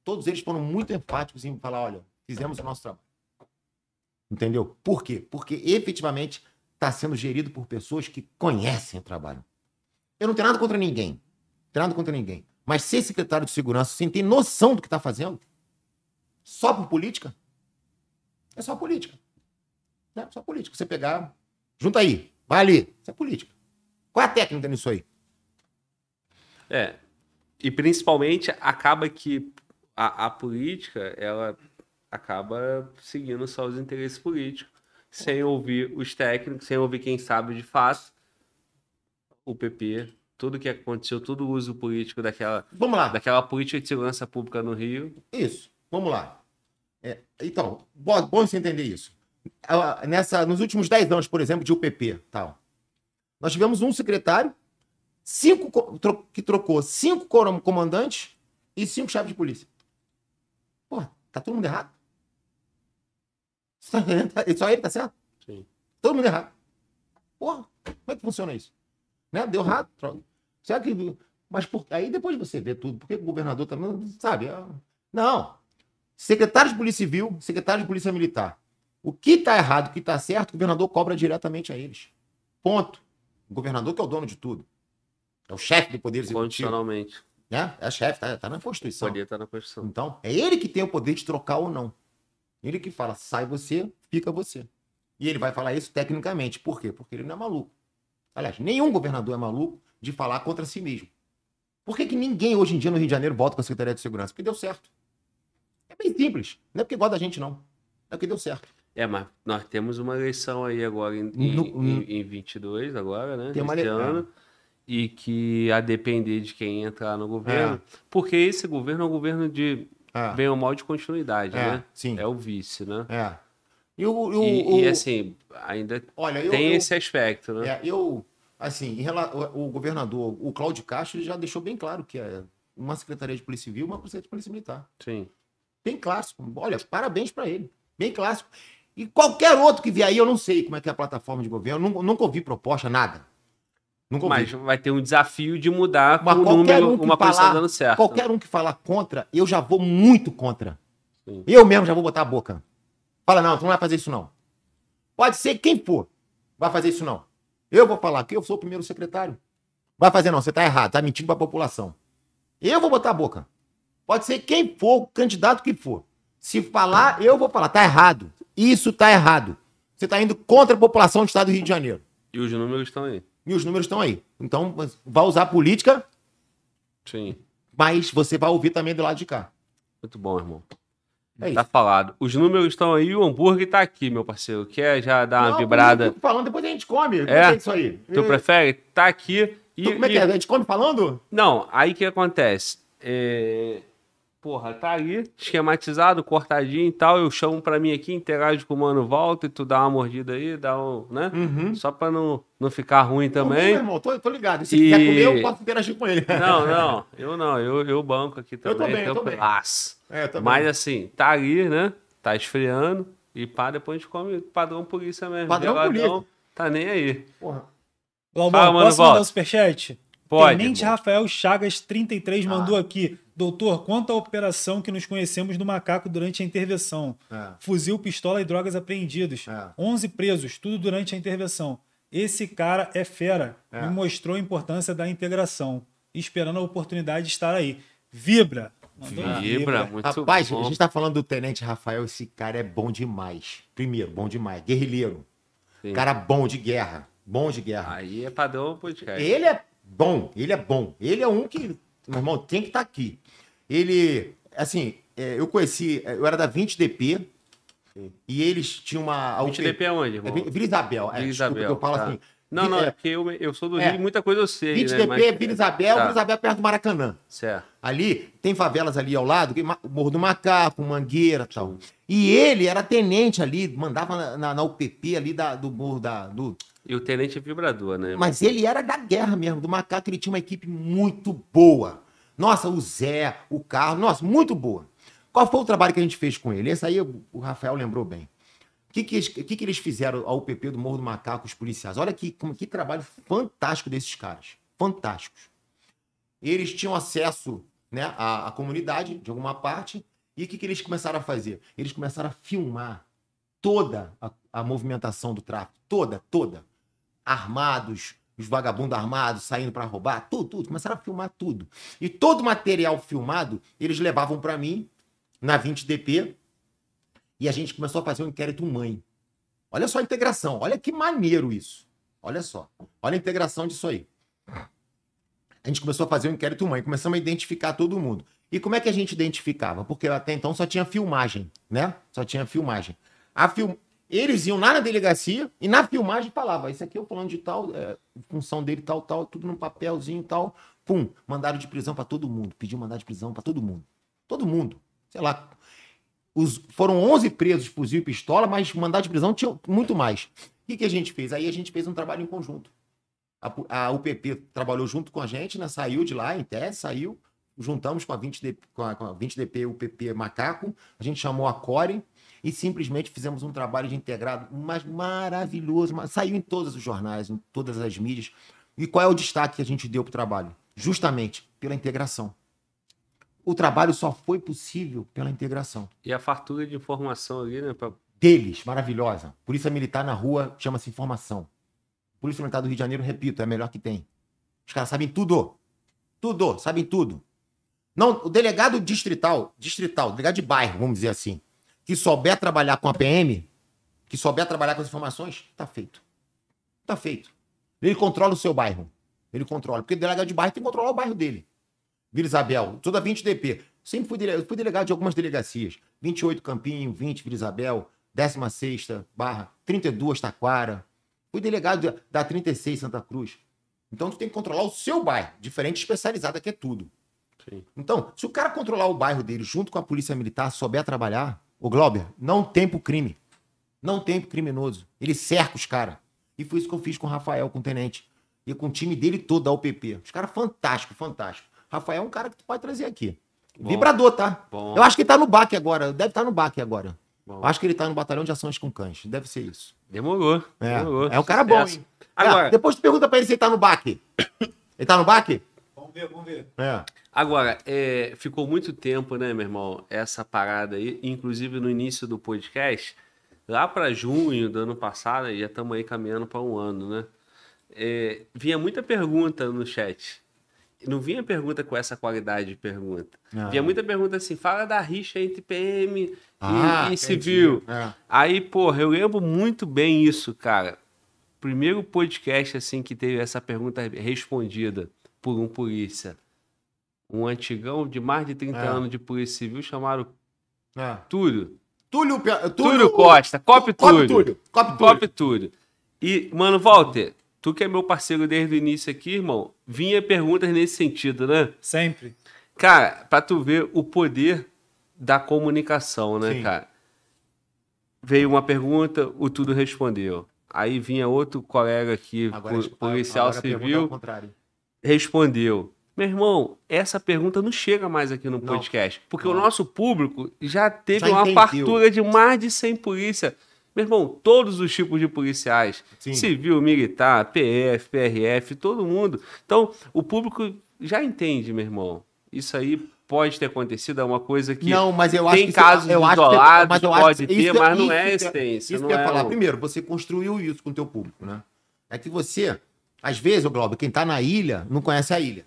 [SPEAKER 2] Todos eles foram muito enfáticos em falar: olha, fizemos o nosso trabalho. Entendeu? Por quê? Porque efetivamente está sendo gerido por pessoas que conhecem o trabalho. Eu não tenho nada contra ninguém. Não tenho nada contra ninguém. Mas ser secretário de segurança sem ter noção do que está fazendo, só por política, é só política. É só política. Você pegar. Junta aí. Vai ali. Isso é política. Qual é a técnica nisso aí?
[SPEAKER 1] É. E principalmente acaba que a, a política, ela acaba seguindo só os interesses políticos, sem ouvir os técnicos, sem ouvir quem sabe de fato. O PP, tudo que aconteceu, todo o uso político daquela, Vamos lá. daquela política de segurança pública no Rio. Isso. Vamos lá. É, então,
[SPEAKER 2] bom, bom você entender isso nessa, nos últimos 10 anos, por exemplo, de UPP, tal, nós tivemos um secretário cinco que trocou cinco comandantes e cinco chefes de polícia. Pô, tá todo mundo errado? Só ele tá, tá certo? Sim. Todo mundo errado. Porra, como é que funciona isso? Né? Deu errado, troca. Será que. Mas por... aí depois você vê tudo. Por que o governador também. Sabe? É não. Secretário de Polícia Civil, secretário de Polícia Militar. O que está errado, o que está certo, o governador cobra diretamente a eles. Ponto. O governador que é o dono de tudo. É o chefe do poder executivo.
[SPEAKER 1] Condicionalmente.
[SPEAKER 2] É, É chefe, está tá na Constituição. O estar está na Constituição. Então, é ele que tem o poder de trocar ou não. Ele que fala, sai você, fica você. E ele vai falar isso tecnicamente. Por quê? Porque ele não é maluco. Aliás, nenhum governador é maluco de falar contra si mesmo. Por que, que ninguém
[SPEAKER 1] hoje em dia no Rio de Janeiro volta com a Secretaria de Segurança?
[SPEAKER 2] Porque deu certo. É bem simples. Não é porque gosta da gente, não. É porque deu certo.
[SPEAKER 1] É, mas nós temos uma eleição aí agora em, no, em, em, em 22, agora, né? Tem uma eleição. É. E que a depender de quem entrar no governo. É. Porque esse governo é um governo de é. bem ou mal de continuidade, é, né? Sim. É o vice, né? É. e, e assim, ainda olha, eu, tem esse aspecto, né? É,
[SPEAKER 2] eu, assim, relação, o, o governador, o Cláudio Castro, já deixou bem claro que é uma secretaria de Polícia Civil uma Secretaria de Polícia Militar. Sim. Bem clássico. Olha, parabéns para ele. Bem clássico. E qualquer outro que vier aí, eu não sei como é que é a plataforma de governo, eu nunca ouvi proposta, nada.
[SPEAKER 1] Nunca ouvi. Mas vai ter um desafio de mudar Mas com o
[SPEAKER 2] número, um uma tá falar, posição dando certo. Qualquer um que falar contra, eu já vou muito contra. Sim. Eu mesmo já vou botar a boca. Fala, não, tu não vai fazer isso não. Pode ser quem for, vai fazer isso não. Eu vou falar que eu sou o primeiro secretário. Vai fazer não, você tá errado, tá mentindo pra população. Eu vou botar a boca. Pode ser quem for, o candidato que for. Se falar, eu vou falar, tá errado. Isso tá errado. Você tá indo contra a população do estado do Rio de Janeiro.
[SPEAKER 1] E os números estão aí.
[SPEAKER 2] E os números estão aí. Então, vai usar a política. Sim. Mas você vai ouvir também do lado de cá. Muito
[SPEAKER 1] bom, irmão. É tá isso. falado. Os números estão aí, o hambúrguer tá aqui, meu parceiro. Quer é já dar uma não, vibrada?
[SPEAKER 2] falando, depois a gente come. É? É? é isso aí. Tu é.
[SPEAKER 1] prefere? Tá aqui. E, tu, como é que é? A gente
[SPEAKER 2] come falando?
[SPEAKER 1] Não, aí que acontece? É porra, tá aí, esquematizado, cortadinho e tal. Eu chamo pra mim aqui, interage com o mano volta e tu dá uma mordida aí, dá um, né? Uhum. Só pra não, não ficar ruim também. Não, irmão, tô, tô ligado. Se e... quer comer, eu posso interagir com ele. Não, não, *laughs* eu não, eu, eu banco aqui também. Eu eu É, eu Mas assim, tá aí, né? Tá esfriando. E pá, depois a gente come padrão polícia mesmo. Padrão Deladão, polícia. Tá nem aí. Porra. Lomão, Fala, mano, posso volta. mandar um
[SPEAKER 3] superchat? Pode, Tenente irmão. Rafael Chagas, 33, ah. mandou aqui. Doutor, quanto à operação que nos conhecemos do macaco durante a intervenção. É. Fuzil, pistola e drogas apreendidos. É. 11 presos, tudo durante a intervenção. Esse cara é fera. É. Me mostrou a importância da integração. Esperando
[SPEAKER 2] a oportunidade de estar aí. Vibra.
[SPEAKER 4] Vibra, vibra, muito Rapaz, bom. a gente tá
[SPEAKER 2] falando do Tenente Rafael. Esse cara é bom demais. Primeiro, bom demais. Guerrilheiro. Sim. Cara bom de guerra. Bom de guerra. Aí
[SPEAKER 1] é padrão podcast. Ele
[SPEAKER 2] é bom, ele é bom. Ele é um que, meu irmão, tem que estar tá aqui. Ele, assim, é, eu conheci, é, eu era da
[SPEAKER 1] 20 DP, e eles tinham uma. 20 DP é onde, irmão? É, Vila Isabel. Vila Isabel. eu falo tá. assim. Não, não, é porque eu, eu sou do Rio e muita coisa eu sei. 20 né, DP, Mas... Vila Isabel, tá. Vila Isabel
[SPEAKER 2] perto do Maracanã. Certo. Ali, tem favelas ali ao lado, Morro do Macaco, Mangueira e tal. E ele era tenente ali, mandava na, na, UPP ali da, do morro da. Do...
[SPEAKER 1] E o tenente é vibrador, né? Mas ele era
[SPEAKER 2] da guerra mesmo, do macaco, ele tinha uma equipe muito boa. Nossa, o Zé, o Carlos, nossa, muito boa. Qual foi o trabalho que a gente fez com ele? Esse aí o Rafael lembrou bem. O que, que, que, que eles fizeram ao UPP do Morro do Macaco, os policiais? Olha que, que trabalho fantástico desses caras. Fantásticos. Eles tinham acesso né, à, à comunidade, de alguma parte, e o que, que eles começaram a fazer? Eles começaram a filmar toda a, a movimentação do tráfico, toda, toda. Armados, os vagabundos armados saindo para roubar, tudo, tudo. Começaram a filmar tudo. E todo o material filmado, eles levavam para mim, na 20DP, e a gente começou a fazer um inquérito mãe. Olha só a integração, olha que maneiro isso. Olha só, olha a integração disso aí. A gente começou a fazer um inquérito mãe, começamos a identificar todo mundo. E como é que a gente identificava? Porque até então só tinha filmagem, né? Só tinha filmagem. A film... Eles iam lá na delegacia e na filmagem falava: Isso aqui é o plano de tal, é, função dele, tal, tal, tudo num papelzinho e tal. Pum, mandaram de prisão para todo mundo. Pediu mandar de prisão para todo mundo. Todo mundo. Sei lá. Os, foram 11 presos por fuzil e pistola, mas mandado de prisão tinha muito mais. O que, que a gente fez? Aí a gente fez um trabalho em conjunto. A, a UPP trabalhou junto com a gente, né? saiu de lá, em tese, saiu juntamos com a 20DP, com a, com a 20DP o PP Macaco, a gente chamou a Core e simplesmente fizemos um trabalho de integrado mas maravilhoso, mas saiu em todos os jornais, em todas as mídias. E qual é o destaque que a gente deu para o trabalho? Justamente pela integração. O trabalho só foi possível pela integração.
[SPEAKER 1] E a fartura de informação ali, né? Pra...
[SPEAKER 2] Deles, maravilhosa. Polícia Militar na rua chama-se informação. Polícia Militar do Rio de Janeiro, repito, é a melhor que tem. Os caras sabem tudo. Tudo, sabem tudo. Não, o delegado distrital, distrital, delegado de bairro, vamos dizer assim, que souber trabalhar com a PM, que souber trabalhar com as informações, tá feito. Tá feito. Ele controla o seu bairro. Ele controla. Porque o delegado de bairro tem que controlar o bairro dele. Vila Isabel, toda 20 DP. Sempre fui delegado, fui delegado de algumas delegacias. 28 Campinho, 20 Vila Isabel, 16 Barra, 32 Taquara. Fui delegado da 36 Santa Cruz. Então tu tem que controlar o seu bairro, diferente especializada que é tudo. Então, se o cara controlar o bairro dele junto com a polícia militar, souber trabalhar, o Glauber, não tem pro crime. Não tem pro criminoso. Ele cerca os caras. E foi isso que eu fiz com o Rafael, com o Tenente. E com o time dele todo, da UPP. Os caras fantástico, fantástico. Rafael é um cara que tu pode trazer aqui. Bom, Vibrador, tá? Bom. Eu acho que ele tá no baque agora. Deve estar tá no baque agora. Bom. Acho que ele tá no batalhão de ações com cães. Deve ser isso. Demorou. É, demorou. é um cara bom, hein? Agora... É, depois tu pergunta pra ele se ele tá no baque. Ele tá no baque?
[SPEAKER 3] vamos ver.
[SPEAKER 1] É. Agora, é, ficou muito tempo, né, meu irmão, essa parada aí, inclusive no início do podcast, lá para junho do ano passado, já estamos aí caminhando para um ano, né? É, vinha muita pergunta no chat. Não vinha pergunta com essa qualidade de pergunta. Ah. Vinha muita pergunta assim, fala da rixa entre PM e, ah, e civil. É. Aí, porra, eu lembro muito bem isso, cara. Primeiro podcast assim que teve essa pergunta respondida por um polícia. Um antigão de mais de 30 é. anos de polícia civil chamado é. Túlio.
[SPEAKER 2] Túlio, Túlio, Túlio Costa,
[SPEAKER 1] Cop Túlio. Túlio. Cop Túlio. Túlio. E, mano, Walter, tu que é meu parceiro desde o início aqui, irmão, vinha perguntas nesse sentido, né? Sempre. Cara, pra tu ver o poder da comunicação, né, Sim. cara? Veio uma pergunta, o Túlio respondeu. Aí vinha outro colega aqui, agora, policial agora é civil respondeu. Meu irmão, essa pergunta não chega mais aqui no podcast, não. porque não. o nosso público já teve já uma entendeu. fartura de mais de 100 polícia. Meu irmão, todos os tipos de policiais, Sim. civil, militar, PF, PRF, todo mundo. Então, o público já entende, meu irmão. Isso aí pode ter acontecido, é uma coisa que não, mas eu tem acho casos isolados,
[SPEAKER 2] mas pode ter, isso, mas é não isso, é, é essência. Isso não que eu ia é falar. Um... Primeiro, você construiu isso com o teu público, né? É que você às vezes, o Glauber, quem tá na ilha não conhece a ilha.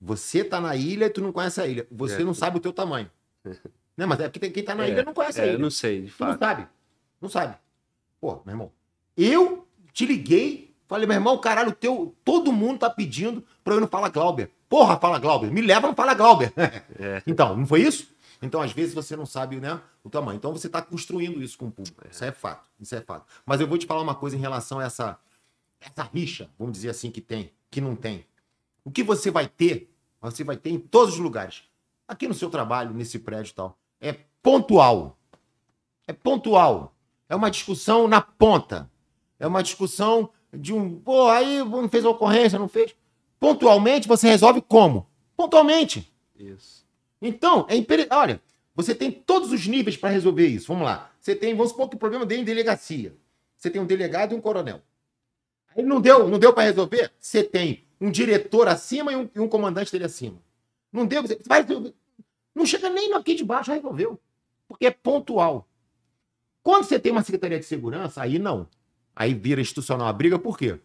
[SPEAKER 2] Você tá na ilha e tu não conhece a ilha. Você é. não sabe o teu tamanho. *laughs* né? Mas é porque quem tá na é. ilha não conhece é, a ilha. Eu não
[SPEAKER 1] sei, de fato. Tu não
[SPEAKER 2] sabe. Não sabe. Pô, meu irmão, eu te liguei, falei, meu irmão, caralho, teu, todo mundo tá pedindo pra eu não falar Glauber. Porra, fala Glauber. Me leva não fala Glauber. É. *laughs* então, não foi isso? Então, às vezes, você não sabe né, o tamanho. Então, você está construindo isso com o público. É. Isso é fato. Isso é fato. Mas eu vou te falar uma coisa em relação a essa essa rixa, vamos dizer assim, que tem, que não tem. O que você vai ter, você vai ter em todos os lugares. Aqui no seu trabalho, nesse prédio e tal. É pontual. É pontual. É uma discussão na ponta. É uma discussão de um. Pô, aí não fez ocorrência, não fez. Pontualmente você resolve como? Pontualmente. Isso. Então, é imper. olha, você tem todos os níveis para resolver isso. Vamos lá. Você tem, vamos supor que o problema dele é em delegacia. Você tem um delegado e um coronel. Aí não deu, não deu para resolver? Você tem um diretor acima e um, e um, comandante dele acima. Não deu, você vai, não chega nem aqui de baixo, resolveu. Porque é pontual. Quando você tem uma Secretaria de Segurança, aí não. Aí vira institucional a briga, por quê?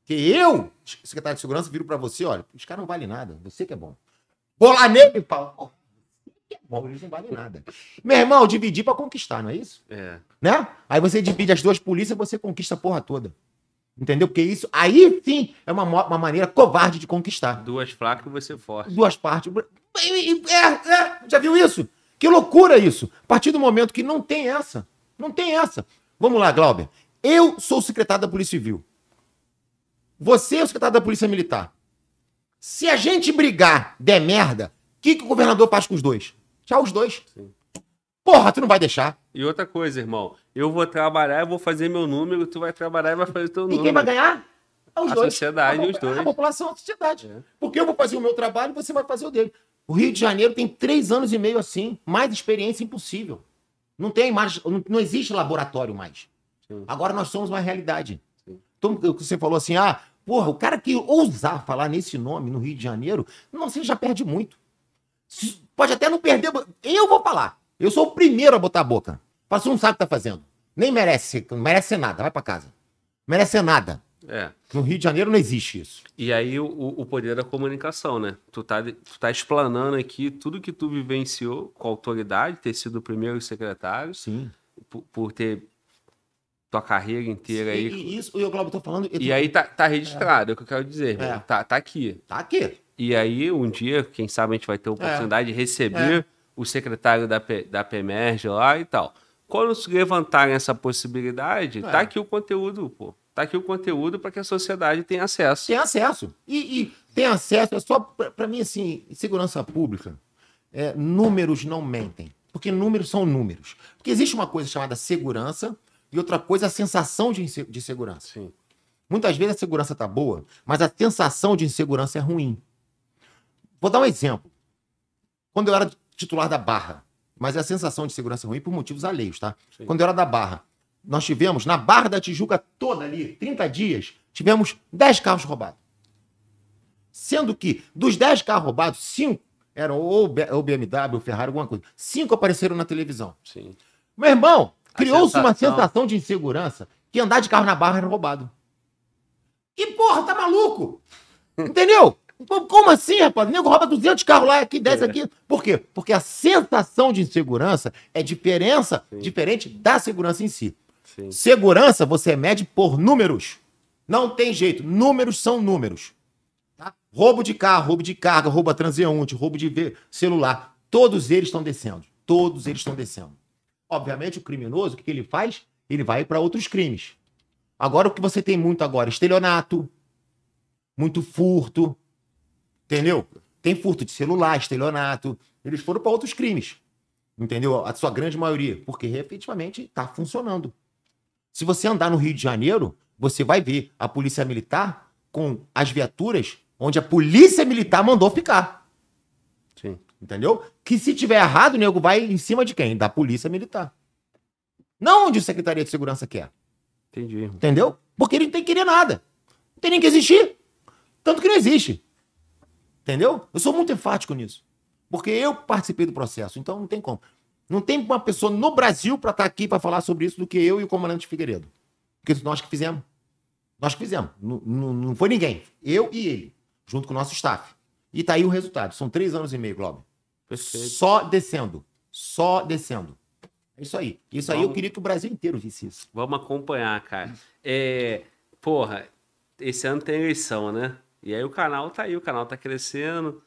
[SPEAKER 2] Porque eu, secretário de Segurança, viro para você, olha, os caras não valem nada, você que é bom. Bola nele, Paulo. É bom, eles não valem nada. Meu irmão, dividir para conquistar, não é isso? É. Né? Aí você divide as duas polícias, você conquista a porra toda. Entendeu? Porque isso aí sim é uma, uma maneira covarde de conquistar.
[SPEAKER 1] Duas fracas você é forte.
[SPEAKER 2] Duas partes. É, é, já viu isso? Que loucura isso! A partir do momento que não tem essa. Não tem essa. Vamos lá, Glauber. Eu sou o secretário da Polícia Civil. Você é o secretário da Polícia Militar. Se a gente brigar, der merda, o que, que o governador faz com os dois? Tchau, os dois. Sim. Porra, tu não vai
[SPEAKER 1] deixar. E outra coisa, irmão. Eu vou trabalhar, eu vou fazer meu número, tu vai trabalhar e vai fazer teu número. E quem vai ganhar? É os a dois. sociedade a, os dois. A
[SPEAKER 2] população, a sociedade. É. Porque eu vou fazer o meu trabalho e você vai fazer o dele. O Rio de Janeiro tem três anos e meio assim. Mais experiência impossível. Não tem mais, não, não existe laboratório mais. Sim. Agora nós somos uma realidade. Sim. Então, você falou assim, ah, porra, o cara que ousar falar nesse nome no Rio de Janeiro, não, você já perde muito. Pode até não perder, eu vou falar. Eu sou o primeiro a botar a boca. Passou não sabe o que tá fazendo. Nem merece, não merece nada, vai para casa. Merece nada. É. No Rio de Janeiro não existe isso.
[SPEAKER 1] E aí o, o poder da comunicação, né? Tu tá, tu tá explanando aqui tudo que tu vivenciou com autoridade, ter sido o primeiro secretário. Sim. Por, por ter tua carreira inteira Sim, aí.
[SPEAKER 2] Isso, eu, Glauber, tô falando. Tô... E aí tá, tá registrado,
[SPEAKER 1] é. é o que eu quero dizer. É. Tá, tá aqui. Tá aqui. E aí, um dia, quem sabe a gente vai ter a é. oportunidade é. de receber é o secretário da, P, da PEMERG lá e tal. Quando se levantarem essa possibilidade, tá é. tá aqui o conteúdo, pô. Tá aqui o conteúdo para que a sociedade tenha acesso. Tem acesso.
[SPEAKER 2] E, e tem acesso, é só para mim assim, segurança pública, é, números não mentem. Porque números são números. Porque existe uma coisa chamada segurança e outra coisa a sensação de, de segurança. Sim. Muitas vezes a segurança tá boa, mas a sensação de insegurança é ruim. Vou dar um exemplo. Quando eu era titular da Barra, mas é a sensação de segurança ruim por motivos alheios, tá? Sim. Quando eu era da Barra, nós tivemos, na Barra da Tijuca toda ali, 30 dias, tivemos 10 carros roubados. Sendo que, dos 10 carros roubados, 5 eram ou, o BMW, ou Ferrari, alguma coisa. 5 apareceram na televisão. Sim. Meu irmão, criou-se uma sensação de insegurança que andar de carro na Barra era roubado. E porra, tá maluco? *laughs* Entendeu? Como assim, rapaz? O nego rouba 200 carros lá, aqui 10 é. aqui. Por quê? Porque a sensação de insegurança é diferença, diferente da segurança em si. Sim. Segurança você mede por números. Não tem jeito. Números são números. Tá? Roubo de carro, roubo de carga, roubo a transeunte, roubo de celular. Todos eles estão descendo. Todos eles estão descendo. Obviamente, o criminoso, o que ele faz? Ele vai para outros crimes. Agora, o que você tem muito agora? Estelionato, muito furto, Entendeu? Tem furto de celular, estelionato. Eles foram para outros crimes. Entendeu? A sua grande maioria. Porque efetivamente está funcionando. Se você andar no Rio de Janeiro, você vai ver a polícia militar com as viaturas onde a polícia militar mandou ficar. Sim. Entendeu? Que se tiver errado, o nego vai em cima de quem? Da polícia militar. Não onde a Secretaria de Segurança quer. Entendi. Entendeu? Porque ele não tem que querer nada. Não tem nem que existir. Tanto que não existe. Entendeu? Eu sou muito enfático nisso. Porque eu participei do processo, então não tem como. Não tem uma pessoa no Brasil para estar tá aqui para falar sobre isso do que eu e o comandante Figueiredo. Porque nós que fizemos. Nós que fizemos. Não, não, não foi ninguém. Eu e ele, junto com o nosso staff. E tá aí o resultado. São três anos e meio, Globo. Só descendo. Só descendo. É isso
[SPEAKER 1] aí. Isso Vamos... aí eu queria
[SPEAKER 2] que o Brasil inteiro visse isso.
[SPEAKER 1] Vamos acompanhar, cara. É... Porra, esse ano tem eleição, né? E aí o canal tá aí, o canal tá crescendo.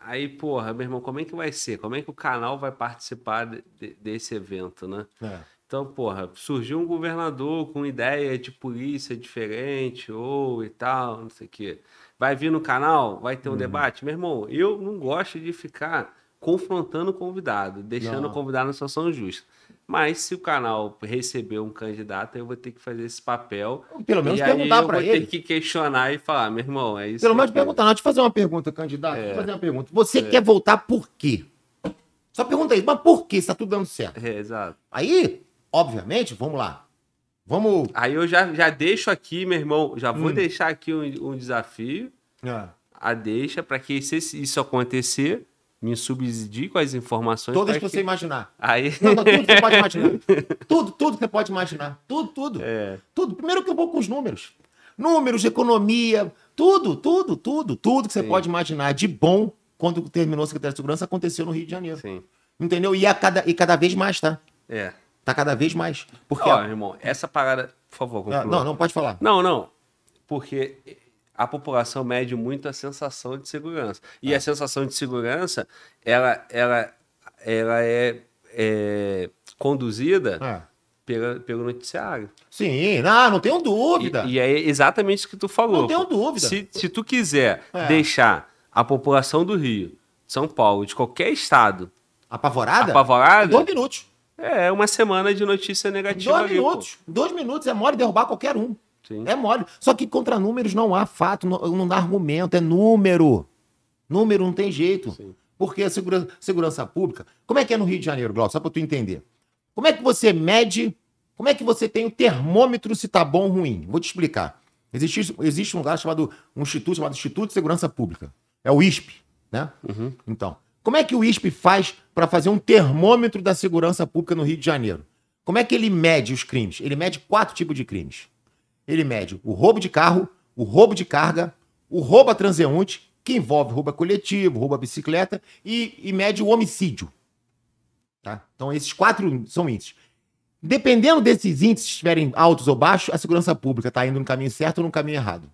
[SPEAKER 1] Aí, porra, meu irmão, como é que vai ser? Como é que o canal vai participar de, de, desse evento, né? É. Então, porra, surgiu um governador com ideia de polícia diferente, ou e tal, não sei o quê. Vai vir no canal? Vai ter um uhum. debate? Meu irmão, eu não gosto de ficar confrontando o convidado, deixando não. o convidado na situação justa. Mas se o canal receber um candidato, eu vou ter que fazer esse papel. Pelo menos perguntar para ele. Eu vou ter que questionar e falar, meu irmão, é isso. Pelo menos perguntar.
[SPEAKER 2] Não, deixa eu fazer uma pergunta, candidato. É. fazer uma pergunta. Você é. quer voltar por quê? Só pergunta isso, mas por quê? Está tudo dando certo. É, exato. Aí, obviamente, vamos lá. Vamos.
[SPEAKER 1] Aí eu já, já deixo aqui, meu irmão, já vou hum. deixar aqui um, um desafio. É. A deixa para que se isso acontecer, me subsidie com as informações. Todas que você imaginar. Aí... Não, não, tudo que você pode *laughs* imaginar.
[SPEAKER 2] tudo, tudo que você pode imaginar. Tudo,
[SPEAKER 1] tudo. É.
[SPEAKER 2] Tudo. Primeiro que eu vou com os números. Números, economia, tudo, tudo, tudo, tudo que você Sim. pode imaginar de bom quando terminou a Secretaria de Segurança aconteceu no Rio de Janeiro. Sim. Entendeu? E, a cada, e cada vez mais, tá? É. Tá cada vez mais.
[SPEAKER 1] Porque. Ó, a... irmão, essa parada. Por favor, ah, conclua. Não, não, pode falar. Não, não. Porque a população mede muito a sensação de segurança. E ah. a sensação de segurança, ela, ela, ela é, é conduzida ah. pela, pelo noticiário. Sim, não, não tenho dúvida. E, e, é exatamente o que tu falou. Não tenho dúvida. Se, se tu quiser é. deixar a população do Rio, São Paulo, de qualquer estado... Apavorada? Apavorada? Dois minutos. É, uma semana de notícia negativa. Dois minutos. Dois minutos é mole derrubar qualquer um. Sim. É mole. Só
[SPEAKER 2] que contra números não há fato, não, não, dá argumento, é número. Número não tem jeito. Sim. Porque a segurança, segurança pública. Como é que é no Rio de Janeiro, Glauco? Só para tu entender. Como é que você mede? Como é que você tem o termômetro se tá bom ou ruim? Vou te explicar. Existe, existe um lugar chamado um instituto chamado Instituto de Segurança Pública. É o ISP, né? Uhum. Então, como é que o ISP faz para fazer um termômetro da segurança pública no Rio de Janeiro? Como é que ele mede os crimes? Ele mede quatro tipos de crimes ele mede o roubo de carro, o roubo de carga, o roubo a transeunte, que envolve roubo a coletivo, roubo a bicicleta, e, e mede o homicídio. Tá? Então, esses quatro são índices. Dependendo desses índices estiverem altos ou baixos, a segurança pública está indo no caminho certo ou no caminho errado.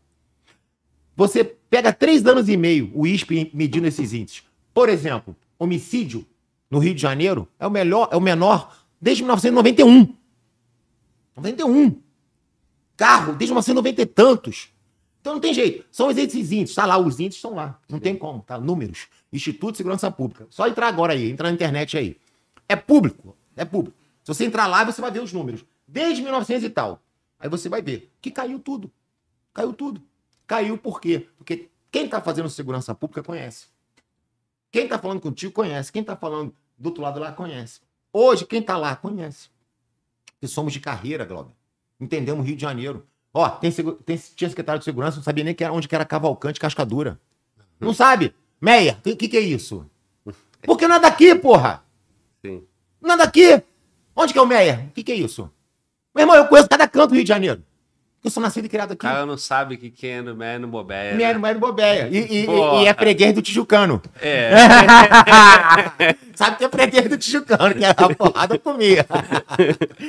[SPEAKER 2] Você pega três anos e meio o ISP medindo esses índices. Por exemplo, homicídio no Rio de Janeiro é o melhor, é o menor desde 1991. 91 carro desde 1990 e tantos. Então não tem jeito. São os índices. Tá lá, os índices estão lá. Não tem como, tá? Números. Instituto de Segurança Pública. Só entrar agora aí, entrar na internet aí. É público. É público. Se você entrar lá, você vai ver os números. Desde 1900 e tal. Aí você vai ver que caiu tudo. Caiu tudo. Caiu por quê? Porque quem está fazendo segurança pública conhece. Quem está falando contigo conhece. Quem está falando do outro lado lá conhece. Hoje, quem está lá conhece. Porque somos de carreira, Glauber. Entendemos o Rio de Janeiro. Ó, tem, tem, tinha secretário de segurança, não sabia nem que era, onde que era Cavalcante, Cascadura. Não hum. sabe? Meia, o que, que, que é isso? *laughs* Porque não é daqui, porra! Sim. Não é daqui! Onde que é o Meia? O que, que é isso? Meu irmão, eu conheço cada canto do Rio de Janeiro. Eu sou nascido e
[SPEAKER 1] criado aqui. O ah, cara não sabe que quem é no é no Bobeia. Né? no é no Bobeia. E, e, e, é freguês do Tijucano. É. *laughs* sabe que é freguês do Tijucano, que é a porrada eu comia.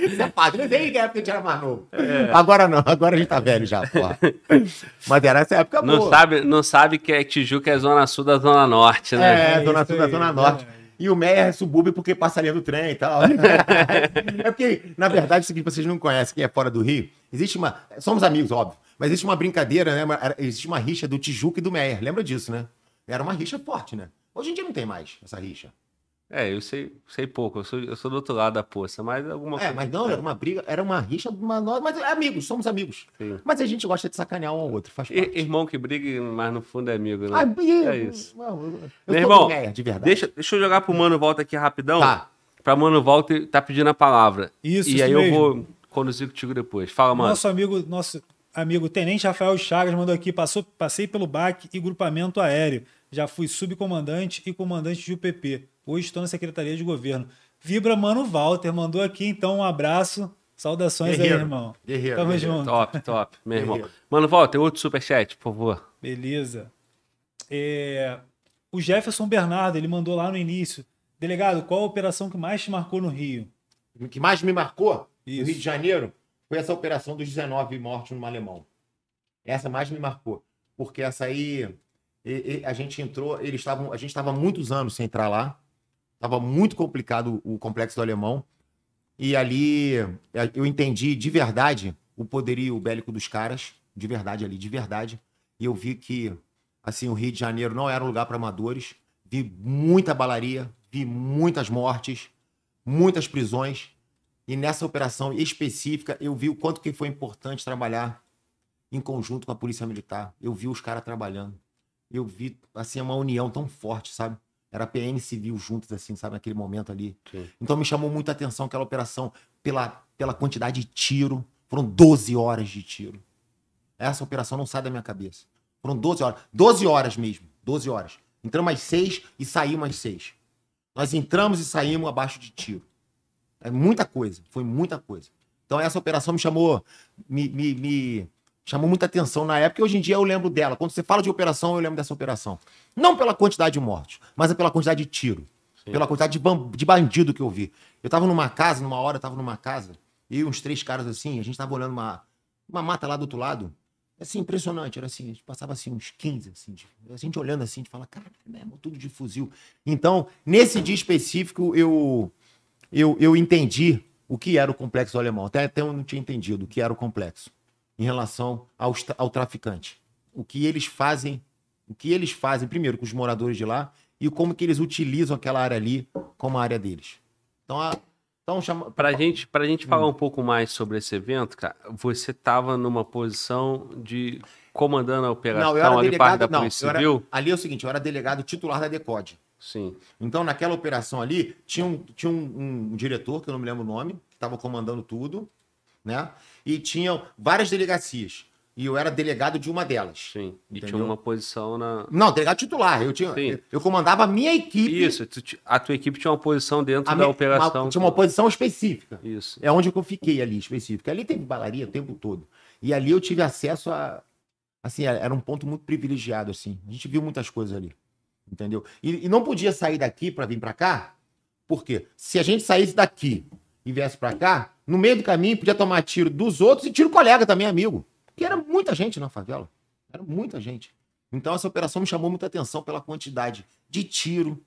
[SPEAKER 2] Você é padre, eu nem época que a era mais novo. É. Agora não, agora a gente tá velho já, porra.
[SPEAKER 1] Mas era essa época não boa. Sabe, não sabe que é Tijuca é Zona Sul da Zona Norte, né? É, é Zona Sul
[SPEAKER 2] da Zona Norte. É. E o Meyer é subúrbio porque passaria do trem e tal. *laughs* é porque, na verdade, isso é aqui vocês não conhecem, quem é fora do Rio, existe uma. Somos amigos, óbvio. Mas existe uma brincadeira, né? Existe uma rixa do Tijuca e do Meyer. Lembra disso, né? Era uma rixa forte, né?
[SPEAKER 1] Hoje em dia não tem mais essa rixa. É, eu sei, sei pouco, eu sou, eu sou do outro lado da poça, mas alguma é, coisa. É, mas não, era
[SPEAKER 2] uma briga, era uma rixa, uma mas é amigos, somos amigos. Sim. Mas a gente gosta de sacanear
[SPEAKER 1] um ao outro, faz parte. irmão que briga, mas no fundo é amigo, né? Ah, é isso.
[SPEAKER 4] Meu irmão, de verdade.
[SPEAKER 1] Deixa, deixa eu jogar pro Mano Volta aqui rapidão. Tá. Pra Mano Volta tá pedindo a palavra. Isso, E isso aí mesmo. eu vou conduzir contigo depois. Fala, mano. Nosso
[SPEAKER 3] amigo, nosso amigo Tenente Rafael Chagas mandou aqui, passou, passei pelo BAC e grupamento aéreo já fui subcomandante e comandante de UPP. Hoje estou na Secretaria de Governo. Vibra Mano Walter, mandou aqui então um abraço. Saudações guerreiro, aí, irmão. Guerreiro, Tamo guerreiro. junto.
[SPEAKER 1] Top, top, meu irmão. Mano Walter, outro superchat, por favor.
[SPEAKER 3] Beleza. É... O Jefferson Bernardo, ele mandou lá no início. Delegado, qual a operação que mais te marcou no Rio? que mais
[SPEAKER 2] me marcou Isso. no Rio de Janeiro foi essa operação dos 19 mortos no Malemão. Essa mais me marcou. Porque essa aí e, e a gente entrou, eles estavam, a gente estava muitos anos sem entrar lá. Tava muito complicado o, o complexo do alemão. E ali é, eu entendi de verdade o poderio bélico dos caras, de verdade ali, de verdade. E eu vi que assim, o Rio de Janeiro não era um lugar para amadores. Vi muita balaria, vi muitas mortes, muitas prisões. E nessa operação específica, eu vi o quanto que foi importante trabalhar em conjunto com a Polícia Militar. Eu vi os caras trabalhando eu vi, assim, uma união tão forte, sabe? Era PN civil juntos, assim, sabe? Naquele momento ali. Sim. Então me chamou muita atenção aquela operação pela, pela quantidade de tiro. Foram 12 horas de tiro. Essa operação não sai da minha cabeça. Foram 12 horas. 12 horas mesmo. 12 horas. Entramos às 6 e saímos às 6. Nós entramos e saímos abaixo de tiro. É muita coisa. Foi muita coisa. Então essa operação me chamou, me, me, me, chamou muita atenção na época e hoje em dia eu lembro dela. Quando você fala de operação, eu lembro dessa operação. Não pela quantidade de mortos, mas é pela quantidade de tiro. Sim. Pela quantidade de, de, bandido que eu vi. Eu tava numa casa, numa hora eu tava numa casa, e uns três caras assim, a gente tava olhando uma, uma mata lá do outro lado. Assim, impressionante, era assim, a gente passava assim uns 15, assim, de, a gente olhando assim, de falar, cara, é mesmo, tudo de fuzil. Então, nesse dia específico, eu, eu, eu entendi o que era o complexo alemão. Até, até eu não tinha entendido o que era o complexo em relação ao, ao traficante. O que eles fazem, o que eles fazem primeiro com os moradores de lá e como que eles utilizam aquela área ali como área deles. Então, a, então chama...
[SPEAKER 1] pra gente, pra gente hum. falar um pouco mais sobre esse evento, cara, você estava numa posição de comandando a operação não, eu era ali delegado, da não, Polícia era, Civil?
[SPEAKER 2] Ali é o seguinte, eu era delegado titular da Decode. Sim. Então, naquela operação ali, tinha um, tinha um, um diretor, que eu não me lembro o nome, que estava comandando tudo, né? E tinham várias delegacias. E eu era delegado
[SPEAKER 1] de uma delas. Sim. E entendeu? tinha uma posição na. Não, delegado titular. Eu, tinha, Sim. eu comandava a minha equipe. Isso, a tua equipe tinha uma posição dentro a da minha, operação. Uma, tinha
[SPEAKER 2] uma posição específica. Isso. É onde eu fiquei ali, específica. Ali tem balaria o tempo todo. E ali eu tive acesso a. Assim, é, era um ponto muito privilegiado, assim. A gente viu muitas coisas ali. Entendeu? E, e não podia sair daqui para vir para cá, porque se a gente saísse daqui e viesse para cá, no meio do caminho podia tomar tiro dos outros e tiro colega também, amigo. Porque era muita gente na favela. Era muita gente. Então essa operação me chamou muita atenção pela quantidade de tiro,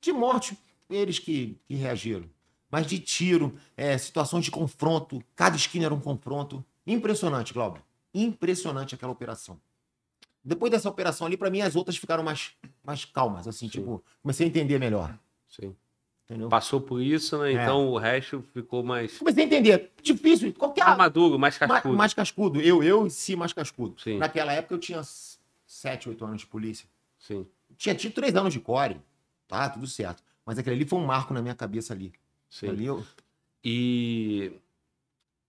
[SPEAKER 2] de morte, eles que, que reagiram. Mas de tiro, é, situações de confronto, cada esquina era um confronto. Impressionante, Glauber. Impressionante aquela operação. Depois dessa operação ali, para mim, as outras ficaram mais, mais calmas, assim, Sim. tipo, comecei a entender melhor.
[SPEAKER 1] Sim. Entendeu? Passou por isso, né? É. Então é. o resto ficou mais. Comecei a entender. Difícil. Qualquer. Mais maduro, mais cascudo. mais
[SPEAKER 2] cascudo. Eu, eu em si, mais cascudo. Sim. Naquela época eu tinha 7, 8 anos de polícia. Sim. Tinha tido 3 anos de core. Tá, tudo certo. Mas aquele ali foi um marco na minha cabeça ali.
[SPEAKER 1] Sim. Ali eu... E.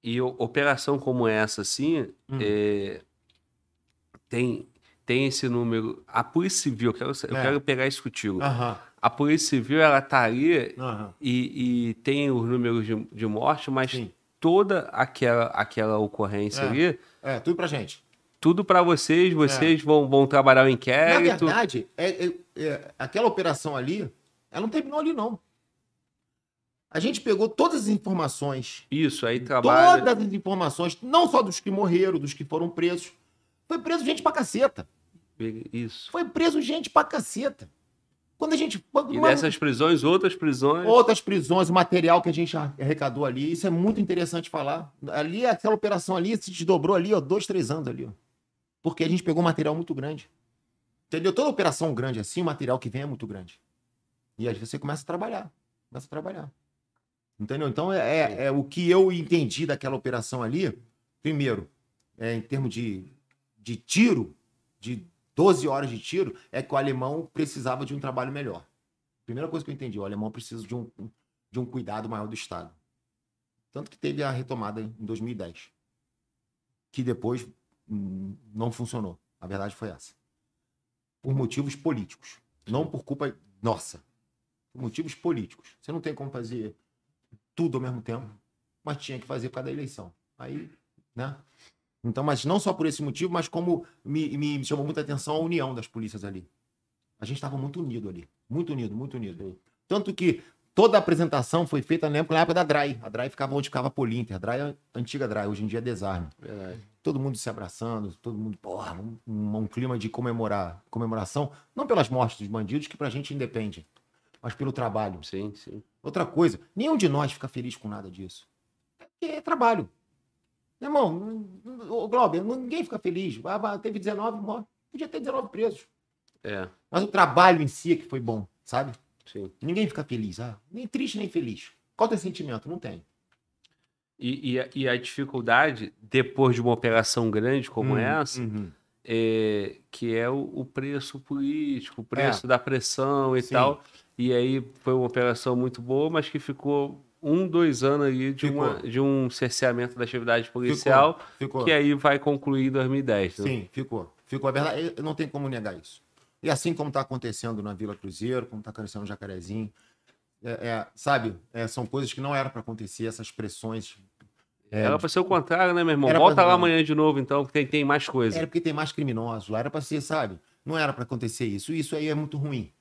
[SPEAKER 1] E operação como essa, assim, hum. é... tem, tem esse número. A Polícia Civil, eu quero, é. quero pegar isso contigo. Aham. Uh -huh a Polícia Civil ela tá ali uhum. e, e, tem os números de, de morte, mas Sim. toda aquela, aquela ocorrência é. ali.
[SPEAKER 2] É, tudo para gente.
[SPEAKER 1] Tudo para vocês, vocês é. vão, vão trabalhar o inquérito. Na verdade,
[SPEAKER 2] é, é, é, aquela operação ali, ela não terminou ali, não. A gente pegou todas as
[SPEAKER 1] informações. Isso, aí trabalha. Todas
[SPEAKER 2] as informações, não só dos que morreram, dos que foram presos. Foi preso gente pra caceta. Isso. Foi preso gente pra caceta. Quando a gente. E uma... dessas
[SPEAKER 1] prisões, outras prisões. Outras
[SPEAKER 2] prisões, o material que a gente arrecadou ali. Isso é muito interessante falar. Ali, aquela operação ali se desdobrou ali, ó, dois, três anos ali, ó. Porque a gente pegou um material muito grande. Entendeu? Toda operação grande assim, o material que vem é muito grande. E aí você começa a trabalhar. Começa a trabalhar. Entendeu? Então, é, é, é o que eu entendi daquela operação ali. Primeiro, é, em termos de, de tiro, de 12 horas de tiro, é que o alemão precisava de um trabalho melhor. Primeira coisa que eu entendi, o alemão precisa de um, de um cuidado maior do Estado. Tanto que teve a retomada em 2010, que depois hum, não funcionou. A verdade foi essa. Por motivos políticos, não por culpa nossa. Por motivos políticos. Você não tem como fazer tudo ao mesmo tempo, mas tinha que fazer por causa da eleição. Aí, né? Então, mas não só por esse motivo, mas como me, me, me chamou muita atenção a união das polícias ali. A gente estava muito unido ali. Muito unido, muito unido. Tanto que toda a apresentação foi feita, na época da DRAI. A DRAI ficava onde ficava a Polinter. A DRAI é a antiga DRAI, hoje em dia é desarme. Verdade. Todo mundo se abraçando, todo mundo, porra, um, um, um, clima de comemorar, comemoração, não pelas mortes dos bandidos, que pra gente independe, mas pelo trabalho. Sim, sim. Outra coisa, nenhum de nós fica feliz com nada disso. É, é trabalho irmão, o Glauber, ninguém fica feliz. Teve 19 mortes. Podia ter 19 presos. É. Mas o trabalho em si é que foi bom, sabe? Sim. Ninguém fica feliz. Ah, nem triste, nem feliz. Qual tem sentimento? Não tem.
[SPEAKER 1] E, e, e, a dificuldade, depois de uma operação grande como hum, essa, uhum. é, que é o, o, preço político, o é. preço é. da pressão e Sim. tal. E aí foi uma operação muito boa, mas que ficou um, dois anos aí de, uma, de um cerceamento da atividade policial, Ficou. Ficou. que aí vai concluir em 2010. Né? Sim, ficou.
[SPEAKER 2] Ficou. A verdade, não tem como negar isso. E assim como está acontecendo na Vila Cruzeiro, como está acontecendo no Jacarezinho, é, é, sabe, é, são coisas que não era para acontecer, essas pressões. É, era para
[SPEAKER 1] ser o tipo, contrário, né, meu irmão? Volta pra... lá amanhã de novo, então, que tem, tem mais
[SPEAKER 2] coisa. Era porque tem mais criminosos lá, era para ser, sabe? Não era para acontecer isso. Isso aí é muito ruim.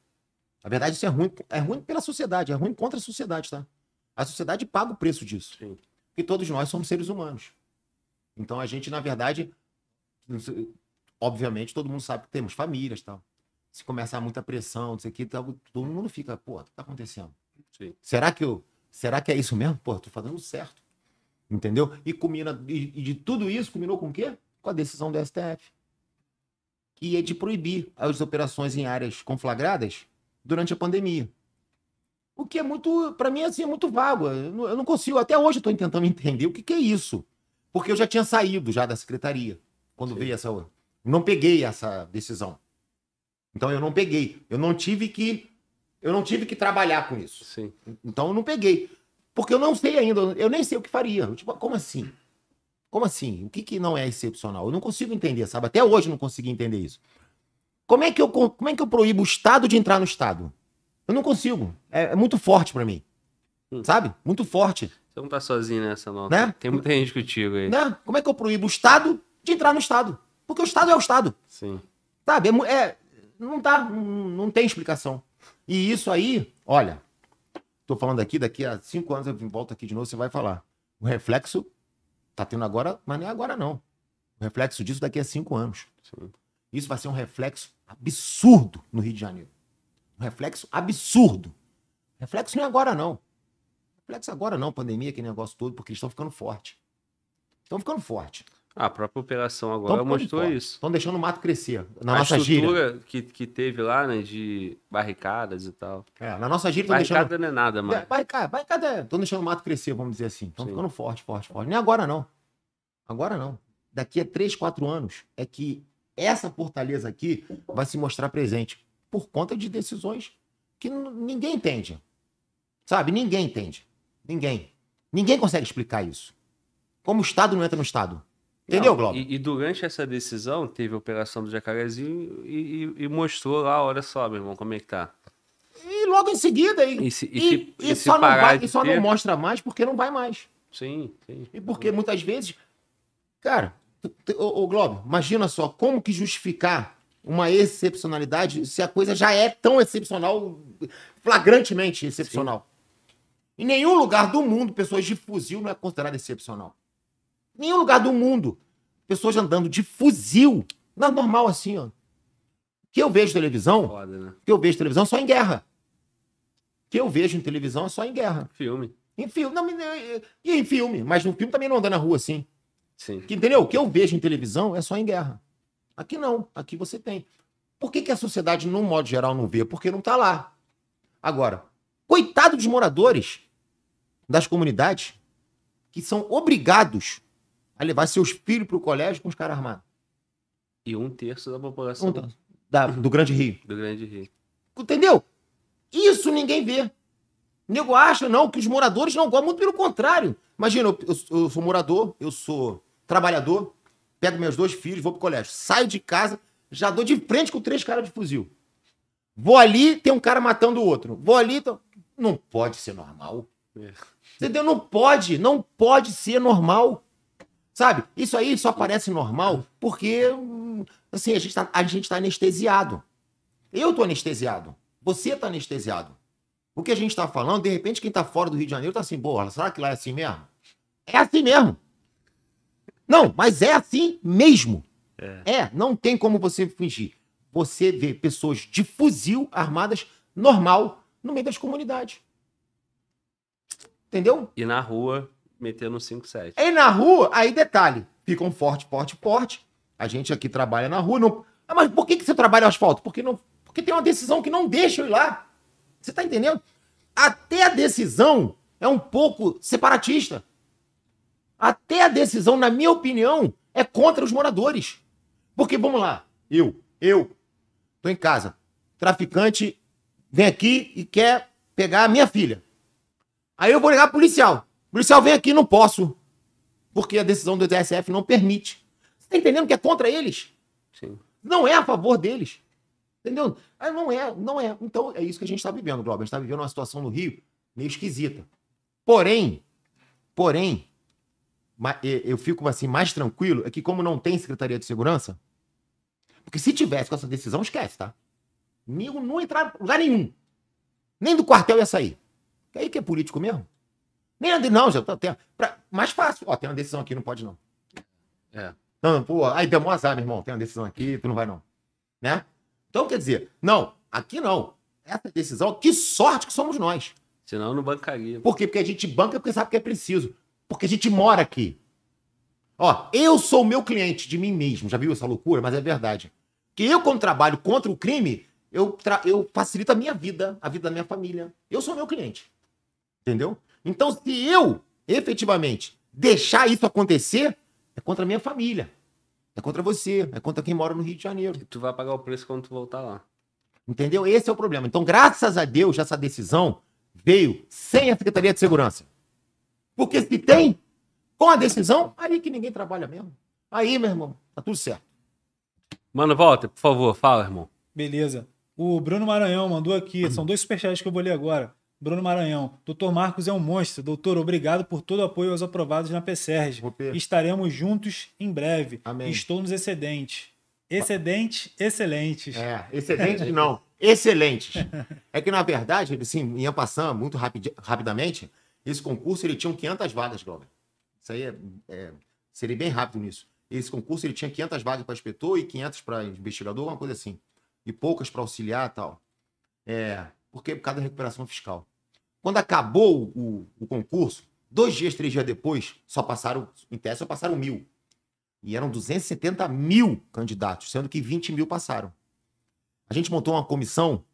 [SPEAKER 2] Na verdade, isso é ruim, é ruim pela sociedade, é ruim contra a sociedade, tá? A sociedade paga o preço disso. Sim. Porque todos nós somos seres humanos. Então a gente, na verdade, obviamente todo mundo sabe que temos famílias tal. Se começar muita pressão, isso todo mundo fica, pô, o que tá acontecendo? Sim. Será que eu, será que é isso mesmo? Pô, tô fazendo certo. Entendeu? E e, e de tudo isso culminou com o quê? Com a decisão do STF. Que é de proibir as operações em áreas conflagradas durante a pandemia. O que é muito, para mim, assim, é muito vago. Eu não consigo, até hoje eu estou tentando entender o que, que, é isso. Porque eu já tinha saído já da secretaria, quando Sim. veio essa. Não peguei essa decisão. Então eu não peguei. Eu não tive que. Eu não tive que trabalhar com isso. Sim. Então eu não peguei. Porque eu não sei ainda, eu nem sei o que faria. Eu, tipo, como assim? Como assim? O que, que não é excepcional? Eu não consigo entender, sabe? Até hoje eu não consegui entender isso. Como é que eu, como é que eu proíbo o Estado de entrar no Estado? Eu não consigo. É, é muito forte para mim. Hum. Sabe? Muito forte.
[SPEAKER 1] Você não tá sozinho nessa, não. Né? Tem muita gente contigo aí. Né?
[SPEAKER 2] Como é que eu proíbo o Estado de entrar no Estado? Porque o Estado é o Estado. Sim. Sabe? É, é não tá, não, não, tem explicação. E isso aí, olha, tô falando aqui, daqui a cinco anos eu volto aqui de novo, você vai falar. O reflexo tá tendo agora, mas nem é agora não. O reflexo disso daqui a cinco anos. Sim. Isso vai ser um reflexo absurdo no Rio de Janeiro. Um reflexo absurdo. Reflexo não é agora, não. Reflexo agora não, pandemia, aquele negócio todo, porque eles estão ficando forte. Estão ficando forte.
[SPEAKER 1] Ah, a própria operação agora mostrou forte.
[SPEAKER 2] isso. Estão deixando o mato crescer. Na a nossa estrutura
[SPEAKER 1] Que, que teve lá, né, de barricadas e tal. É, na nossa gira estão deixando... não é nada, mano. É,
[SPEAKER 2] barricada, barricada é... Estão deixando o mato crescer, vamos dizer assim. Estão ficando forte, forte, forte. Nem é agora não. Agora não. Daqui a 3, 4 anos é que essa fortaleza aqui vai se mostrar presente por conta de decisões que ninguém entende. Sabe? Ninguém entende. Ninguém. Ninguém consegue explicar isso. Como o Estado não entra no Estado. Entendeu, não, Globo?
[SPEAKER 1] E, e, durante essa decisão, teve a operação do Jacarezinho e, e, e, mostrou lá, olha só, meu irmão, como é que tá.
[SPEAKER 2] E logo em seguida, e, se, se, se só, não, vai, e só não mostra mais porque não vai mais. Sim, sim. E porque muitas vezes, cara, o Globo, imagina só, como que justificar uma excepcionalidade se a coisa já é tão excepcional, flagrantemente excepcional? Sim. Em nenhum lugar do mundo, pessoas de fuzil não é considerada excepcional. Em nenhum lugar do mundo, pessoas andando de fuzil, não é normal assim, ó. Que eu vejo televisão, Foda, né? que eu vejo televisão é só em guerra. Que eu vejo em televisão é só em guerra. Filme. Em filme, não, eh, e em filme, mas no filme também não anda na rua assim. Sim. Que, entendeu? O que eu vejo em televisão é só em guerra. Aqui não, aqui você tem. Por que, que a sociedade, no modo geral, não vê? Porque não está lá. Agora, coitado dos moradores das comunidades que são obrigados a levar seus filhos para o colégio com os caras armados.
[SPEAKER 1] E um terço da população. Um terço. Da, do Grande Rio. Do Grande Rio.
[SPEAKER 2] Entendeu? Isso ninguém vê. O nego acha, não, que os moradores não gostam. Muito pelo contrário. Imagina, eu, eu, eu sou morador, eu sou trabalhador, pego meus dois filhos, vou pro colégio. Saio de casa, já dou de frente com três caras de fuzil. Vou ali, tem um cara matando o outro. Vou ali, tô... não pode ser normal. É. Entendeu? Não pode, não pode ser normal. Sabe? Isso aí só parece normal porque, assim, a gente tá, a gente tá anestesiado. Eu tô anestesiado. Você tá anestesiado. O que a gente tá falando, de repente, quem tá fora do Rio de Janeiro tá assim, boa, será que lá é assim mesmo? É assim mesmo. Não, mas é assim mesmo. É. é, não tem como você fingir. Você vê pessoas de fuzil armadas normal no meio das comunidades. Entendeu?
[SPEAKER 1] E na rua, metendo 5-7. E
[SPEAKER 2] na rua, aí detalhe, ficam forte, forte, forte. A gente aqui trabalha na rua. Não... Ah, mas por que, que você trabalha asfalto? Porque, não... Porque tem uma decisão que não deixa eu ir lá. Você tá entendendo? Até a decisão é um pouco separatista. Até a decisão, na minha opinião, é contra os moradores. Porque, vamos lá, eu, eu, tô em casa, traficante vem aqui e quer pegar a minha filha. Aí eu vou ligar policial. policial vem aqui, não posso. Porque a decisão do TSF não permite. Você tá entendendo que é contra eles? Sim. Não é a favor deles. Entendeu? Ah, não é, não é. Então é isso que a gente está vivendo, Globo. A gente está vivendo uma situação no Rio meio esquisita. Porém, porém, eu fico assim mais tranquilo é que como não tem Secretaria de Segurança, porque se tivesse com essa decisão, esquece, tá? Ningo não entrar lugar nenhum. Nem do quartel ia sair. É aí que é político mesmo. Nem ande, não, já tá tem, pra, mais fácil. Ó, tem uma decisão aqui, não pode não. É. Não, pô, aí deu um azar, ah, meu irmão. Tem uma decisão aqui, tu não vai não. Né? Então, quer dizer, não, aqui não. Essa decisão, que sorte que somos nós. Senão não bancaria. Por quê? Porque a gente banca porque sabe que é preciso. Porque a gente mora aqui. Ó, eu sou meu cliente de mim mesmo. Já viu essa loucura? Mas é verdade. Que eu, quando trabalho contra o crime, eu, eu facilito a minha vida, a vida da minha família. Eu sou meu cliente. Entendeu? Então, se eu, efetivamente, deixar isso acontecer, é contra a minha família. É contra você. É contra quem mora no Rio de Janeiro. E tu vai pagar o preço quando tu voltar lá. Entendeu? Esse é o problema. Então, graças a Deus, essa decisão veio sem a Secretaria de Segurança. Porque se tem, com a decisão, aí que ninguém trabalha mesmo. Aí, meu irmão, tá tudo certo.
[SPEAKER 1] Mano, volta, por favor, fala, irmão. Beleza. O Bruno
[SPEAKER 3] Maranhão mandou aqui, uhum. são dois superchats que eu vou ler agora. Bruno Maranhão, doutor Marcos é um monstro. Doutor, obrigado por todo o apoio aos aprovados na PSERG. Estaremos juntos em breve. Amém. Estou nos excedentes.
[SPEAKER 2] Excedentes, excelentes. É, excedentes não, excelentes. *laughs* É que, na verdade, assim, ia passando muito rapid, rapidamente, esse concurso ele tinha 500 vagas, Glauber. Isso aí é, é, seria bem rápido nisso. Esse concurso ele tinha 500 vagas para inspetor e 500 para investigador, uma coisa assim. E poucas para auxiliar tal. É, porque por causa da recuperação fiscal. Quando acabou o, o, concurso, dois dias, três dias depois, só passaram, em tese, só passaram mil. E eram 270 mil candidatos, sendo que 20 mil passaram. A gente montou uma comissão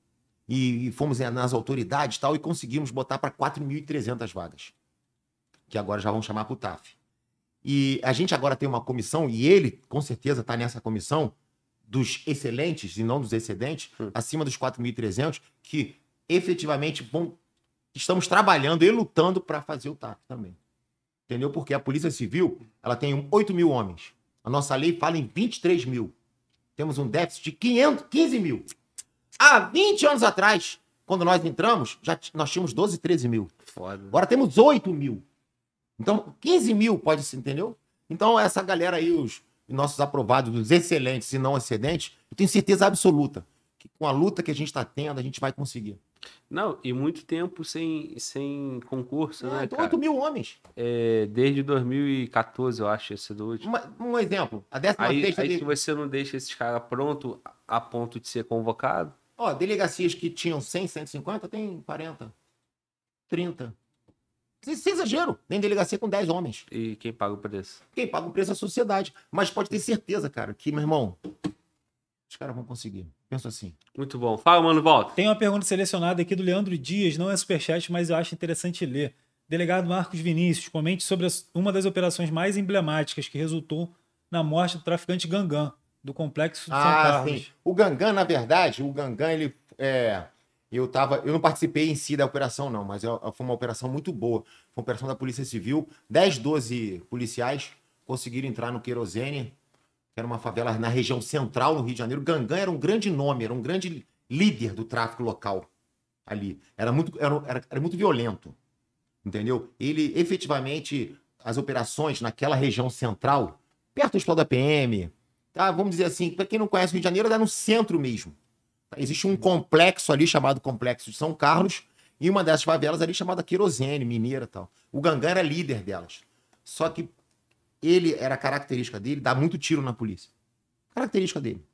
[SPEAKER 2] e, e fomos nas autoridades e tal, e conseguimos botar para 4.300 vagas, que agora já vão chamar para o TAF. E a gente agora tem uma comissão, e ele com certeza está nessa comissão, dos excelentes e não dos excedentes, hum. acima dos 4.300, que efetivamente bom, estamos trabalhando e lutando para fazer o TAF também. Entendeu? Porque a Polícia Civil ela tem 8 mil homens. A nossa lei fala em 23 mil. Temos um déficit de 500, 15 mil. Há 20 anos atrás, quando nós entramos, já nós tínhamos 12, 13 mil. Foda. Agora temos 8 mil. Então, 15 mil pode ser, entendeu? Então, essa galera aí, os nossos aprovados, os excelentes e não excedentes, eu tenho certeza absoluta que com a luta que a gente está tendo, a gente vai conseguir.
[SPEAKER 1] Não, e muito tempo sem, sem concurso, né, é, né, 8 mil homens. É, desde 2014, eu acho, esse do último. Um, um exemplo, a décima aí, aí de... se você não deixa esses caras pronto a ponto de ser convocado,
[SPEAKER 2] Ó, delegacias que tinham 100, 150, tem 40, 30. Sem, exagero, Nem delegacia com 10 homens. E quem paga o preço? Quem paga o preço é a sociedade. Mas pode ter certeza, cara, que, meu irmão, os caras vão conseguir. Penso assim. Muito bom. Fala, mano, volta. Tem uma pergunta selecionada
[SPEAKER 3] aqui do Leandro Dias, não é superchat, mas eu acho interessante ler. Delegado Marcos Vinícius, comente sobre uma das operações mais emblemáticas que resultou na morte do traficante Gangan do complexo de ah, São Carlos. Sim.
[SPEAKER 2] O Gangan, na verdade, o Gangan, ele. É, eu, tava, eu não participei em si da operação, não, mas eu, é, é, foi uma operação muito boa. Foi uma operação da Polícia Civil. 10, 12 policiais conseguiram entrar no Querosene, que era uma favela na região central do Rio de Janeiro. O Gangan era um grande nome, era um grande líder do tráfico local ali. Era muito, era, era, era muito violento, entendeu? Ele efetivamente, as operações naquela região central, perto do Hospital da PM, tá? Vamos dizer assim, para quem não conhece o Rio de Janeiro, é no centro mesmo. Tá? Existe um complexo ali chamado Complexo de São Carlos e uma dessas favelas ali chamada Querosene, Mineira tal. O Gangã era líder delas. Só que ele era característica dele dar muito tiro na polícia. Característica dele.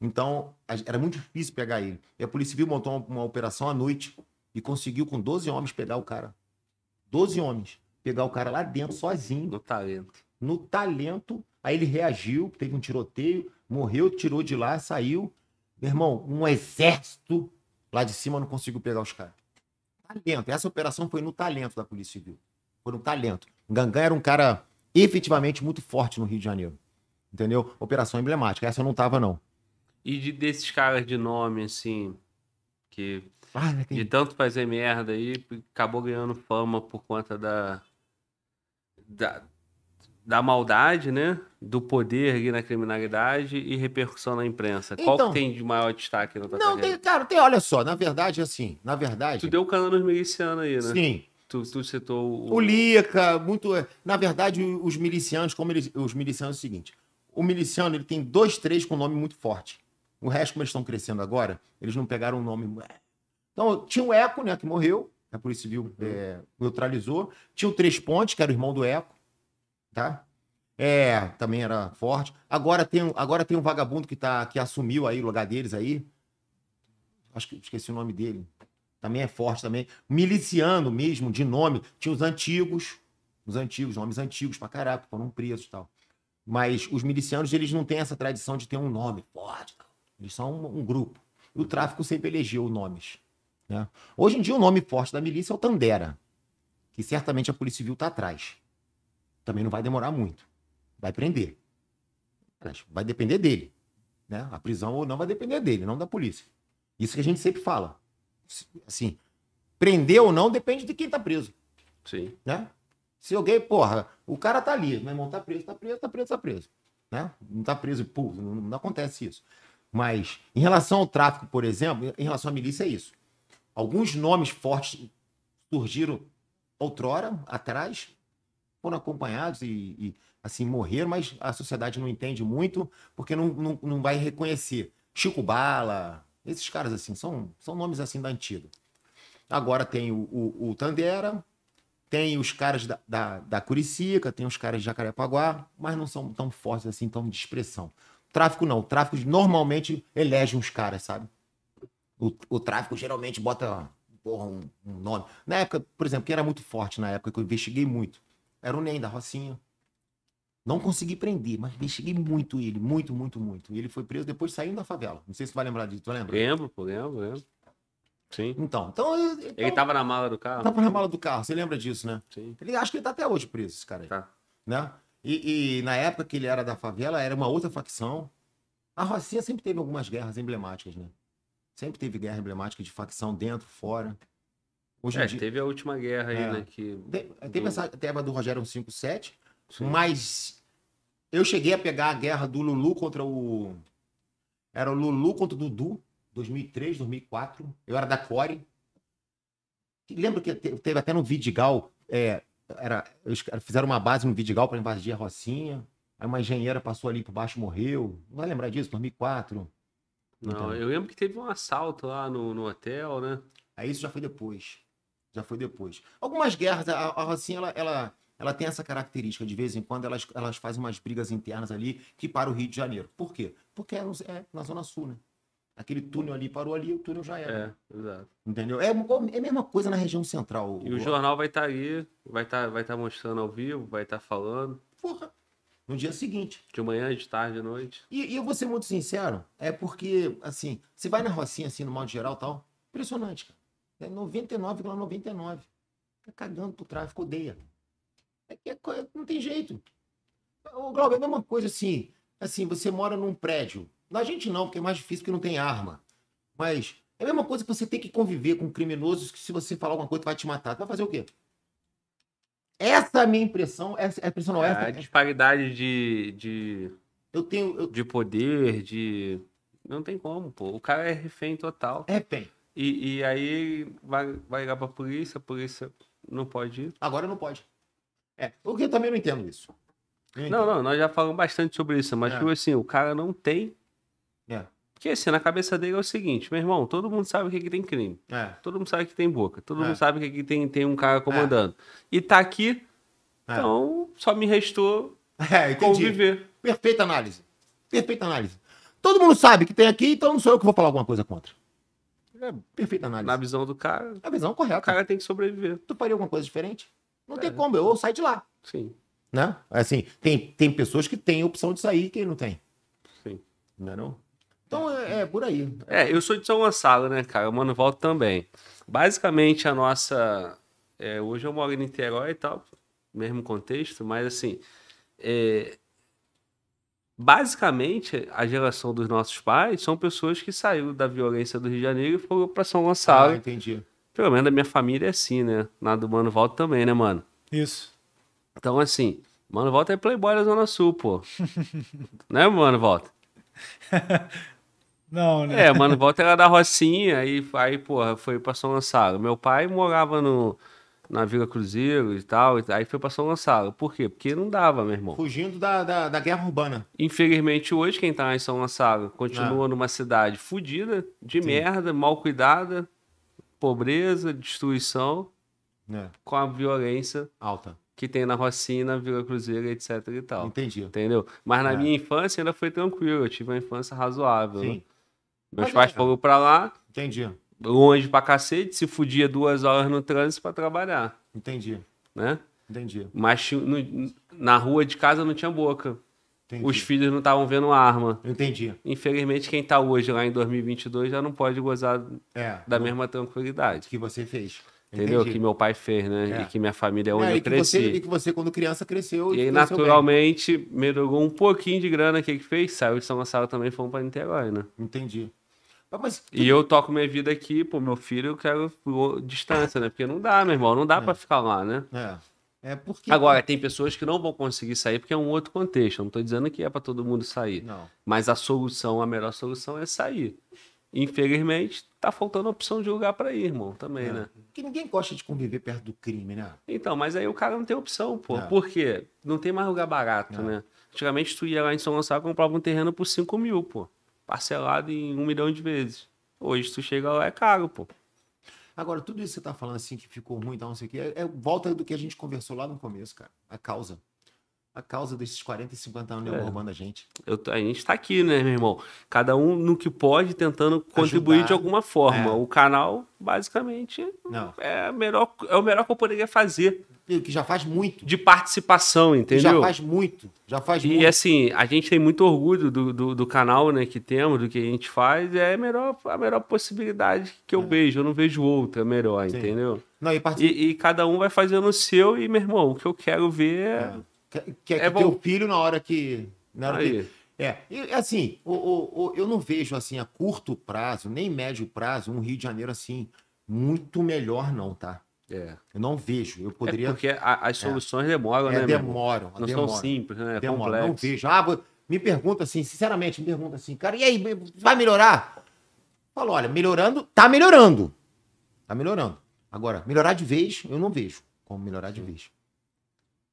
[SPEAKER 2] Então, era muito difícil pegar ele. E a Polícia Civil montou uma, uma operação à noite e conseguiu com 12 homens pegar o cara. 12 homens. Pegar o cara lá dentro sozinho. Do talento no talento. Aí ele reagiu, teve um tiroteio, morreu, tirou de lá, saiu. Meu irmão, um exército lá de cima não conseguiu pegar os caras. Talento. Essa operação foi no talento da Polícia Civil. Foi no talento. Gangan era um cara efetivamente muito forte no Rio de Janeiro. Entendeu? Operação emblemática. Essa eu não tava, não.
[SPEAKER 1] E de, desses caras de nome, assim, que ah, né, tem... de tanto fazer merda aí, acabou ganhando fama por conta da, da da maldade, né? Do poder na criminalidade e repercussão na imprensa. Então, Qual que tem de maior destaque no Não, tem,
[SPEAKER 2] cara, tem, olha só, na verdade, assim,
[SPEAKER 1] na verdade. Tu deu o canal nos milicianos aí, né? Sim. Tu, tu citou o. O
[SPEAKER 2] Lica, muito. É, na verdade, os milicianos, como eles, os milicianos é o seguinte: o miliciano ele tem dois, três com nome muito forte. O resto, como eles estão crescendo agora, eles não pegaram um nome. É. Então, tinha o Eco, né, que morreu, a Polícia Civil uhum. é, neutralizou. Tinha o Três Pontes, que era o irmão do Eco tá? É, também era forte. Agora tem, agora tem um vagabundo que, tá, que assumiu aí o lugar deles aí. Acho que esqueci o nome dele. Também é forte também. Miliciano mesmo, de nome. Tinha os antigos, os antigos, nomes antigos pra caraca, foram presos e tal. Mas os milicianos, eles não têm essa tradição de ter um nome forte. Eles são um, um grupo. E o tráfico sempre elegeu nomes. Né? Hoje em dia, o nome forte da milícia é o Tandera, que certamente a Polícia Civil tá atrás também não vai demorar muito. Vai prender. Vai depender dele. Né? A prisão ou não vai depender dele, não da polícia. Isso que a gente sempre fala. Assim, prender ou não depende de quem tá preso. Sim. Né? Se alguém, porra, o cara tá ali, meu irmão tá preso, tá preso, tá preso, tá preso. Né? Não tá preso, pô, não, não acontece isso. Mas em relação ao tráfico, por exemplo, em relação à milícia, é isso. Alguns nomes fortes surgiram outrora, atrás, foram acompanhados e, e, assim morreram, mas a sociedade não entende muito porque não, não, não vai reconhecer. Chico Bala, esses caras assim, são, são nomes assim da antiga. Agora tem o, o, o Tandera, tem os caras da, da, da Curicica, tem os caras de Jacarepaguá, mas não são tão fortes assim, tão de expressão. Tráfico não, o tráfico normalmente elege uns caras, sabe? O, o tráfico geralmente bota porra, um, um nome. Na época, por exemplo, que era muito forte na época, que eu investiguei muito, era o NEM da Rocinha. Não consegui prender, mas investiguei muito ele, muito, muito, muito. E ele foi preso depois saindo da favela. Não sei se tu vai lembrar disso, tu lembra? Lembro, pô, lembro, lembro. Sim. Então, então, então. Ele tava na mala do carro? Tava na mala do carro, você lembra disso, né? Sim. Ele acho que ele tá até hoje preso, esse cara aí. Tá. Né? E, e na época que ele era da favela, era uma outra facção. A Rocinha sempre teve algumas guerras emblemáticas, né? Sempre teve guerra emblemática de facção dentro,
[SPEAKER 1] fora. Hoje é, dia... teve a última guerra aí, é. né? Que... Teve do... essa
[SPEAKER 2] tema do Rogério 157, mas eu cheguei a pegar a guerra do Lulu contra o. Era o Lulu contra o Dudu, 2003, 2004. Eu era da Core. Lembro que teve até no Vidigal. É, era, eles fizeram uma base no Vidigal para invadir a Rocinha. Aí uma engenheira passou ali por baixo morreu. Não vai lembrar disso? 2004. Não, então,
[SPEAKER 1] eu lembro que teve um assalto lá no, no hotel, né?
[SPEAKER 2] Aí isso já foi depois. Já foi depois. Algumas guerras, a, a Rocinha, ela, ela, ela tem essa característica. De vez em quando, elas, elas fazem umas brigas internas ali que para o Rio de Janeiro. Por quê? Porque é, é na Zona Sul, né? Aquele túnel ali parou ali, o túnel já era.
[SPEAKER 1] É, exato.
[SPEAKER 2] Entendeu? É, é a mesma coisa na região central. E o, o
[SPEAKER 1] jornal vai estar tá aí, vai estar tá, vai tá mostrando ao vivo, vai estar tá falando. Porra, no dia seguinte. De manhã, de tarde, de noite.
[SPEAKER 2] E, e, eu vou ser muito sincero, é porque, assim, você vai na Rocinha, assim, no modo geral tal, impressionante, cara. É 99,99. ,99. Tá cagando pro tráfico, odeia. É que é, é não tem jeito. O Glauber, é a mesma coisa assim. Assim, você mora num prédio. Na gente não, porque é mais difícil que não tem arma. Mas é a mesma coisa que você tem que conviver com criminosos que se você falar alguma coisa vai te matar. Tu vai fazer o quê? Essa é a minha impressão. Essa, é, é a impressão não, é, a
[SPEAKER 1] disparidade de, de... Eu tenho... Eu... De poder, de... Não tem como, pô. O cara é refém total. É refém. E, e aí vai, vai ligar pra polícia, a polícia não pode ir. Agora não pode. É, o que eu também não entendo isso. não, não, nós já falamos bastante sobre isso, mas é. tipo assim, o cara não tem. É. Porque assim, na cabeça dele é o seguinte, meu irmão, todo mundo sabe que aqui tem crime. É. Todo mundo sabe que tem boca. Todo é. mundo sabe que aqui tem, tem um cara comandando. É. E tá aqui, é. então só me restou *laughs* é, entendi. conviver. Perfeita análise. Perfeita análise.
[SPEAKER 2] Todo mundo sabe que tem aqui, então não sou eu que vou falar alguma coisa contra. É, perfeita análise. Na visão do cara. Na visão correta. O cara tem que sobreviver. Tu faria alguma coisa diferente? Não é. tem como, eu saio de lá. Sim. Né? Assim, tem, tem pessoas que têm opção de sair e quem não tem. Sim. Não é não? Então é, é por aí.
[SPEAKER 1] É, eu sou de São Gonçalo, né, cara? O Mano volto também. Basicamente a nossa. É, hoje eu moro em Niterói e tal, mesmo contexto, mas assim. É, basicamente, a geração dos nossos pais são pessoas que saíram da violência do Rio de Janeiro e foram para São Gonçalo. Ah, entendi. Pelo menos a minha família é assim, né? Na do Mano Volta também, né, mano? Isso. Então, assim, Mano Volta é playboy da Zona Sul, pô. *laughs* né, Mano Volta?
[SPEAKER 3] Não, né? É,
[SPEAKER 1] Mano Volta era da Rocinha e aí, porra, foi pra São Gonçalo. Meu pai morava no na Vila Cruzeiro e tal. E aí foi pra São Gonçalo. Por quê? Porque não dava, meu irmão.
[SPEAKER 2] Fugindo da, da, da guerra urbana.
[SPEAKER 1] Infelizmente, hoje, quem tá em São Gonçalo continua ah. numa cidade fodida, de Sim. merda, mal cuidada, pobreza, destruição, é. com a violência alta que tem na Rocinha, na Vila Cruzeiro, etc e tal. Entendi. Entendeu? Mas na é. minha infância ainda foi tranquilo, eu tive uma infância razoável. Sim. Né? Meus Mas pais é. foram pra lá. Entendi longe pra cacete, se fudia duas horas no trânsito para trabalhar. Entendi. Né? Entendi. Mas no, na rua de casa não tinha boca. Entendi. Os filhos não estavam vendo arma. Entendi. Infelizmente, quem está hoje lá em 2022 já não pode gozar é, da mesma tranquilidade. Que você fez. Entendeu? Entendi. Que meu pai fez, né? É. E que minha família é onde é, eu cresci. Você, e
[SPEAKER 2] que você, quando criança, cresceu. E aí, naturalmente,
[SPEAKER 1] bem. melhorou um pouquinho de grana que ele fez, saiu de São Gonçalo também e foi pra Niterói, né? Entendi. Mas, tu... E eu toco minha vida aqui, pô, meu filho, eu quero distância, né? Porque não dá, meu irmão, não dá é. para ficar lá, né?
[SPEAKER 4] É. é porque... Agora,
[SPEAKER 1] tem pessoas que não vão conseguir sair porque é um outro contexto. Eu não tô dizendo que é para todo mundo sair. Não. Mas a solução, a melhor solução é sair. Infelizmente, tá faltando opção de lugar para ir, irmão, também, é. né? Porque ninguém gosta de conviver perto do crime, né? Então, mas aí o cara não tem opção, pô. É. Por quê? Não tem mais lugar barato, é. né? Antigamente, tu ia lá em São Gonçalo e comprava um terreno por 5 mil, pô parcelado em um milhão de vezes. Hoje tu chega lá, é caro, pô.
[SPEAKER 2] Agora, tudo isso que você tá falando assim, que ficou ruim, então, não sei o quê, é, é volta do que a gente conversou lá no começo, cara. A causa a causa desses 40 e 50 anos é. a gente.
[SPEAKER 1] Eu, a gente está aqui, né, meu irmão? Cada um no que pode, tentando contribuir Ajudar. de alguma forma. É. O canal, basicamente, Não. É, melhor, é o melhor que eu poderia fazer. Que já faz muito. De participação, entendeu? Já faz muito. Já faz e, muito. E assim, a gente tem muito orgulho do, do, do, canal né, que temos, do que a gente faz. É a melhor, a melhor possibilidade que eu é. vejo. Eu não vejo outra melhor, Sim. entendeu? Não, e, e, e, cada um vai fazendo o seu, e, meu irmão, o que eu quero ver é, é. Quer, é, é que teu filho na hora que. Na hora Aí. que... É, e, assim, o,
[SPEAKER 2] o, o, eu não vejo assim a curto prazo, nem médio prazo, um Rio de Janeiro assim, muito melhor, não, tá?
[SPEAKER 1] É. Eu não vejo. Eu é poderia. É porque a, as é. soluções é. demoram, né?
[SPEAKER 2] Demoram. Não demoram. são simples, né? É demoram. Não vejo. Ah, me pergunta assim, sinceramente, me pergunta assim, cara, e aí, vai melhorar? Falo, olha, melhorando, tá melhorando. Tá melhorando. Agora, melhorar de vez, eu não vejo como melhorar de vez.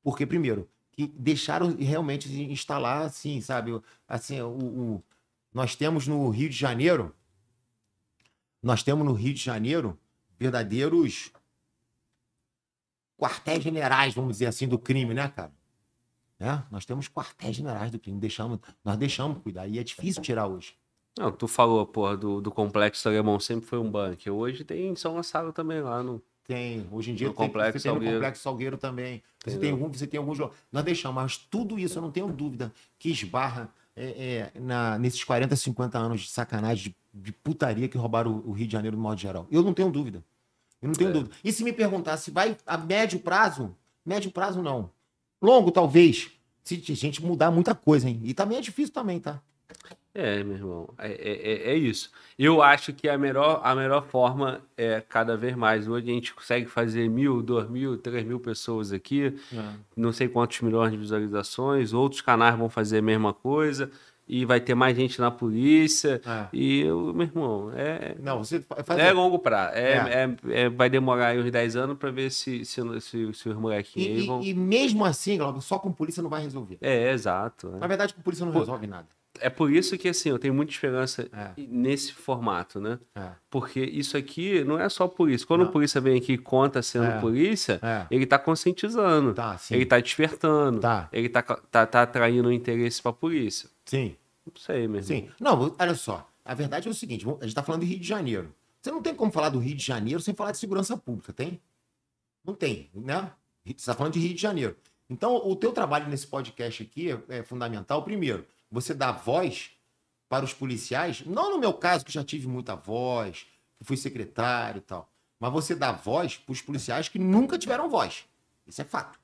[SPEAKER 2] Porque, primeiro, que deixaram realmente instalar, assim, sabe? Assim, o, o, nós temos no Rio de Janeiro, nós temos no Rio de Janeiro verdadeiros quartéis generais, vamos dizer assim, do crime, né, cara? Né? Nós temos quartéis generais do crime, deixamos, nós deixamos cuidar, e é difícil tirar
[SPEAKER 1] hoje. Não, tu falou, porra, do, do complexo Alemão sempre foi um bunker. Hoje tem São Gonçalo também lá no. Tem. Hoje em dia tem, complexo você tem Salgueiro. no
[SPEAKER 2] Complexo Salgueiro também. Entendeu? Você tem, algum, você tem alguns jogos. Nós deixamos, mas tudo isso, eu não tenho dúvida, que esbarra é, é, na, nesses 40, 50 anos de sacanagem, de, de putaria que roubaram o, o, Rio de Janeiro no modo geral. Eu não tenho dúvida. Eu não tenho é. dúvida. E se me perguntar se vai a médio prazo, médio prazo não. Longo, talvez. Se a gente mudar muita coisa, hein? E também é difícil também, tá?
[SPEAKER 1] É, meu irmão, é, é, é, é, isso. Eu acho que a melhor, a melhor forma é cada vez mais. Hoje a gente consegue fazer mil, dois mil, três mil pessoas aqui, é. não sei quantos milhões de visualizações, outros canais vão fazer a mesma coisa, e vai ter mais gente na polícia. É. E eu, meu irmão, é. Não, você faz. É longo prazo. É, é. vai demorar aí uns 10 anos para ver se, se, se, se os molequinhos e, aí vão. E, e mesmo assim,
[SPEAKER 2] só com polícia não vai resolver.
[SPEAKER 1] É, exato. Na verdade, com polícia não resolve nada é por isso que assim, eu tenho muita esperança é. nesse formato, né? É. Porque isso aqui não é só polícia. Quando não. a polícia vem aqui e conta sendo é. polícia, é. ele está conscientizando. Tá, ele está despertando. Tá. Ele está tá, tá atraindo interesse a polícia. Sim. Não sei mesmo. Sim.
[SPEAKER 2] Não, olha só. A verdade é o seguinte: a gente está falando do Rio de Janeiro. Você não tem como falar do Rio de Janeiro sem falar de segurança pública, tem? Não tem, né? Você está falando de Rio de Janeiro. Então, o teu trabalho nesse podcast aqui é, é fundamental. Primeiro, você dá voz para os policiais, não no meu caso, que já tive muita voz, que fui secretário e tal, mas você dá voz para os policiais que nunca tiveram voz. Isso é fato.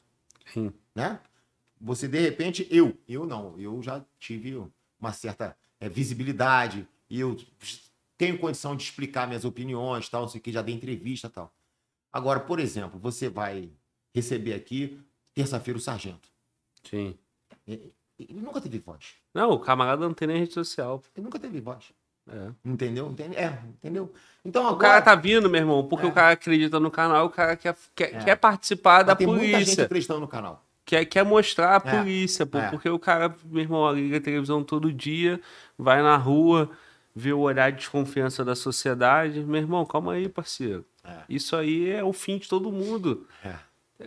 [SPEAKER 2] Sim. Né? Você, de repente, eu, eu não, eu já tive uma certa é, visibilidade, e eu tenho condição de explicar minhas opiniões, tal, não sei o que, já dei entrevista tal. Agora, por exemplo, você vai receber aqui terça-feira o sargento. Sim. Ele nunca teve voz.
[SPEAKER 1] Não, o camarada não tem nem rede social. Ele nunca teve voz. É. Entendeu? Entende? É, entendeu? Então, agora... O cara tá vindo, meu irmão, porque é. o cara acredita no canal, o cara quer, quer, é. quer participar Mas da tem polícia. Tem muita gente acreditando no canal. Quer, quer mostrar a é, polícia, pô, é. porque o cara, meu irmão, liga a televisão todo dia, vai na rua, vê o olhar de desconfiança da sociedade. Meu irmão, calma aí, parceiro. É. Isso aí é o fim de todo mundo. É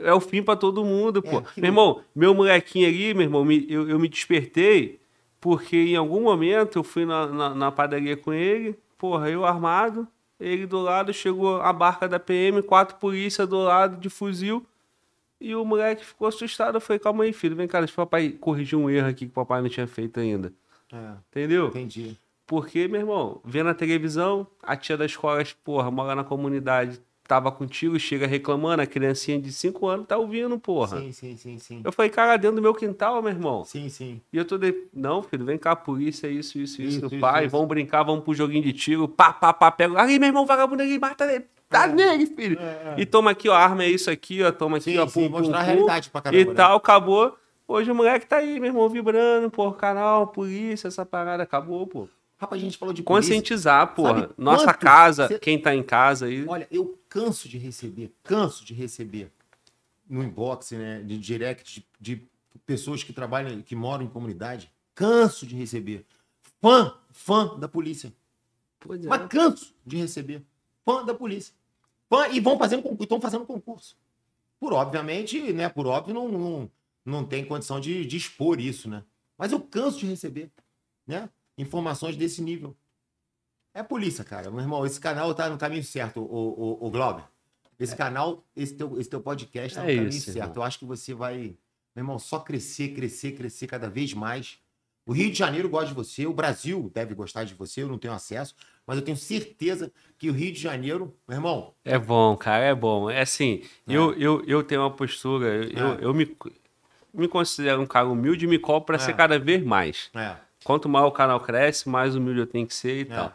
[SPEAKER 1] é o fim para todo mundo, pô. É, meu irmão, meu molequinho ali, meu irmão, me, eu, eu, me despertei porque em algum momento eu fui na, na, na, padaria com ele, porra, eu armado, ele do lado, chegou a barca da PM, quatro polícia do lado de fuzil, e o moleque ficou assustado. Eu falei, calma aí, filho, vem cá, deixa o papai corrigir um erro aqui que o papai não tinha feito ainda. É, Entendeu? Entendi. Porque, meu irmão, vendo a televisão, a tia das escola, porra, mora na comunidade, tava contigo, chega reclamando, a criancinha de 5 anos tá ouvindo, porra. Sim, sim, sim, sim. Eu falei, cara, dentro do meu quintal, meu irmão. Sim, sim. E eu tô de... Não, filho, vem cá, polícia, isso, isso, isso, isso pai, isso, vamos isso. brincar, vamos pro joguinho de tiro, pá, pá, pá, pega. Aí, meu irmão, vagabundo, aqui, mata ele. Tá é. nele, filho. É, é. E toma aqui, ó, arma é isso aqui, ó, toma aqui, sim, ó, pum, sim, pum, mostrar pum, a realidade pra caramba. E né? tal, acabou. Hoje o moleque tá aí, meu irmão, vibrando, por canal, polícia, essa parada acabou, pô. Rapaz, a gente falou de Conscientizar, polícia. porra. Sabe Nossa casa, cê... quem tá em casa aí. E... Olha, eu
[SPEAKER 2] canso de receber, canso de receber no inbox, né? De direct, de, de pessoas que trabalham, que moram em comunidade. Canso de receber. Fã, fã da polícia. Pois é. Mas canso de receber. Fã da polícia. Fã, e vão fazendo concurso, estão fazendo concurso. Por obviamente, né? Por óbvio, não, não, não tem condição de, de expor isso, né? Mas eu canso de receber, né? informações desse nível. É polícia, cara. Meu irmão, esse canal tá no caminho certo, o, o, o Glauber. Esse é. canal, esse teu, esse teu podcast tá no é caminho isso, certo. Irmão. Eu acho que você vai, meu irmão, só crescer, crescer, crescer cada vez mais. O Rio de Janeiro gosta de você, o Brasil deve gostar de você, eu não tenho acesso, mas eu tenho certeza que o Rio de Janeiro, meu irmão. É
[SPEAKER 1] bom, cara, é bom. É assim, é. Eu, eu, eu tenho uma postura, eu, é. eu me, me considero um cara humilde e me cobro para é. ser cada vez mais. É quanto mais o canal cresce, mais humilde eu tenho que ser e é. tal.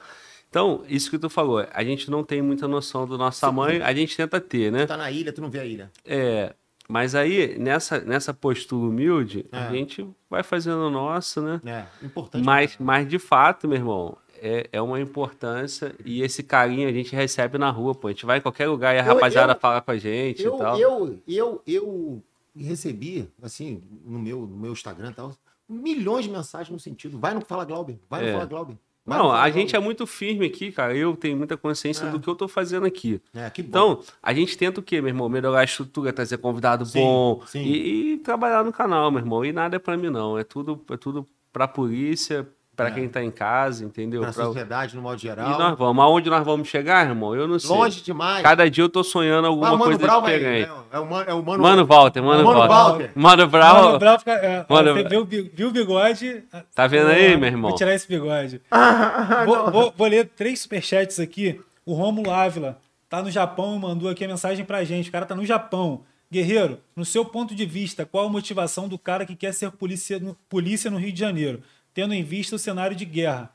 [SPEAKER 1] Então, isso que tu falou, a gente não tem muita noção do nosso Sim, tamanho, a gente tenta ter, né? Tu tá
[SPEAKER 2] na ilha, tu não vê a ilha.
[SPEAKER 1] É, mas aí, nessa, nessa postura humilde, é. a gente vai fazendo o nosso, né? É, importante. Mas, mas de fato, meu irmão, é, é uma importância e esse carinho a gente recebe na rua, pô. A gente vai em qualquer lugar e a eu, rapaziada eu, fala com a gente eu, e tal.
[SPEAKER 2] Eu, eu, eu recebi, assim, no meu, no meu Instagram e tal, milhões de mensagens no sentido. Vai no Fala Glauber, vai no é. Fala Glauber.
[SPEAKER 1] Não, a gente é muito firme aqui, cara. Eu tenho muita consciência é. do que eu tô fazendo aqui.
[SPEAKER 4] É, então,
[SPEAKER 1] a gente tenta o quê, meu irmão? Melhorar a estrutura, trazer convidado sim, bom sim. E, e, trabalhar no canal, meu irmão. E nada é pra mim, não. É tudo, é tudo pra polícia, para é. quem está em casa, entendeu? Para pra...
[SPEAKER 2] sociedade, no modo geral. E nós
[SPEAKER 1] vamos. Aonde nós vamos chegar, irmão? Eu não sei. Longe demais. Cada dia eu tô sonhando alguma coisa Brau diferente. Vai, é, é, o Mano, é o Mano... Mano Walter. Mano, Mano Walter. Mano Brau. Mano Brau fica... É, Mano...
[SPEAKER 3] Viu, viu o bigode... Tá vendo aí, meu irmão? Vou tirar esse bigode. *laughs* Ah, vou, vou, vou, ler três superchats aqui. O Romulo Ávila tá no Japão e mandou aqui a mensagem pra gente. O cara tá no Japão. Guerreiro, no seu ponto de vista, qual a motivação do cara que quer ser polícia no, polícia no Rio de Janeiro? tendo em vista o cenário de guerra,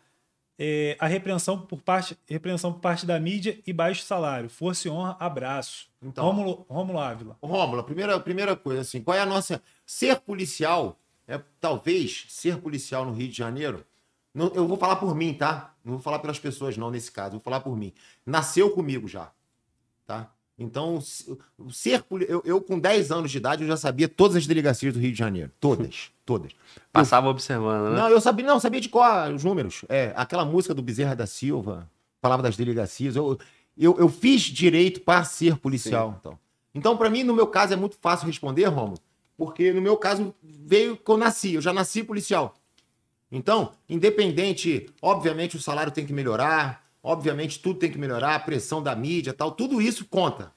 [SPEAKER 3] é, a repreensão por, parte, repreensão por parte da mídia e baixo salário. Força e honra,
[SPEAKER 2] abraço. Então, Rômulo, Rômulo Ávila. Rômulo, primeira, primeira coisa, assim, qual é a nossa. Ser policial, é, talvez ser policial no Rio de Janeiro, não, eu vou falar por mim, tá? Não vou falar pelas pessoas, não, nesse caso, vou falar por mim. Nasceu comigo já, tá? Então, ser eu, eu, com 10 anos de idade, eu já sabia todas as delegacias do Rio de Janeiro. Todas, todas.
[SPEAKER 1] Passava eu, observando,
[SPEAKER 2] né? Não, eu sabia, não, sabia de qual os números. É, aquela música do Bezerra da Silva, falava das delegacias. Eu, eu, eu fiz direito para ser policial. Sim. Então, então para mim, no meu caso, é muito fácil responder, Romulo, porque no meu caso veio que eu nasci, eu já nasci policial. Então, independente, obviamente o salário tem que melhorar, Obviamente, tudo tem que melhorar, a pressão da mídia tal, tudo isso conta.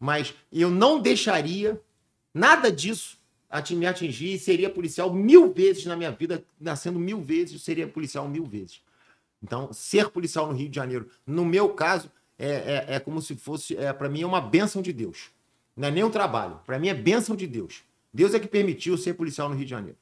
[SPEAKER 2] Mas eu não deixaria nada disso me atingir e seria policial mil vezes na minha vida, nascendo mil vezes, seria policial mil vezes. Então, ser policial no Rio de Janeiro, no meu caso, é, é, é como se fosse, é, para mim, é uma bênção de Deus. Não é nem um trabalho, para mim é bênção de Deus. Deus é que permitiu ser policial no Rio de Janeiro.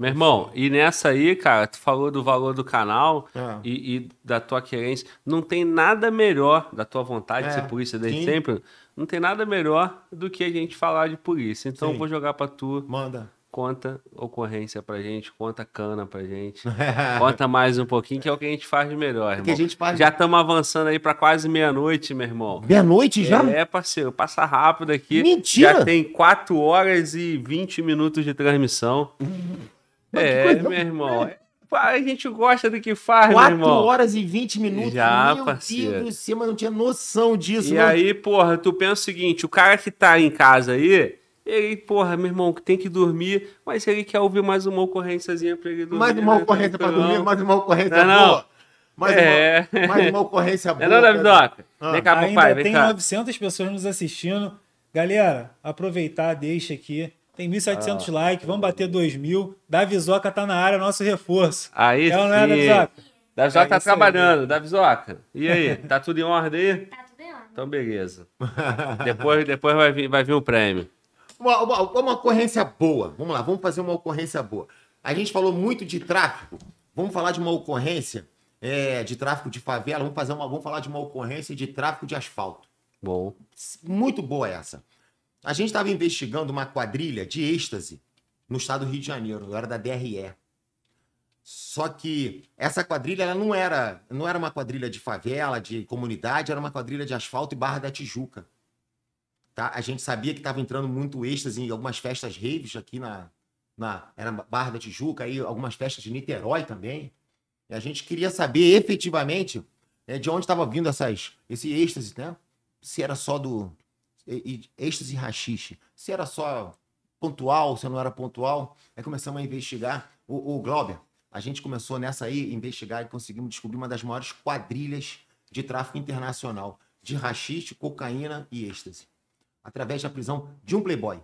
[SPEAKER 1] Meu irmão, e nessa aí, cara, tu falou do valor do canal é. e, e, da tua querência. Não tem nada melhor da tua vontade é. de ser polícia desde Sim. sempre. Não tem nada melhor do que a gente falar de polícia. Então eu vou jogar pra tu. Manda. Conta ocorrência pra gente, conta cana pra gente. *laughs* conta mais um pouquinho, que é o que a gente faz de melhor, irmão. Que a gente faz... Já estamos avançando aí pra quase meia-noite, meu irmão. Meia-noite já? É, parceiro, passa rápido aqui. Mentira! Já tem 4 horas e 20 minutos de transmissão. Uhum é, meu irmão. A gente gosta do que faz, meu irmão. horas
[SPEAKER 2] e 20 minutos. Já, meu parceiro. Deus do céu, mas não tinha noção disso. E mano. aí,
[SPEAKER 1] porra, tu pensa o seguinte, o cara que tá em casa aí, ele, porra, meu irmão, que tem que dormir, mas ele quer ouvir mais uma ocorrênciazinha pra ele dormir. Mais uma né? ocorrência pra dormir, mais uma ocorrência não, boa.
[SPEAKER 4] Mais, é. uma, mais uma ocorrência *laughs* é boa. Não, não, Bidoca. Ah. Vem cá, papai, Ainda cá. tem
[SPEAKER 1] 900
[SPEAKER 3] pessoas nos assistindo. Galera, aproveitar, deixa aqui tem 1.700 ah, likes, vamos bater 2.000. Davizoca tá na área, nosso reforço.
[SPEAKER 1] Aí é sim. É, Davizoca? Davizoca é, tá trabalhando. Aí. Davizoca, e aí? *laughs* Tá tudo em ordem aí? Tá tudo em ordem. Então, beleza. depois depois vai, vir, vai vir o prêmio.
[SPEAKER 2] Uma, uma, uma ocorrência boa. Vamos lá, vamos fazer uma ocorrência boa. A gente falou muito de tráfico. Vamos falar de uma ocorrência é, de tráfico de favela. Vamos, fazer uma, vamos falar de uma ocorrência de tráfico de asfalto. Bom. Muito boa essa. A gente estava investigando uma quadrilha de êxtase no estado do Rio de Janeiro, eu era da DRE. Só que essa quadrilha ela não era não era uma quadrilha de favela, de comunidade, era uma quadrilha de asfalto e Barra da Tijuca. Tá? A gente sabia que estava entrando muito êxtase em algumas festas raves aqui na, na era Barra da Tijuca, e algumas festas de Niterói também. E a gente queria saber efetivamente né, de onde estava vindo essas, esse êxtase, né? Se era só do, e, êxtase e rachixe. Se era só pontual, se não era pontual. Aí começamos a investigar. O, o Glauber, a gente começou nessa aí, investigar e conseguimos descobrir uma das maiores quadrilhas de tráfico internacional de rachiste, cocaína e êxtase. Através da prisão de um playboy,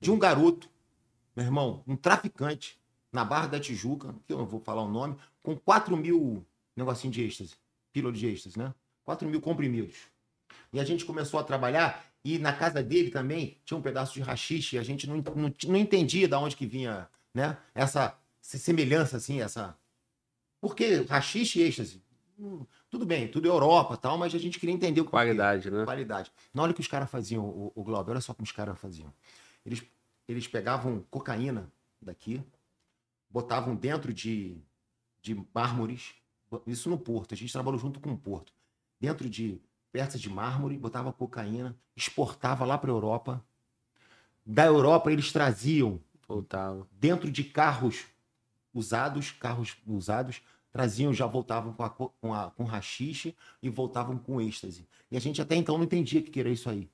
[SPEAKER 2] de um garoto, meu irmão, um traficante, na Barra da Tijuca, que eu não vou falar o nome, com 4 mil negocinho de êxtase, pílula de êxtase, né? 4 mil comprimidos. E a gente começou a trabalhar e na casa dele também tinha um pedaço de rachixe, a gente não, não, não entendia de onde que vinha, né? Essa semelhança, assim, essa... Porque rachixe e êxtase, hum, tudo bem, tudo é Europa tal, mas a gente queria entender o que Qualidade, né? Qualidade. Na hora que os caras faziam, o, o Glauber, olha só como os caras faziam. Eles, eles pegavam cocaína daqui, botavam dentro de, de mármores, isso no porto, a gente trabalhou junto com o porto, dentro de peças de mármore, botava cocaína, exportava lá para a Europa. Da Europa eles traziam voltava. dentro de carros usados, carros usados, traziam, já voltavam com, a, com, a, com rachixe e voltavam com êxtase. E a gente até então não entendia que era isso aí.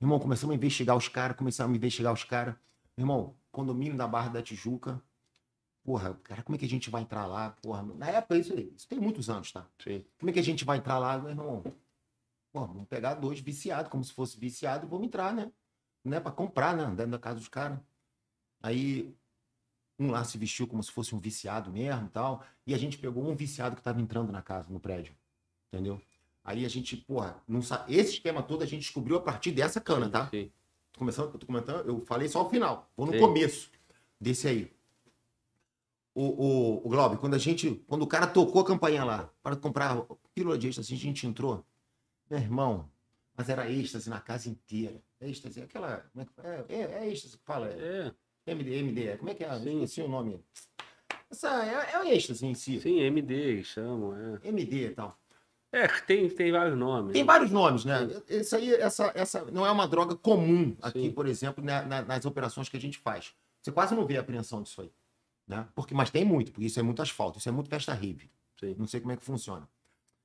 [SPEAKER 2] Irmão, começamos a investigar os caras, começamos a investigar os caras. Irmão, condomínio da Barra da Tijuca. Porra, cara, como é que a gente vai entrar lá? Porra, na época é isso, isso tem muitos anos, tá? Sim. Como é que a gente vai entrar lá, meu irmão? Pô, vamos pegar dois viciados, como se fosse viciado, e vamos entrar, né? né pra comprar, né? Dentro da casa dos caras. Aí um lá se vestiu como se fosse um viciado mesmo tal. E a gente pegou um viciado que estava entrando na casa, no prédio. Entendeu? Aí a gente, porra, não sabe. Esse esquema todo a gente descobriu a partir dessa cana, tá? Sim. Tô começando, tô comentando, eu falei só o final. Vou no Sim. começo. Desse aí. O, o, o globo quando a gente. Quando o cara tocou a campainha lá para comprar pílula de extra, assim, a gente entrou. Meu irmão, mas era êxtase na casa inteira. Êxtase, aquela. Como é que fala? É, é, é êxtase que fala. É. MD, MD, como é que é? Sim. Esqueci o nome. Essa, é, é o êxtase em si. Sim, MD, chamam, é. MD e tal. É, tem, tem vários nomes. Tem né? vários nomes, né? Isso aí, essa, essa não é uma droga comum aqui, Sim. por exemplo, na, nas operações que a gente faz. Você quase não vê a apreensão disso aí. Né? Porque, mas tem muito, porque isso é muito asfalto, isso é muito festa rave. Não
[SPEAKER 1] sei como é que funciona.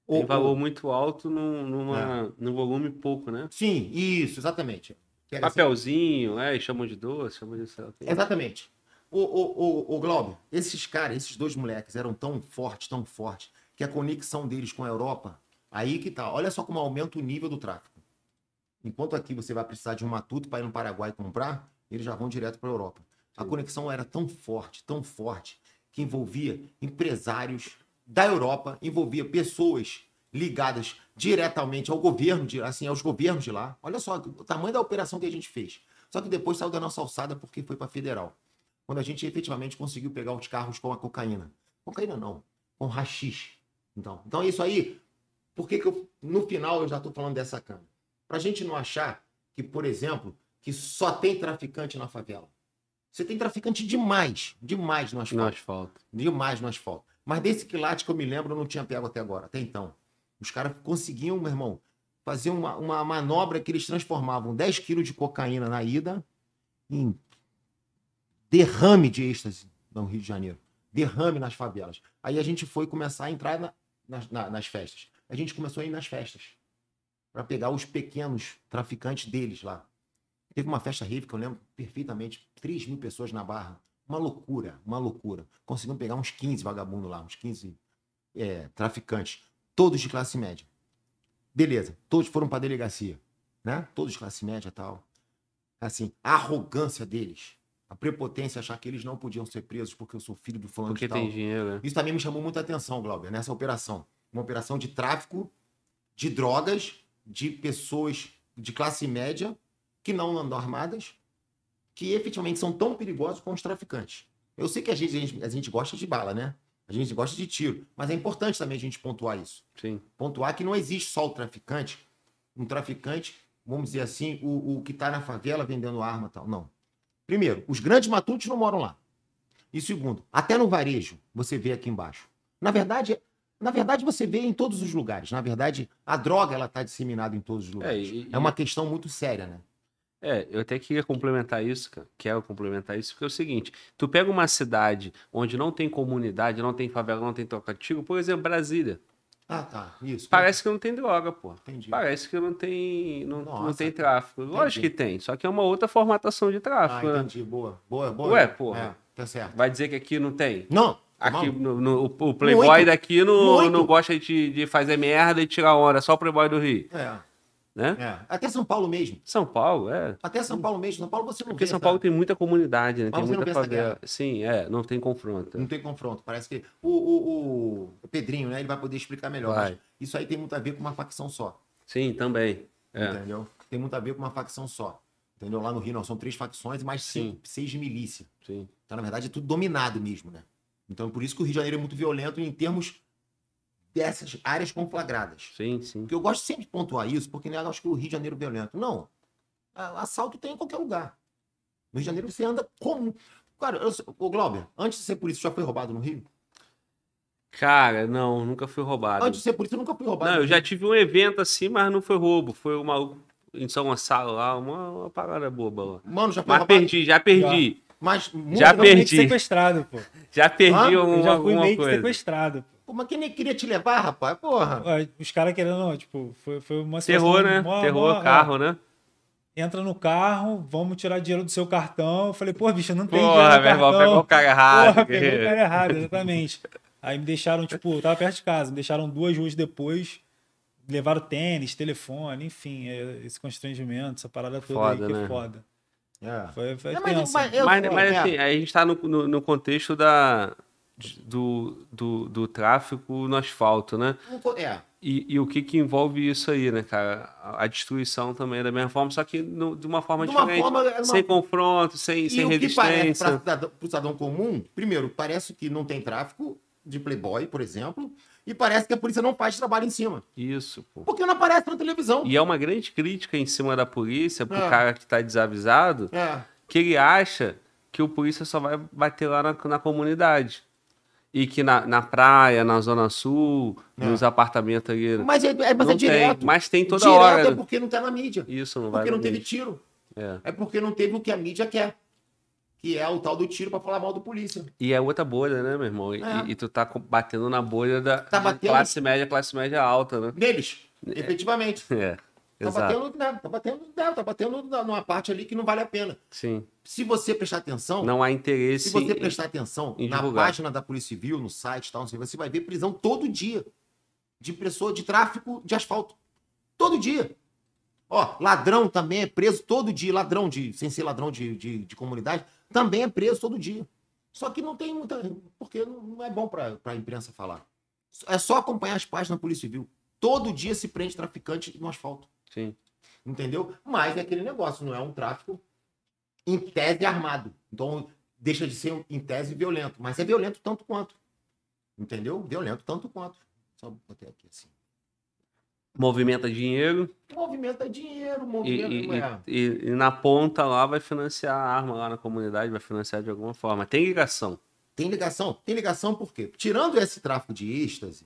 [SPEAKER 1] Tem o, valor o... muito alto num, numa, é. num volume pouco, né? Sim, isso, exatamente. Assim. Papelzinho, assim. é, chamam de doce, chamam de... Exatamente.
[SPEAKER 2] O, o, o, o globo esses caras, esses dois moleques eram tão fortes, tão fortes, que a conexão deles com a Europa, aí que tá. Olha só como aumenta o nível do tráfico. Enquanto aqui você vai precisar de um matuto para ir no Paraguai comprar, eles já vão direto para a Europa. Sim. A conexão era tão forte, tão forte, que envolvia empresários, da Europa envolvia pessoas ligadas diretamente ao governo, de, assim, aos governos de lá. Olha só o tamanho da operação que a gente fez. Só que depois saiu da nossa alçada porque foi para federal. Quando a gente efetivamente conseguiu pegar os carros com a cocaína. Cocaína não, com rachis. Então, então é isso aí. Por que, que eu, no final eu já estou falando dessa câmera? Para a gente não achar que, por exemplo, que só tem traficante na favela. Você tem traficante demais, demais no asfalto. No asfalto. Demais no asfalto. Mas desse quilate que eu me lembro, eu não tinha pego até agora, até então. Os caras conseguiam, meu irmão, fazer uma, uma manobra que eles transformavam 10 quilos de cocaína na ida em derrame de êxtase no Rio de Janeiro. Derrame nas favelas. Aí a gente foi começar a entrar na, nas, na, nas festas. A gente começou a ir nas festas para pegar os pequenos traficantes deles lá. Teve uma festa rave que eu lembro perfeitamente, 3 mil pessoas na barra. Uma loucura, uma loucura. Conseguimos pegar uns 15 vagabundos lá, uns 15 é, traficantes, todos de classe média. Beleza, todos foram para delegacia, né? Todos de classe média tal. Assim, a arrogância deles, a prepotência achar que eles não podiam ser presos porque eu sou filho do fulano porque de tal. tem dinheiro, né? Isso também me chamou muita atenção, Glauber, nessa operação. Uma operação de tráfico de drogas de pessoas de classe média que não andam armadas que efetivamente são tão perigosos como os traficantes. Eu sei que a gente, a gente gosta de bala, né? A gente gosta de tiro, mas é importante também a gente pontuar isso. Sim. Pontuar que não existe só o traficante, um traficante, vamos dizer assim, o, o que está na favela vendendo arma tal. Não. Primeiro, os grandes matutos não moram lá. E segundo, até no varejo, você vê aqui embaixo. Na verdade, na verdade você vê em todos os lugares. Na verdade, a droga ela está disseminada em todos os é, lugares. É, e, é uma questão muito séria, né?
[SPEAKER 1] É, eu até queria complementar isso, cara. Quero complementar isso, porque é o seguinte: tu pega uma cidade onde não tem comunidade, não tem favela, não tem troca tiro, por exemplo, Brasília. Ah, tá. Isso. Parece que não tem droga, pô. Entendi. Parece que não tem, não, Nossa, não tem tráfico. Entendi. Lógico que tem, só que é uma outra formatação de tráfico. Ah, né? entendi. Né? Boa, boa, boa. Ué, pô. É, tá certo. Vai dizer que aqui não tem? Não. Aqui, no, no, o Playboy muito, daqui não, não gosta de, de fazer merda e tirar onda, só o Playboy do Rio. É. Né? É. Até São Paulo mesmo. São Paulo, é.
[SPEAKER 2] Até São Paulo mesmo. São Paulo você não Porque vê, São Paulo
[SPEAKER 1] tem muita comunidade, né? Mas tem muita favela. Sim, é, não tem confronto. Não tem confronto. Parece que o, o, o Pedrinho, né?
[SPEAKER 2] Ele vai poder explicar melhor. isso aí tem muito a ver com uma facção só.
[SPEAKER 1] Sim, também. É. Entendeu?
[SPEAKER 2] Tem muito a ver com uma facção só. Entendeu? Lá no Rio não, são três facções e mais cinco, seis de milícia. Sim. Então, na verdade, é tudo dominado mesmo, né? Então, por isso que o Rio de Janeiro é muito violento em termos dessas áreas conflagradas. Sim, sim. Porque eu gosto sempre de pontuar isso, porque não né, acho que o Rio de Janeiro é violento. Não. Assalto tem em qualquer lugar. No Rio de Janeiro você anda como.
[SPEAKER 1] Cara, eu, o Glauber, antes de ser por isso já foi roubado no Rio? Cara, não, nunca fui roubado. Antes de
[SPEAKER 2] ser por eu nunca fui
[SPEAKER 1] roubado. Não, eu já tive um evento assim, mas não foi roubo. Foi uma. Em São Gonçalo lá, uma, uma parada boba lá. Mano, já foi Mas roubado? perdi, já perdi. Já. Mas já perdi. sequestrado, pô. Já perdi ah, uma, já fui alguma meio coisa.
[SPEAKER 3] sequestrado, pô. Pô, mas quem nem queria te levar, rapaz? Porra. Os caras querendo, tipo, foi, foi uma Terror, né? Mó, Terror, mó, carro, né? Entra no carro, vamos tirar dinheiro do seu cartão. Eu falei, pô, bicho, não tem Porra, dinheiro. Porra, meu cartão. irmão, pegou o cara errado. *laughs* Porra, pegou o cara errado, exatamente. Aí me deixaram, tipo, eu tava perto de casa, me deixaram duas ruas depois. Levaram tênis, telefone, enfim, é, esse constrangimento, essa parada toda foda, aí que é né? é foda. É. Foi, foi mas, mas, eu, mas, mas, é. assim, aí a
[SPEAKER 1] gente tá no, no, no contexto da, do, do, do tráfego no asfalto, né? É. E, e, o que, que envolve isso aí, né, cara? A destruição também é da mesma forma, só que no, de uma forma de uma diferente. Forma, uma... Sem confronto, sem, e sem o resistência. Para
[SPEAKER 2] o cidadão comum, primeiro, parece que não tem tráfico de Playboy, por exemplo, e parece que a polícia não faz trabalho em cima.
[SPEAKER 1] Isso, pô. Porque
[SPEAKER 2] não aparece na televisão.
[SPEAKER 1] E é uma grande crítica em cima da polícia, pro é. cara que tá desavisado, é. que ele acha que o polícia só vai bater lá na, na comunidade e que na, na praia, na Zona Sul, é. nos apartamentos ali. Mas é, é mas é direto. Tem, mas tem toda direto hora. Direto é porque não tá na mídia. Isso, não vai. Porque não teve mídia. tiro. É. é
[SPEAKER 2] porque não teve o que a mídia quer. Que é o tal do tiro para falar mal do polícia.
[SPEAKER 1] E é outra bolha, né, meu irmão? É. E, e, tu tá batendo na bolha da tá classe média, classe média alta, né? Deles, é. efetivamente. *laughs* É. Tá, né? tá
[SPEAKER 2] batendo, né? tá batendo, tá batendo numa parte ali que não vale a pena.
[SPEAKER 1] Sim. Se você prestar atenção, não há interesse.
[SPEAKER 2] Se você prestar em, atenção em na divulgar. página da Polícia Civil, no site, tal, você vai ver prisão todo dia de pessoa de tráfico de asfalto. Todo dia. Ó, ladrão também é preso todo dia. Ladrão de, sem ser ladrão de, de, de comunidade, também é preso todo dia. Só que não tem muita. Porque não é bom para a imprensa falar. É só acompanhar as páginas da Polícia Civil. Todo dia se prende traficante no asfalto. Sim. Entendeu? Mas é aquele negócio, não é um tráfico em tese armado. Então, deixa de ser em tese violento, mas é violento tanto quanto. Entendeu? Violento tanto quanto. Só botei aqui assim.
[SPEAKER 1] Movimenta dinheiro.
[SPEAKER 2] Movimenta dinheiro,
[SPEAKER 1] movimenta. E, e, e, e, na ponta lá vai financiar a arma lá na comunidade, vai financiar de alguma forma. Tem ligação. Tem ligação? Tem ligação por quê? Tirando esse tráfico de êxtase,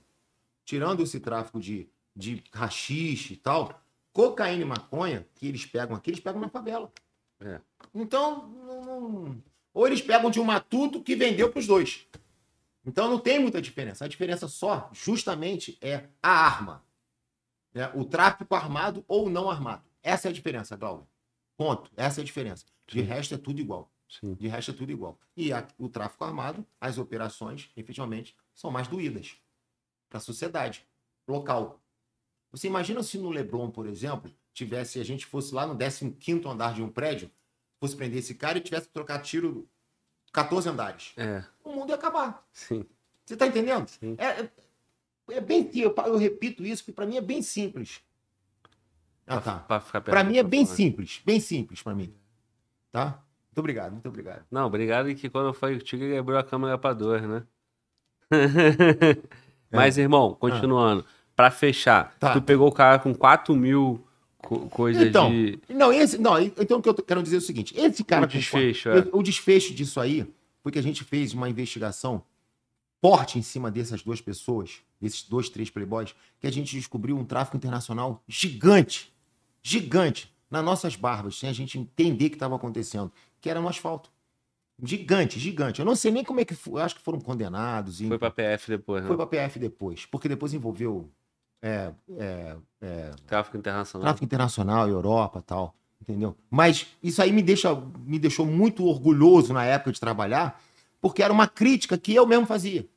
[SPEAKER 2] tirando esse tráfico de, de rachixe e tal, Cocaína e maconha que eles pegam aqui, eles pegam na favela. É. Então, não... ou eles pegam de um matuto que vendeu para os dois. Então não tem muita diferença. A diferença só, justamente, é a arma. É o tráfico armado ou não armado. Essa é a diferença, Glauber. Ponto. Essa é a diferença. De Sim. resto é tudo igual. Sim. De resto é tudo igual. E a, o tráfico armado, as operações, efetivamente, são mais doídas para a sociedade local. Você imagina se no Leblon, por exemplo, tivesse, a gente fosse lá no 15 andar de um prédio, fosse prender esse cara e tivesse que trocar tiro 14 andares. É. O mundo ia acabar. Sim. Você está entendendo? Sim. É, é, é bem eu, eu repito isso, porque para mim é bem simples.
[SPEAKER 1] Ah, tá. Para mim é bem falar.
[SPEAKER 2] simples, bem simples para mim. Tá? Muito obrigado, muito obrigado.
[SPEAKER 1] Não, obrigado que quando foi o Tigre quebrou a câmera para dois, né? *laughs* Mas, é. irmão, ah. continuando. Ah para fechar, tá. tu pegou o cara com 4 mil co coisas então, de...
[SPEAKER 2] Não, esse, não, então o que eu quero dizer é o seguinte, esse cara... O desfecho, com, é. O desfecho disso aí foi que a gente fez uma investigação forte em cima dessas duas pessoas, desses dois, três playboys, que a gente descobriu um tráfico internacional gigante, gigante, nas nossas barbas, sem a gente entender o que estava acontecendo, que era no asfalto. Gigante, gigante. Eu não sei nem como é que foi. Acho que foram condenados. E... Foi
[SPEAKER 1] pra PF depois, né? Foi pra
[SPEAKER 2] PF depois. Porque depois envolveu é, é, é, é, tráfico internacional. Tráfico internacional, Europa tal, entendeu? Mas isso aí me, deixa, me deixou muito orgulhoso na época de trabalhar, porque era uma crítica que eu mesmo fazia.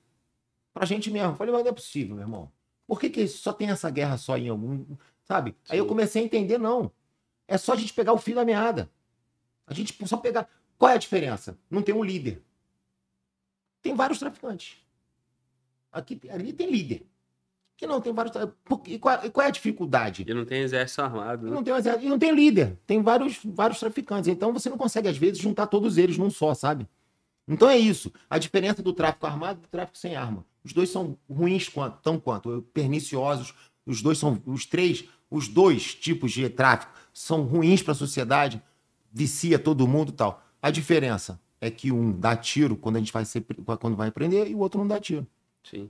[SPEAKER 2] Pra gente mesmo. Eu falei, mas não é possível, meu irmão. Por que, que só tem essa guerra só em algum. Sabe? Sim. Aí eu comecei a entender, não. É só a gente pegar o fio da meada. A gente só pegar. Qual é a diferença? Não tem um líder. Tem
[SPEAKER 1] vários traficantes. Aqui,
[SPEAKER 2] ali tem líder. Que não, tem vários. E qual, e qual é a dificuldade?
[SPEAKER 1] E não tem exército armado. Né? E não
[SPEAKER 2] tem exército, e não tem líder. Tem vários, vários traficantes. Então você não consegue, às vezes, juntar todos eles num só, sabe? Então é isso. A diferença do tráfico armado e do tráfico sem arma. Os dois são ruins quanto, tão quanto, perniciosos. Os dois são os três, os dois tipos de tráfico são ruins para a sociedade, vicia todo mundo, tal. A diferença é que um dá tiro quando a gente vai ser, quando vai prender e o outro não dá tiro. Sim.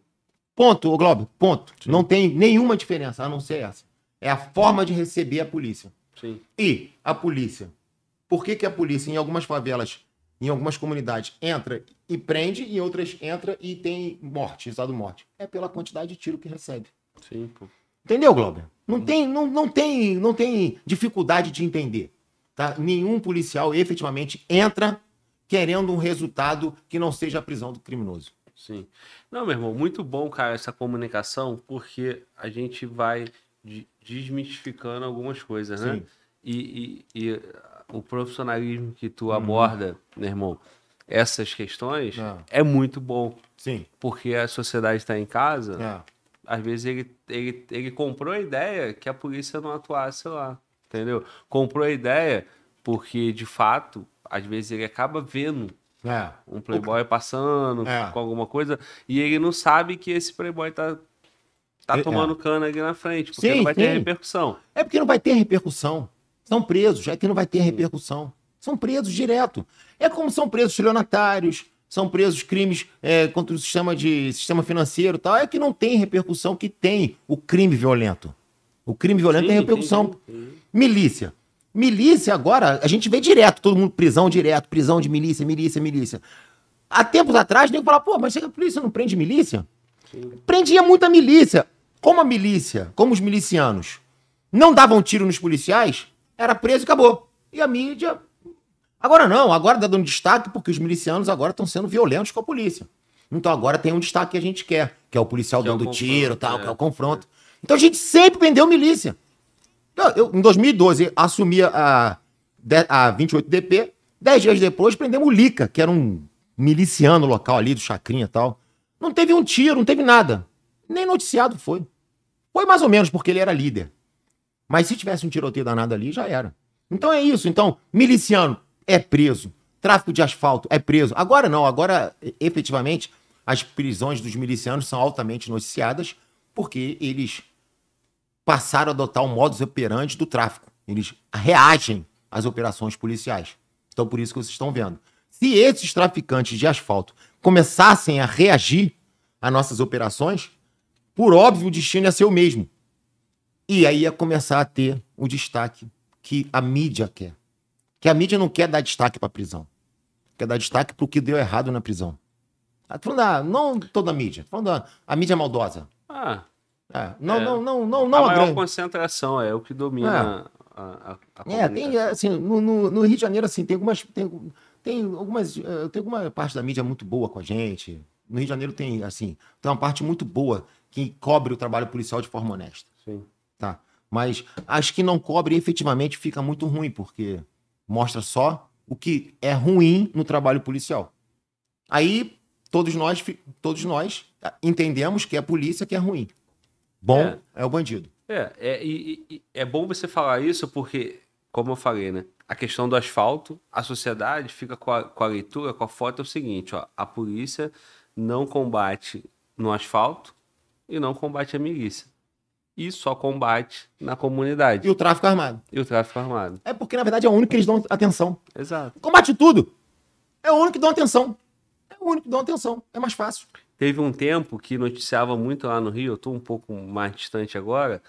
[SPEAKER 2] Ponto, ô Glauber, ponto. Sim. Não tem nenhuma diferença, a não ser essa. É a forma de receber a polícia. Sim. E a polícia. Por que, que a polícia, em algumas favelas, em algumas comunidades, entra e prende, e em outras entra e tem morte, exato, morte? É pela quantidade de tiro que recebe. Sim, pô. Entendeu, Glauber? Não tem, não, não, tem, não tem dificuldade de entender. Tá? Nenhum policial efetivamente entra querendo um resultado
[SPEAKER 1] que não seja a prisão do criminoso. Sim. Não, meu irmão, muito bom, cara, essa comunicação, porque a gente vai desmistificando algumas coisas, né? Sim. E, e, e ah, o profissionalismo que tu uhum. aborda, hum. meu irmão, essas questões ah. é muito bom. Sim. Porque a sociedade está em casa. Ah. Às vezes ele, ele, ele comprou a ideia que a polícia não atuasse lá, entendeu? Comprou a ideia porque, de fato, às vezes ele acaba vendo é. Um playboy o... passando é. com alguma coisa. E ele não sabe que esse playboy tá, tá é. é. tomando cana aqui na frente, porque sim, não vai sim. ter repercussão.
[SPEAKER 2] É porque não vai ter repercussão. São presos, é que não vai ter repercussão. São presos direto. É como são presos estelionatários, são presos crimes é, contra o sistema, de, sistema financeiro tal. É que não tem repercussão que tem o crime violento. O crime violento sim, tem repercussão. Sim, sim. Milícia. Milícia agora, a gente vê direto, todo mundo prisão direto, prisão de milícia, milícia, milícia. Há tempos atrás, nego falava, pô, mas a polícia não prende milícia? Sim. Prendia muita milícia. Como a milícia, como os milicianos, não davam tiro nos policiais, era preso e acabou. E a mídia. Agora não, agora dá tá dando destaque porque os milicianos agora estão sendo violentos com a polícia. Então agora tem um destaque que a gente quer, que é o policial que é dando é tiro, tal, é. que é o confronto. Então a gente sempre vendeu milícia. Eu, em 2012, assumia a, a 28DP. Dez dias depois, prendemos o Lica, que era um miliciano local ali do Chacrinha e tal. Não teve um tiro, não teve nada. Nem noticiado foi. Foi mais ou menos porque ele era líder. Mas se tivesse um tiroteio danado ali, já era. Então é isso. Então, miliciano é preso. Tráfico de asfalto é preso. Agora não, agora efetivamente as prisões dos milicianos são altamente noticiadas porque eles passaram a adotar o modus operandi do tráfico. Eles reagem às operações policiais. Então, por isso que vocês estão vendo. Se esses traficantes de asfalto começassem a reagir às nossas operações, por óbvio, o destino ia ser o mesmo. E aí ia começar a ter o destaque que a mídia quer. Que a mídia não quer dar destaque para a prisão. Quer dar destaque para o que deu errado na prisão. Tô tá falando da, ah, não toda a mídia, tô tá falando da ah, a mídia é maldosa.
[SPEAKER 1] Ah. É. é, não, não, não, não, não. A, maior grande. concentração é o que domina é. a, a, a É, tem,
[SPEAKER 2] assim, no, no, no, Rio de Janeiro, assim, tem algumas. Tem, tem algumas. Eh, tem alguma parte da mídia muito boa com a gente. No Rio de Janeiro tem, assim, tem uma parte muito boa que cobre o trabalho policial de forma honesta. Sim. Tá. Mas acho que não cobre efetivamente fica muito ruim, porque mostra só o que é ruim no trabalho policial. Aí todos nós, todos nós entendemos que a é polícia que é ruim. Bom é, é o bandido.
[SPEAKER 1] É, é, e, e, é bom você falar isso porque, como eu falei, né? A questão do asfalto, a sociedade fica com a, com a leitura, com a foto, é o seguinte, ó, a polícia não combate no asfalto e não combate a milícia. E só combate na comunidade. E o tráfico armado. E o tráfico armado.
[SPEAKER 2] É porque, na verdade, é o único que eles dão atenção. Exato. Combate tudo. É o único que dão atenção. É o único que dão atenção. É mais fácil.
[SPEAKER 1] Teve um tempo que noticiava muito lá no Rio, eu tô um pouco mais distante agora,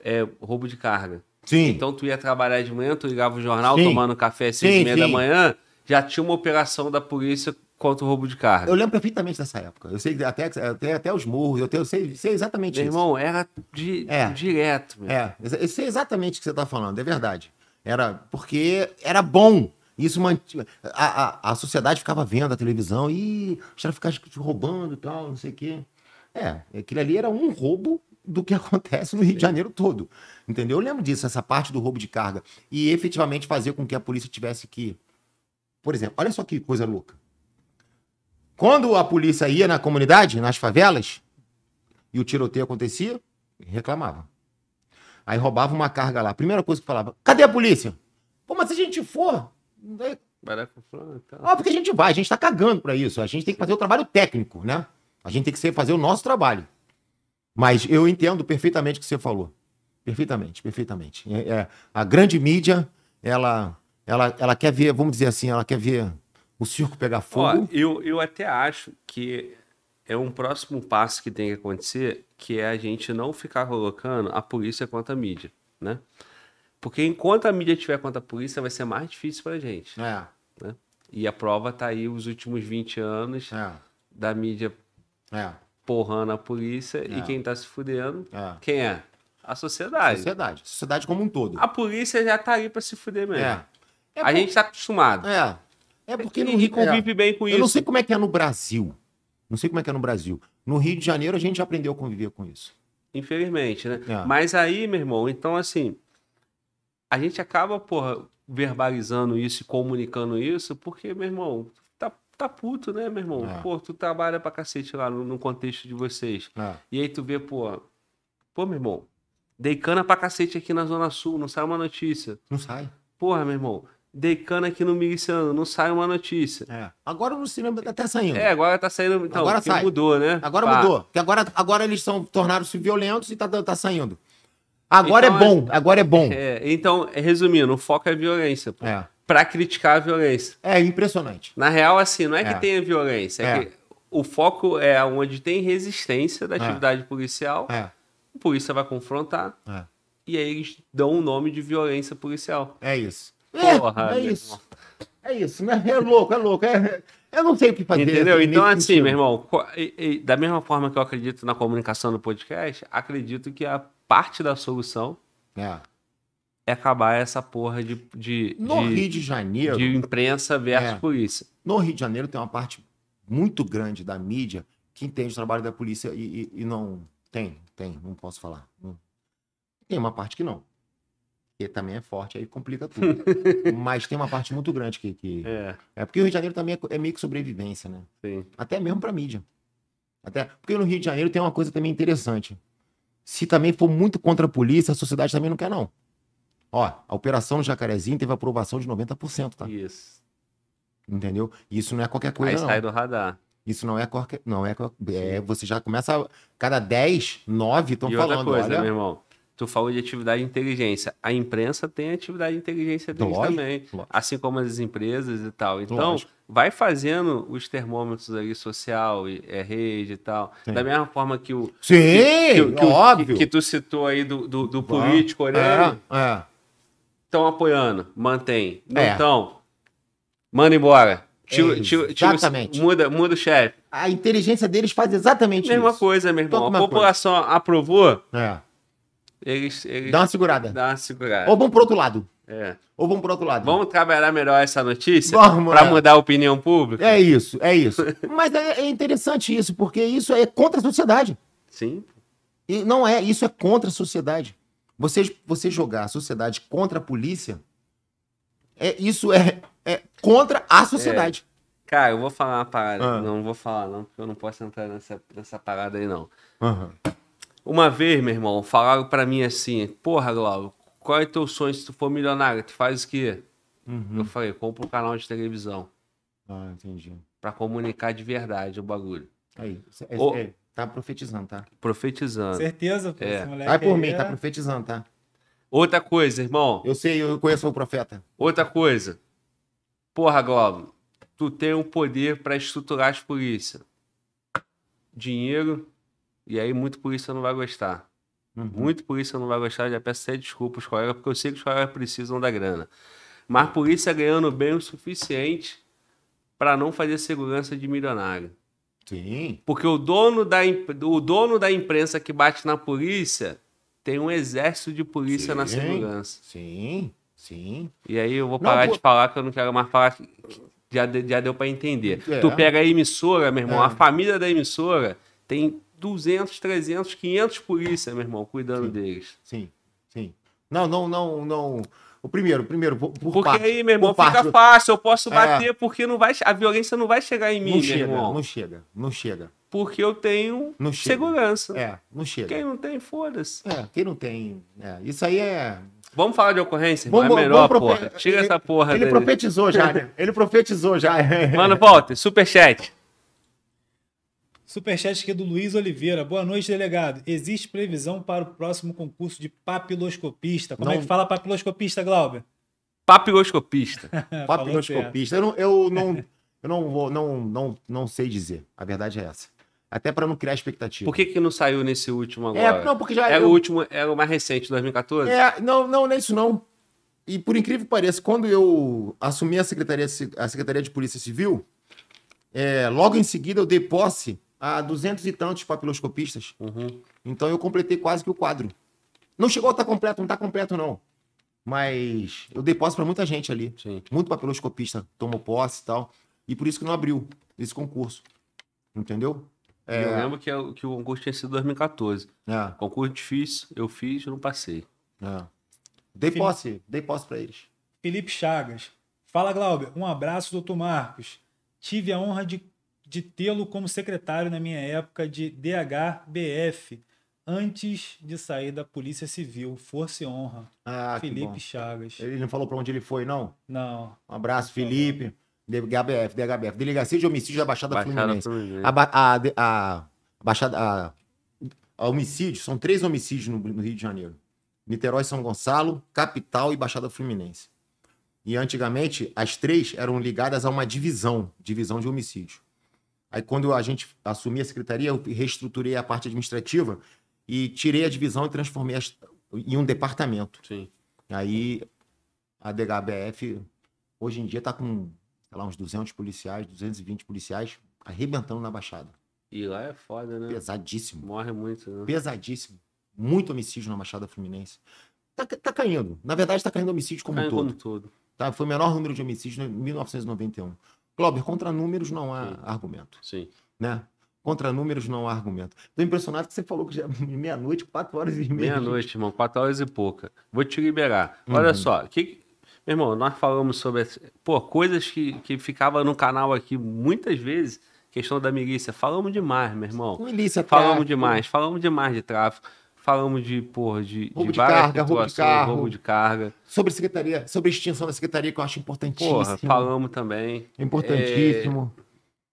[SPEAKER 1] é, roubo de carga. Sim. Então tu ia trabalhar de manhã, tu ligava o jornal, sim. tomando café às seis sim, e meia sim. da manhã, já tinha uma operação da polícia contra o roubo de carga. Eu
[SPEAKER 2] lembro perfeitamente dessa época. Eu sei até, até, até os morros, eu, tenho, eu sei, sei exatamente Meu isso. irmão, era de é. direto. Meu. É, eu sei exatamente o que você está falando, é verdade. Era porque era bom. Isso mantinha. A, a, a sociedade ficava vendo a televisão e os caras ficavam te roubando e tal, não sei o quê. É, aquilo ali era um roubo do que *laughs* acontece no Rio de Janeiro todo. Entendeu? Eu lembro disso, essa parte do roubo de carga. E efetivamente fazer com que a polícia tivesse que. Por exemplo, olha só que coisa louca. Quando a polícia ia na comunidade, nas favelas, e o tiroteio acontecia, reclamava. Aí roubava uma carga lá. Primeira coisa que falava: cadê a polícia? Pô, mas se a gente for, ah, porque a gente vai, a gente tá cagando pra isso. A gente tem que fazer o trabalho técnico, né? A gente tem que fazer o nosso trabalho. Mas eu entendo perfeitamente o que você falou. Perfeitamente, perfeitamente. É, é, a grande mídia, ela, ela, ela quer ver, vamos dizer assim, ela quer ver o circo pegar fogo. Ó,
[SPEAKER 1] eu, eu até acho que é um próximo passo que tem que acontecer, que é a gente não ficar colocando a polícia contra a mídia, né? Porque enquanto a mídia tiver contra a polícia, vai ser mais difícil pra gente. É. Né? E a prova tá aí os últimos 20 anos é. da mídia é. porrando a polícia. É. E quem tá se fudendo, é. quem é? A sociedade. Sociedade. Sociedade como um todo. A polícia já tá aí pra se fuder mesmo. É. é a por... gente tá acostumado. É. É porque no Rio convive é. bem com isso. Eu não sei
[SPEAKER 2] como é que é no Brasil. Não sei como é que é no Brasil. No Rio de Janeiro a gente já aprendeu a conviver com isso.
[SPEAKER 1] Infelizmente, né? É. Mas aí, meu irmão, então assim, a gente acaba, porra, verbalizando isso e comunicando isso, porque, meu irmão, tá, tá puto, né, meu irmão? É. Pô, tu trabalha pra cacete lá no, no contexto de vocês. É. E aí tu vê, pô, pô, meu irmão, dei cana pra cacete aqui na Zona Sul, não sai uma notícia. Não sai. Porra, meu irmão, dei cana aqui no miliciano, não sai uma notícia. É. Agora no cinema tá saindo. É, agora tá saindo. Então, agora sai. mudou, né? Agora Pá. mudou.
[SPEAKER 2] Porque agora, agora eles são tornaram-se violentos e tá, tá saindo. Agora é então, é bom, agora é bom. *laughs*
[SPEAKER 1] É, então, resumindo, o foco é violência, pô. É. Pra criticar a violência.
[SPEAKER 2] É impressionante.
[SPEAKER 1] Na real, assim, não é, é. que tenha violência, é, é, que o foco é onde tem resistência da é. atividade policial, é. a polícia vai confrontar, e aí eles dão o nome de violência policial. É isso. Porra, é, isso.
[SPEAKER 2] É isso, né? É louco, é louco. É, eu não sei o que fazer. Entendeu? Assim, então, assim, meu irmão,
[SPEAKER 1] da mesma forma que eu acredito na comunicação do podcast, acredito que a parte da solução é, é acabar essa porra de. de no de, Rio de Janeiro. De imprensa versus é, polícia. No Rio de Janeiro tem uma parte
[SPEAKER 2] muito grande da mídia que entende o trabalho da polícia e, e, e não. Tem, tem, não posso falar. Tem uma parte que não. Que também é forte, aí complica tudo. *laughs* Mas tem uma parte muito grande que. que... É. é. porque o Rio de Janeiro também é, é, meio que sobrevivência, né? Sim. Até mesmo pra mídia. Até, porque no Rio de Janeiro tem uma coisa também interessante se também for muito contra a polícia, a sociedade também não quer, não. Ó, a operação Jacarezinho teve aprovação de 90%, tá? Isso. Entendeu? Isso não é qualquer coisa, Aí não. sai do radar. Isso não é qualquer... Não é, é Você já começa... A... Cada 10, 9 estão falando, coisa, olha... coisa, meu
[SPEAKER 1] irmão? Tu falou de atividade de inteligência. A imprensa tem atividade de inteligência deles lógico, também, lógico. assim como as empresas e tal. Então, lógico. vai fazendo os termômetros ali social, é, rede e tal. Sim. Da mesma forma que o. Sim, que, que, óbvio. Que, que, tu citou aí do, do, do político olhando. É, Estão é. apoiando, mantém. É. então é. Manda embora. Tiro, é tio, exatamente. Muda, muda o chefe. A inteligência deles faz exatamente mesma isso. Mesma coisa, meu irmão. a população coisa. aprovou. É eles, eles dá uma segurada. Dá uma segurada. Ou vão pro outro lado. É. Ou vamos pro outro lado. Vamos trabalhar melhor essa notícia para né? mudar a opinião pública? É isso, é
[SPEAKER 4] isso. *laughs*
[SPEAKER 2] Mas é, é, interessante isso, porque isso é contra a sociedade. Sim. E não é, isso é contra a sociedade. Você, você jogar a sociedade contra a polícia, é, isso é, é contra a sociedade.
[SPEAKER 1] É. Cara, eu vou falar uma parada. Ah. Não vou falar, não, porque eu não posso entrar nessa, nessa parada aí, não. Uhum. Uma vez, meu irmão, falaram para mim assim: Porra, Glauco, qual é teu sonho se tu for milionário? Tu faz o quê? Uhum. Eu falei: compra um canal de televisão. Ah, entendi. Pra comunicar de verdade o bagulho. Aí, é, é, tá profetizando, tá? Profetizando. Certeza, pô, é. Vai por mim, é tá
[SPEAKER 2] profetizando, tá?
[SPEAKER 1] Outra coisa, irmão. Eu sei, eu conheço o profeta. Outra coisa. Porra, Globo, tu tem o um poder para estruturar as polícias. Dinheiro, e aí, muito por isso, você não vai gostar. Uhum. Muito por isso, eu não vai gostar. Já peço até desculpa aos colegas, porque eu sei que os colegas precisam da grana. Mas por isso é ganhando bem o suficiente para não fazer segurança de milionário. Sim. Porque o dono, da, o dono da imprensa que bate na polícia tem um exército de polícia sim, na segurança. Sim, sim. E aí eu vou parar de falar que eu não quero mais falar. Já, já deu para entender. É. Tu pega a emissora, meu irmão, é. a família da emissora tem 200, 300, 500 polícia, meu irmão, cuidando sim, deles. Sim, sim. Não, não, não, não. O primeiro, primeiro, por,
[SPEAKER 2] Porque parte, aí, meu irmão, fica parte. fácil, eu posso é. bater, é...
[SPEAKER 1] porque não vai, a violência não vai chegar em mim, não chega, irmão. Não chega, não chega. Porque eu tenho não segurança. É, não chega. Quem não
[SPEAKER 2] tem, foda-se. É, quem não tem. É, isso aí é.
[SPEAKER 1] Vamos falar de ocorrência? Vamos, é melhor, vamos profe... porra. Tira ele, essa porra. Ele dele. profetizou já, né? Ele profetizou já. *laughs* *laughs* Mano, volta, superchat.
[SPEAKER 3] Superchat aqui é do Luiz Oliveira. Boa noite, delegado. Existe previsão para o próximo concurso de papiloscopista? Como é não... é que fala papiloscopista, Glauber?
[SPEAKER 2] Papiloscopista. *laughs* papiloscopista. Eu não, eu não, *laughs* eu não vou, não, não, não sei dizer. A verdade é essa. Até para não criar expectativa. Por
[SPEAKER 1] que, que não saiu nesse último é, agora?
[SPEAKER 2] É, não, porque já é eu... o
[SPEAKER 1] último, é o mais recente, 2014. É,
[SPEAKER 2] não, não, não é isso não. E por incrível que pareça, quando eu assumi a secretaria, a secretaria de Polícia Civil, é, logo em seguida eu dei posse a duzentos e tantos papiloscopistas. Uhum. Então eu completei quase que o quadro. Não chegou a estar completo, não está completo não. Mas eu dei posse para muita gente ali. Sim. Muito papiloscopista tomou posse e tal. E por isso que não abriu esse concurso. Entendeu?
[SPEAKER 1] É... Eu lembro que, é que o concurso tinha sido 2014. É. Concurso difícil, eu fiz, eu não passei. É. Dei Felipe... posse, dei posse para eles.
[SPEAKER 3] Felipe Chagas. Fala, Glauber. Um abraço, doutor Marcos. Tive a honra de de tê-lo como secretário na minha época de DHBF, antes de sair da Polícia Civil. Força e honra.
[SPEAKER 2] Ah, Felipe Chagas. Ele não falou para onde ele foi, não? Não. Um abraço, Felipe. DHBF, DHBF. Delegacia de Homicídio da Baixada, Baixada Fluminense. A, ba a, a, Baixada. A, a homicídio, são três homicídios no, no Rio de Janeiro: Niterói, São Gonçalo, Capital e Baixada Fluminense. E antigamente, as três eram ligadas a uma divisão divisão de homicídio. Aí quando a gente assumi a secretaria, eu reestruturei a parte administrativa e tirei a divisão e transformei as, em um departamento. Sim. Aí a DHBF hoje em dia está com, sei lá, uns 200 policiais, 220 policiais arrebentando na Baixada.
[SPEAKER 1] E lá é foda, né? Pesadíssimo. Morre muito, né? Pesadíssimo.
[SPEAKER 2] Muito homicídio na Baixada Fluminense. Tá, tá caindo. Na verdade, tá caindo homicídio como um todo. Como todo. Tá? Foi o menor número de homicídios em 1991. Clóber contra números não há Sim.
[SPEAKER 1] argumento. Sim.
[SPEAKER 2] Né? Contra números não há argumento. Estou impressionado que você falou que já *laughs* meia-noite,
[SPEAKER 1] quatro horas e meia. Meia-noite, irmão, quatro horas e pouca. Vou te liberar. Olha uhum. só, que, meu irmão, nós falamos sobre pô, coisas que, que ficava no canal aqui muitas vezes, questão da milícia. Falamos demais, meu irmão. Milícia, falamos tráfico. demais, falamos demais de tráfico. Falamos de, porra, de, roubo de, de carga, roubo de carro, roubo de carga.
[SPEAKER 2] Sobre secretaria, sobre extinção da secretaria, que eu acho importantíssimo. Porra, falamos
[SPEAKER 1] também.
[SPEAKER 4] É importantíssimo.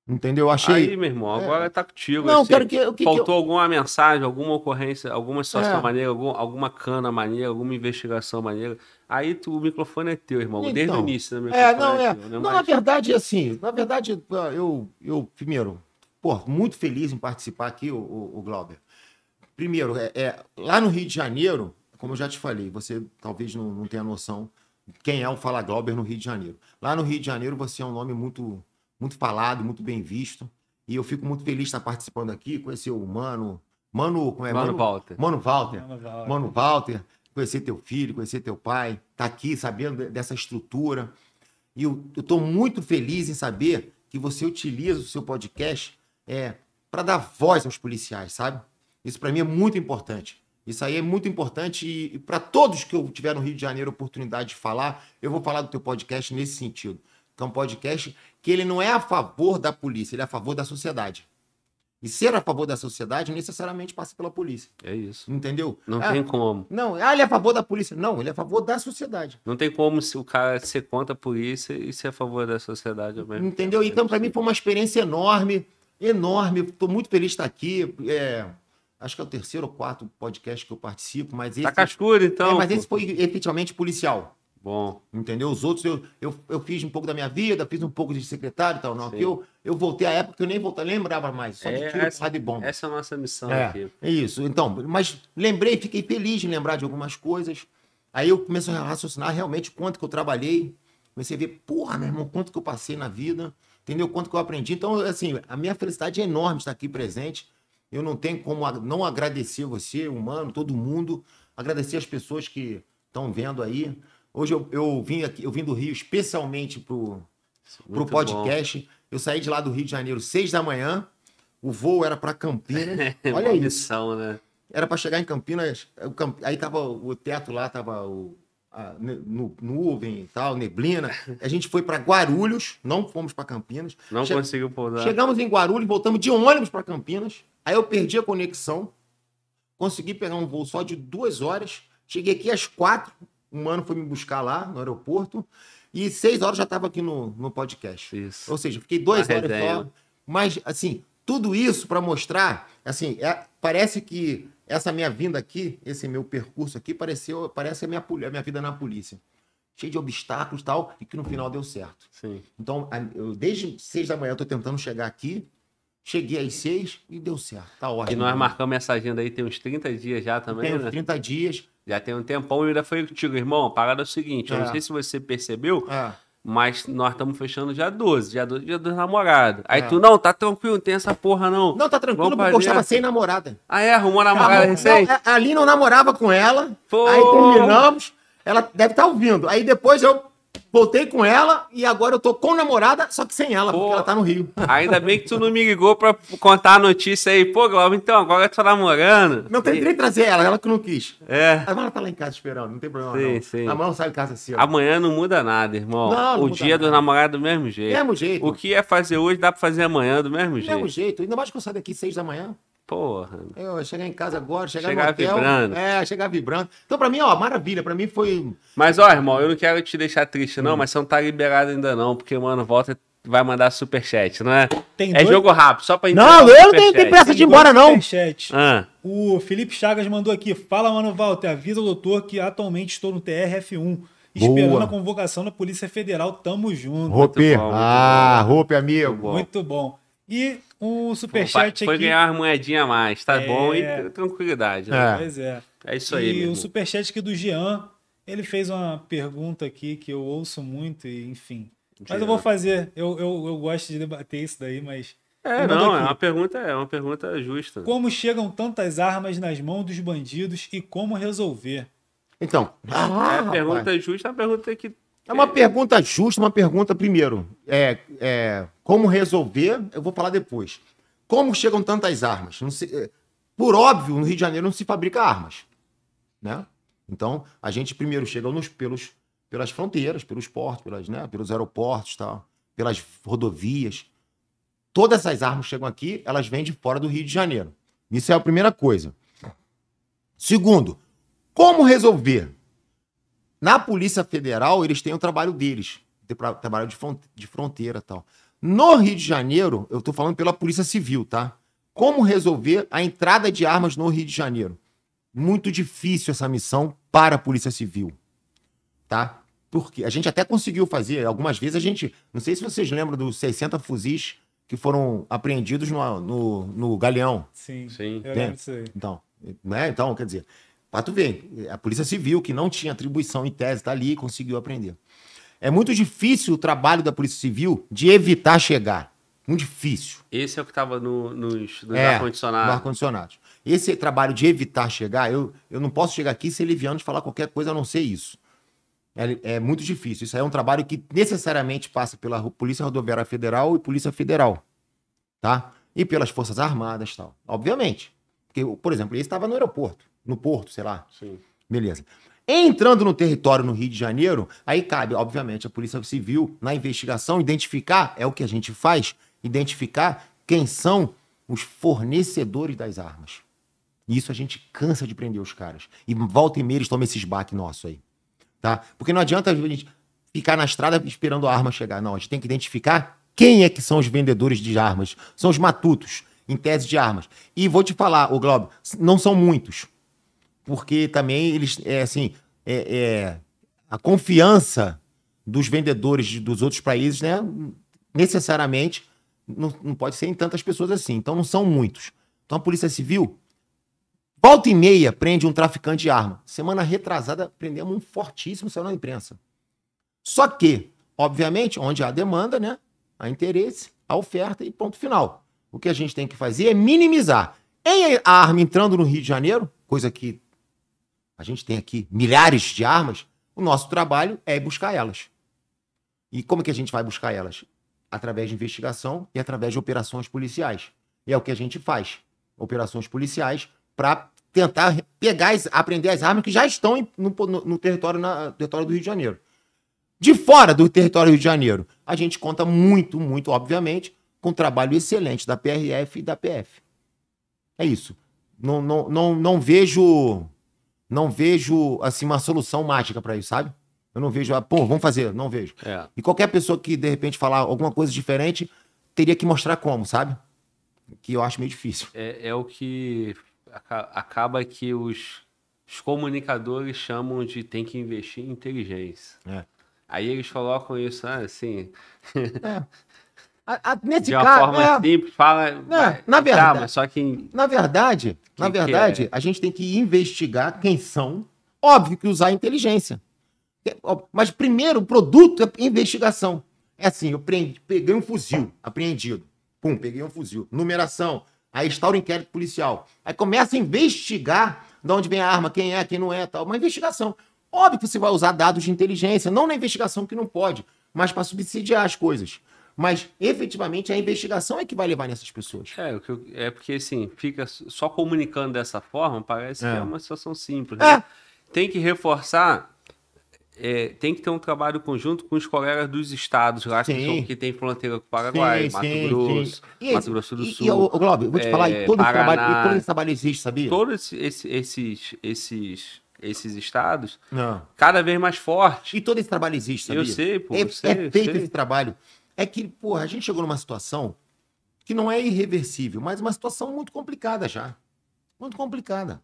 [SPEAKER 1] É... Entendeu? Achei. Aí, meu irmão, é. agora tá contigo. Não, assim, quero que. que faltou que eu... alguma mensagem, alguma ocorrência, alguma situação é. maneira, algum, alguma cana maneira, alguma investigação maneira. Aí tu, o microfone é teu, irmão. Então, Desde o então, início, né? É, não, é. é teu, né? Não, Mas... na verdade,
[SPEAKER 2] assim, na verdade, eu, eu primeiro, pô, muito feliz em participar aqui, o, o, o Glauber. Primeiro, é, é, lá no Rio de Janeiro, como eu já te falei, você talvez não, não tenha noção quem é o Fala Glauber no Rio de Janeiro. Lá no Rio de Janeiro, você é um nome muito, muito falado, muito bem visto. E eu fico muito feliz de estar participando aqui, conhecer o Mano. Mano, como é? Mano, Mano Walter. Mano Walter. Mano Walter. Mano Walter. Conhecer teu filho, conhecer teu pai. Tá aqui sabendo dessa estrutura. E eu estou muito feliz em saber que você utiliza o seu podcast é, para dar voz aos policiais, sabe? Isso para mim é muito importante. Isso aí é muito importante e, e para todos que eu tiver no Rio de Janeiro oportunidade de falar, eu vou falar do teu podcast nesse sentido. Que é um podcast que ele não é a favor da polícia, ele é a favor da sociedade. E ser a favor da sociedade necessariamente passa pela polícia. É isso.
[SPEAKER 1] Entendeu? Não ah, tem como.
[SPEAKER 2] Não, ah, ele é a favor da polícia. Não, ele é a favor da sociedade.
[SPEAKER 1] Não tem como se o cara ser contra a polícia e ser a favor da sociedade mesmo
[SPEAKER 2] Entendeu? Então, para mim, foi uma experiência enorme, enorme. Estou muito feliz de estar aqui. É, acho que é o terceiro ou quarto podcast que eu participo, mas tá esse. Tá cascudo, então. É, mas pô. esse foi efetivamente policial. Bom. Entendeu? Os outros eu, eu, eu fiz um pouco da minha vida, fiz um pouco de secretário e tal. Não, aqui eu, eu voltei à época que eu nem voltava, lembrava mais. Só é, de tiro, essa, de bomba. Essa é a nossa missão é, aqui. É isso. Então, mas lembrei, fiquei feliz em lembrar de algumas coisas. Aí eu comecei a raciocinar realmente quanto que eu trabalhei. Comecei a ver, porra, meu irmão, quanto que eu passei na vida. Entendeu? Quanto que eu aprendi. Então, assim, a minha felicidade é enorme estar aqui presente eu não tenho como não agradecer você, humano, todo mundo, agradecer as pessoas que estão vendo aí. Hoje eu, eu, vim aqui, eu vim do Rio especialmente para o
[SPEAKER 4] podcast.
[SPEAKER 2] Bom. Eu saí de lá do Rio de Janeiro seis da manhã. O voo era para Campinas. *laughs* É, Olha isso. Missão, né? Era para chegar em Campinas. Aí tava o teto lá, tava o, a, nu, nuvem e tal, neblina. A gente foi para Guarulhos, não fomos para Campinas. Não che conseguiu
[SPEAKER 1] pousar. Chegamos
[SPEAKER 2] em Guarulhos, voltamos de ônibus para Campinas. Aí eu perdi a conexão, consegui pegar um voo só de duas horas. Cheguei aqui às quatro, um mano foi me buscar lá no aeroporto. E seis horas já estava aqui no, no podcast.
[SPEAKER 4] Isso. Ou seja, fiquei duas horas resenha. só.
[SPEAKER 2] Mas, assim, tudo isso para mostrar, assim, é, parece que essa minha vinda aqui, esse meu percurso aqui, pareceu, parece a minha, a minha vida na polícia. Cheio de obstáculos e tal, e que no final deu certo. Sim. Então, eu, desde seis da manhã eu tô tentando chegar aqui, Cheguei às seis e deu certo. Tá ótimo. E nós
[SPEAKER 1] marcamos essa agenda aí, tem uns 30 dias já também, tem uns né? 30 dias. Já tem um tempão e ainda foi contigo, irmão. A parada é o seguinte, é. eu não é. sei se você percebeu, é. mas nós estamos fechando dia 12, dia 12, dia dos namorados. Aí é. tu, não, tá tranquilo, não tem essa porra não. Não, tá tranquilo, porque eu estava sem namorada. Ah é? Arrumou namorada recente? Não, é,
[SPEAKER 2] ali não namorava com ela, Pô. aí terminamos. Ela deve estar tá ouvindo. Aí depois eu Voltei com ela e agora eu tô com namorada, só que sem ela, Pô, porque ela tá no Rio. *laughs*
[SPEAKER 1] Ainda bem que tu não me ligou pra contar a notícia aí. Pô, Glauber, então, agora tu tá namorando. Não, tentei e... trazer
[SPEAKER 2] ela, ela que não quis. É. Agora ela tá lá em casa esperando, não tem problema sim, não. Sim. Amanhã não sai de casa assim, ó.
[SPEAKER 1] Amanhã não muda nada, irmão. Não, não o dia nada. do namorado do mesmo jeito. Mesmo jeito. O que é fazer hoje, dá pra fazer amanhã do mesmo jeito. É mesmo
[SPEAKER 2] jeito. Ainda mais que eu saio daqui seis da manhã. Porra. Eu chegar em casa agora, chegar, chegar no hotel, vibrando. É,
[SPEAKER 1] chegar vibrando. Então, pra mim, ó, maravilha. Pra mim foi. Mas, ó, irmão, eu não quero te deixar triste, não, hum. mas você não tá liberado ainda, não, porque, mano, volta vai mandar superchat, não é? Tem é jogo rápido, só pra entender. Não, eu não tenho, tenho pressa de ir embora, não. Superchat. Ah.
[SPEAKER 3] O Felipe Chagas mandou aqui. Fala, mano Walter, avisa o doutor que atualmente estou no TRF1. Esperando Boa. a convocação da Polícia Federal, tamo junto. Rupi, ah,
[SPEAKER 2] Rupi, amigo. Muito
[SPEAKER 3] bom. E o superchat aqui. Foi ganhar
[SPEAKER 1] uma moedinha a mais, tá é... bom? E tranquilidade. Né? É. Pois é. É isso aí. E o
[SPEAKER 3] superchat aqui do Jean, ele fez uma pergunta aqui que eu ouço muito, e enfim. Jean. Mas eu vou fazer. Eu, eu, eu gosto de debater isso daí, mas.
[SPEAKER 1] É, não, é uma pergunta, é uma pergunta justa. Como
[SPEAKER 3] chegam tantas armas nas mãos dos bandidos e como resolver?
[SPEAKER 2] Então,
[SPEAKER 1] ah, é a pergunta rapaz. justa, é a pergunta que
[SPEAKER 2] é uma pergunta justa, uma pergunta, primeiro, é, é, como resolver, eu vou falar depois. Como chegam tantas armas? Se, eh, por óbvio, no Rio de Janeiro não se fabrica armas, né? Então, a gente primeiro chega nos, pelos, pelas fronteiras, pelos portos, pelas, né, pelos aeroportos, tal, pelas rodovias. Todas essas armas chegam aqui, elas vêm de fora do Rio de Janeiro. Isso é a primeira coisa. Segundo, como resolver? Na Polícia Federal, eles têm o trabalho deles, pra, trabalho de, front, de fronteira tal. No Rio de Janeiro, eu estou falando pela Polícia Civil, tá? Como resolver a entrada de armas no Rio de Janeiro? Muito difícil essa missão para a Polícia Civil, tá? Porque a gente até conseguiu fazer, algumas vezes a gente. Não sei se vocês lembram dos 60 fuzis que foram apreendidos no, no, no Galeão.
[SPEAKER 4] Sim, Sim. eu né? lembro disso aí.
[SPEAKER 2] Então, né? então, quer dizer, Pra tu a Polícia Civil, que não tinha atribuição em tese, tá ali e conseguiu aprender. É muito difícil o trabalho da Polícia Civil de evitar chegar. Muito difícil.
[SPEAKER 1] Esse é o que estava no, nos, é, ar-condicionado.
[SPEAKER 2] ar-condicionado. Esse trabalho de evitar chegar, eu, eu não posso chegar aqui sem ser liviano de falar qualquer coisa a não ser isso. É, é, muito difícil. Isso aí é um trabalho que necessariamente passa pela Polícia Rodoviária Federal e Polícia Federal. Tá? E pelas Forças Armadas tal. Obviamente. Porque, por exemplo, esse estava no aeroporto no porto, sei lá. Sim. Beleza. Entrando no território no Rio de Janeiro, aí cabe, obviamente, a Polícia Civil na investigação identificar, é o que a gente faz, identificar quem são os fornecedores das armas. E isso a gente cansa de prender os caras. E volta e meia eles tomam esses baques nossos aí. Tá? Porque não adianta a gente ficar na estrada esperando a arma chegar. Não, a gente tem que identificar quem é que são os vendedores de armas. São os matutos, em tese de armas. E vou te falar, o Globo, não são muitos porque também eles, é, assim, é, é, a confiança dos vendedores dos outros países, né, necessariamente, não, não pode ser em tantas pessoas assim. Então, não são muitos. Então, a Polícia Civil, volta e meia, prende um traficante de arma. Semana retrasada, prendemos um fortíssimo, saiu na imprensa. Só que, obviamente, onde há demanda, né, há interesse, há oferta e ponto final. O que a gente tem que fazer é minimizar. Em a arma entrando no Rio de Janeiro, coisa que a gente tem aqui milhares de armas, o nosso trabalho é buscar elas. E como é que a gente vai buscar elas? Através de investigação e através de operações policiais. E é o que a gente faz. Operações policiais para tentar pegar, aprender as armas que já estão no, no, no território, na, território do Rio de Janeiro. De fora do território do Rio de Janeiro, a gente conta muito, muito, obviamente, com o trabalho excelente da PRF e da PF. É isso. Não, não, não, não vejo não vejo assim uma solução mágica para isso, sabe? Eu não vejo, pô, vamos fazer, não vejo. É. E qualquer pessoa que de repente falar alguma coisa diferente, teria que mostrar como, sabe? Que eu acho meio difícil.
[SPEAKER 1] É, é o que acaba que os, os, comunicadores chamam de tem que investir em inteligência. É. Aí eles colocam isso, ah, assim. É. *laughs* A, a, nesse de uma caso, forma é, simples, fala. vai, na verdade, calma, só que.
[SPEAKER 2] Na verdade, que na é? verdade, é? a gente tem que investigar quem são. Óbvio que usar a inteligência. Mas primeiro, o produto é investigação. É assim, eu prendi, peguei um fuzil, apreendido. Pum, peguei um fuzil. Numeração. Aí instaura o inquérito policial. Aí começa a investigar de onde vem a arma, quem é, quem não é, tal. Uma investigação. Óbvio que você vai usar dados de inteligência, não na investigação que não pode, mas para subsidiar as coisas. Mas efetivamente a investigação é que vai levar
[SPEAKER 1] nessas pessoas. É, é porque assim, fica só comunicando dessa forma, parece é. que é uma situação simples. É. Né? É. Tem que reforçar, é, tem que ter um trabalho conjunto com os colegas dos estados lá que, são, que, tem fronteira com o Paraguai, sim, Mato sim, Grosso, sim. E, Mato Grosso do Sul. E, e eu, Globo, vou te falar, é, todo, Paraná, trabalho, todo esse trabalho existe, sabia? Todos esse, esses, esses esses estados Não. Ah. cada vez mais forte. E todo esse trabalho existe, sabia? Eu sei, pô. É, sei, é feito sei. esse
[SPEAKER 2] trabalho é que, porra, a gente chegou numa situação que não é irreversível, mas uma situação muito complicada já. Muito complicada.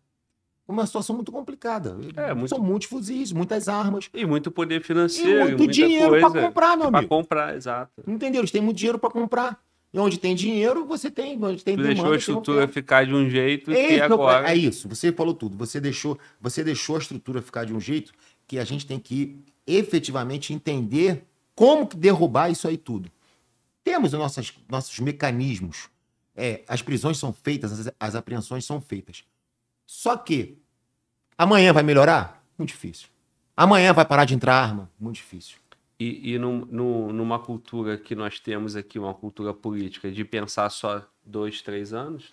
[SPEAKER 2] Uma situação muito complicada. É, muito... São muitos fuzis, muitas armas.
[SPEAKER 1] E muito poder financeiro. E muito dinheiro para comprar, meu amigo. Para comprar, exato.
[SPEAKER 2] Entendeu? Eles têm muito dinheiro para comprar. E onde tem dinheiro, você tem. Onde tem demanda, deixou a estrutura
[SPEAKER 1] ficar de um jeito e é agora. É isso, você falou tudo. Você
[SPEAKER 2] deixou, você deixou a estrutura ficar de um jeito que a gente tem que efetivamente entender como derrubar isso aí tudo? Temos os nossos, nossos mecanismos. É, as prisões são feitas, as, as apreensões são feitas. Só que amanhã vai melhorar? Muito difícil. Amanhã vai parar de entrar arma?
[SPEAKER 1] Muito difícil. E, e no numa cultura que nós temos aqui, uma cultura política, de pensar só dois, três anos?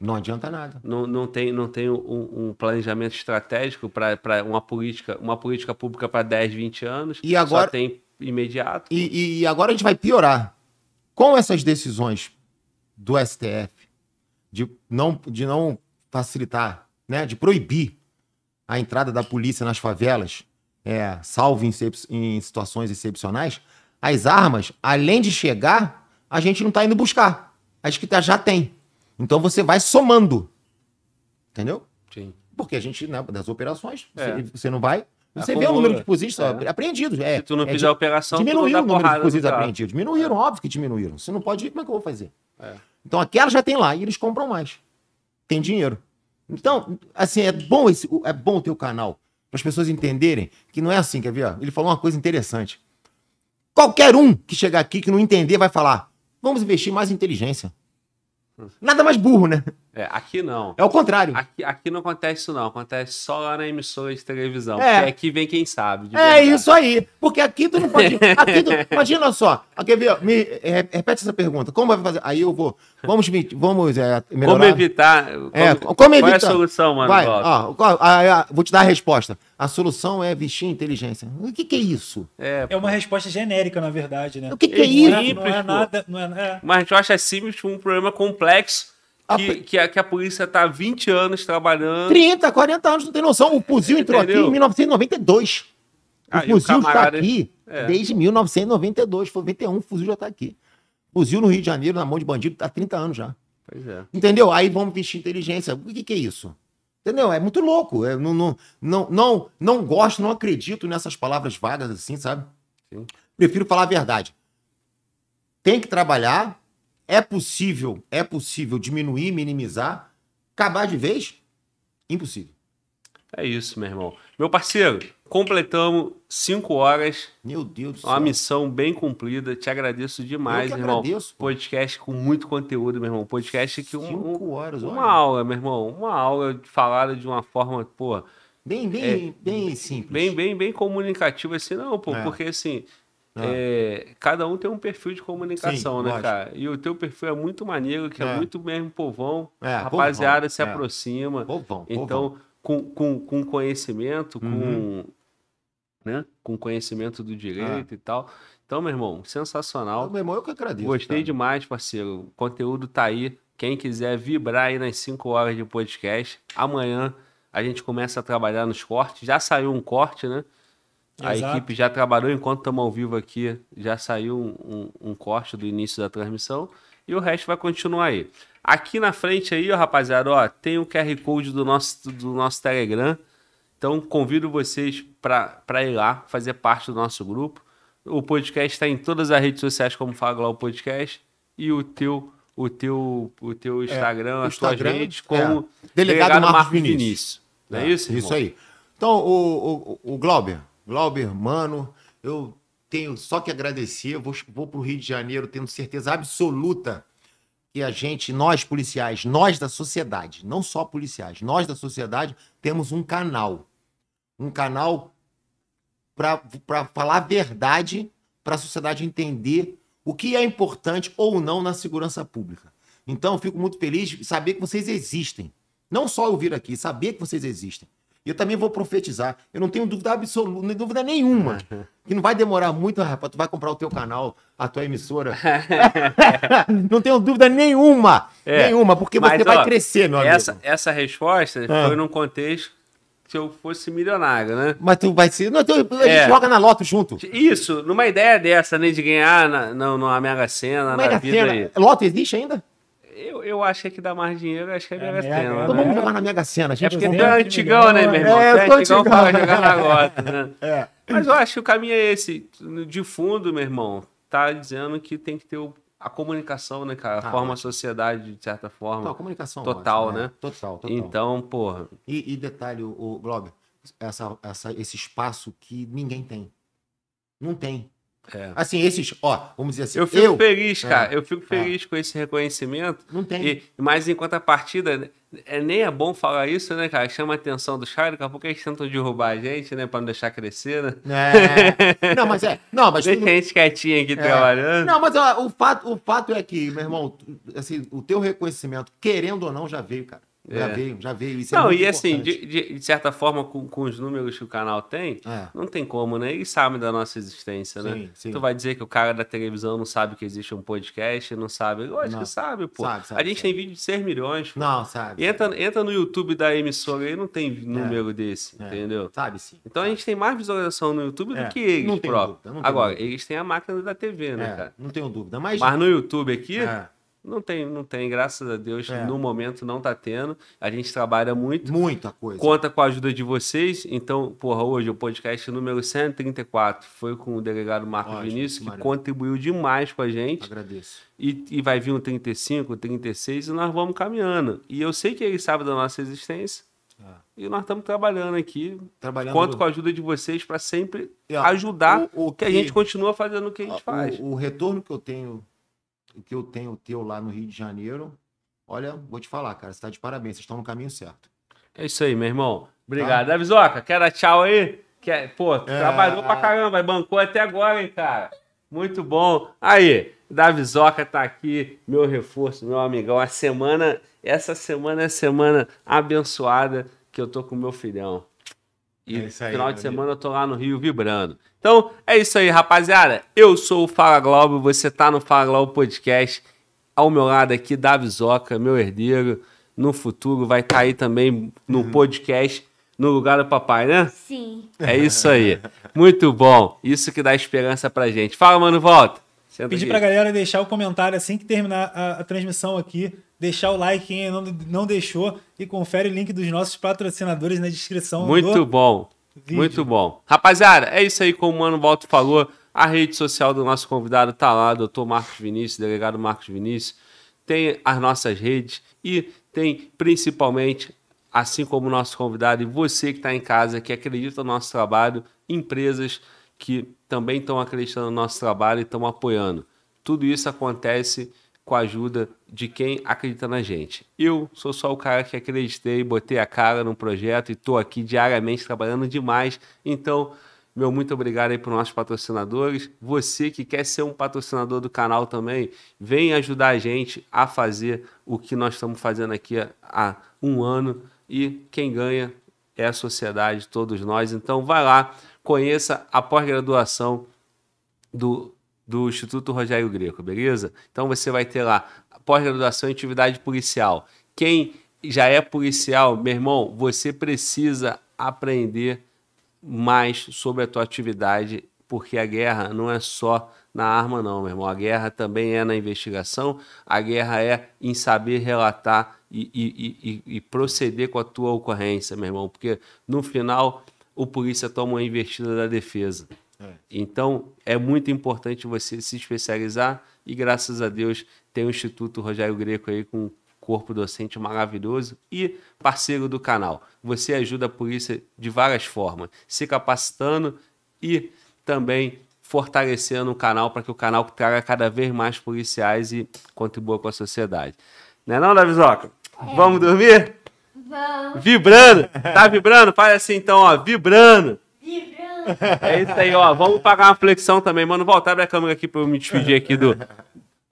[SPEAKER 1] Não
[SPEAKER 2] adianta nada.
[SPEAKER 1] Não, não tem, não tem um, um planejamento estratégico para uma política, uma política pública para 10, 20 anos. E agora. Só tem imediato.
[SPEAKER 2] E, e agora a gente vai piorar. Com essas decisões do STF de não, de não facilitar, né, de proibir a entrada da polícia nas favelas, é, salvo em, em situações excepcionais, as armas, além de chegar, a gente não está indo buscar. As que tá, já tem. Então você vai somando. Entendeu? Sim. Porque a gente, né, das operações, é. você, você não vai você vê o número de cozidos é. apreendidos. É, Se tu não é fizer a operação, diminuiu o número de cozidos apreendidos. Diminuíram, é. óbvio que diminuíram. Se não pode ir, como é que eu vou fazer? É. Então aquela já tem lá e eles compram mais. Tem dinheiro. Então, assim, é bom, esse, é bom ter o canal para as pessoas entenderem que não é assim, quer ver? Ele falou uma coisa interessante. Qualquer um que chegar aqui que não entender vai falar: vamos investir mais em inteligência. Hum. Nada mais burro, né?
[SPEAKER 1] É, aqui não. É o contrário. Aqui, aqui, não acontece isso, não. Acontece só lá na emissora de televisão. É. aqui é vem quem sabe. É isso
[SPEAKER 2] aí. Porque aqui tu não pode. *laughs* Aqui tu, imagina só. Aqui, me, é, repete essa pergunta. Como vai fazer? Aí eu vou. Vamos, vamos é, melhorar. Como
[SPEAKER 1] evitar? É, como, é, como evitar? Qual é a solução, mano? Vai, ó,
[SPEAKER 2] vou te dar a resposta. A solução é vestir inteligência. O que, que é isso?
[SPEAKER 1] É, é uma resposta genérica, na verdade, né? O que, que é, isso? Não é, não é nada. Não é, é. Uma resposta simples tipo, um problema complexo que, que, a, que a polícia está há 20 anos trabalhando. 30,
[SPEAKER 2] 40 anos, não tem noção. O Fuzil entrou aqui em 1992. O ah, Fuzil tá camarada... está aqui é. desde 1992. Foi 91, o Fuzil já está aqui. Fuzil no Rio de Janeiro, na mão de bandido, tá há 30 anos já. Pois é. Entendeu? Aí vamos vestir inteligência. O que, que é isso? Entendeu? É muito louco. É, não, não, não, não, não gosto, não acredito nessas palavras vagas assim, sabe? Sim. Prefiro falar a verdade. Tem que trabalhar, é possível, é possível diminuir, minimizar, acabar de vez? Impossível.
[SPEAKER 1] É isso, meu irmão. Meu parceiro, completamos cinco horas. Meu Deus do céu. Uma missão bem cumprida. Te agradeço demais, Eu que irmão. Agradeço, pô. Podcast com muito conteúdo, meu irmão. Podcast que um, cinco horas, uma olha. aula, meu irmão. Uma aula falada de uma forma, pô, bem, bem, é, bem simples. Bem, bem, bem comunicativo assim, não, pô, é. porque assim, ah. É, cada um tem um perfil de comunicação, Sim, né, lógico. cara? E o teu perfil é muito maneiro, que é, é muito mesmo povão. É, rapaziada povão, se é. aproxima. Povão, então, povão. Com, com, com conhecimento, uhum. com, né? com conhecimento do direito é. e tal. Então, meu irmão, sensacional. Então, meu irmão, eu que agradeço. Gostei cara. demais, parceiro. O conteúdo tá aí. Quem quiser vibrar aí nas 5 horas de podcast, amanhã a gente começa a trabalhar nos cortes. Já saiu um corte, né? A Exato. equipe já trabalhou enquanto estamos ao vivo aqui, já saiu um, um, um, corte do início da transmissão e o resto vai continuar aí. Aqui na frente aí, ó, rapaziada, ó, tem o QR Code do nosso, do nosso Telegram. Então convido vocês para ir lá fazer parte do nosso grupo. O podcast está em todas as redes sociais, como fala lá o podcast, e o teu o teu, o teu é, Instagram, é, as Instagram, tuas redes, como é, delegado, delegado Marcos, Marcos Vinícius. Vinícius. Não é, é isso? Irmão? Isso aí.
[SPEAKER 2] Então, o, o, o Glauber, Glauber, mano, eu tenho só que agradecer. Vou, vou para o Rio de Janeiro tendo certeza absoluta que a gente, nós policiais, nós da sociedade, não só policiais, nós da sociedade, temos um canal. Um canal para falar a verdade, para a sociedade entender o que é importante ou não na segurança pública. Então, fico muito feliz de saber que vocês existem. Não só ouvir aqui, saber que vocês existem. E eu também vou profetizar. Eu não tenho dúvida absoluta, nem dúvida nenhuma. *laughs* Que não vai demorar muito, rapaz. Tu vai comprar o teu canal, a tua emissora. *laughs* *laughs* não tenho dúvida nenhuma. É. Nenhuma, porque Mas, você ó, vai crescer, meu amigo.
[SPEAKER 1] Essa resposta ah. foi num contexto se eu fosse milionário, né? Mas
[SPEAKER 2] tu vai ser. Não, tu, a é. gente joga na loto junto.
[SPEAKER 1] Isso, numa ideia dessa, né? De ganhar na, na, na Mega Sena, Mega na vida Sena.
[SPEAKER 2] Loto existe ainda?
[SPEAKER 1] Eu, eu acho que é que dá mais dinheiro, acho que é, é a Mega Sena. Né? Todo mundo né? jogar na Mega Sena. Gente, é porque tu é antigão, né, meu irmão? É, tu é antigão pra jogar na gota, né? *laughs* É. Mas eu acho que o caminho é esse. De fundo, meu irmão, tá dizendo que tem que ter o, a comunicação, né, cara? Ah, forma a sociedade, de certa forma. Não, comunicação. Total, né? né? Total, total. Então, porra. E, e detalhe, o,
[SPEAKER 2] o Globo, essa, essa, esse espaço que ninguém tem. Não tem. É. Assim, esses, ó, vamos dizer assim. Eu fico eu, feliz, ah, cara. É, eu fico é. feliz
[SPEAKER 1] é. com esse reconhecimento. Não tem. E, mas enquanto a partida, né, é, nem é bom falar isso, né, cara? Chama a atenção do Chai, daqui a pouco eles tentam derrubar a gente, né? Pra não deixar crescer, né? É. Não, mas é. Não, mas. Tem tu... gente quietinha aqui é. trabalhando. Não, mas
[SPEAKER 2] ó, o, fato, o fato é que, meu irmão, assim, o teu reconhecimento, querendo ou não, já veio, cara. Já é. veio, já veio. Isso é não, é e assim,
[SPEAKER 1] de, de, certa forma, com, com os números que o canal tem, é. não tem como, né? Eles sabem da nossa existência, né? sim, né? Sim. Tu vai dizer que o cara da televisão não sabe que existe um podcast, não sabe. Lógico acho que sabe, pô. Sabe, sabe, a gente sabe. tem vídeo de 6 milhões, pô. Não, sabe. Entra, entra no YouTube da emissora aí, não tem é. número desse, entendeu? Sabe sim. Então a gente tem mais visualização no YouTube do que eles não próprios. Dúvida, não Agora, dúvida. eles têm a máquina da TV, né, cara? Não tenho dúvida. Mas, Mas no YouTube aqui. É não tem, não tem, graças a Deus, é. no momento não tá tendo. A gente trabalha muito. Muita coisa. Conta com a ajuda de vocês. Então, porra, hoje o podcast número 134 foi com o delegado Marco Ótimo, Vinícius, que Maria. contribuiu demais com a gente. Agradeço. E, e vai vir um 35, um 36 e nós vamos caminhando. E eu sei que ele sabe da nossa existência. É. E nós estamos trabalhando aqui. Trabalhando Conto com a ajuda de vocês para sempre ajudar o, o que, que, a gente continua fazendo o que a gente faz. O,
[SPEAKER 2] o retorno que eu tenho que eu tenho o teu lá no Rio de Janeiro,
[SPEAKER 1] olha, vou te falar, cara, você tá de parabéns, vocês estão no caminho certo. É isso aí, meu irmão. Tá? Obrigado. Tá? quer dar tchau aí? Quer... Pô, é... trabalhou pra caramba, bancou até agora, hein, cara? Muito bom. Aí, Davizoca tá aqui, meu reforço, meu amigão. A semana, essa semana é a semana abençoada que eu tô com meu filhão. E é aí, final de semana eu tô lá no Rio vibrando. Então, é isso aí, rapaziada. Eu sou o Fala Globo, você tá no Fala Globo Podcast. Ao meu lado aqui, Davi Zoca, meu herdeiro. No futuro vai estar tá aí também no uhum. podcast, no lugar do papai, né? Sim. É isso aí. Muito bom. Isso que dá esperança pra gente. Fala, mano, volta. Senta Pedi aqui. pra
[SPEAKER 3] galera deixar o comentário assim que terminar a, a transmissão aqui deixar o like quem não, não deixou e confere o link dos nossos patrocinadores na descrição. Muito
[SPEAKER 1] bom. Vídeo. Muito bom. Rapaziada, é isso aí como o Mano Balto falou. A rede social do nosso convidado tá lá, doutor Marcos Vinícius, delegado Marcos Vinícius. Tem as nossas redes e tem principalmente, assim como o nosso convidado e você que está em casa, que acredita no nosso trabalho, empresas que também estão acreditando no nosso trabalho e estão apoiando. Tudo isso acontece com a ajuda de quem acredita na gente. Eu sou só o cara que acreditei, botei a cara no projeto e estou aqui diariamente trabalhando demais. Então, meu muito obrigado aí para os nossos patrocinadores. Você que quer ser um patrocinador do canal também, vem ajudar a gente a fazer o que nós estamos fazendo aqui há um ano. E quem ganha é a sociedade, todos nós. Então, vai lá, conheça a pós-graduação do do Instituto Rogério Greco, beleza? Então você vai ter lá pós-graduação em atividade policial. Quem já é policial, meu irmão, você precisa aprender mais sobre a tua atividade, porque a guerra não é só na arma não, meu irmão. A guerra também é na investigação, a guerra é em saber relatar e, e, e, e proceder com a tua ocorrência, meu irmão, porque no final o polícia toma uma investida da defesa. É. Então, é muito importante você se especializar e, graças a Deus, tem o Instituto Rogério Greco aí com um corpo docente maravilhoso e parceiro do canal. Você ajuda a polícia de várias formas, se capacitando e também fortalecendo o canal para que o canal traga cada vez mais policiais e contribua com a sociedade. Não é não, É. Vamos dormir?
[SPEAKER 4] Vamos.
[SPEAKER 1] Vibrando! Tá vibrando? Faz assim então, ó, vibrando! Vibrando! É isso aí, ó. Vamos pagar uma flexão também, mano. Voltar a câmera aqui pra eu me despedir aqui do,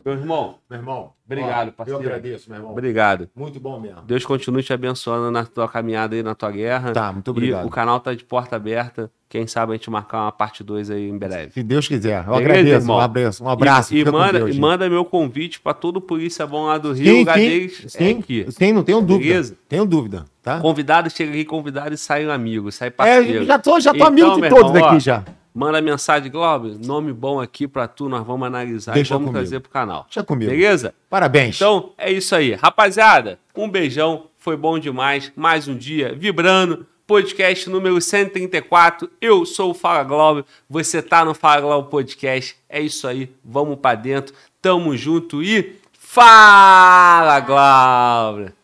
[SPEAKER 1] meu irmão. Meu irmão. Obrigado, ó, parceiro. Eu agradeço, meu irmão. Obrigado. Muito bom mesmo. Deus continue te abençoando na tua caminhada aí, na tua guerra. Tá, muito obrigado. E o canal tá de porta aberta. Quem sabe a gente marcar uma parte 2 aí em breve. Se Deus
[SPEAKER 2] quiser. Eu Beleza, agradeço, irmão? um abraço. Um abraço. E, e manda, Deus, e
[SPEAKER 1] manda meu convite para todo polícia bom lá do Rio, sim, Gadez. É sim, é aqui. sim, não tenho dúvida. Beleza? Tenho dúvida. Tá? Convidado chega aqui, convidado e sai um amigo, sai é, parceiro. É, já tô, já tô então, amigo de todos irmão, aqui ó, já. Manda mensagem, Globo, nome bom aqui para tu, nós vamos analisar Deixa e vamos comigo. trazer pro canal. Deixa comigo. Beleza? Parabéns. Então é isso aí. Rapaziada, um beijão, foi bom demais. Mais um dia vibrando. Podcast número 134. Eu sou o Fala Globo, você tá no Fala Globo Podcast. É isso aí, vamos para dentro. Tamo junto e Fala Globo!